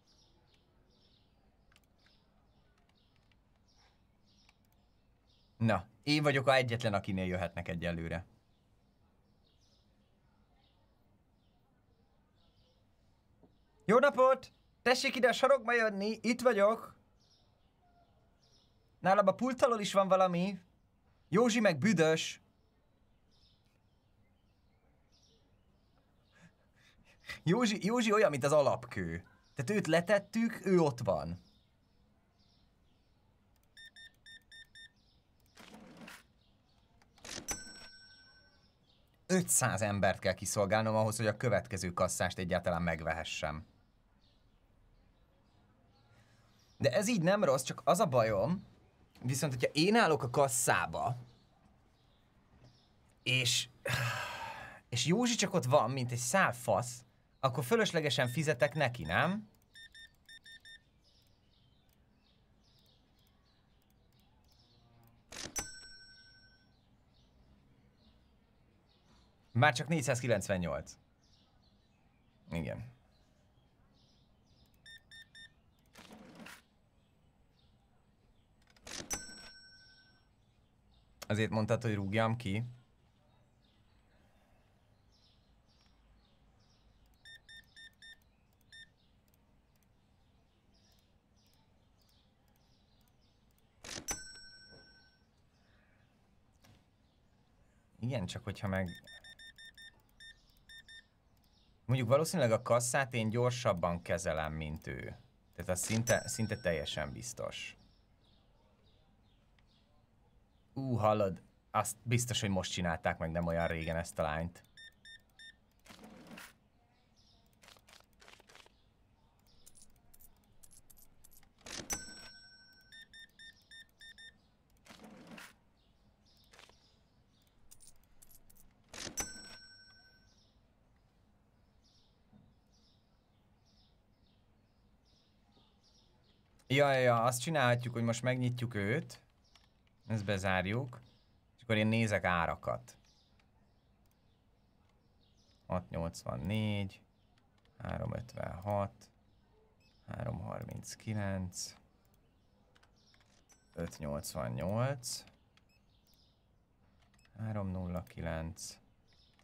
Na, én vagyok a egyetlen, akinél jöhetnek egyelőre. Jó napot! Tessék ide a sarokba jönni, itt vagyok. Nálam a alól is van valami. Józsi meg büdös. Józsi, Józsi olyan, mint az alapkő. Tehát őt letettük, ő ott van. Ötszáz embert kell kiszolgálnom ahhoz, hogy a következő kasszást egyáltalán megvehessem. De ez így nem rossz, csak az a bajom, viszont hogyha én állok a kasszába, és, és Józsi csak ott van, mint egy szál fasz, akkor fölöslegesen fizetek neki, nem? Már csak 498. Igen. Azért mondtad, hogy rúgjam ki. Igen, csak hogyha meg... Mondjuk valószínűleg a kasszát én gyorsabban kezelem, mint ő. Tehát az szinte, szinte teljesen biztos. Ú, hallod, azt biztos, hogy most csinálták meg nem olyan régen ezt a lányt. Ja, ja, azt csinálhatjuk, hogy most megnyitjuk őt. Ezt bezárjuk. És akkor én nézek árakat. 684, 356, 339, 588, 309,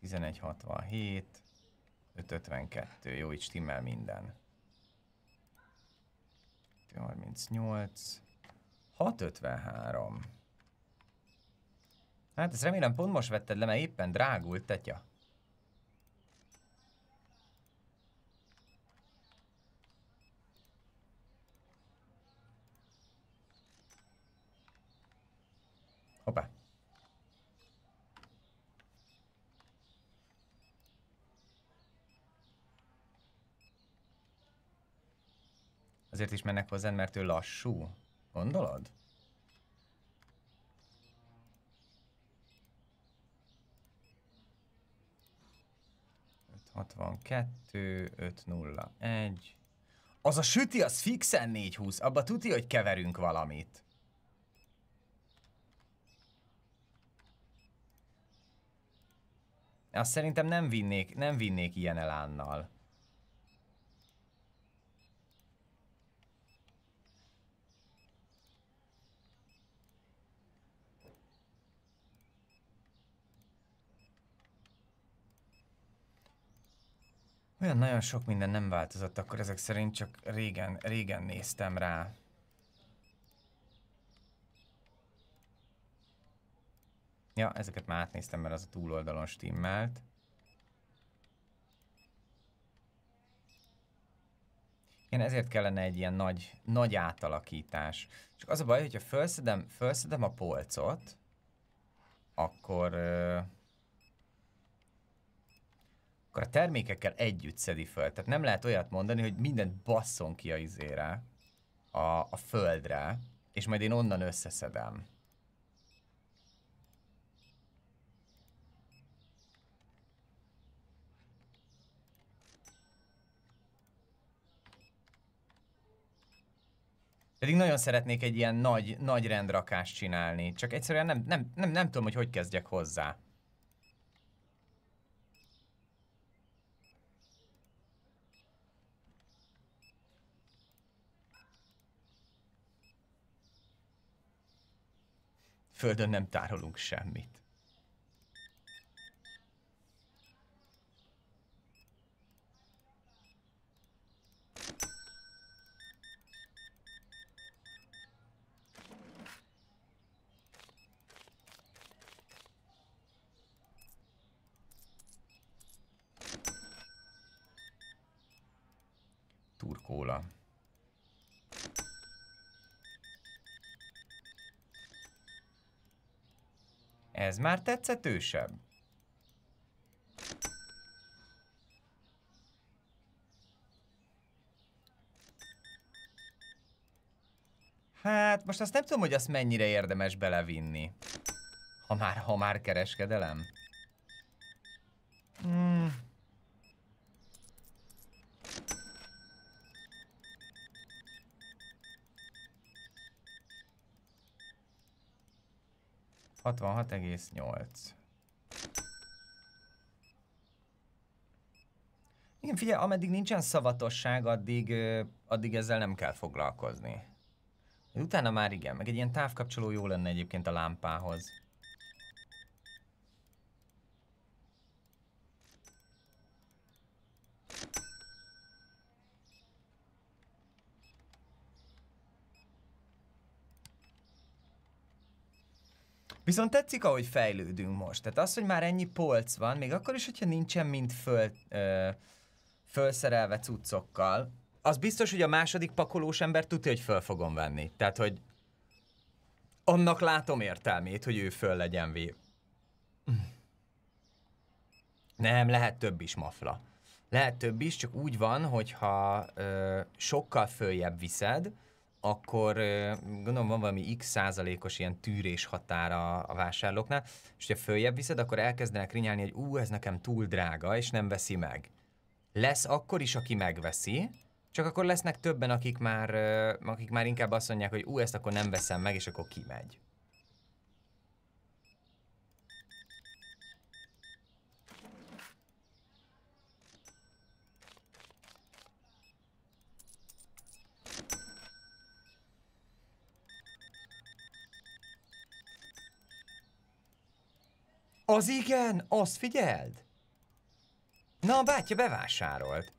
1167, 552. Jó, így stimmel minden. 38, 653. Hát ezt remélem pont most vetted le, mert éppen drágult, tetya. Azért is mennek hozzád, mert ő lassú. Gondolod? 0, 1. Az a süti, az fixen 420. Abba tuti, hogy keverünk valamit. Azt szerintem nem vinnék, nem vinnék ilyen elánnal. Olyan nagyon sok minden nem változott, akkor ezek szerint csak régen, régen néztem rá. Ja, ezeket már átnéztem, mert az a túloldalon stimmelt. Igen, ezért kellene egy ilyen nagy, nagy átalakítás. Csak az a baj, hogyha felszedem, felszedem a polcot, akkor... Euh akkor a termékekkel együtt szedi föl. Tehát nem lehet olyat mondani, hogy mindent basszon ki a izére, a, a földre, és majd én onnan összeszedem. Pedig nagyon szeretnék egy ilyen nagy, nagy rendrakást csinálni, csak egyszerűen nem, nem, nem, nem tudom, hogy hogy kezdjek hozzá. Földön nem tárolunk semmit. Turkóla. Ez már tetszetősebb. Hát, most azt nem tudom, hogy azt mennyire érdemes belevinni. Ha már, ha már kereskedelem. Hmm. 66,8. Igen, figyelj, ameddig nincsen szavatosság, addig, addig ezzel nem kell foglalkozni. Utána már igen, meg egy ilyen távkapcsoló jó lenne egyébként a lámpához. Viszont tetszik, ahogy fejlődünk most. Tehát az, hogy már ennyi polc van, még akkor is, hogyha nincsen mint föl, ö, fölszerelve cuccokkal, az biztos, hogy a második pakolós ember tudja, hogy föl fogom venni. Tehát, hogy annak látom értelmét, hogy ő föl legyen vé. Nem, lehet több is mafla. Lehet több is, csak úgy van, hogyha ö, sokkal följebb viszed, akkor gondolom van valami x százalékos ilyen tűrés határa a vásárlóknál, és ha följebb viszed, akkor elkezdenek rinyálni, hogy ú, ez nekem túl drága, és nem veszi meg. Lesz akkor is, aki megveszi, csak akkor lesznek többen, akik már, akik már inkább azt mondják, hogy ú, ezt akkor nem veszem meg, és akkor kimegy. Az igen? Azt figyeld? Na, a bátya bevásárolt.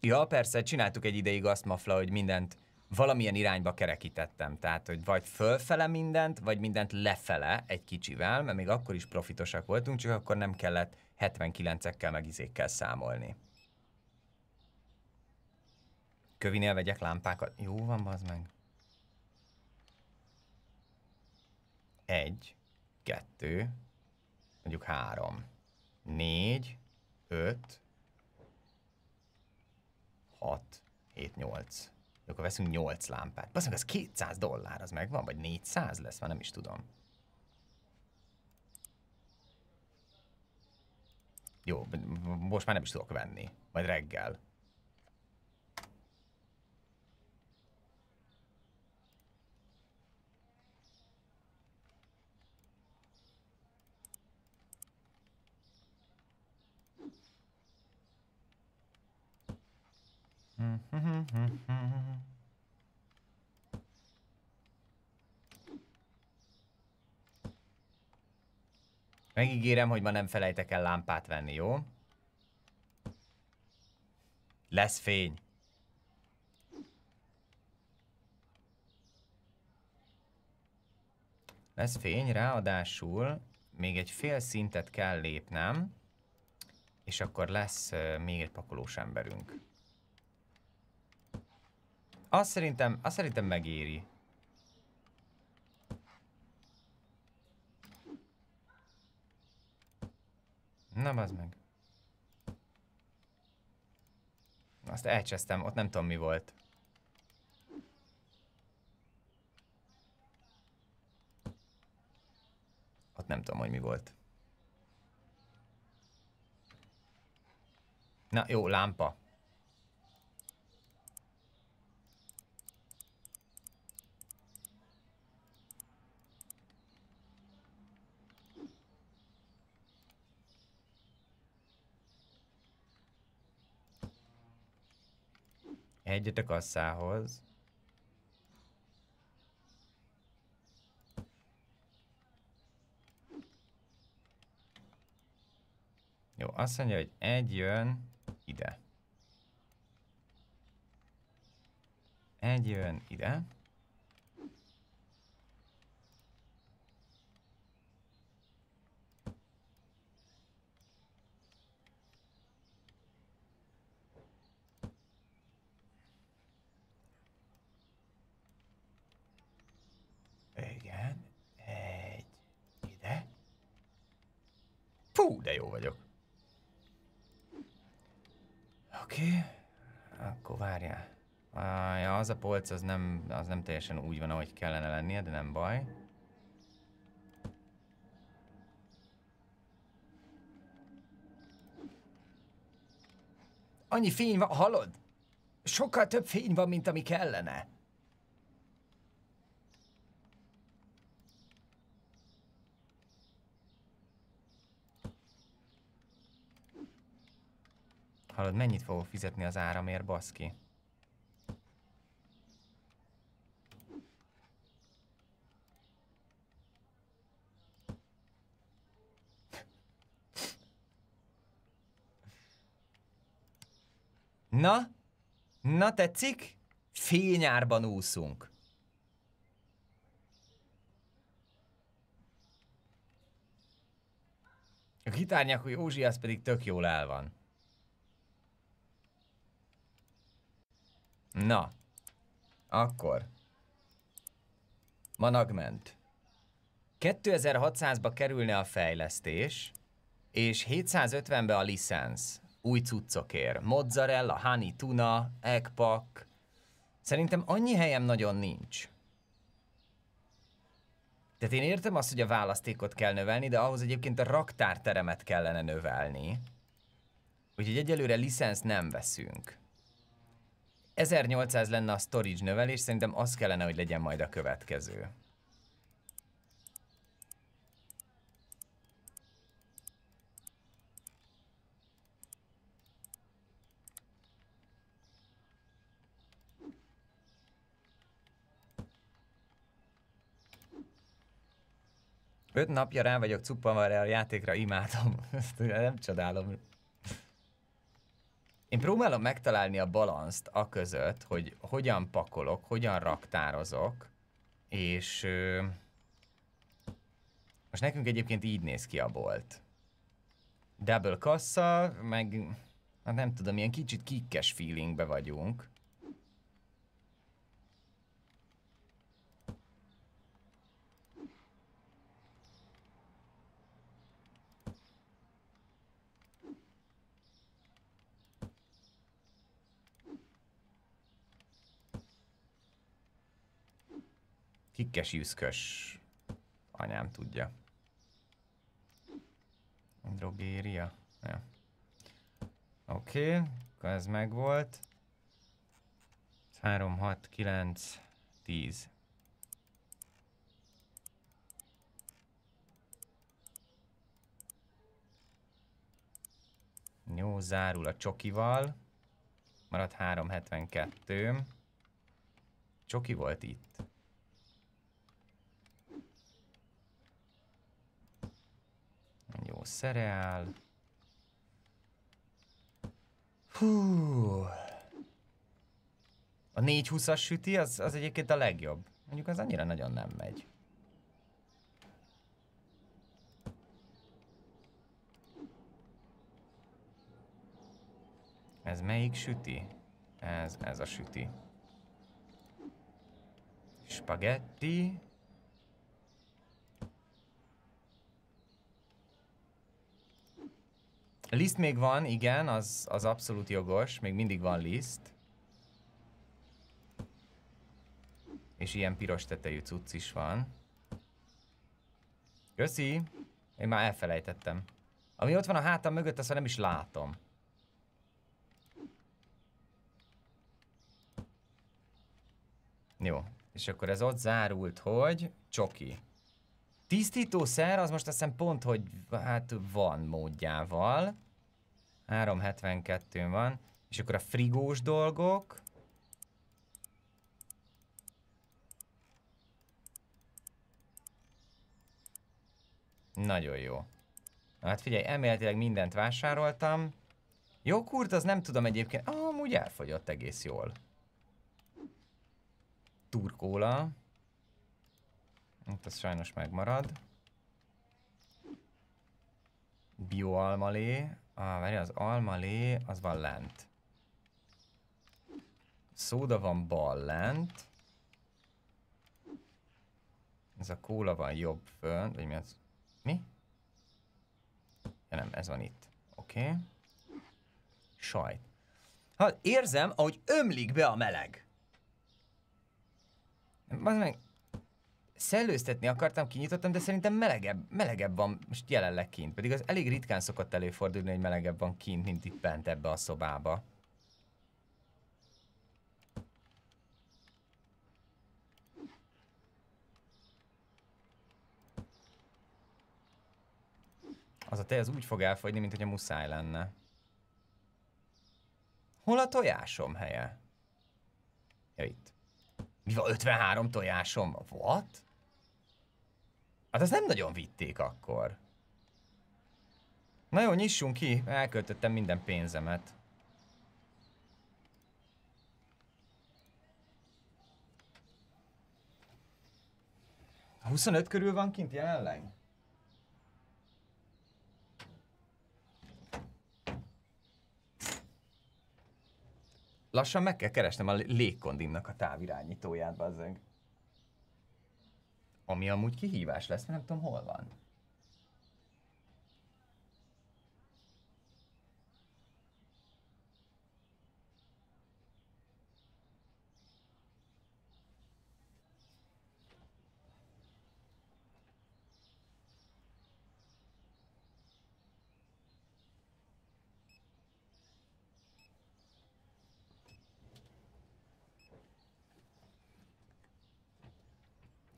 Ja, persze, csináltuk egy ideig azt mafla, hogy mindent valamilyen irányba kerekítettem. Tehát, hogy vagy fölfele mindent, vagy mindent lefele egy kicsivel, mert még akkor is profitosak voltunk, csak akkor nem kellett 79-ekkel meg izékkel számolni. Kövinél vegyek lámpákat. Jó van, bazd meg. Egy, kettő, mondjuk három, négy, öt, hat, hét, nyolc. De akkor veszünk nyolc lámpát. Baszd meg, az 200 dollár, az megvan? Vagy 400 lesz? Már nem is tudom. Jó, most már nem is tudok venni. Majd reggel. Megígérem, hogy ma nem felejtek el lámpát venni, jó? Lesz fény. Lesz fény, ráadásul még egy fél szintet kell lépnem, és akkor lesz még egy pakolós emberünk. Azt szerintem, azt szerintem megéri. Na, az meg. Azt elcsesztem, ott nem tudom mi volt. Ott nem tudom, hogy mi volt. Na, jó, lámpa. Egyet a kasszához. Jó, azt mondja, hogy egy jön ide. Egy jön ide. Fú, de jó vagyok. Oké. Okay. Akkor várjál. Ah, ja, az a polc az nem, az nem teljesen úgy van, ahogy kellene lennie, de nem baj. Annyi fény van, hallod? Sokkal több fény van, mint ami kellene. Hallod, mennyit fogok fizetni az áramért, baszki? Na? Na tetszik? Fényárban úszunk. A gitárnyakú Józsi az pedig tök jól el van. Na. Akkor. Managment. 2600-ba kerülne a fejlesztés, és 750-be a licensz. Új cuccokért. Mozzarella, honey tuna, Pack. Szerintem annyi helyem nagyon nincs. Tehát én értem azt, hogy a választékot kell növelni, de ahhoz egyébként a raktárteremet kellene növelni. Úgyhogy egyelőre licensz nem veszünk. 1800 lenne a storage növelés, szerintem az kellene, hogy legyen majd a következő. Öt napja rá vagyok cuppanva erre a játékra, imádom. *laughs* Ezt nem csodálom. Én próbálom megtalálni a balanszt a között, hogy hogyan pakolok, hogyan raktározok, és ö, most nekünk egyébként így néz ki a bolt. Double kassa, meg hát nem tudom, ilyen kicsit kikkes feelingbe vagyunk. Kikkes üszkös Anyám tudja. Drogéria? Ja. Oké, okay, akkor ez megvolt. 3, 6, 9, 10. Jó, zárul a csokival. Maradt 372. Csoki volt itt. Jó szereál. Hú. A 420-as süti az, az egyébként a legjobb. Mondjuk az annyira nagyon nem megy. Ez melyik süti? Ez, ez a süti. Spagetti. Liszt még van, igen, az, az abszolút jogos, még mindig van liszt. És ilyen piros tetejű cucc is van. Köszi! Én már elfelejtettem. Ami ott van a hátam mögött, azt nem is látom. Jó, és akkor ez ott zárult, hogy csoki. Tisztítószer az most azt hiszem pont, hogy hát van módjával. 372 van. És akkor a frigós dolgok. Nagyon jó. Na, hát figyelj, elméletileg mindent vásároltam. Joghurt, az nem tudom egyébként. Ah, amúgy elfogyott egész jól. Turkóla. Itt az sajnos megmarad. Bioalmalé. Ah, várj, az almalé, az van lent. Szóda van bal lent. Ez a kóla van jobb fönn, vagy mi az? Mi? Ja nem, ez van itt. Oké. Okay. Sajt. Hát érzem, ahogy ömlik be a meleg. Az meg szellőztetni akartam, kinyitottam, de szerintem melegebb, melegebb van most jelenleg kint. Pedig az elég ritkán szokott előfordulni, hogy melegebb van kint, mint itt bent ebbe a szobába. Az a tej az úgy fog elfogyni, mint hogy a muszáj lenne. Hol a tojásom helye? Ja, itt. Mi van, 53 tojásom? What? Hát ezt nem nagyon vitték akkor. Na jó, nyissunk ki. Elköltöttem minden pénzemet. A 25 körül van kint jelenleg? Lassan meg kell keresnem a légkondinnak a távirányítóját, bazzeg. Ami amúgy kihívás lesz, mert nem tudom, hol van.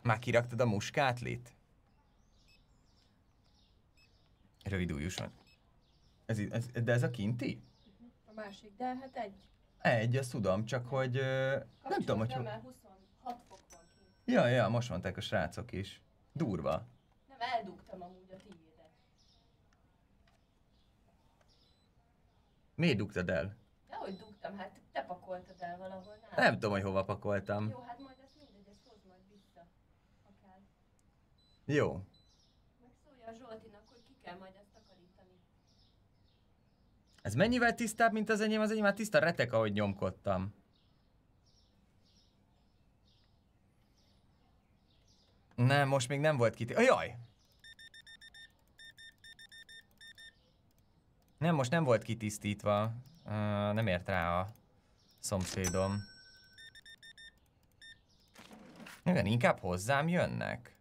Már kiraktad a muskátlit? Rövid Ez, ez, de ez a kinti? A másik, de hát egy. Egy, azt tudom, csak hogy... Kapcsolat nem tudom, hogy... Nem, 26 fok van kint. Ja, ja, most mondták a srácok is. Durva. Nem, eldugtam amúgy a tiédet. Miért dugtad el? Dehogy dugtam, hát te pakoltad el valahol. Nem, nem tudom, hogy hova pakoltam. Jó, hát majd Jó. Meg a Zsoltinak, hogy ki kell majd ezt takarítani. Ez mennyivel tisztább, mint az enyém? Az enyém már tiszta retek, ahogy nyomkodtam. Nem, most még nem volt kiti... Jaj! Nem, most nem volt kitisztítva. Uh, nem ért rá a szomszédom. Igen, inkább hozzám jönnek.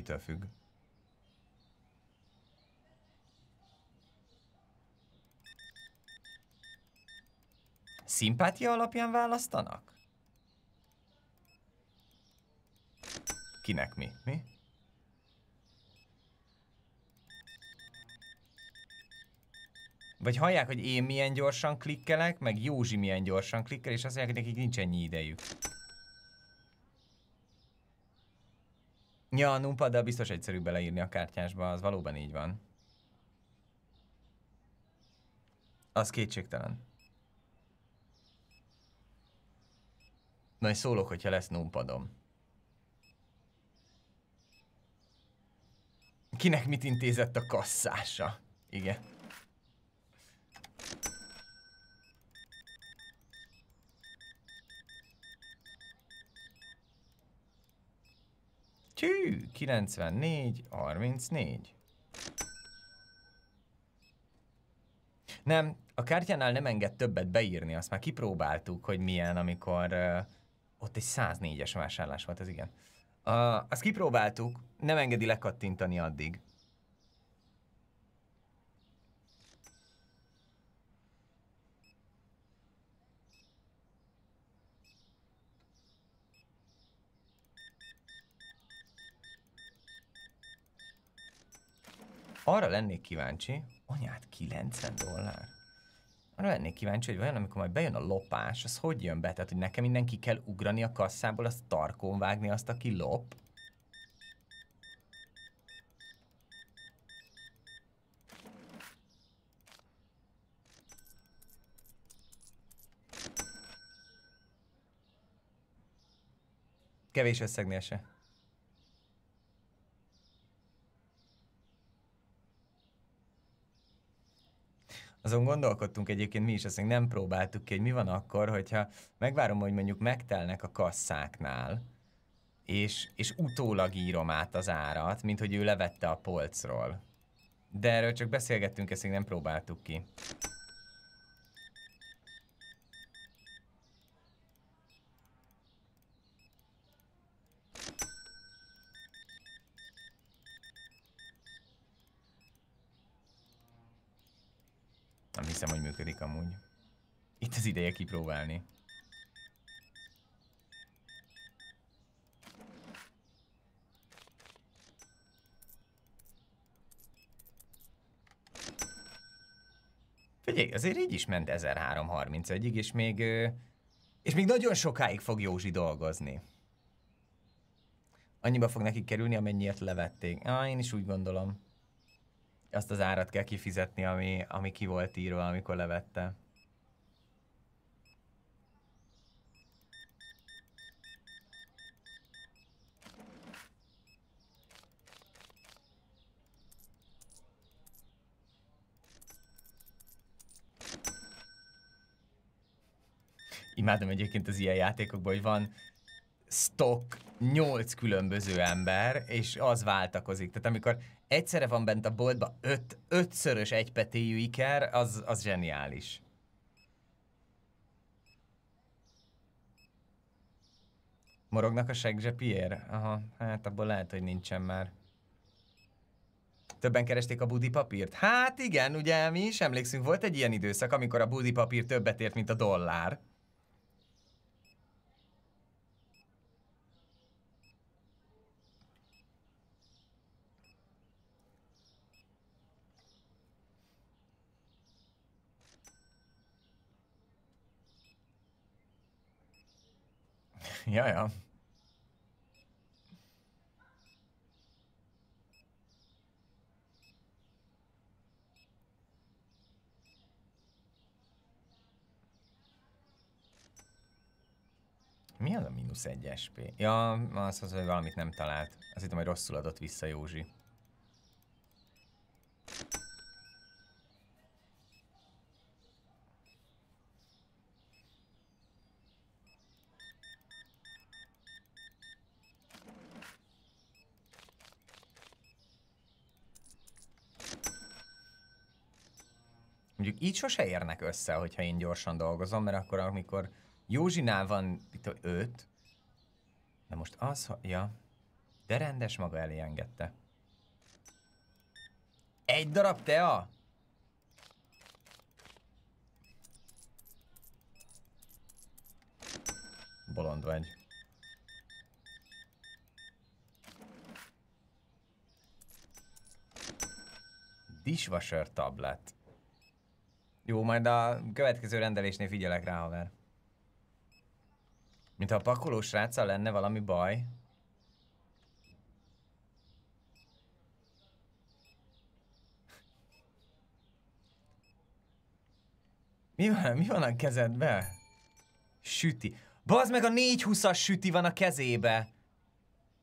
mitől függ? Szimpátia alapján választanak? Kinek mi? Mi? Vagy hallják, hogy én milyen gyorsan klikkelek, meg Józsi milyen gyorsan klikkel, és azt mondják, hogy nekik nincs ennyi idejük. Ja, a de biztos egyszerűbb beleírni a kártyásba, az valóban így van. Az kétségtelen. Na, és szólok, hogyha lesz numpadom. Kinek mit intézett a kasszása? Igen. Tű, 94, 34. Nem, a kártyánál nem enged többet beírni, azt már kipróbáltuk, hogy milyen, amikor uh, ott egy 104-es vásárlás volt, ez igen. Uh, azt kipróbáltuk, nem engedi lekattintani addig. arra lennék kíváncsi, anyád 90 dollár. Arra lennék kíváncsi, hogy vajon amikor majd bejön a lopás, az hogy jön be? Tehát, hogy nekem mindenki kell ugrani a kasszából, azt tarkon vágni azt, aki lop. Kevés összegnél se. Azon gondolkodtunk egyébként mi is, azt még nem próbáltuk ki, hogy mi van akkor, hogyha megvárom, hogy mondjuk megtelnek a kasszáknál, és, és utólag írom át az árat, mint hogy ő levette a polcról. De erről csak beszélgettünk, ezt még nem próbáltuk ki. működik amúgy. Itt az ideje kipróbálni. Figyelj, azért így is ment 1331-ig, és még, és még nagyon sokáig fog Józsi dolgozni. Annyiba fog neki kerülni, amennyiért levették. Á, én is úgy gondolom azt az árat kell kifizetni, ami, ami ki volt írva, amikor levette. Imádom egyébként az ilyen játékokban, hogy van stock nyolc különböző ember, és az váltakozik. Tehát amikor egyszerre van bent a boltba öt, ötszörös egypetéjű iker, az, az zseniális. Morognak a seggzsepiér? Aha, hát abból lehet, hogy nincsen már. Többen keresték a budi papírt? Hát igen, ugye mi is emlékszünk, volt egy ilyen időszak, amikor a budi papír többet ért, mint a dollár. Ja, ja. Mi az a mínusz egy SP? Ja, az az, hogy valamit nem talált. Azt hittem, hogy rosszul adott vissza Józsi. mondjuk így sose érnek össze, hogyha én gyorsan dolgozom, mert akkor amikor Józsinál van itt öt, de most az, ha, ja, de rendes maga elé engedte. Egy darab tea? Bolond vagy. Dishwasher tablet. Jó, majd a következő rendelésnél figyelek rá, haver. ha a pakolós sráccal lenne valami baj. Mi van, mi van a kezedbe? Süti. Bazd meg a 420-as süti van a kezébe.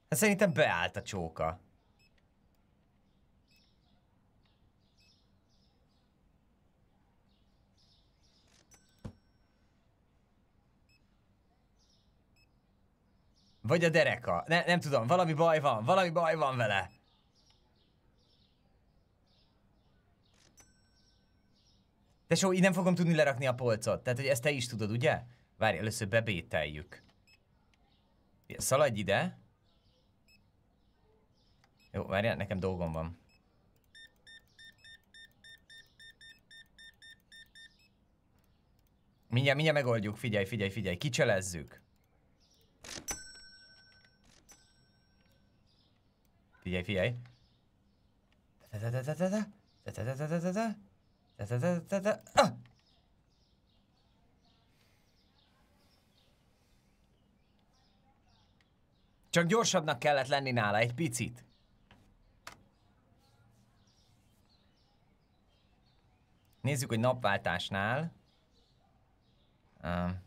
Hát szerintem beállt a csóka. Vagy a dereka. Ne, nem tudom, valami baj van, valami baj van vele. De só, így nem fogom tudni lerakni a polcot. Tehát, hogy ezt te is tudod, ugye? Várj, először bebételjük. Szaladj ide. Jó, várj, nekem dolgom van. Mindjárt, mindjárt megoldjuk, figyelj, figyelj, figyelj, kicselezzük. Figyelj, figyelj. Csak gyorsabbnak kellett lenni nála egy picit. Nézzük, hogy napváltásnál. Um.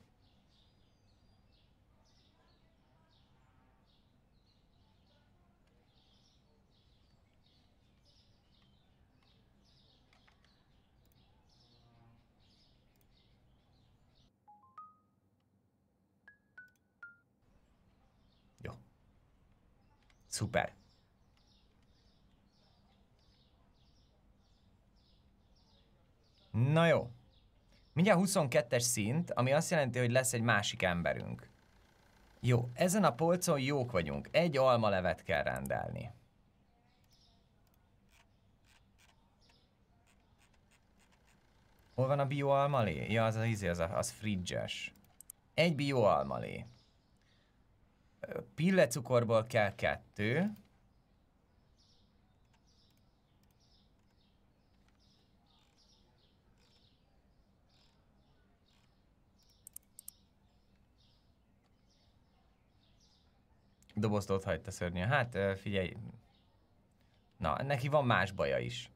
Szuper. Na jó. Mindjárt 22-es szint, ami azt jelenti, hogy lesz egy másik emberünk. Jó, ezen a polcon jók vagyunk. Egy alma levet kell rendelni. Hol van a bioalmalé? Ja, az izé, az, az, az fridges. Egy bioalmalé. Pillecukorból kell kettő. Dobozt ott hagyta szörnyű. Hát figyelj. Na, neki van más baja is.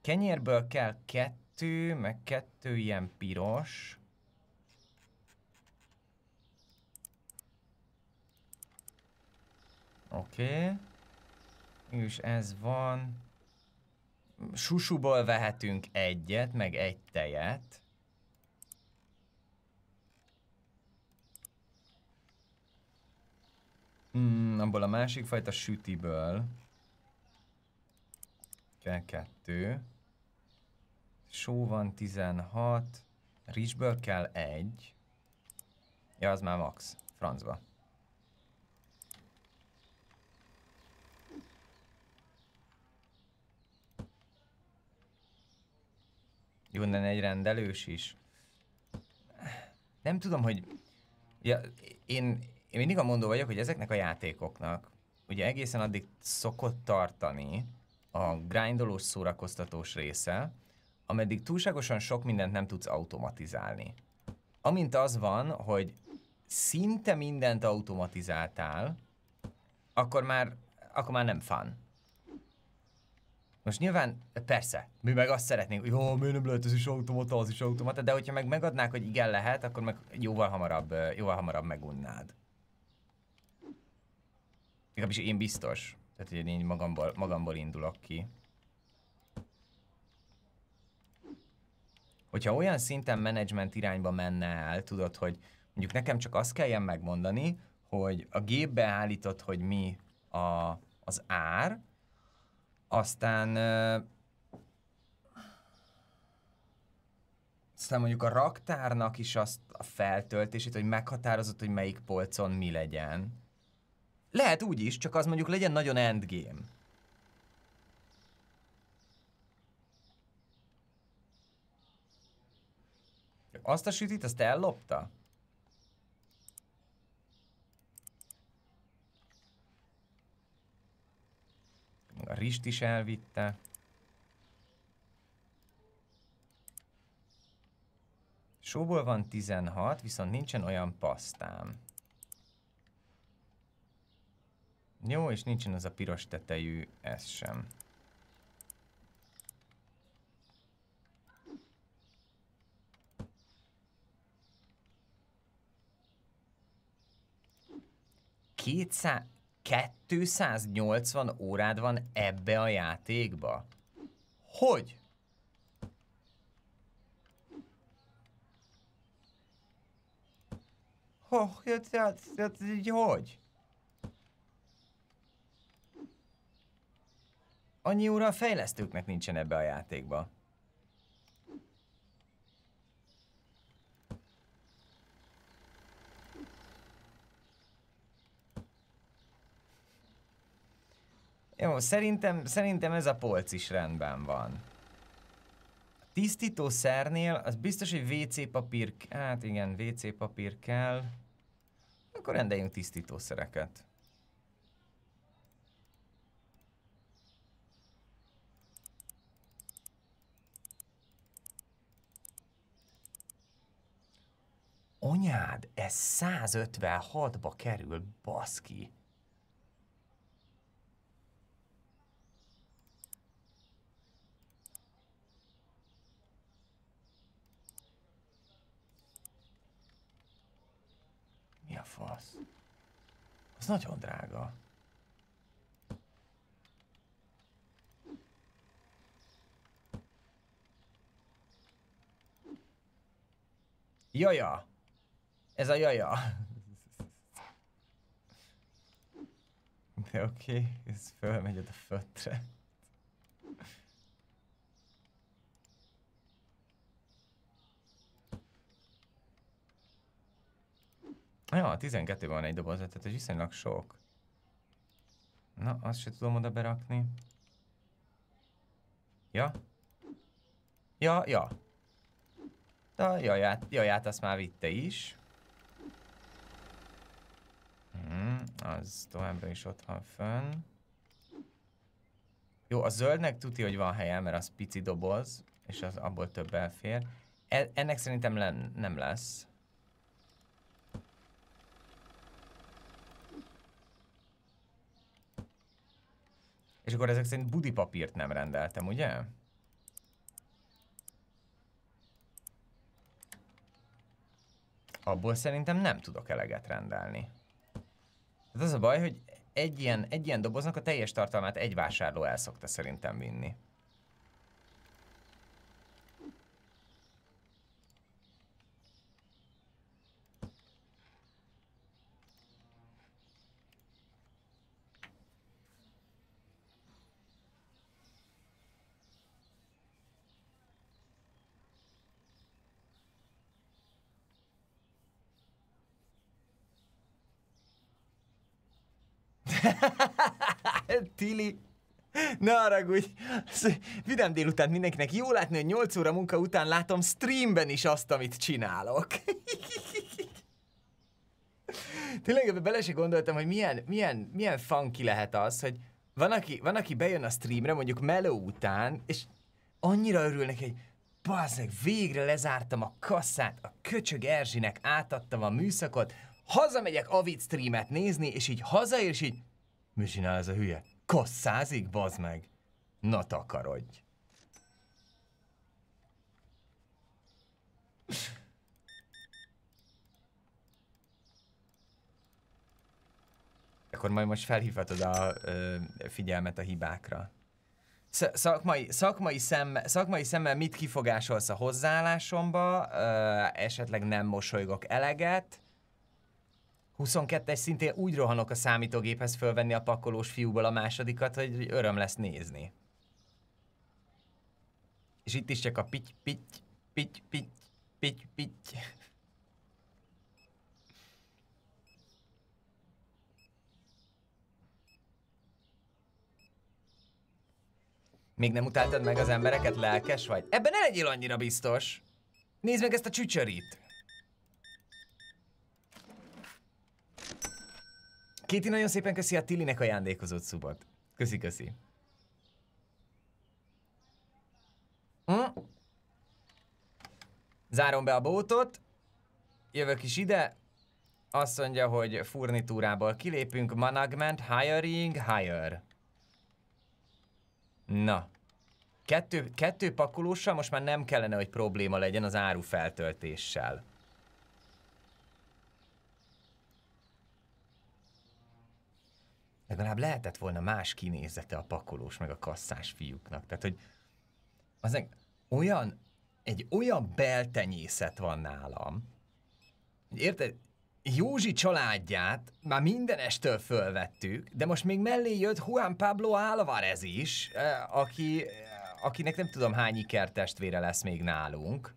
Kenyérből kell kettő, meg kettő ilyen piros. Oké. Okay. És ez van... Susuból vehetünk egyet, meg egy tejet. Mm, abból a másik fajta sütiből. Kell kettő. Só van 16. Rizsből kell egy. Ja, az már max. Francba. Jó egy rendelős is. Nem tudom, hogy... Ja, én, én mindig a mondó vagyok, hogy ezeknek a játékoknak ugye egészen addig szokott tartani a grindolós szórakoztatós része, ameddig túlságosan sok mindent nem tudsz automatizálni. Amint az van, hogy szinte mindent automatizáltál, akkor már, akkor már nem fun. Most nyilván, persze, mi meg azt szeretnénk, hogy miért nem lehet ez is automata, az is automata, de hogyha meg megadnák, hogy igen lehet, akkor meg jóval hamarabb, jóval hamarabb megunnád. Igazából én biztos. Tehát, hogy én így magamból, magamból indulok ki. Hogyha olyan szinten menedzsment irányba menne el, tudod, hogy mondjuk nekem csak azt kelljen megmondani, hogy a gépbe állított, hogy mi a, az ár, aztán aztán mondjuk a raktárnak is azt a feltöltését, hogy meghatározott, hogy melyik polcon mi legyen. Lehet úgy is, csak az mondjuk legyen nagyon endgame. Azt a sütit, azt ellopta? A rist is elvitte. Sóból van 16, viszont nincsen olyan pasztám. Jó, és nincsen az a piros tetejű, ez sem. Kétszá... 280 órád van ebbe a játékba? Hogy? Hogy? hogy? Annyi óra a fejlesztőknek nincsen ebbe a játékba. Jó, szerintem, szerintem ez a polc is rendben van. Tisztítószernél az biztos, hogy WC papír, hát igen, WC papír kell. Akkor rendeljünk tisztítószereket. Anyád, ez 156-ba kerül, baszki. fasz? Az nagyon drága. Jaja! Ez a jaja. De oké, okay, ez fölmegy a földre. Ja, 12 van egy doboz, tehát ez viszonylag sok. Na, azt se tudom oda berakni. Ja? Ja, ja. A jaját, jaját azt már vitte is. Hmm, az továbbra is ott van fönn. Jó, a zöldnek tuti, hogy van helye, mert az pici doboz, és az abból több elfér. E ennek szerintem nem lesz. És akkor ezek szerint budipapírt nem rendeltem, ugye? Abból szerintem nem tudok eleget rendelni. Tehát az a baj, hogy egy ilyen, egy ilyen doboznak a teljes tartalmát egy vásárló el szokta szerintem vinni. Tili, ne haragudj! Vidám délután mindenkinek jó látni, hogy 8 óra munka után látom streamben is azt, amit csinálok. Tényleg ebbe bele se gondoltam, hogy milyen, milyen, milyen funky lehet az, hogy van aki, van, aki bejön a streamre, mondjuk meló után, és annyira örül neki, hogy bazzeg, végre lezártam a kasszát, a köcsög Erzsinek átadtam a műszakot, hazamegyek Avid streamet nézni, és így hazaér, és így, mi csinál ez a hülye? Kasszázik, bazd meg! Na takarodj! Akkor majd most felhívhatod a ö, figyelmet a hibákra. Sz szakmai, szakmai, szem, szakmai szemmel mit kifogásolsz a hozzáállásomba? Ö, esetleg nem mosolygok eleget? 22-es szintén úgy rohanok a számítógéphez fölvenni a pakolós fiúból a másodikat, hogy öröm lesz nézni. És itt is csak a pitty, pitty, pitty, pitty, pitty, pitty. Még nem utáltad meg az embereket, lelkes vagy? Ebben ne legyél annyira biztos. Nézd meg ezt a csücsörit! Kéti nagyon szépen köszi a Tillinek ajándékozott szubot. Köszi, köszi. Hm? Zárom be a bótot, jövök is ide, azt mondja, hogy furnitúrából kilépünk, management, hiring, hire. Na. Kettő, kettő pakolóssal most már nem kellene, hogy probléma legyen az áru feltöltéssel. legalább lehetett volna más kinézete a pakolós meg a kasszás fiúknak. Tehát, hogy az olyan, egy olyan beltenyészet van nálam, hogy érted, Józsi családját már minden estől fölvettük, de most még mellé jött Juan Pablo Álvarez is, eh, aki, eh, akinek nem tudom hány ikertestvére lesz még nálunk.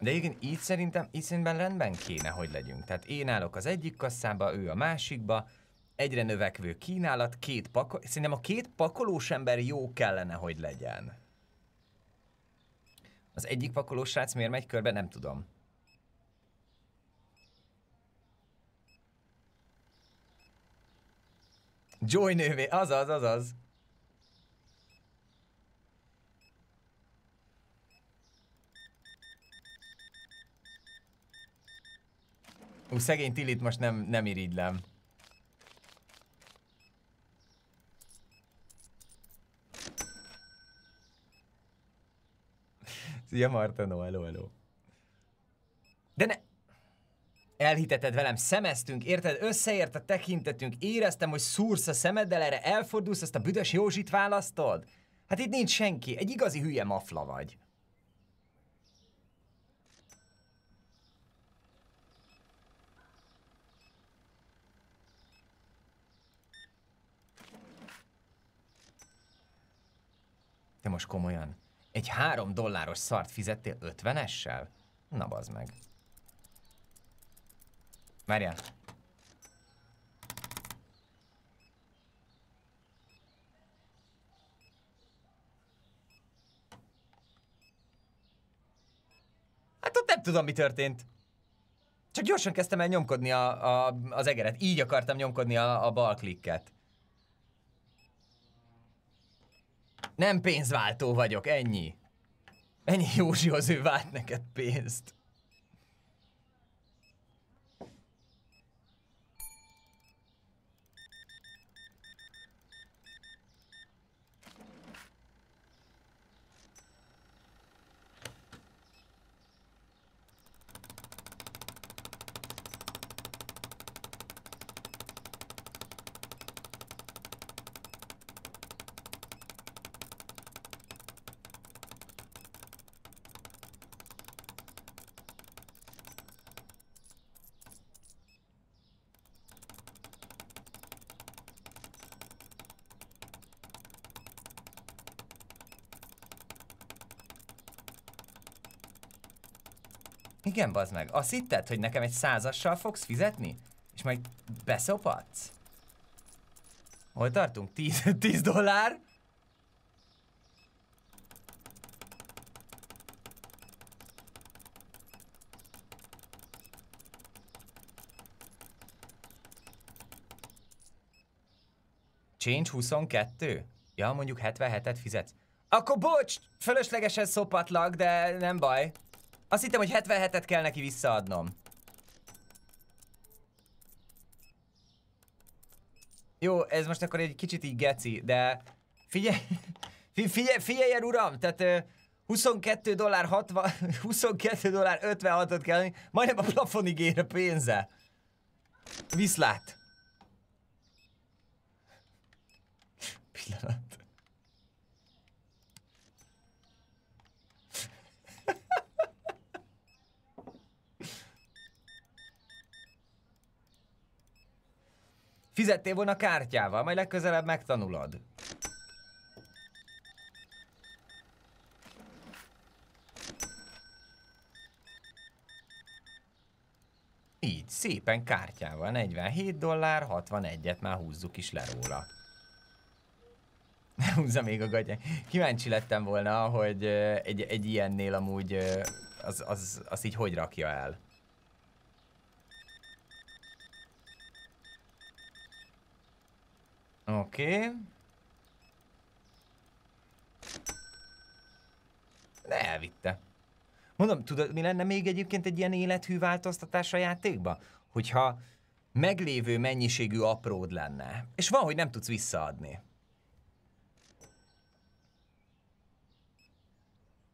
De igen, így szerintem, így szerintem rendben kéne, hogy legyünk. Tehát én állok az egyik kasszába, ő a másikba, egyre növekvő kínálat, két pakol... Szerintem a két pakolós ember jó kellene, hogy legyen. Az egyik pakolós srác miért megy körbe, nem tudom. Joy nővé, azaz, azaz. Ú, szegény Tilit most nem, nem irigylem. Szia Martano, hello, hello. De ne... Elhiteted velem, szemeztünk, érted? Összeért a tekintetünk, éreztem, hogy szúrsz a szemeddel, erre elfordulsz, ezt a büdös Józsit választod? Hát itt nincs senki, egy igazi hülye mafla vagy. De most komolyan? Egy három dolláros szart fizettél ötvenessel? Na bazd meg. Várjál. Hát ott nem tudom, mi történt. Csak gyorsan kezdtem el nyomkodni a, a, az egeret. Így akartam nyomkodni a, a bal klikket. Nem pénzváltó vagyok, ennyi. Ennyi az ő vált neked pénzt. Igen, bazd meg. Azt hitted, hogy nekem egy százassal fogsz fizetni? És majd beszopadsz? Hol tartunk? 10, 10 *laughs* dollár? Change 22? Ja, mondjuk 77-et fizetsz. Akkor bocs, fölöslegesen szopatlak, de nem baj. Azt hittem, hogy 77-et kell neki visszaadnom. Jó, ez most akkor egy kicsit így geci, de figyelj, *laughs* figyelj, figyelj uram, tehát 22 dollár 60, 22 *laughs* dollár 56-ot kell, majdnem a plafonig ér a pénze. Viszlát. Pillanat. Fizettél volna kártyával, majd legközelebb megtanulod. Így, szépen kártyával, 47 dollár, 61-et már húzzuk is le róla. Ne *laughs* húzza még a gatyát. Kíváncsi lettem volna, hogy egy, egy ilyennél amúgy az, az, az így hogy rakja el. Oké. Okay. De elvitte. Mondom, tudod, mi lenne még egyébként egy ilyen élethű változtatás a játékba? Hogyha meglévő mennyiségű apród lenne, és van, hogy nem tudsz visszaadni.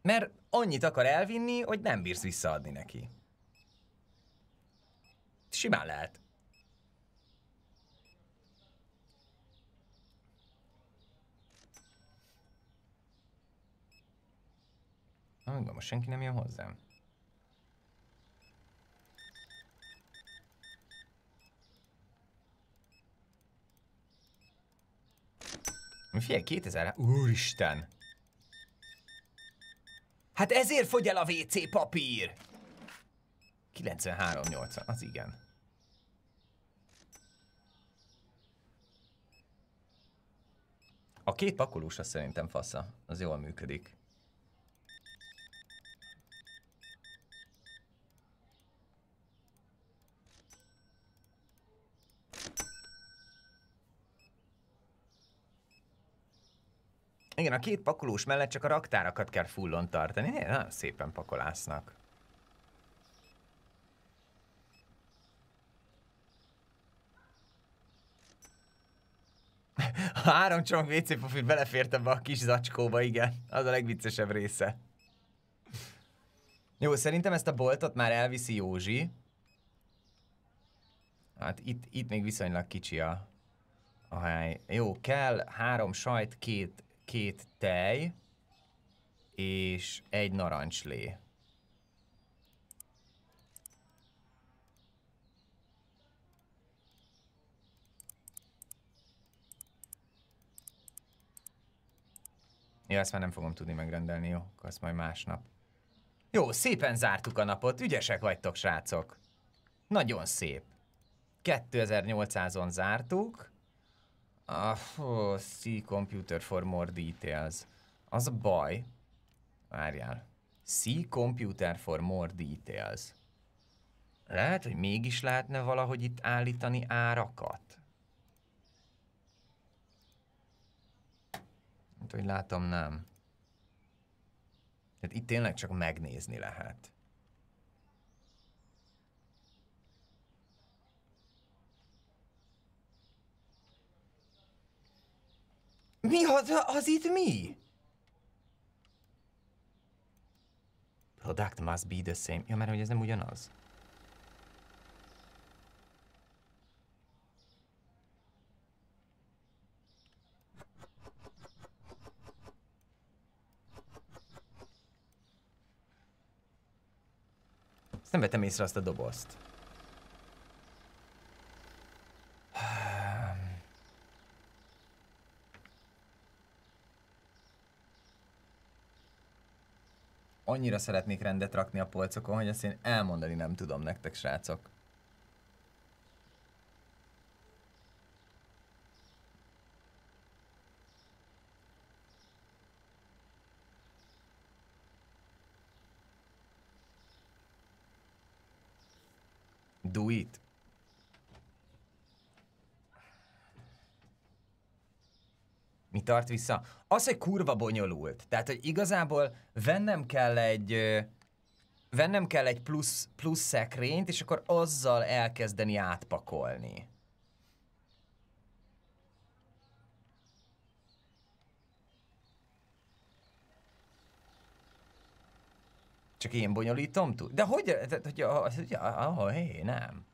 Mert annyit akar elvinni, hogy nem bírsz visszaadni neki. Simán lehet. hangom, most senki nem jön hozzám. Figyelj, 2000 Úristen! Hát ezért fogy el a WC papír! 93-80, az igen. A két pakolósa szerintem fasza, az jól működik. Igen, a két pakolós mellett csak a raktárakat kell fullon tartani. Né, nagyon szépen pakolásznak. A három csomag WC profil belefért ebbe a kis zacskóba, igen. Az a legviccesebb része. Jó, szerintem ezt a boltot már elviszi Józsi. Hát itt, itt még viszonylag kicsi a, a hely. Jó, kell három sajt, két két tej és egy narancslé. Ja, ezt már nem fogom tudni megrendelni, jó? Akkor azt majd másnap. Jó, szépen zártuk a napot, ügyesek vagytok, srácok. Nagyon szép. 2800-on zártuk. Ah, oh, C computer for more details. Az a baj. Várjál. C computer for more details. Lehet, hogy mégis lehetne valahogy itt állítani árakat. Hát, hogy látom, nem. Tehát itt tényleg csak megnézni lehet. Mi az, az itt mi? Product must be the same. Ja, mert hogy ez nem ugyanaz. Ezt nem vettem észre azt a dobozt. annyira szeretnék rendet rakni a polcokon, hogy ezt én elmondani nem tudom nektek, srácok. Do it. tart vissza? Az, hogy kurva bonyolult. Tehát, hogy igazából vennem kell egy vennem kell egy plusz, plusz szekrényt, és akkor azzal elkezdeni átpakolni. Csak én bonyolítom túl? De hogy? De, hogy ja, hé, nem.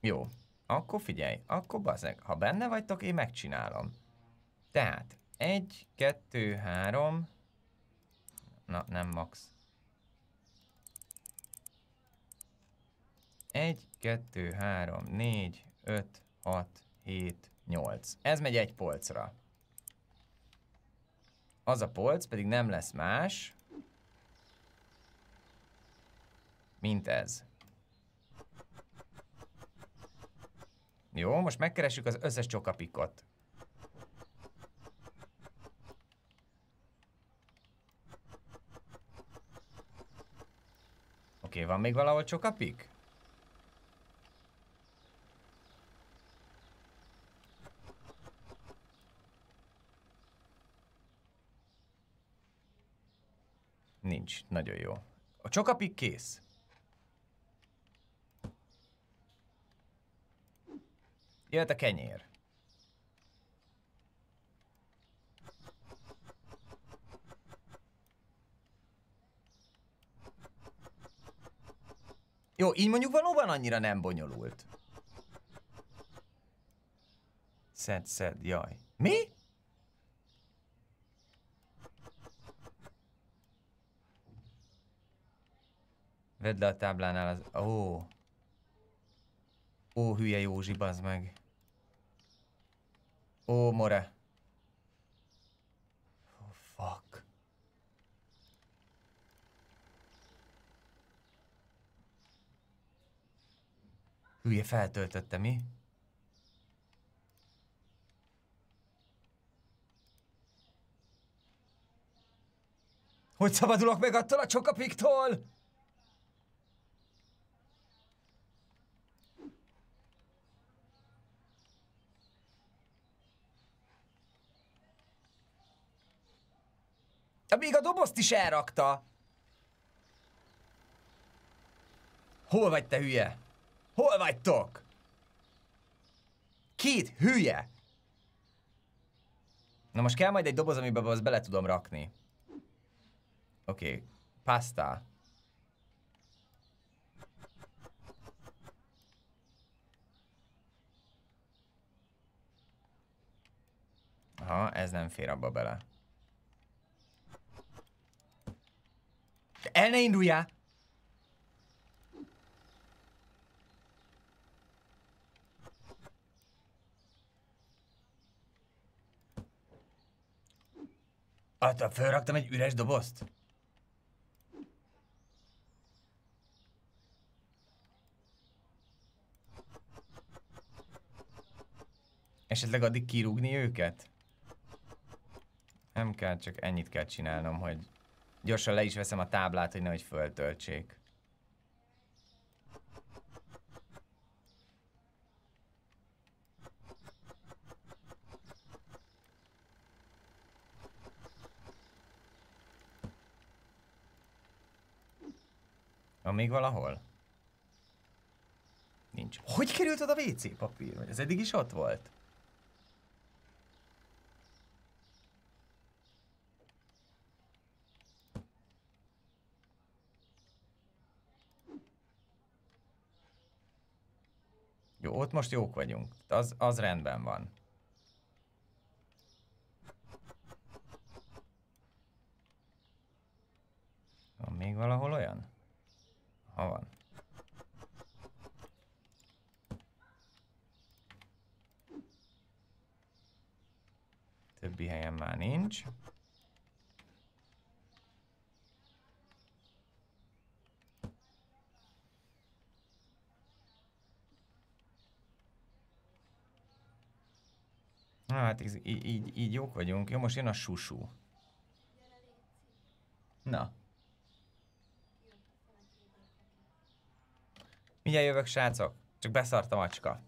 Jó. Akkor figyelj, akkor bazeg, ha benne vagytok, én megcsinálom. Tehát, egy, kettő, három. Na, nem max. Egy, kettő, három, négy, öt, hat, hét, nyolc. Ez megy egy polcra. Az a polc pedig nem lesz más, mint ez. Jó, most megkeressük az összes csokapikot. Oké, van még valahol csokapik? Nincs, nagyon jó. A csokapik kész. Jött a kenyér. Jó, így mondjuk valóban annyira nem bonyolult. Szed, szed, jaj. Mi? Vedd le a táblánál az... Ó. Oh. Ó, hülye Józsi, bazd meg. Ó, more. Oh, fuck. Hülye feltöltötte, mi? Hogy szabadulok meg attól a csokapiktól? Még a dobozt is elrakta. Hol vagy te hülye? Hol vagytok? Két hülye! Na most kell majd egy doboz, amiben azt bele tudom rakni. Oké, okay. pasta. Aha, ez nem fér abba bele. El ne induljál! Hát, felraktam egy üres dobozt? Esetleg addig kirúgni őket? Nem kell, csak ennyit kell csinálnom, hogy Gyorsan le is veszem a táblát, hogy nehogy föltöltsék. Van még valahol? Nincs. Hogy került oda WC papír? Ez eddig is ott volt? ott most jók vagyunk. Az, az rendben van. Van még valahol olyan? Ha van. Többi helyen már nincs. Hát így, így, így jók vagyunk. Jó, most jön a susú. Na. Mindjárt jövök, srácok. Csak beszart a macska.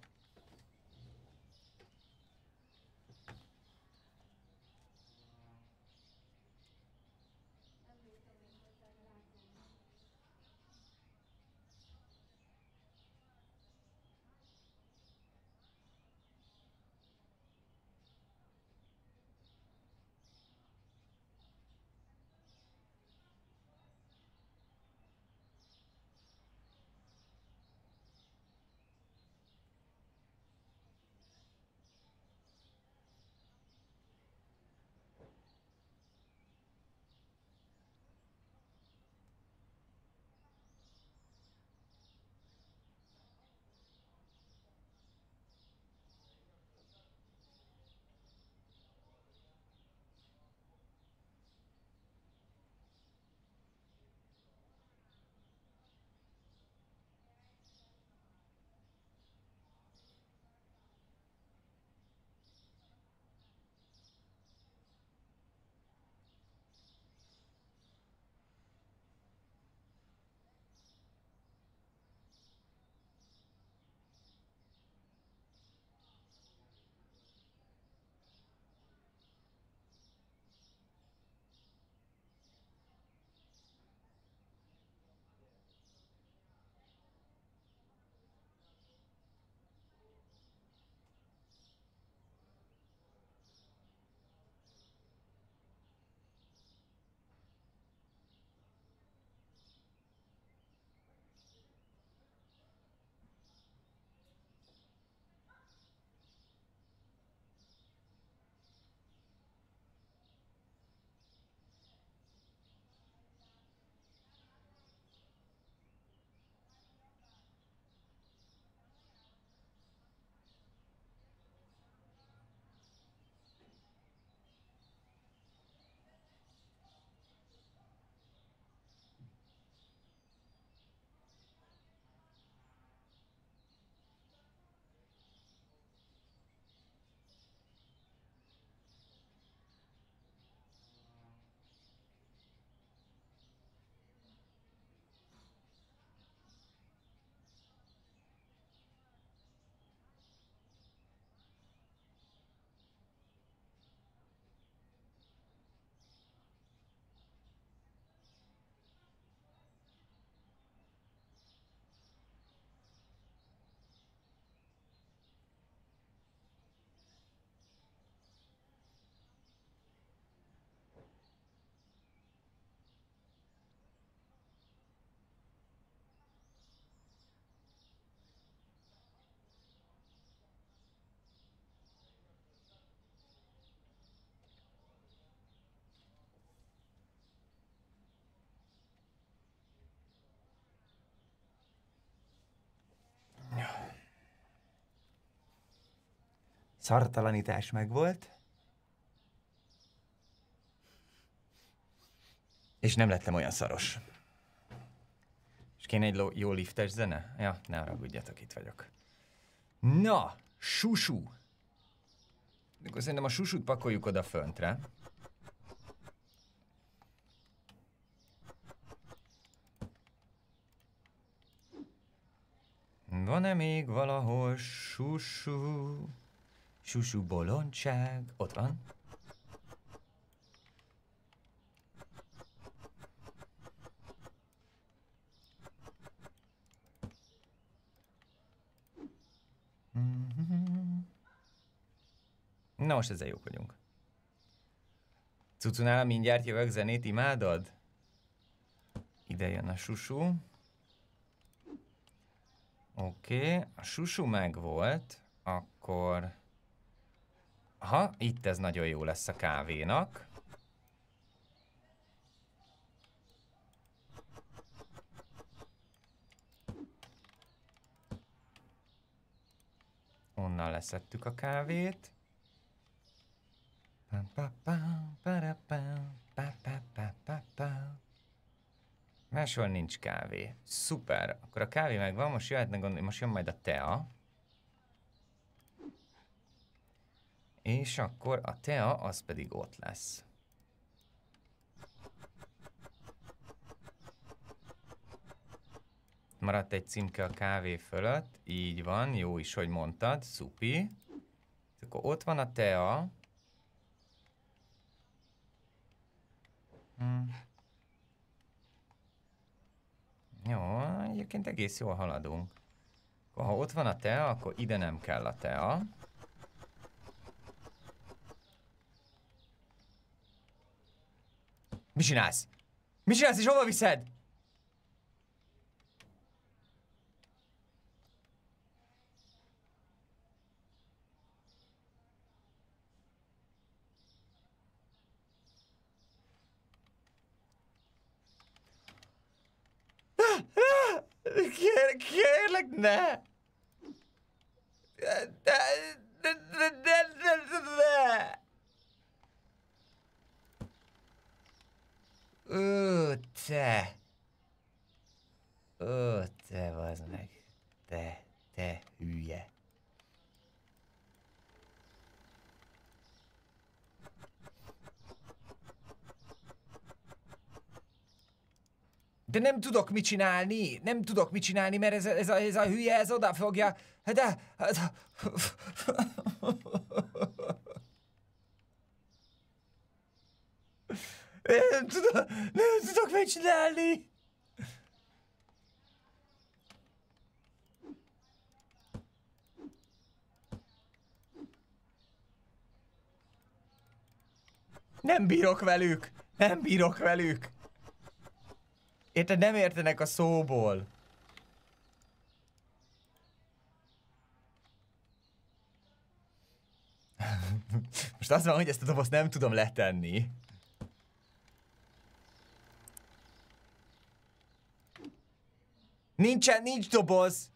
szartalanítás megvolt, és nem lettem olyan szaros. És kéne egy jó liftes zene? Ja, ne haragudjatok, itt vagyok. Na, susú! Akkor szerintem a susút pakoljuk oda föntre. Van-e még valahol susú? Susu bolondság, ott van. Na most ezzel jók vagyunk. nálam mindjárt jövök zenét, imádod? Ide jön a susu. Oké, okay, a susu meg volt, akkor Aha, itt ez nagyon jó lesz a kávénak. Onnan leszettük a kávét. Máshol nincs kávé. Szuper. Akkor a kávé megvan, most jöhetne gondolni, most jön majd a tea. És akkor a tea az pedig ott lesz. Maradt egy címke a kávé fölött, így van, jó is, hogy mondtad, szupi. Akkor ott van a tea. Hm. Jó, egyébként egész jól haladunk. Akkor, ha ott van a tea, akkor ide nem kell a tea. Mit csinálsz? Mit csinálsz és hova viszed? ne, ne, ne! Ne, ne, ne, ne, ne, ne. Ő, te! Ó, te az meg. Te, te hülye. De nem tudok mit csinálni, nem tudok mit csinálni, mert ez, ez, a, ez a hülye, ez oda fogja. Hát de... de hát- Nem tudok, nem tudok csinálni. Nem bírok velük! Nem bírok velük! Érted, nem értenek a szóból. *laughs* Most az van, hogy ezt a dobozt nem tudom letenni. Nincsen, nincs doboz.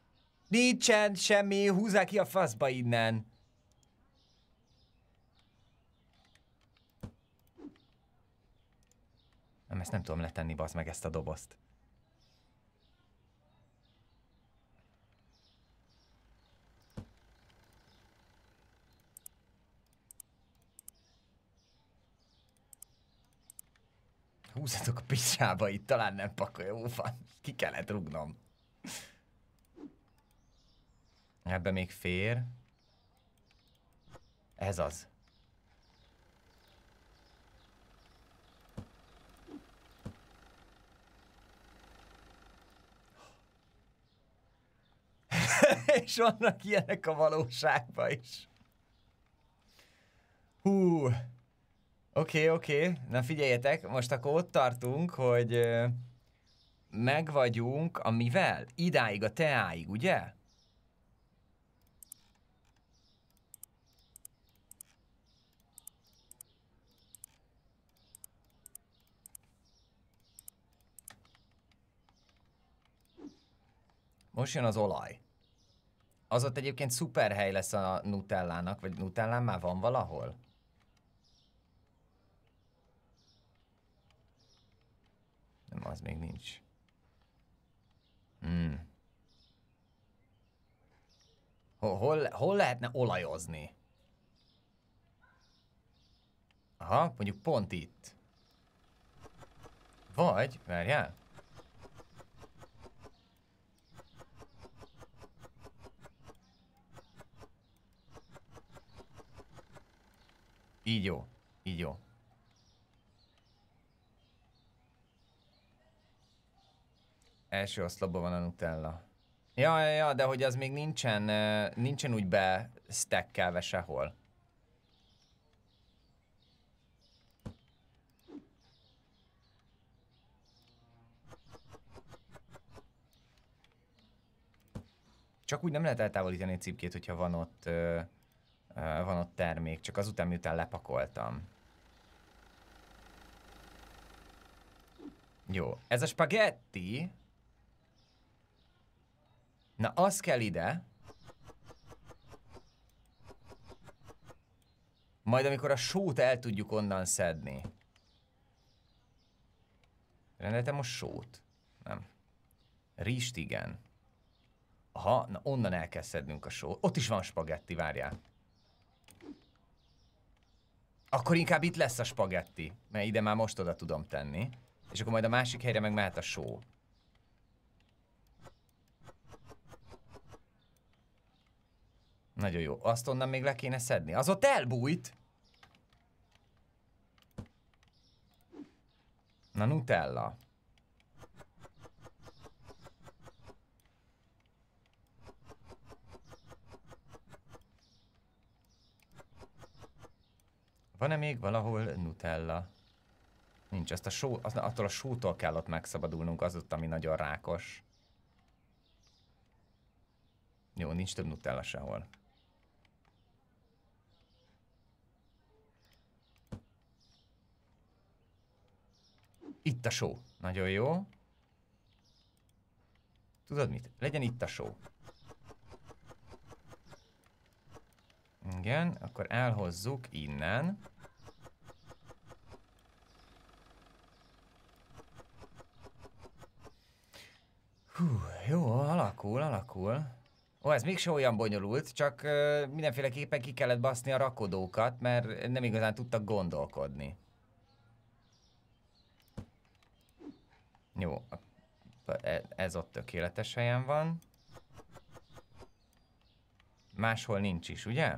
Nincsen semmi, húzzák ki a faszba innen. Nem, ezt nem tudom letenni, bazd meg ezt a dobozt. Húzzatok a picsába, itt talán nem pakolja, ó, van, ki kellett rugnom. Ebbe még fér. Ez az. *laughs* És vannak ilyenek a valóságban is. Hú. Oké, okay, oké. Okay. Na figyeljetek, most akkor ott tartunk, hogy meg vagyunk, amivel? Idáig a teáig, ugye? Most jön az olaj. Az ott egyébként szuper hely lesz a nutellának, vagy nutellán már van valahol? Nem, az még nincs. Hmm. hol, hol lehetne olajozni? Aha, mondjuk pont itt. Vagy, várjál. Így jó, így jó. Első oszlopban van a Nutella. Ja, ja, ja, de hogy az még nincsen, nincsen úgy be stackelve sehol. Csak úgy nem lehet eltávolítani egy cipkét, hogyha van ott, van ott termék, csak azután, miután lepakoltam. Jó, ez a spagetti, Na, az kell ide. Majd amikor a sót el tudjuk onnan szedni. Rendeltem most sót? Nem. Rist igen. Aha, na onnan el kell szednünk a sót. Ott is van spagetti, várjál. Akkor inkább itt lesz a spagetti, mert ide már most oda tudom tenni. És akkor majd a másik helyre meg mehet a só. Nagyon jó. Azt onnan még le kéne szedni. Az ott elbújt! Na, Nutella. Van-e még valahol Nutella? Nincs, ezt a só, az, attól a sótól kell ott megszabadulnunk, az ott, ami nagyon rákos. Jó, nincs több Nutella sehol. Itt a show. Nagyon jó. Tudod mit? Legyen itt a show. Igen, akkor elhozzuk innen. Hú, jó, alakul, alakul. Ó, ez mégse olyan bonyolult, csak ö, mindenféleképpen ki kellett baszni a rakodókat, mert nem igazán tudtak gondolkodni. Jó, e- ez ott tökéletes helyen van. Máshol nincs is, ugye?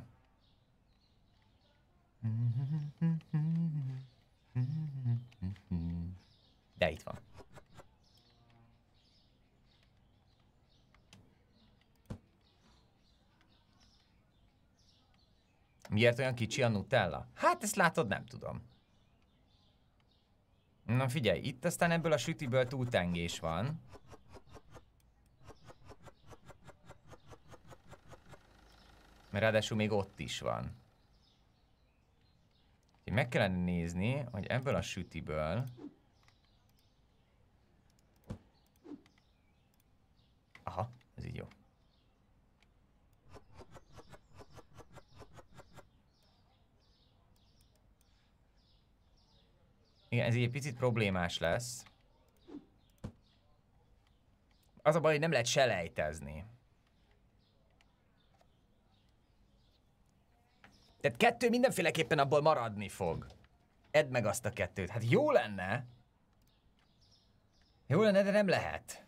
De itt van. Miért olyan kicsi a nutella? Hát ezt látod, nem tudom. Na figyelj, itt aztán ebből a sütiből túltengés van. Mert ráadásul még ott is van. Úgyhogy meg kellene nézni, hogy ebből a sütiből... Aha, ez így jó. Igen, ez egy picit problémás lesz. Az a baj, hogy nem lehet selejtezni. Tehát kettő mindenféleképpen abból maradni fog. Edd meg azt a kettőt. Hát jó lenne. Jó lenne, de nem lehet.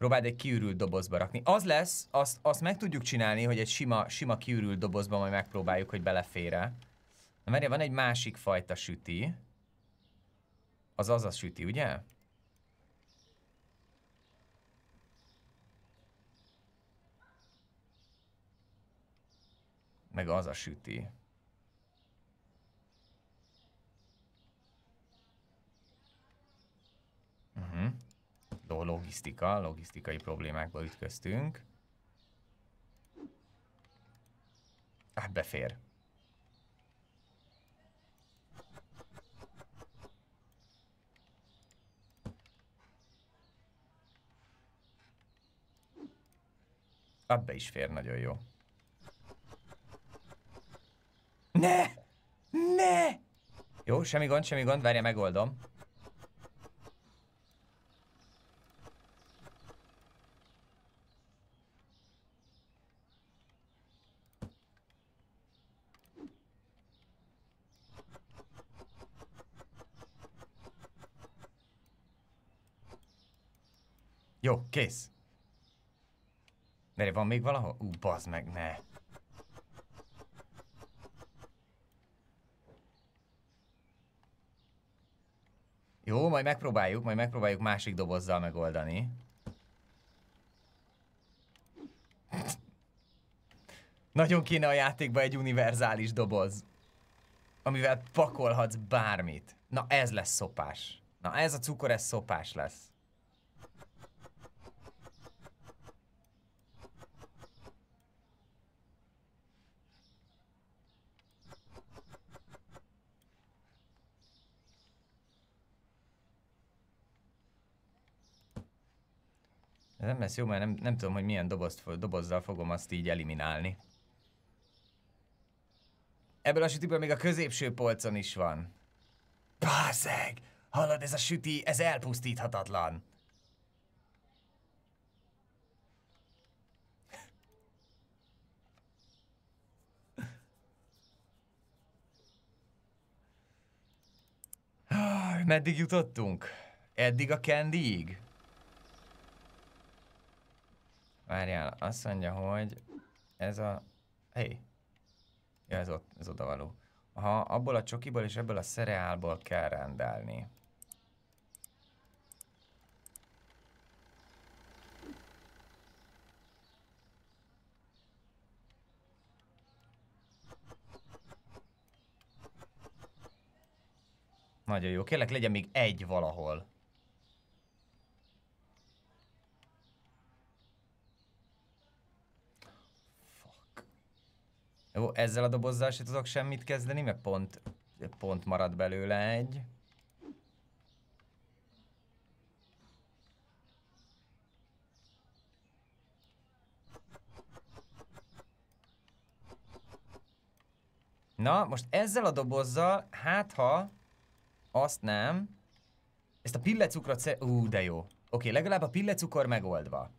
próbáld egy kiürült dobozba rakni. Az lesz, azt, azt meg tudjuk csinálni, hogy egy sima, sima kiürült dobozba majd megpróbáljuk, hogy belefére. Na mert van egy másik fajta süti. Az az a süti, ugye? Meg az a süti. Uh-huh logisztika, logisztikai problémákba ütköztünk. Hát befér. Abbe hát is fér nagyon jó. Ne! Ne! Jó, semmi gond, semmi gond, várja, megoldom. Jó, kész. De van még valahol? Ú, bazd meg, ne. Jó, majd megpróbáljuk, majd megpróbáljuk másik dobozzal megoldani. Nagyon kéne a játékba egy univerzális doboz, amivel pakolhatsz bármit. Na ez lesz szopás. Na ez a cukor, ez szopás lesz. Ez nem lesz jó, mert nem, nem tudom, hogy milyen dobozt, dobozzal fogom azt így eliminálni. Ebből a sütiből még a középső polcon is van. Bászeg! Hallod, ez a süti, ez elpusztíthatatlan. Meddig jutottunk? Eddig a Candyig? Várjál, azt mondja, hogy ez a... Hé! Hey. Ja, ez, ott, ez odavaló. Ha abból a csokiból és ebből a szereálból kell rendelni. Nagyon jó. Kérlek, legyen még egy valahol. Jó, ezzel a dobozzal sem tudok semmit kezdeni, mert pont, pont marad belőle egy. Na, most ezzel a dobozzal, hát ha azt nem, ezt a pillecukrot szer... Ú, de jó. Oké, legalább a pillecukor megoldva.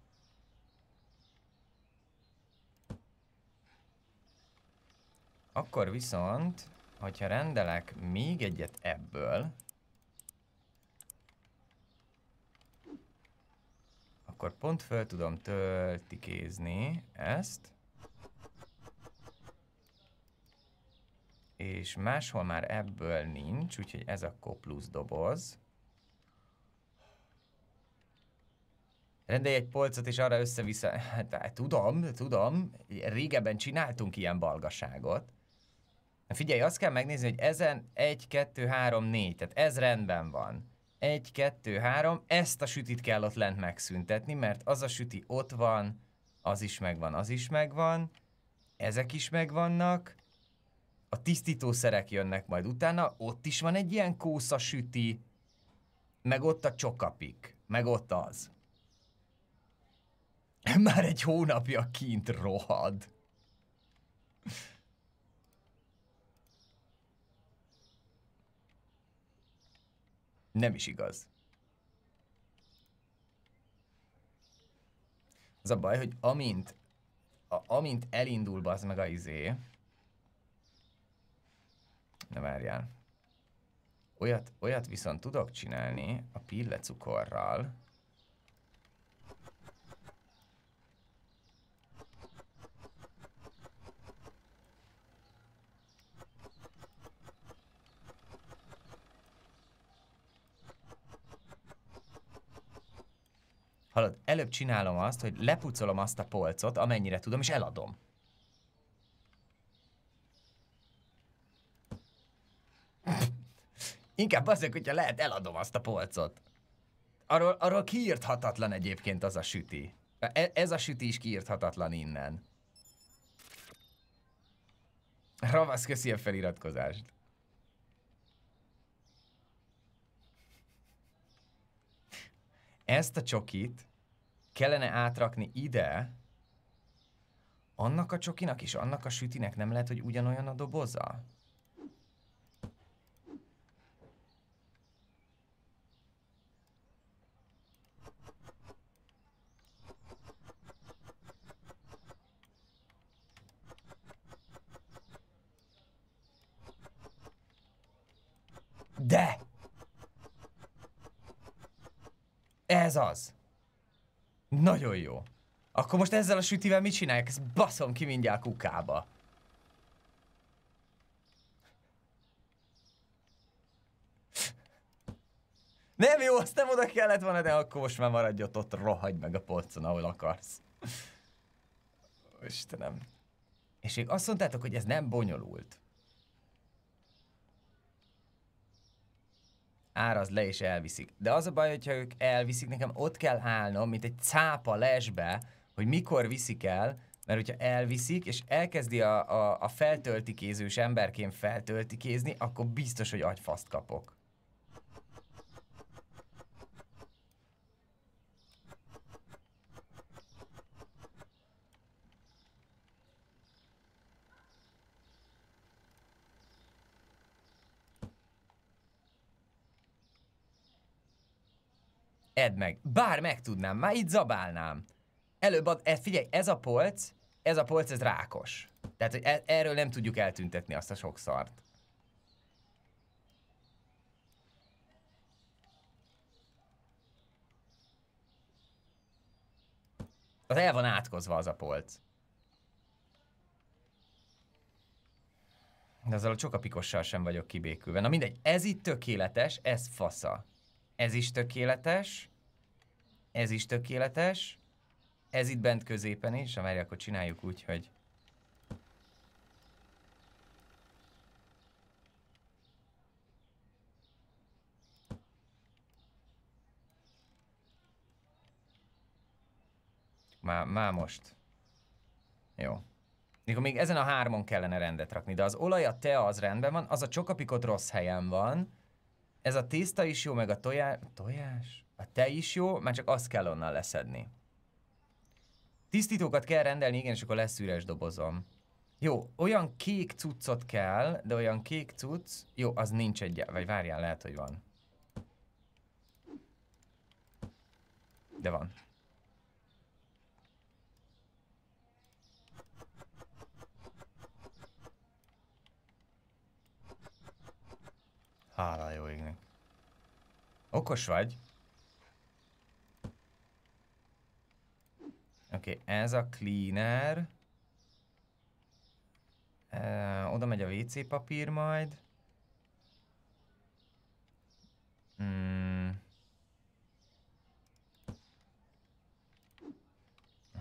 Akkor viszont, hogyha rendelek még egyet ebből, akkor pont föl tudom töltikézni ezt. És máshol már ebből nincs, úgyhogy ez a plusz doboz. Rendelj egy polcot, és arra össze-vissza... *laughs* Hát, hát, tudom, tudom, régebben csináltunk ilyen balgaságot. Hát figyelj, azt kell megnézni, hogy ezen 1, 2, 3, 4, tehát ez rendben van. 1, 2, 3, ezt a sütit kell ott lent megszüntetni, mert az a süti ott van, az is megvan, az is megvan, ezek is megvannak, a tisztítószerek jönnek majd utána, ott is van egy ilyen kósza süti, meg ott a csokapik, meg ott az. *laughs* Már egy hónapja kint rohad. Nem is igaz. Az a baj, hogy amint, a, amint elindul az meg a izé, ne várjál. Olyat, olyat viszont tudok csinálni a pillecukorral, Hallod, előbb csinálom azt, hogy lepucolom azt a polcot, amennyire tudom, és eladom. Inkább azért, hogyha lehet, eladom azt a polcot. Arról, arról kiírthatatlan egyébként az a süti. E, ez a süti is kiírthatatlan innen. Ravasz, köszi a feliratkozást. Ezt a csokit kellene átrakni ide, annak a csokinak és annak a sütinek nem lehet, hogy ugyanolyan a doboza? De! Ez az! Nagyon jó. Akkor most ezzel a sütivel mit csinálják? Ezt baszom ki mindjárt kukába. Nem jó, azt nem oda kellett volna, de akkor most már maradj ott, ott rohagy meg a polcon, ahol akarsz. Istenem. És még azt mondtátok, hogy ez nem bonyolult. áraz le és elviszik. De az a baj, hogyha ők elviszik, nekem ott kell állnom, mint egy cápa lesbe, hogy mikor viszik el, mert hogyha elviszik, és elkezdi a, a, a feltöltikézős emberként feltöltikézni, akkor biztos, hogy agyfaszt kapok. Edd meg. Bár megtudnám, már itt zabálnám. Előbb ad, e, figyelj, ez a polc, ez a polc, ez rákos. Tehát, hogy e, erről nem tudjuk eltüntetni azt a sok szart. Az el van átkozva az a polc. De azzal a csokapikossal sem vagyok kibékülve. Na mindegy, ez itt tökéletes, ez fasza. Ez is tökéletes. Ez is tökéletes. Ez itt bent középen is. Várj, akkor csináljuk úgy, hogy... Már, má most. Jó. Mikor még ezen a hármon kellene rendet rakni, de az olaj, a tea az rendben van, az a csokapikot rossz helyen van, ez a tiszta is jó, meg a tojás... Tojás? A hát te is jó, már csak azt kell onnan leszedni. Tisztítókat kell rendelni, igen, és akkor lesz üres dobozom. Jó, olyan kék cuccot kell, de olyan kék cucc... Jó, az nincs egy... Vagy várjál, lehet, hogy van. De van. Hála jó égnek. Okos vagy. Oké, okay, ez a cleaner. Uh, oda megy a WC papír majd. Mm.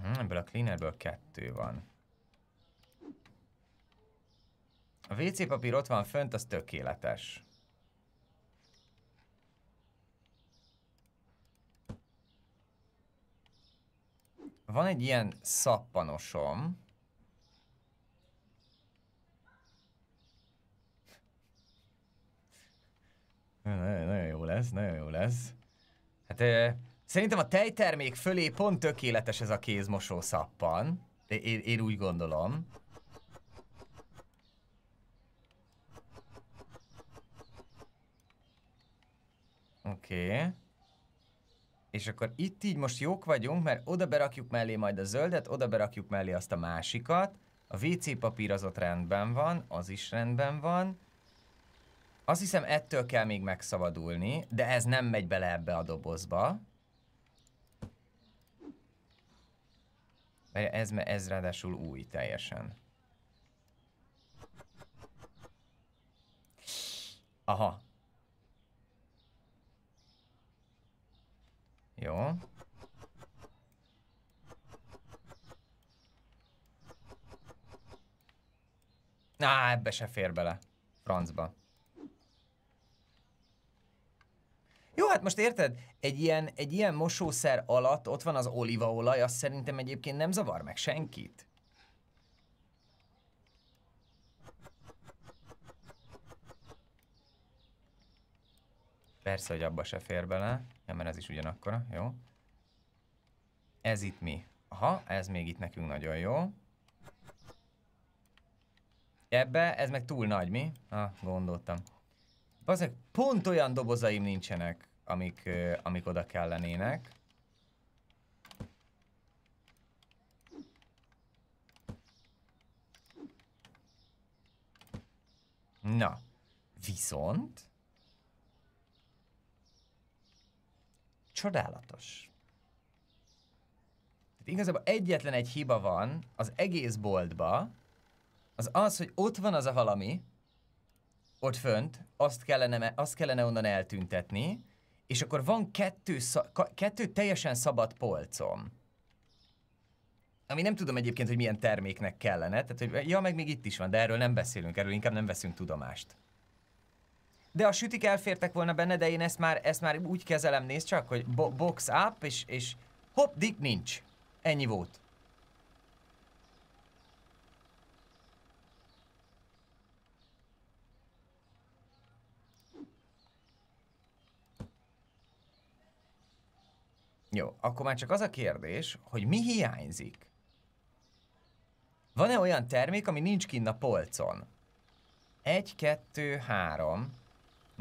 Hmm, ebből a cleanerből kettő van. A WC papír ott van fönt, az tökéletes. Van egy ilyen szappanosom. Nagyon, nagyon jó lesz, nagyon jó lesz. Hát euh, szerintem a tejtermék fölé pont tökéletes ez a kézmosó szappan. Én, én úgy gondolom. Oké. Okay és akkor itt így most jók vagyunk, mert oda berakjuk mellé majd a zöldet, oda berakjuk mellé azt a másikat, a WC papír az ott rendben van, az is rendben van. Azt hiszem ettől kell még megszabadulni, de ez nem megy bele ebbe a dobozba. Mert ez, ez ráadásul új teljesen. Aha, Jó. Na, ebbe se fér bele. Francba. Jó, hát most érted? Egy ilyen, egy ilyen mosószer alatt ott van az olívaolaj, azt szerintem egyébként nem zavar meg senkit. Persze, hogy abba se fér bele. Ja, mert ez is ugyanakkora, jó. Ez itt mi? Aha, ez még itt nekünk nagyon jó. Ebbe, ez meg túl nagy, mi? Ah, gondoltam. Bazeg, pont olyan dobozaim nincsenek, amik, amik oda kellenének. Na, viszont... csodálatos. Tehát igazából egyetlen egy hiba van az egész boltba, az az, hogy ott van az a valami, ott fönt, azt kellene, azt kellene onnan eltüntetni, és akkor van kettő, kettő teljesen szabad polcom. Ami nem tudom egyébként, hogy milyen terméknek kellene, tehát hogy ja, meg még itt is van, de erről nem beszélünk, erről inkább nem veszünk tudomást. De a sütik elfértek volna benne, de én ezt már, ezt már úgy kezelem, nézd csak, hogy bo box up, és, és hopp, dik nincs. Ennyi volt. Jó, akkor már csak az a kérdés, hogy mi hiányzik? Van-e olyan termék, ami nincs kinn a polcon? Egy, kettő, három.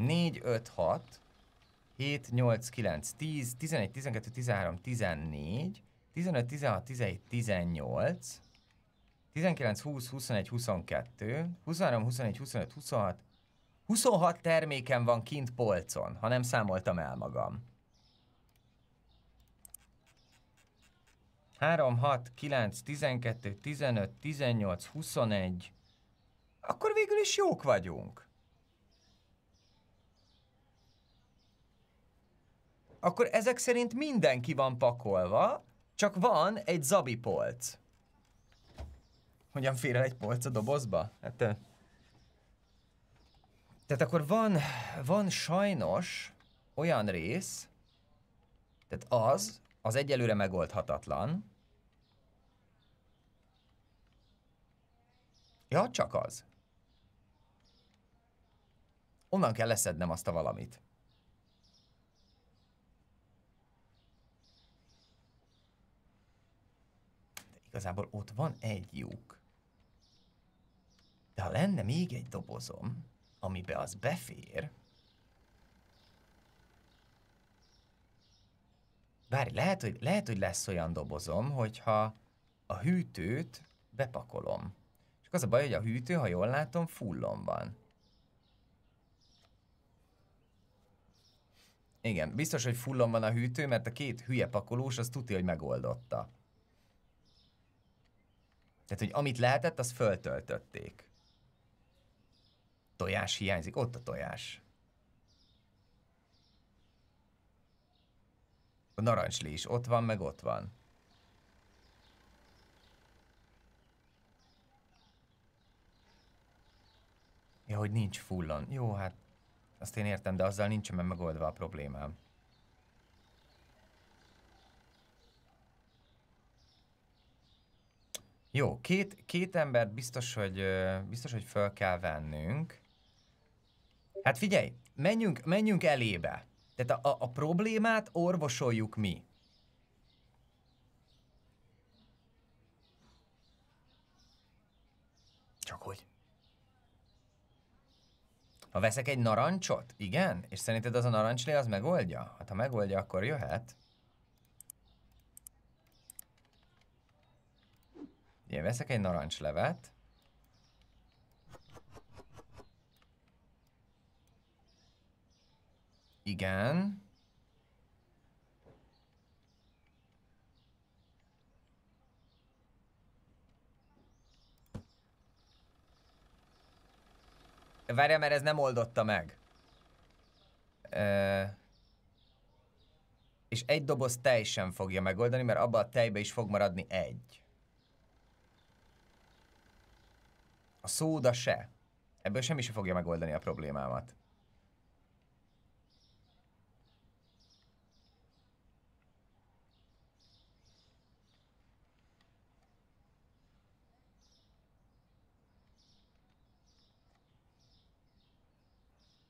4, 5, 6, 7, 8, 9, 10, 11, 12, 13, 14, 15, 16, 17, 18, 19, 20, 21, 22, 23, 21, 25, 26, 26 terméken van kint polcon, ha nem számoltam el magam. 3, 6, 9, 12, 15, 18, 21. Akkor végül is jók vagyunk. akkor ezek szerint mindenki van pakolva, csak van egy zabi polc. Hogyan fér el egy polc a dobozba? Hát Tehát akkor van, van sajnos olyan rész, tehát az, az egyelőre megoldhatatlan. Ja, csak az. Onnan kell leszednem azt a valamit. Igazából ott van egy lyuk. De ha lenne még egy dobozom, amibe az befér... Várj, lehet hogy, lehet, hogy lesz olyan dobozom, hogyha a hűtőt bepakolom. Csak az a baj, hogy a hűtő, ha jól látom, fullon van. Igen, biztos, hogy fullon van a hűtő, mert a két hülye pakolós az tuti, hogy megoldotta. Tehát, hogy amit lehetett, azt föltöltötték. Tojás hiányzik, ott a tojás. A narancsli is ott van, meg ott van. Ja, hogy nincs fullon. Jó, hát azt én értem, de azzal nincs meg megoldva a problémám. Jó, két, két ember biztos hogy, biztos, hogy föl kell vennünk. Hát figyelj, menjünk, menjünk elébe. Tehát a, a, a problémát orvosoljuk mi. Csak hogy. Ha veszek egy narancsot, igen, és szerinted az a narancsli az megoldja? Hát ha megoldja, akkor jöhet. Én veszek egy narancslevet. Igen. Várja, mert ez nem oldotta meg. Ö... És egy doboz tej sem fogja megoldani, mert abba a tejbe is fog maradni egy. A szóda se. Ebből semmi se fogja megoldani a problémámat.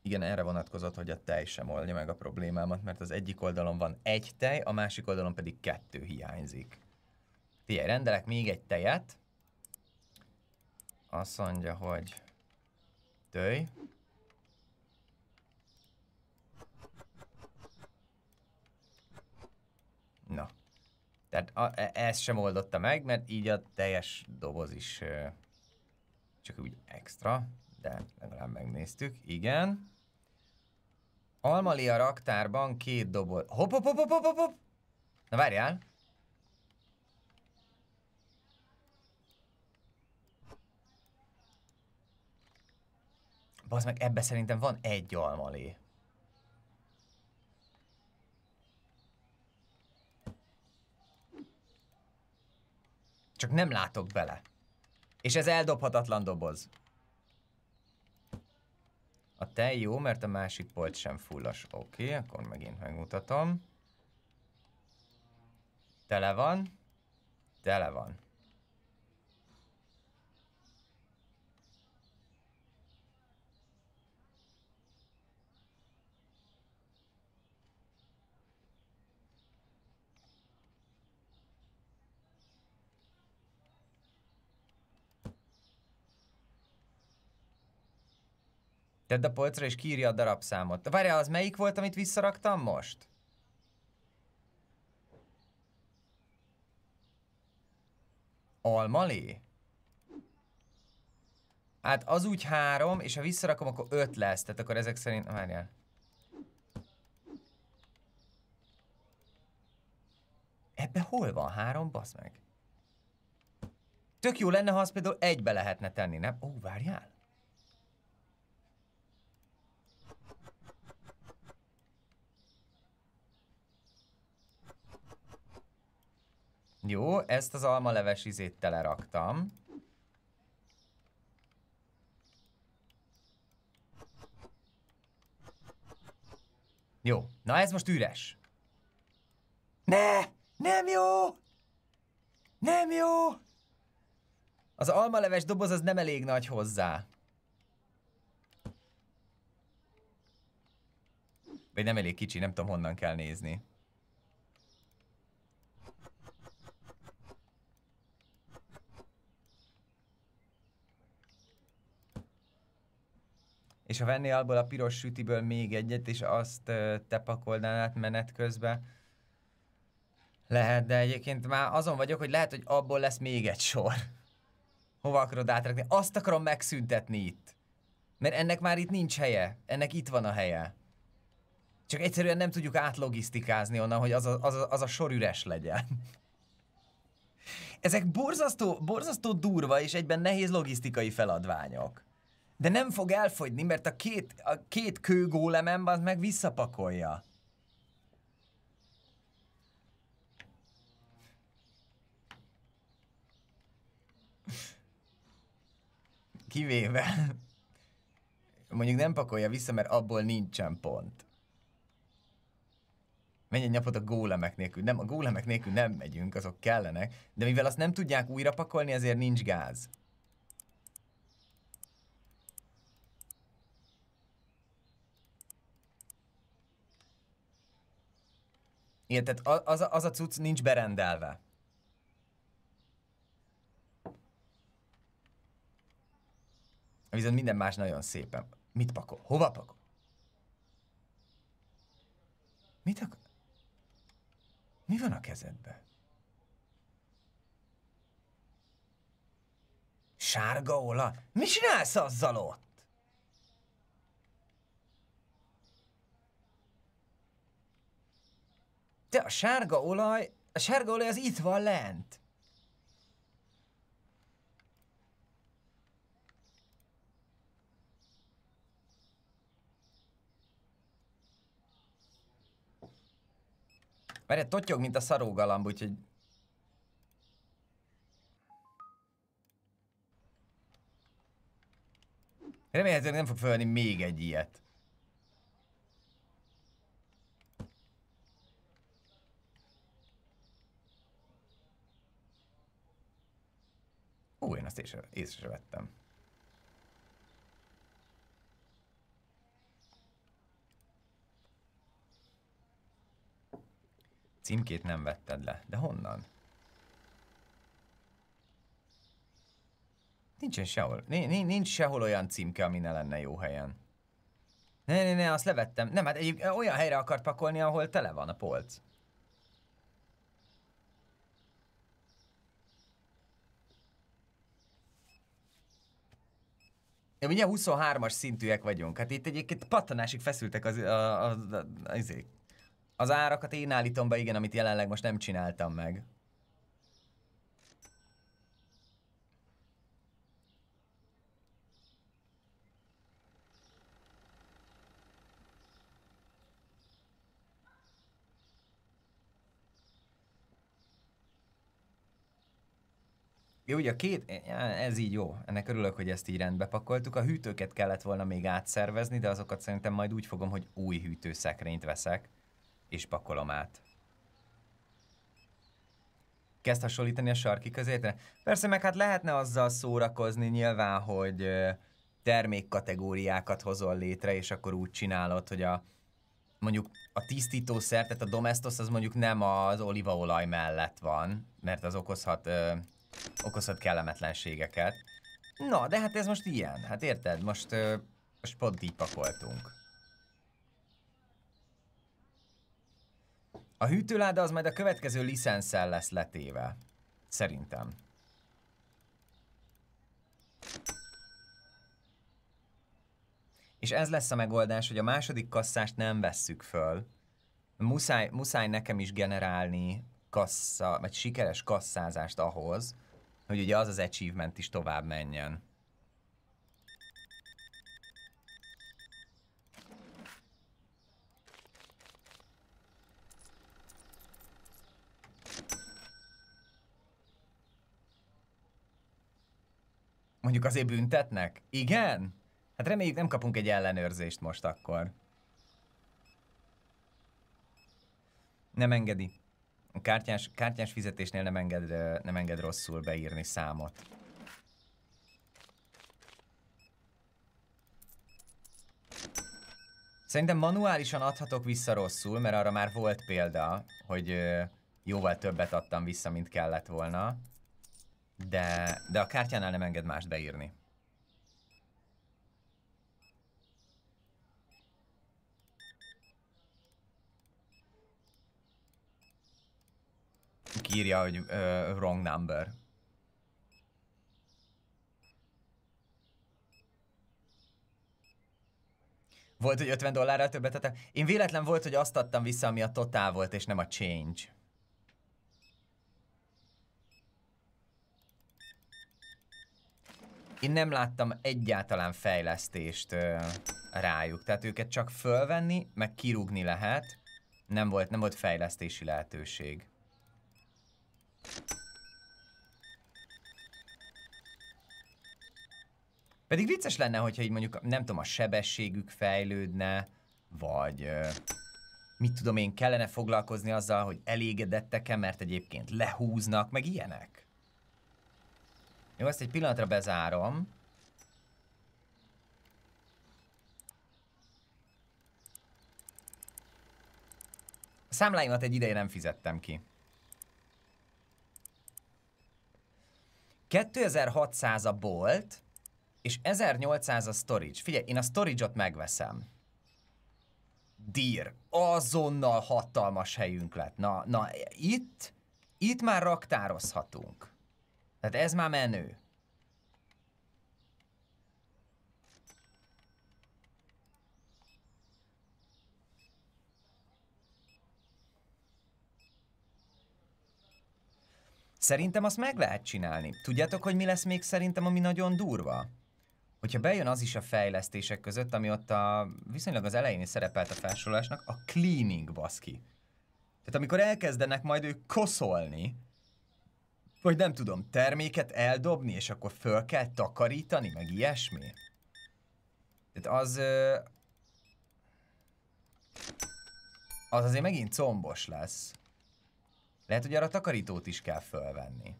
igen, erre vonatkozott, hogy a tej sem oldja meg a problémámat, mert az egyik oldalon van egy tej, a másik oldalon pedig kettő hiányzik. Figyelj, rendelek még egy tejet, azt mondja, hogy töj. Na. Tehát a, e, ezt sem oldotta meg, mert így a teljes doboz is csak úgy extra, de legalább megnéztük. Igen. Almalia raktárban két doboz... Hop, hop, hop, hop, hop, hop! Na várjál! Az meg ebbe szerintem van egy almalé. Csak nem látok bele. És ez eldobhatatlan doboz. A tej jó, mert a másik bolt sem fullas. Oké, okay, akkor megint megmutatom. Tele van. Tele van. Tedd a polcra és kírja a darabszámot. Várjál, az melyik volt, amit visszaraktam most? Almalé? Hát az úgy három, és ha visszarakom, akkor öt lesz. Tehát akkor ezek szerint... Várjál. Ebbe hol van három? Basz meg. Tök jó lenne, ha azt például egybe lehetne tenni, nem? Ó, várjál. Jó, ezt az almaleves ízét teleraktam. Jó, na ez most üres. Ne! Nem jó! Nem jó! Az almaleves doboz az nem elég nagy hozzá. Vagy nem elég kicsi, nem tudom honnan kell nézni. és ha vennél abból a piros sütiből még egyet, és azt te pakolnál át menet közben, lehet, de egyébként már azon vagyok, hogy lehet, hogy abból lesz még egy sor. Hova akarod átrakni? Azt akarom megszüntetni itt. Mert ennek már itt nincs helye. Ennek itt van a helye. Csak egyszerűen nem tudjuk átlogisztikázni onnan, hogy az a, az a, az a sor üres legyen. Ezek borzasztó, borzasztó durva és egyben nehéz logisztikai feladványok de nem fog elfogyni, mert a két, a két kőgólemem az meg visszapakolja. Kivéve. Mondjuk nem pakolja vissza, mert abból nincsen pont. Menj egy napot a gólemek nélkül. Nem, a gólemek nélkül nem megyünk, azok kellenek, de mivel azt nem tudják újra pakolni, ezért nincs gáz. Igen, tehát az, az a cucc nincs berendelve. Viszont minden más nagyon szépen. Mit pakol? Hova pakol? Mit akar? Mi van a kezedben? Sárga olaj? Mi csinálsz azzal ott? Te a sárga olaj, a sárga olaj az itt van lent. Mert totyog, mint a szarógalamb, úgyhogy... Remélhetőleg nem fog felvenni még egy ilyet. Ó, én ezt észre, észre vettem. Címkét nem vetted le, de honnan? Nincsen sehol, nincs, nincs sehol olyan címke, ami ne lenne jó helyen. Ne, ne, ne, azt levettem. Nem, hát egy, olyan helyre akart pakolni, ahol tele van a polc. Ja, ugye 23-as szintűek vagyunk. Hát itt egyébként pattanásig feszültek az, a, a, a, az, izé. az árakat én állítom be, igen, amit jelenleg most nem csináltam meg. Jó, ugye a két, e, e, ez így jó, ennek örülök, hogy ezt így rendbe pakoltuk. A hűtőket kellett volna még átszervezni, de azokat szerintem majd úgy fogom, hogy új hűtőszekrényt veszek, és pakolom át. Kezd hasonlítani a sarki közértre? Persze, meg hát lehetne azzal szórakozni nyilván, hogy termékkategóriákat hozol létre, és akkor úgy csinálod, hogy a mondjuk a tisztítószer, tehát a domestos az mondjuk nem az olívaolaj mellett van, mert az okozhat okozott kellemetlenségeket. Na, de hát ez most ilyen, hát érted? Most, uh, most pont díjpakoltunk. A hűtőláda az majd a következő licenszel lesz letéve. Szerintem. És ez lesz a megoldás, hogy a második kasszást nem vesszük föl. Muszáj, muszáj nekem is generálni kassza, vagy sikeres kasszázást ahhoz, hogy ugye az az achievement is tovább menjen. Mondjuk azért büntetnek? Igen? Hát reméljük nem kapunk egy ellenőrzést most akkor. Nem engedi. A kártyás, kártyás fizetésnél nem enged, nem enged rosszul beírni számot. Szerintem manuálisan adhatok vissza rosszul, mert arra már volt példa, hogy jóval többet adtam vissza, mint kellett volna. De, de a kártyánál nem enged mást beírni. Kírja, hogy uh, wrong number. Volt, hogy 50 dollárra többet adtam. Én véletlen volt, hogy azt adtam vissza, ami a totál volt, és nem a change. Én nem láttam egyáltalán fejlesztést ö, rájuk. Tehát őket csak fölvenni, meg kirúgni lehet. Nem volt, nem volt fejlesztési lehetőség. Pedig vicces lenne, hogyha így mondjuk, nem tudom, a sebességük fejlődne, vagy mit tudom én, kellene foglalkozni azzal, hogy elégedettek-e, mert egyébként lehúznak, meg ilyenek. Jó, ezt egy pillanatra bezárom. A számláimat egy ideje nem fizettem ki. 2600 a bolt, és 1800 a storage. Figyelj, én a storage-ot megveszem. Dír, azonnal hatalmas helyünk lett. Na, na, itt, itt már raktározhatunk. Tehát ez már menő. Szerintem azt meg lehet csinálni. Tudjátok, hogy mi lesz még szerintem, ami nagyon durva? Hogyha bejön az is a fejlesztések között, ami ott a, viszonylag az elején is szerepelt a felsorolásnak, a cleaning baszki. Tehát amikor elkezdenek majd ők koszolni, vagy nem tudom, terméket eldobni, és akkor föl kell takarítani, meg ilyesmi. Tehát az... Az azért megint combos lesz. Lehet, hogy arra a takarítót is kell fölvenni.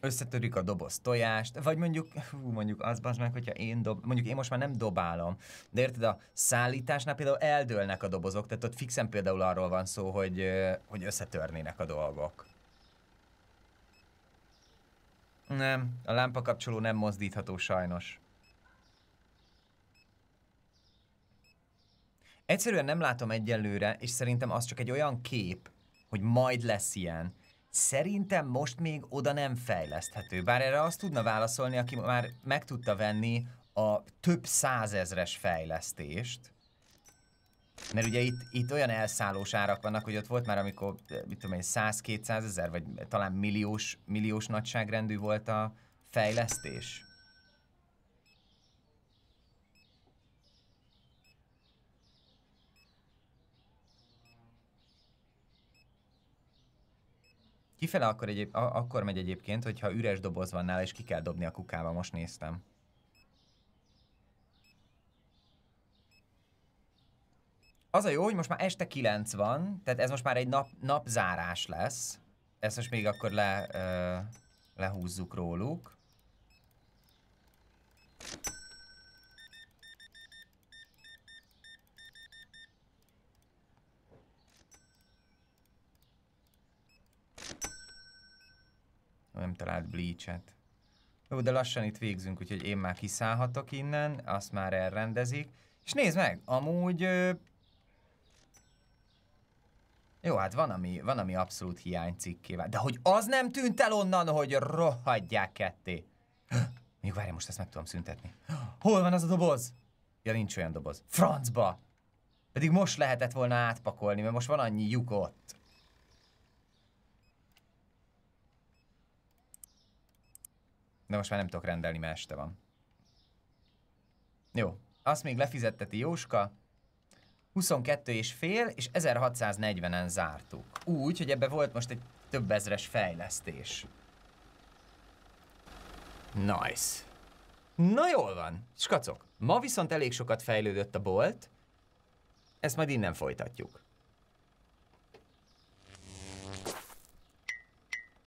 összetörik a doboz tojást, vagy mondjuk, hú, mondjuk az bazd meg, hogyha én dob, mondjuk én most már nem dobálom, de érted, a szállításnál például eldőlnek a dobozok, tehát ott fixen például arról van szó, hogy, hogy összetörnének a dolgok. Nem, a lámpakapcsoló nem mozdítható sajnos. Egyszerűen nem látom egyelőre, és szerintem az csak egy olyan kép, hogy majd lesz ilyen. Szerintem most még oda nem fejleszthető. Bár erre azt tudna válaszolni, aki már meg tudta venni a több százezres fejlesztést, mert ugye itt, itt olyan elszállós árak vannak, hogy ott volt már, amikor, mit tudom én, 100-200 ezer, vagy talán milliós, milliós nagyságrendű volt a fejlesztés. Kifele akkor, egyéb, akkor megy egyébként, hogyha üres doboz van nála, és ki kell dobni a kukába, most néztem. Az a jó, hogy most már este 9 van, tehát ez most már egy nap, napzárás lesz. Ezt most még akkor le, ö, lehúzzuk róluk. nem talált Bleach-et. Jó, de lassan itt végzünk, úgyhogy én már kiszállhatok innen, azt már elrendezik. És nézd meg, amúgy... Ö... Jó, hát van ami, van, ami abszolút hiánycikké vált. De hogy az nem tűnt el onnan, hogy rohadják ketté. Még várj, most ezt meg tudom szüntetni. Hol van az a doboz? Ja, nincs olyan doboz. Francba! Pedig most lehetett volna átpakolni, mert most van annyi lyuk ott. De most már nem tudok rendelni, mert este van. Jó, azt még lefizetteti Jóska. 22 és fél, és 1640-en zártuk. Úgy, hogy ebbe volt most egy több ezres fejlesztés. Nice. Na jól van, skacok. Ma viszont elég sokat fejlődött a bolt. Ezt majd innen folytatjuk.